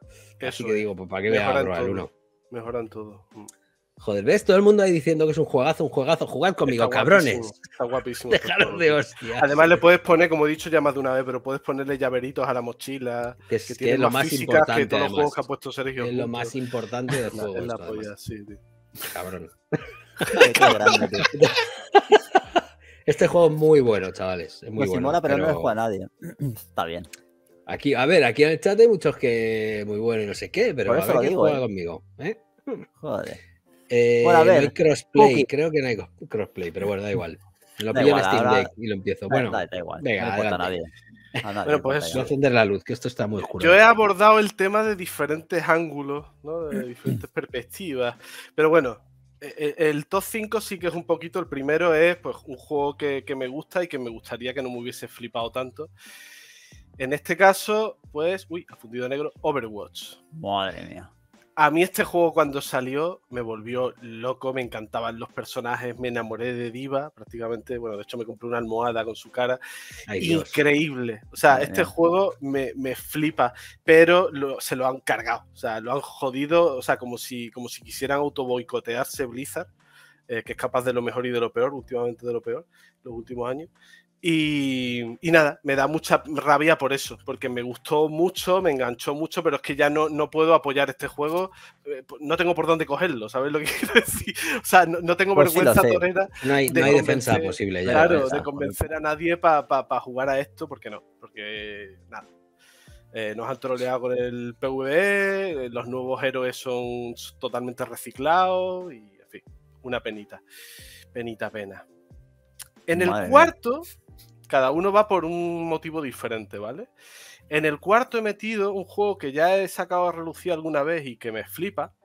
Speaker 5: así que digo, pues para
Speaker 2: qué voy a probar el 1.
Speaker 4: Mejoran todo.
Speaker 2: Joder, ¿ves? Todo el mundo ahí diciendo que es un juegazo, un juegazo. Jugad conmigo, cabrones.
Speaker 5: está guapísimo. Este Dejaros de hostia. Además, le puedes poner, como he dicho ya más de una vez, pero puedes ponerle llaveritos a la mochila. Que, es, lo más importante. Que todos los juegos que ha puesto Sergio. Es lo más importante del juego. Es la polla, sí,
Speaker 4: Cabrón.
Speaker 2: Este juego es muy bueno, chavales. Es muy pues bueno. bueno. Si mola, pero, no lo juega nadie. Está bien. Aquí, a ver, aquí en el chat hay muchos que muy bueno y no sé qué, pero a ver juega eh. conmigo. ¿eh? Joder. Eh, a ver, no hay crossplay, creo que no hay crossplay, pero bueno, da igual. lo pido pillo en Steam Deck y lo empiezo.
Speaker 5: Bueno, da, igual, venga, no importa
Speaker 2: nadie. A nadie, pues encender la luz, que esto está muy oscuro. Yo he
Speaker 5: abordado el tema de diferentes ángulos, de diferentes perspectivas. Pero bueno, e, e, el top 5 sí que es un poquito. El primero es pues, un juego que, que, me gusta y que me gustaría que no me hubiese flipado tanto. En este caso, pues, uy, ha fundido negro, Overwatch. Madre mía. A mí este juego cuando salió me volvió loco, me encantaban los personajes, me enamoré de Diva prácticamente, bueno, de hecho me compré una almohada con su cara, increíble, o sea, este juego me, flipa, pero se lo han cargado, o sea, lo han jodido, o sea, como si, como si quisieran auto Blizzard, eh, que es capaz de lo mejor y de lo peor, últimamente de lo peor, los últimos años, y, nada, me da mucha rabia por eso, porque me gustó mucho, me enganchó mucho, pero es que ya no, puedo apoyar este juego, eh, no tengo por dónde cogerlo, ¿sabes lo que quiero decir? O sea, no, tengo pues vergüenza torera. No hay, de defensa posible. claro, de convencer a nadie para jugar a esto, porque no, porque nada. Eh, nos han troleado con el PvE, eh, los nuevos héroes son totalmente reciclados y, en fin, una penita. Penita, pena. En el cuarto, cada uno va por un motivo diferente, ¿vale? En el cuarto he metido un juego que ya he sacado a relucir alguna vez y que me flipa,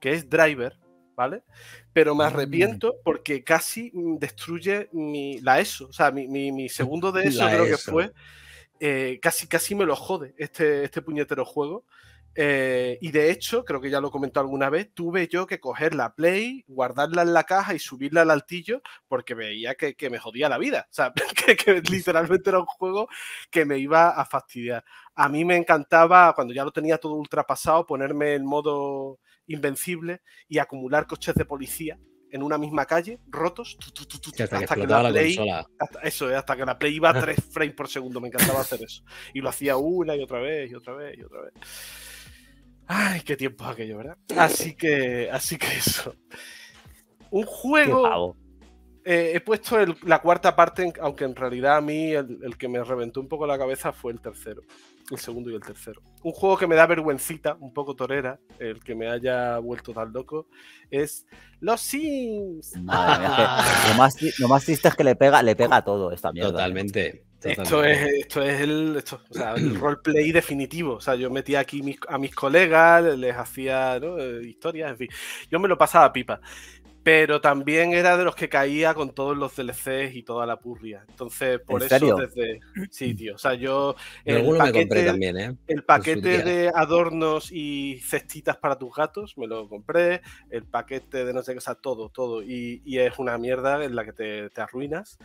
Speaker 5: que es Driver, ¿vale? Pero me ah, arrepiento porque casi mm, destruye mi, la ESO, o sea, mi, segundo de ESO creo que fue. Eh, casi, casi me lo jode este, este puñetero juego. Eh, y de hecho, creo que ya lo comentó alguna vez, tuve yo que coger la Play, guardarla en la caja y subirla al altillo porque veía que, me jodía la vida. O sea, que, literalmente era un juego que me iba a fastidiar. A mí me encantaba, cuando ya lo tenía todo ultrapasado, ponerme en modo invencible y acumular coches de policía en una misma calle, rotos,
Speaker 3: hasta, que, la, Play,
Speaker 5: eso, hasta que la Play iba a 3 frames por segundo, me encantaba hacer eso. Y lo hacía una y otra vez, y otra vez, y otra vez. Ay, qué tiempo aquello, ¿verdad? Así que, así que eso. Un juego. Eh, he puesto la cuarta parte, aunque en realidad a mí el, que me reventó un poco la cabeza fue el tercero, el segundo y el tercero. Un juego que me da vergüencita, un poco torera, el que me haya vuelto tan loco, es Los Sims. Madre ah.
Speaker 1: lo, más, triste es que le pega, le pega a todo esta mierda. ¿eh? Totalmente.
Speaker 2: Esto es,
Speaker 5: esto es el, esto, roleplay definitivo. O sea, yo metía aquí a mis colegas, les hacía eh, historias, en fin. Yo me lo pasaba pipa. Pero también era de los que caía con todos los DLCs y toda la purria. Entonces, por eso desde. Sí, O sea, yo. El paquete, también, ¿eh? El paquete de adornos y cestitas para tus gatos, me lo compré. El paquete de no sé qué, o sea, todo, todo. Y, y es una mierda en la que te, te arruinas.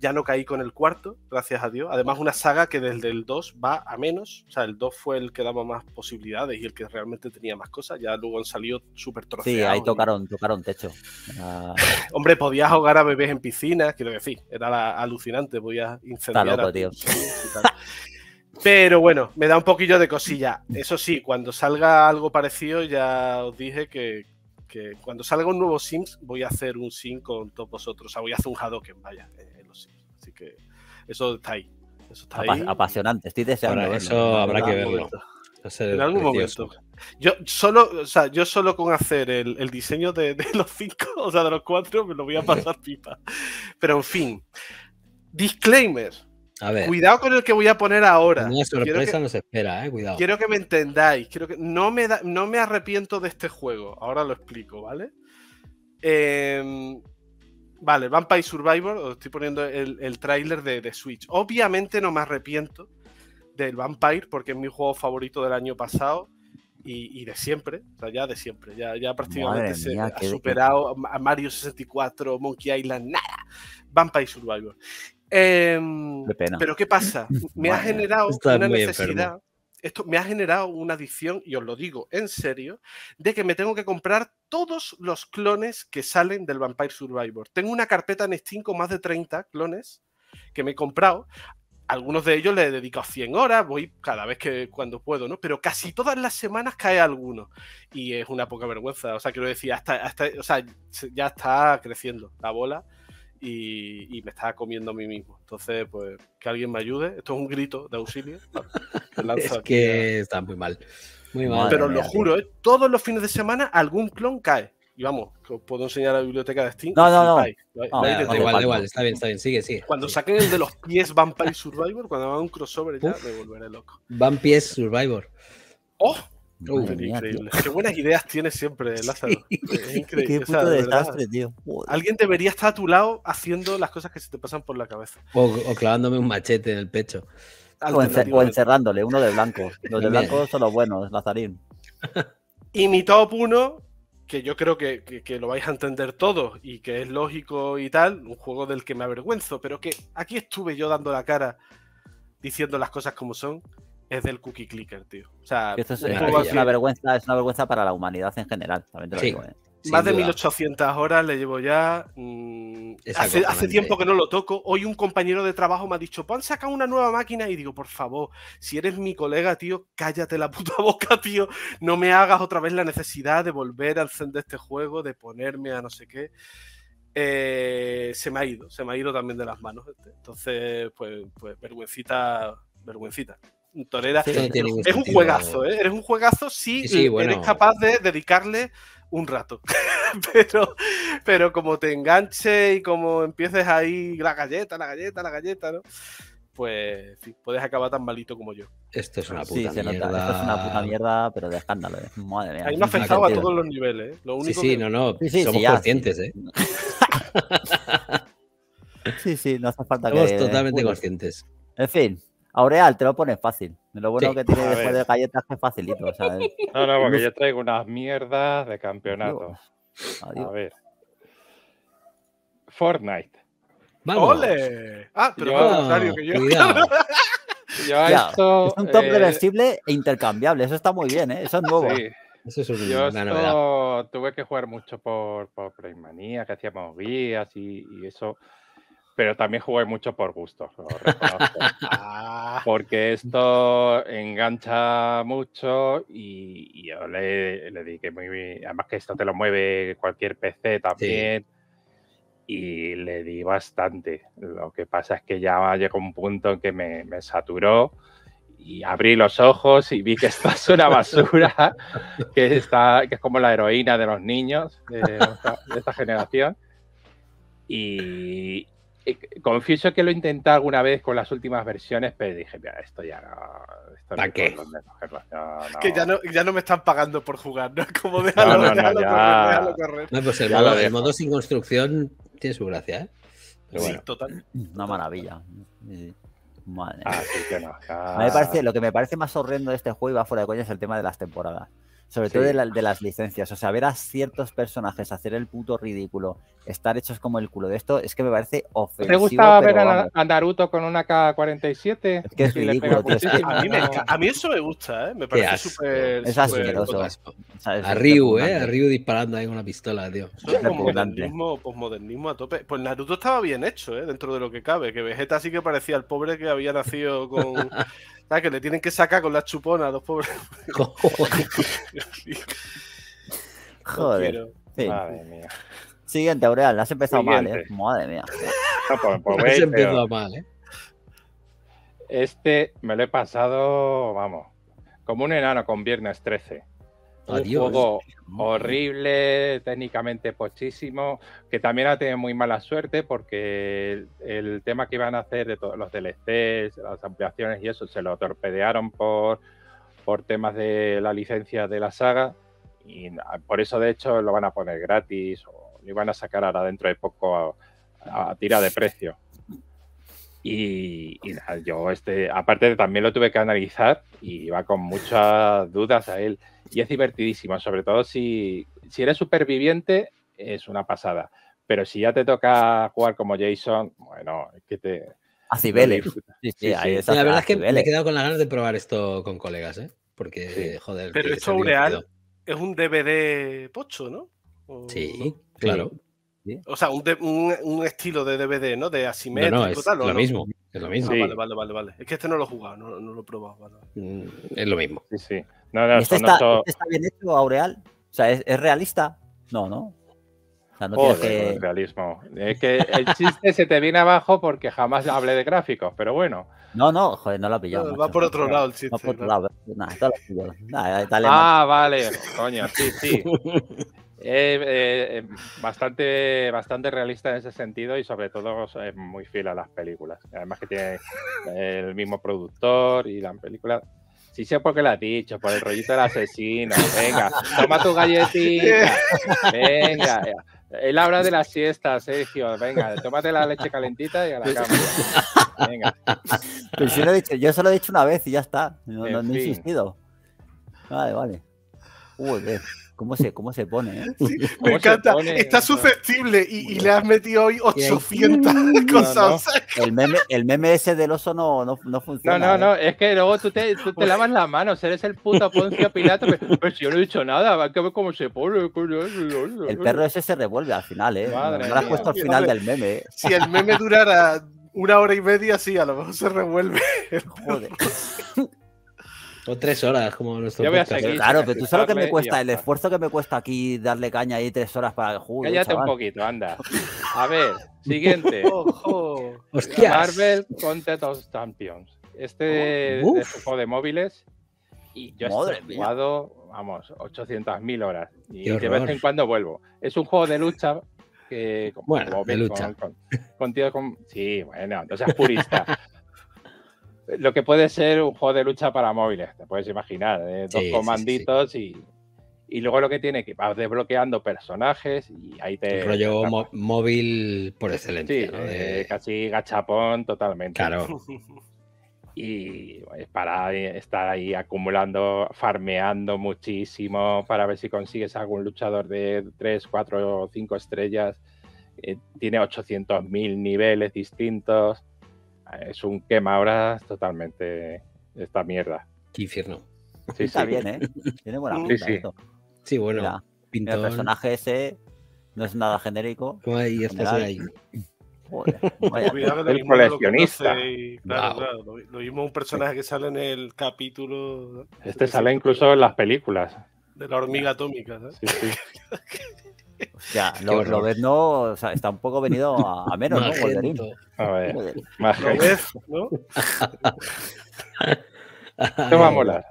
Speaker 5: Ya no caí con el cuarto, gracias a Dios. Además, una saga que desde el 2 va a menos. O sea, el 2 fue el que daba más posibilidades y el que realmente tenía más cosas. Ya luego han salido súper troceados. Sí, ahí tocaron,
Speaker 1: tocaron techo. Ah.
Speaker 5: Hombre, podías ahogar a bebés en piscina, quiero decir. Era alucinante, Voy incendiar. a... tío. Pero bueno, me da un poquillo de cosilla. Eso sí, cuando salga algo parecido, ya os dije que, cuando salga un nuevo Sims, voy a hacer un Sim con todos vosotros. O sea, voy a hacer un Hadoken, vaya. Eh, que eso está ahí. Eso está ahí.
Speaker 1: Apasionante, estoy deseando. Eso habrá que verlo. en algún momento.
Speaker 5: Yo solo, yo solo con hacer el, diseño de, los cinco, o sea, de los cuatro, me lo voy a pasar pipa. Pero en fin. Disclaimer. Cuidado con el que voy a poner ahora. sorpresa nos espera, eh. Cuidado. Quiero que me entendáis. Quiero que, no, me no me arrepiento de este juego. Ahora lo explico, ¿vale? Eh, Vale, Vampire Survivor, estoy poniendo el, el tráiler de, Switch. Obviamente no me arrepiento del Vampire porque es mi juego favorito del año pasado y, de siempre, o sea, ya de siempre, ya, ya prácticamente se
Speaker 1: ha superado
Speaker 5: a Mario 64, Monkey Island, nada. Vampire Survivor. Eh, pena. Pero ¿qué pasa? Me ha generado una necesidad esto me ha generado una adicción, y os lo digo en serio, de que me tengo que comprar todos los clones que salen del Vampire Survivor. Tengo una carpeta en Steam con más de 30 clones que me he comprado. Algunos de ellos le he dedicado 100 horas, voy cada vez que cuando puedo, ¿no? Pero casi todas las semanas cae alguno. Y es una poca vergüenza. O sea, quiero decir, hasta, ya está creciendo la bola y, me estaba comiendo a mí mismo. Entonces, pues, que alguien me ayude. Esto es un grito de auxilio.
Speaker 2: que es está muy mal. Muy mal. Pero lo juro,
Speaker 5: ¿eh? todos los fines de semana algún clon cae. Y vamos, os puedo enseñar la biblioteca de Steam. No, no, no.
Speaker 2: igual, igual, está
Speaker 5: bien, está bien, sigue, sigue. Cuando saquen el de los pies Vampire Survivor, cuando hagan un crossover ya, me volveré loco.
Speaker 2: Vampire Survivor. ¡Oh!
Speaker 5: Uh, qué buenas ideas tienes siempre, Lázaro. increíble. Qué puto desastre, tío. Alguien debería estar a tu lado haciendo las cosas que se te pasan por la cabeza.
Speaker 2: O,
Speaker 1: clavándome un machete en el pecho. O, encerrándole, uno de blanco.
Speaker 2: Los de blanco
Speaker 5: son los
Speaker 1: buenos, Lazarín.
Speaker 5: Y mi top 1, que yo creo que, lo vais a entender todos y que es lógico y tal, un juego del que me avergüenzo, pero que aquí estuve yo dando la cara diciendo las cosas como son, es del cookie clicker, tío. O sea, es, una
Speaker 1: vergüenza, es una vergüenza para la humanidad en general, ¿eh? Más de
Speaker 5: 1800 horas le llevo ya. Mm, hace, tiempo que no lo toco. Hoy un compañero de trabajo me ha dicho, pon saca una nueva máquina. Y digo, por favor, si eres mi colega, tío, cállate la puta boca, tío. No me hagas otra vez la necesidad de volver a encender este juego, de ponerme a no sé qué. Eh, se me ha ido, se me ha ido también de las manos. Este. Entonces, pues, pues vergüencita, vergüencita. ¿eh? es un juegazo, ¿eh? Eres un juegazo si sí, eres capaz de dedicarle un rato. pero, pero como te enganche y como empieces ahí la galleta, la galleta, la galleta, ¿no? Pues puedes acabar tan malito como yo. Esto es una puta mierda. esto es una puta
Speaker 1: mierda, pero de escándalo. ¿eh? Madre mía. Ahí me ha afectado a todos los niveles. ¿eh? Lo único sí, sí, no, no. somos conscientes, ¿eh? sí, sí, no hace falta somos que. Somos totalmente conscientes. En fin, Aureal, te lo pones fácil. Lo bueno que tiene después de galletas es facilito.
Speaker 4: No, no, porque yo traigo unas mierdas de campeonato. A ver. Fortnite. ¡Vamos!
Speaker 5: ¡Ole! Ah, pero yo, contrario
Speaker 1: que yo. ya, esto, es un top eh, reversible e intercambiable. Eso está muy bien, ¿eh? Eso es nuevo. Sí. Eso es un, yo
Speaker 4: esto tuve que jugar mucho por, por que hacíamos guías y eso pero también jugué mucho por gusto, ah. porque esto engancha mucho y, yo le, di que muy bien. Además que esto te lo mueve cualquier PC también. Y le di bastante. Lo que pasa es que ya llegó un punto en que me, saturó y abrí los ojos y vi que esto es una basura, que, está, que es como la heroína de los niños de esta generación. Y, eh, confieso que lo he intentado alguna vez con las últimas versiones, pero dije, mira, esto ya no. Que
Speaker 5: ya no, me están pagando por jugar, ¿no? Como de no, no, ya... No, pues el,
Speaker 1: modo, sin construcción tiene su gracia, ¿eh? sí, total. Una maravilla. Madre. me parece, lo que me parece más horrendo de este juego y va fuera de coña es el tema de las temporadas. Sobre todo de, las licencias. O sea, ver a ciertos personajes hacer el puto ridículo, estar hechos como el culo de esto, es que me parece ofensivo. ¿Te gustaba ver a,
Speaker 4: Naruto con una K-47? Es que es ridículo. Tío, A, mí eso me gusta, ¿eh? Me parece súper. Es asqueroso. A Ryu, ¿eh? A
Speaker 2: Ryu disparando ahí con una pistola, tío. es como modernismo,
Speaker 5: posmodernismo a tope. Pues Naruto estaba bien hecho, ¿eh? Dentro de lo que cabe. Que Vegeta sí que parecía el pobre que había nacido con. ¿sabes? Que le tienen que sacar con las chuponas a los pobres. Joder.
Speaker 1: Madre mía. Siguiente, Aureal, has empezado mal, ¿eh? Madre mía. No, has empezado mal, ¿eh?
Speaker 4: Este me lo he pasado, vamos, como un enano con viernes 13. Un juego horrible, técnicamente pochísimo, que también ha tenido muy mala suerte porque el, tema que iban a hacer de todos los DLCs, las ampliaciones y eso, se lo torpedearon por, por temas de la licencia de la saga y por eso de hecho lo van a poner gratis o lo iban a sacar ahora dentro de poco a, a tira de precio. Y, yo este, aparte también lo tuve que analizar y va con muchas dudas a él. Y es divertidísimo, sobre todo si, si eres superviviente, es una pasada. Pero si ya te toca jugar como Jason, bueno, es que te... Así Sí, la verdad es que me he quedado
Speaker 2: con las ganas de probar esto con colegas, ¿eh? Porque, joder... Pero esto
Speaker 5: es un DVD pocho, ¿no? Sí, claro. O sea, un, un, un, estilo de DVD, ¿no? De asimétrico no, no, es Lo mismo, es lo mismo. Ah, vale, vale, vale, Es que este no lo he jugado, no, lo he probado.
Speaker 4: Mm, es lo mismo. Sí, sí.
Speaker 1: Este está, este
Speaker 4: está, bien hecho, Aureal. O sea, ¿es, es realista?
Speaker 1: No, ¿no? O sea, no es que... realismo.
Speaker 4: Es que el chiste se te viene abajo porque jamás hablé de gráficos, pero bueno.
Speaker 1: No, no, joder, no lo ha pillado. va por otro lado el chiste. Va por otro lado. Nada, dale, ah,
Speaker 4: vale, coño, sí, sí. es eh, eh, bastante, bastante realista en ese sentido y sobre todo es muy fiel a las películas. Además que tiene el mismo productor y la película Sí sé por qué la has dicho, por el rollito del asesino. Venga, toma tu galletita. Venga. Eh, él habla de las siestas, Sergio. Venga, tómate la leche calentita y a la cama. Venga. pues yo, lo
Speaker 1: he dicho, yo he dicho una vez y ya está. No, he insistido. Vale, vale. ¿Cómo se, cómo se pone? Eh? me encanta.
Speaker 5: Está
Speaker 4: susceptible
Speaker 5: y, le has metido hoy 800
Speaker 1: cosas. El, meme, el meme ese del oso no, no, funciona. No, no, no.
Speaker 4: Eh. Es que luego tú te, te lavas la mano Eres el puto Poncio Pilato. Pero, si yo no he dicho nada, va a ver cómo se pone. El perro
Speaker 1: ese se revuelve al final,
Speaker 2: ¿eh?
Speaker 5: no lo has puesto al final del meme. ¿eh? Si el meme
Speaker 4: durara una hora y media, sí, a
Speaker 5: lo mejor se revuelve. Joder.
Speaker 2: O tres horas, como nuestro
Speaker 1: Claro, pero tú sabes lo que me cuesta, el esfuerzo que me cuesta aquí darle caña ahí tres horas para el juego. Cállate un poquito, anda.
Speaker 4: A ver, siguiente. Ojo. Marvel Contest of Champions. Este, oh, este juego de móviles. Y yo he jugado, vamos, 800.000 horas. Y de vez en cuando vuelvo. Es un juego de lucha que, bueno, de lucha. Con, con, con, sí, bueno, Entonces purista. lo que puede ser un juego de lucha para móviles, te puedes imaginar, ¿eh? dos comanditos Y, luego lo que tiene que vas desbloqueando personajes y ahí te... El rollo
Speaker 2: móvil por excelencia. Eh,
Speaker 4: casi gachapón totalmente. Claro. y para estar ahí acumulando, farmeando muchísimo para ver si consigues algún luchador de 3, 4 o 5 estrellas. Eh, tiene 800.000 niveles distintos es un quemabras totalmente esta mierda. Qué infierno. Sí, Está sí. bien, ¿eh?
Speaker 1: Tiene buena pinta sí, Esto. sí, bueno. el personaje
Speaker 4: ese no es nada
Speaker 1: genérico. estás ahí. el coleccionista.
Speaker 5: lo, mismo un personaje que sale en el capítulo. Este sale
Speaker 4: incluso en las películas.
Speaker 5: De la hormiga atómica.
Speaker 4: Sí, sí. O sea, lo, lo
Speaker 1: ves, no, o sea, está un poco venido a, menos, ¿no? Wolverine. A ver, lo ves, ¿no?
Speaker 5: ¿Qué va a molar?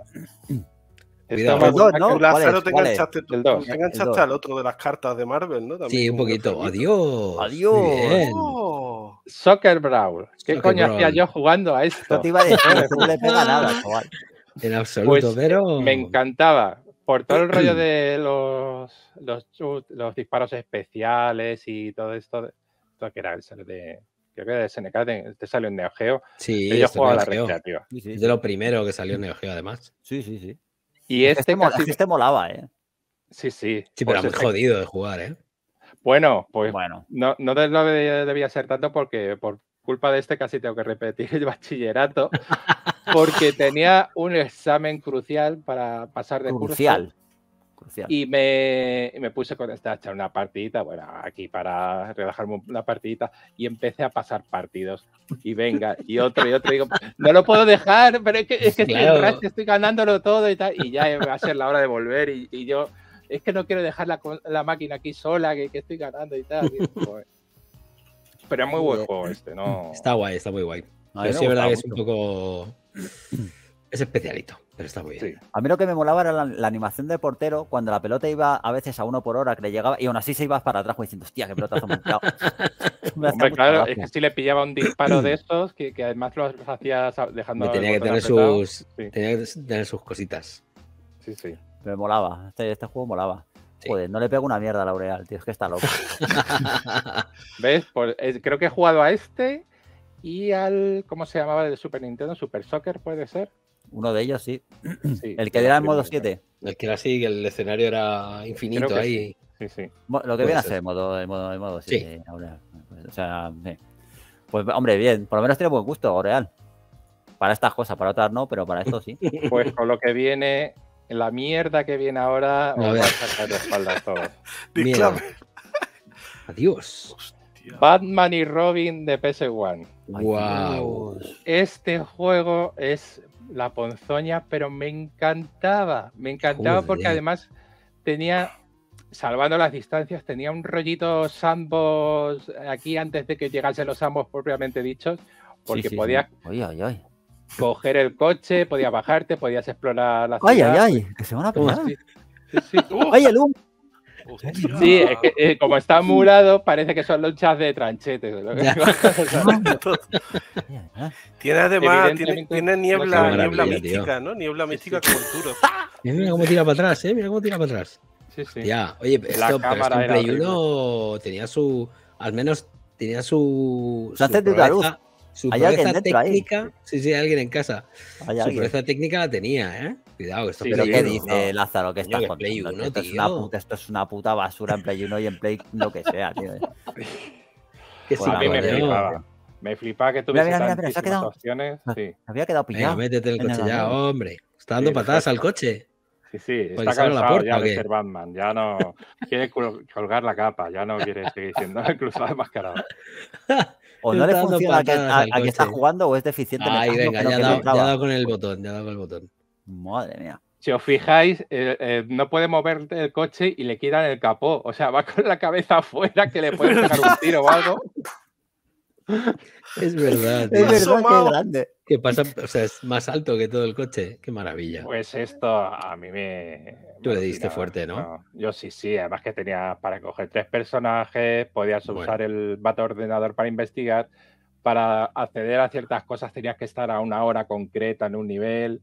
Speaker 5: Está más dos, ¿no? Lázaro te enganchaste tú. Te enganchaste al otro de las cartas de Marvel, ¿no? También sí, un
Speaker 2: poquito.
Speaker 4: Adiós. Adiós.
Speaker 5: ¡Oh!
Speaker 4: Soccer Brawl. ¿Qué coño hacía yo jugando a esto? No te iba a decir, no le pega nada, chaval. En pues absoluto, pero. Me encantaba por todo el rollo de los, los, disparos especiales y todo esto, que era el de, creo que era de SNK, te, salió en Neo Geo. Sí, yo jugaba la recreativa.
Speaker 2: Es de lo primero que salió en Neo Geo, además. Sí, sí, sí. Y este, este, este,
Speaker 4: molaba, ¿eh? Sí, sí. Sí, pero pues muy este jodido de jugar, ¿eh? Bueno, pues bueno. No, no, debía ser tanto porque por, culpa de este casi tengo que repetir el bachillerato, porque tenía un examen crucial para pasar de crucial. curso. Crucial. Y me, me puse con esta a echar una partidita, bueno, aquí para relajarme una partidita, y empecé a pasar partidos. Y venga, y otro, y otro, digo, no lo puedo dejar, pero es que, es que estoy, ganándolo todo y tal, y ya va a ser la hora de volver, y, yo, es que no quiero dejar la, la máquina aquí sola, que, estoy ganando y tal. Y, pero es muy buen juego este, ¿no?
Speaker 2: Está guay, está muy guay. sí, es verdad que es un
Speaker 1: poco. Es especialito,
Speaker 2: pero está muy bien.
Speaker 1: A mí lo que me molaba era la, animación del portero cuando la pelota iba a veces a uno por hora que le llegaba y aún así se iba para atrás diciendo, hostia,
Speaker 4: qué pelotazo montado. Hombre, claro, es que si le pillaba un disparo de estos, que, además los hacía dejando. tenía que tener sus,
Speaker 1: tener sus cositas. Sí, sí. Me molaba, este, este juego molaba no le pego una mierda a Laureal, tío, es que está loco. ¿Ves? creo que he jugado a este
Speaker 4: y al. ¿Cómo se llamaba el de Super Nintendo? ¿Super Soccer puede ser?
Speaker 1: Uno de ellos, sí. el que era en modo 7. El que era así, el escenario era infinito ahí. Sí, sí. Lo que viene a ser en modo, 7. o sea, pues, hombre, bien. Por lo menos tiene buen gusto, Laureal. Para estas cosas, para otras no, pero para esto sí. Pues
Speaker 4: con lo que viene la mierda que viene ahora va a sacar de espaldas todos. mierda Adiós. Batman y Robin de PS1. Wow. Este juego es la ponzoña, pero me encantaba. Me encantaba porque además tenía, salvando las distancias, tenía un rollito sambos aquí antes de que llegasen los ambos propiamente dichos, porque podía coger el coche, podías bajarte, podías explorar la ciudad. Ay, ay,
Speaker 1: ay, pues. que se van a pegar!
Speaker 4: sí. ¡Ay, el humo! Sí, es que, eh, como está murado, parece que son lonchas de tranchete. tiene además, tiene, niebla, niebla mística, ¿no? Niebla mística con duro. Mira cómo
Speaker 2: tira para atrás, ¿eh? Mira cómo tira para atrás. Sí, sí. Ya, oye, esto, Play
Speaker 5: 1 tenía
Speaker 2: su. Al menos tenía su. de la luz. Su ¿Hay técnica, ahí? sí, sí, alguien en casa. Su alguien? pureza técnica la tenía, ¿eh? Cuidado, esto sí, pero ¿qué dice
Speaker 1: Lázaro que está con Play
Speaker 4: 1, esto, Es una puta,
Speaker 1: esto es una puta basura en Play 1 y en Play lo que sea, tío. que
Speaker 2: pues sí, a mí me flipaba.
Speaker 4: Me flipaba que tuviese mira, mira, opciones. Sí. Había quedado pillado. Venga, métete en el coche ya, hombre. Está dando patadas al coche. Sí, sí, está cansado la puerta, ya de ser Batman, ya no quiere colgar la capa, ya no quiere seguir siendo el cruzado de mascarado. O no le funciona a que, está jugando o es deficiente. Ahí venga, ya ha dado,
Speaker 2: con el botón, ya con el botón. Madre mía
Speaker 4: si os fijáis, eh, eh, no puede mover el coche y le quitan el capó. O sea, va con la cabeza afuera que le puede pegar un tiro o algo.
Speaker 2: Es verdad. Es verdad, es grande o sea, es más alto que todo el coche. Qué maravilla.
Speaker 4: Pues esto a mí me. Tú le diste fuerte, ¿no? Yo sí, sí. Además que tenía para coger tres personajes, podías usar el vato ordenador para investigar. Para acceder a ciertas cosas tenías que estar a una hora concreta en un nivel.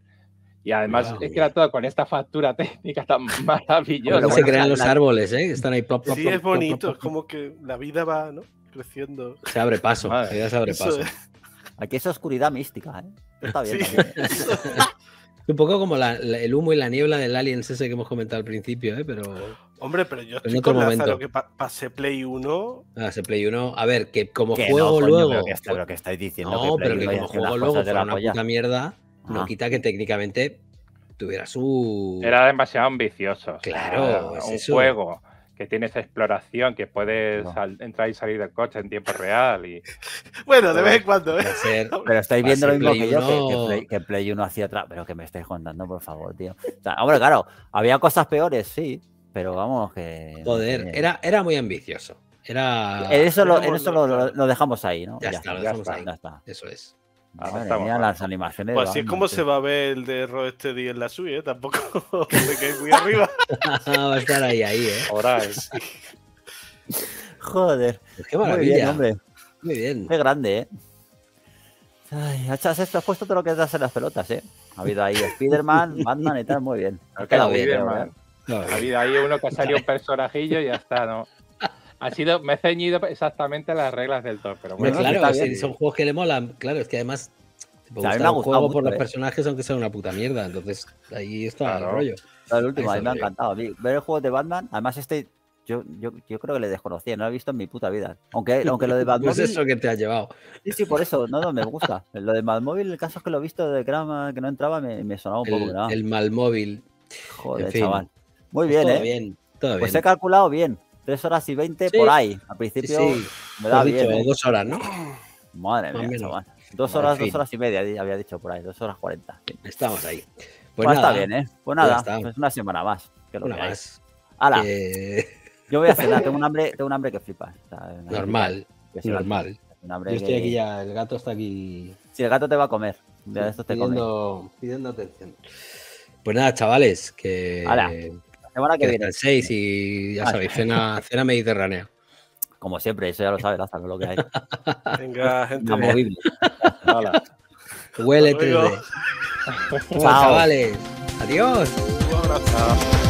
Speaker 4: Y además es que era todo con esta factura técnica tan maravillosa. se crean los
Speaker 2: árboles, ¿eh? Están ahí pop Sí, es
Speaker 4: bonito, es como que
Speaker 5: la vida va, ¿no? Creciendo. Se abre paso,
Speaker 2: se abre paso.
Speaker 1: Aquí es oscuridad
Speaker 2: mística, ¿eh? Está bien. Un poco como el humo y la niebla del Aliens ese que hemos comentado al principio, ¿eh? pero.
Speaker 5: Hombre, pero yo estoy en que pase Play 1.
Speaker 2: Ah, Play 1. A ver, que como juego luego. lo que estáis diciendo. No, pero que como juego luego fuera una puta mierda, no ah. quita que técnicamente tuviera su. Era
Speaker 4: demasiado ambicioso. Claro, es un juego que tiene esa exploración, que puedes entrar y salir del coche en tiempo real. y Bueno, de vez en cuando. ¿eh?
Speaker 1: pero estáis viendo lo mismo que yo, que, Play, 1 hacía atrás, pero que me estáis contando, por favor, tío. O hombre, claro, había cosas peores, sí, pero vamos que... Joder, era, era muy ambicioso. Era... En eso, lo, eso lo, dejamos ahí, ¿no? Ya, está, Ya está. Eso es
Speaker 5: las animaciones. Pues así es como se va a ver el de Ro este en la suya, ¿eh? tampoco se quede muy arriba. va a estar ahí, ahí, ¿eh? Ahora es. Eh,
Speaker 1: Joder. Pues qué maravilla. Muy bien, hombre. Muy bien. Qué grande, ¿eh? Ay, esto has puesto todo lo que das en las pelotas, ¿eh? Ha habido ahí Spider-Man, Batman y tal, muy bien. Ha bien,
Speaker 4: Ha habido ahí uno que ha salido un personajillo y ya está, ¿no? sido, me he ceñido exactamente a las reglas del top, pero bueno. claro, son
Speaker 2: juegos que le molan. Claro, es que además me gusta, por los ¿eh? personajes,
Speaker 1: aunque sea una puta mierda. Entonces, ahí está
Speaker 2: el rollo. el último, a mí me ha encantado.
Speaker 1: Ver el juego de Batman, además, este yo, yo, creo que le desconocía, no lo he visto en mi puta vida. Aunque, aunque lo de Batman. pues eso que te ha llevado. Sí, sí, por eso, no, no, me gusta. Lo de Malmóvil, el caso es que lo he visto de Grama, que no entraba, me, me sonaba un poco. El Malmóvil. Joder, chaval. Muy pues bien, ¿eh? Bien, pues he calculado bien. 3 horas y 20 por ahí. Al principio me da bien. Dicho, ¿eh? ¿eh? horas, ¿no? Madre mía, chaval. Dos horas, dos horas y media, había dicho por ahí, 2 horas 40 Estamos ahí. Pues, pues nada, está bien, ¿eh? Pues nada, pues una semana más. Que lo que más. ¡Hala! Que... Yo voy a cenar, tengo un hambre, tengo un hambre que flipas. O normal, que normal. Yo estoy que... aquí ya, el gato está aquí. Sí, el gato te va a comer. Ya, esto te pidiendo, come.
Speaker 2: pidiendo atención. Pues nada, chavales, que semana que, viene. El 6 y ya sabéis, cena,
Speaker 1: mediterránea. Como siempre, eso ya lo sabes, Lázaro, lo que hay.
Speaker 5: Venga, gente. Amovible.
Speaker 1: Hola. Huele, Chao, chavales.
Speaker 2: Adiós. Un abrazo.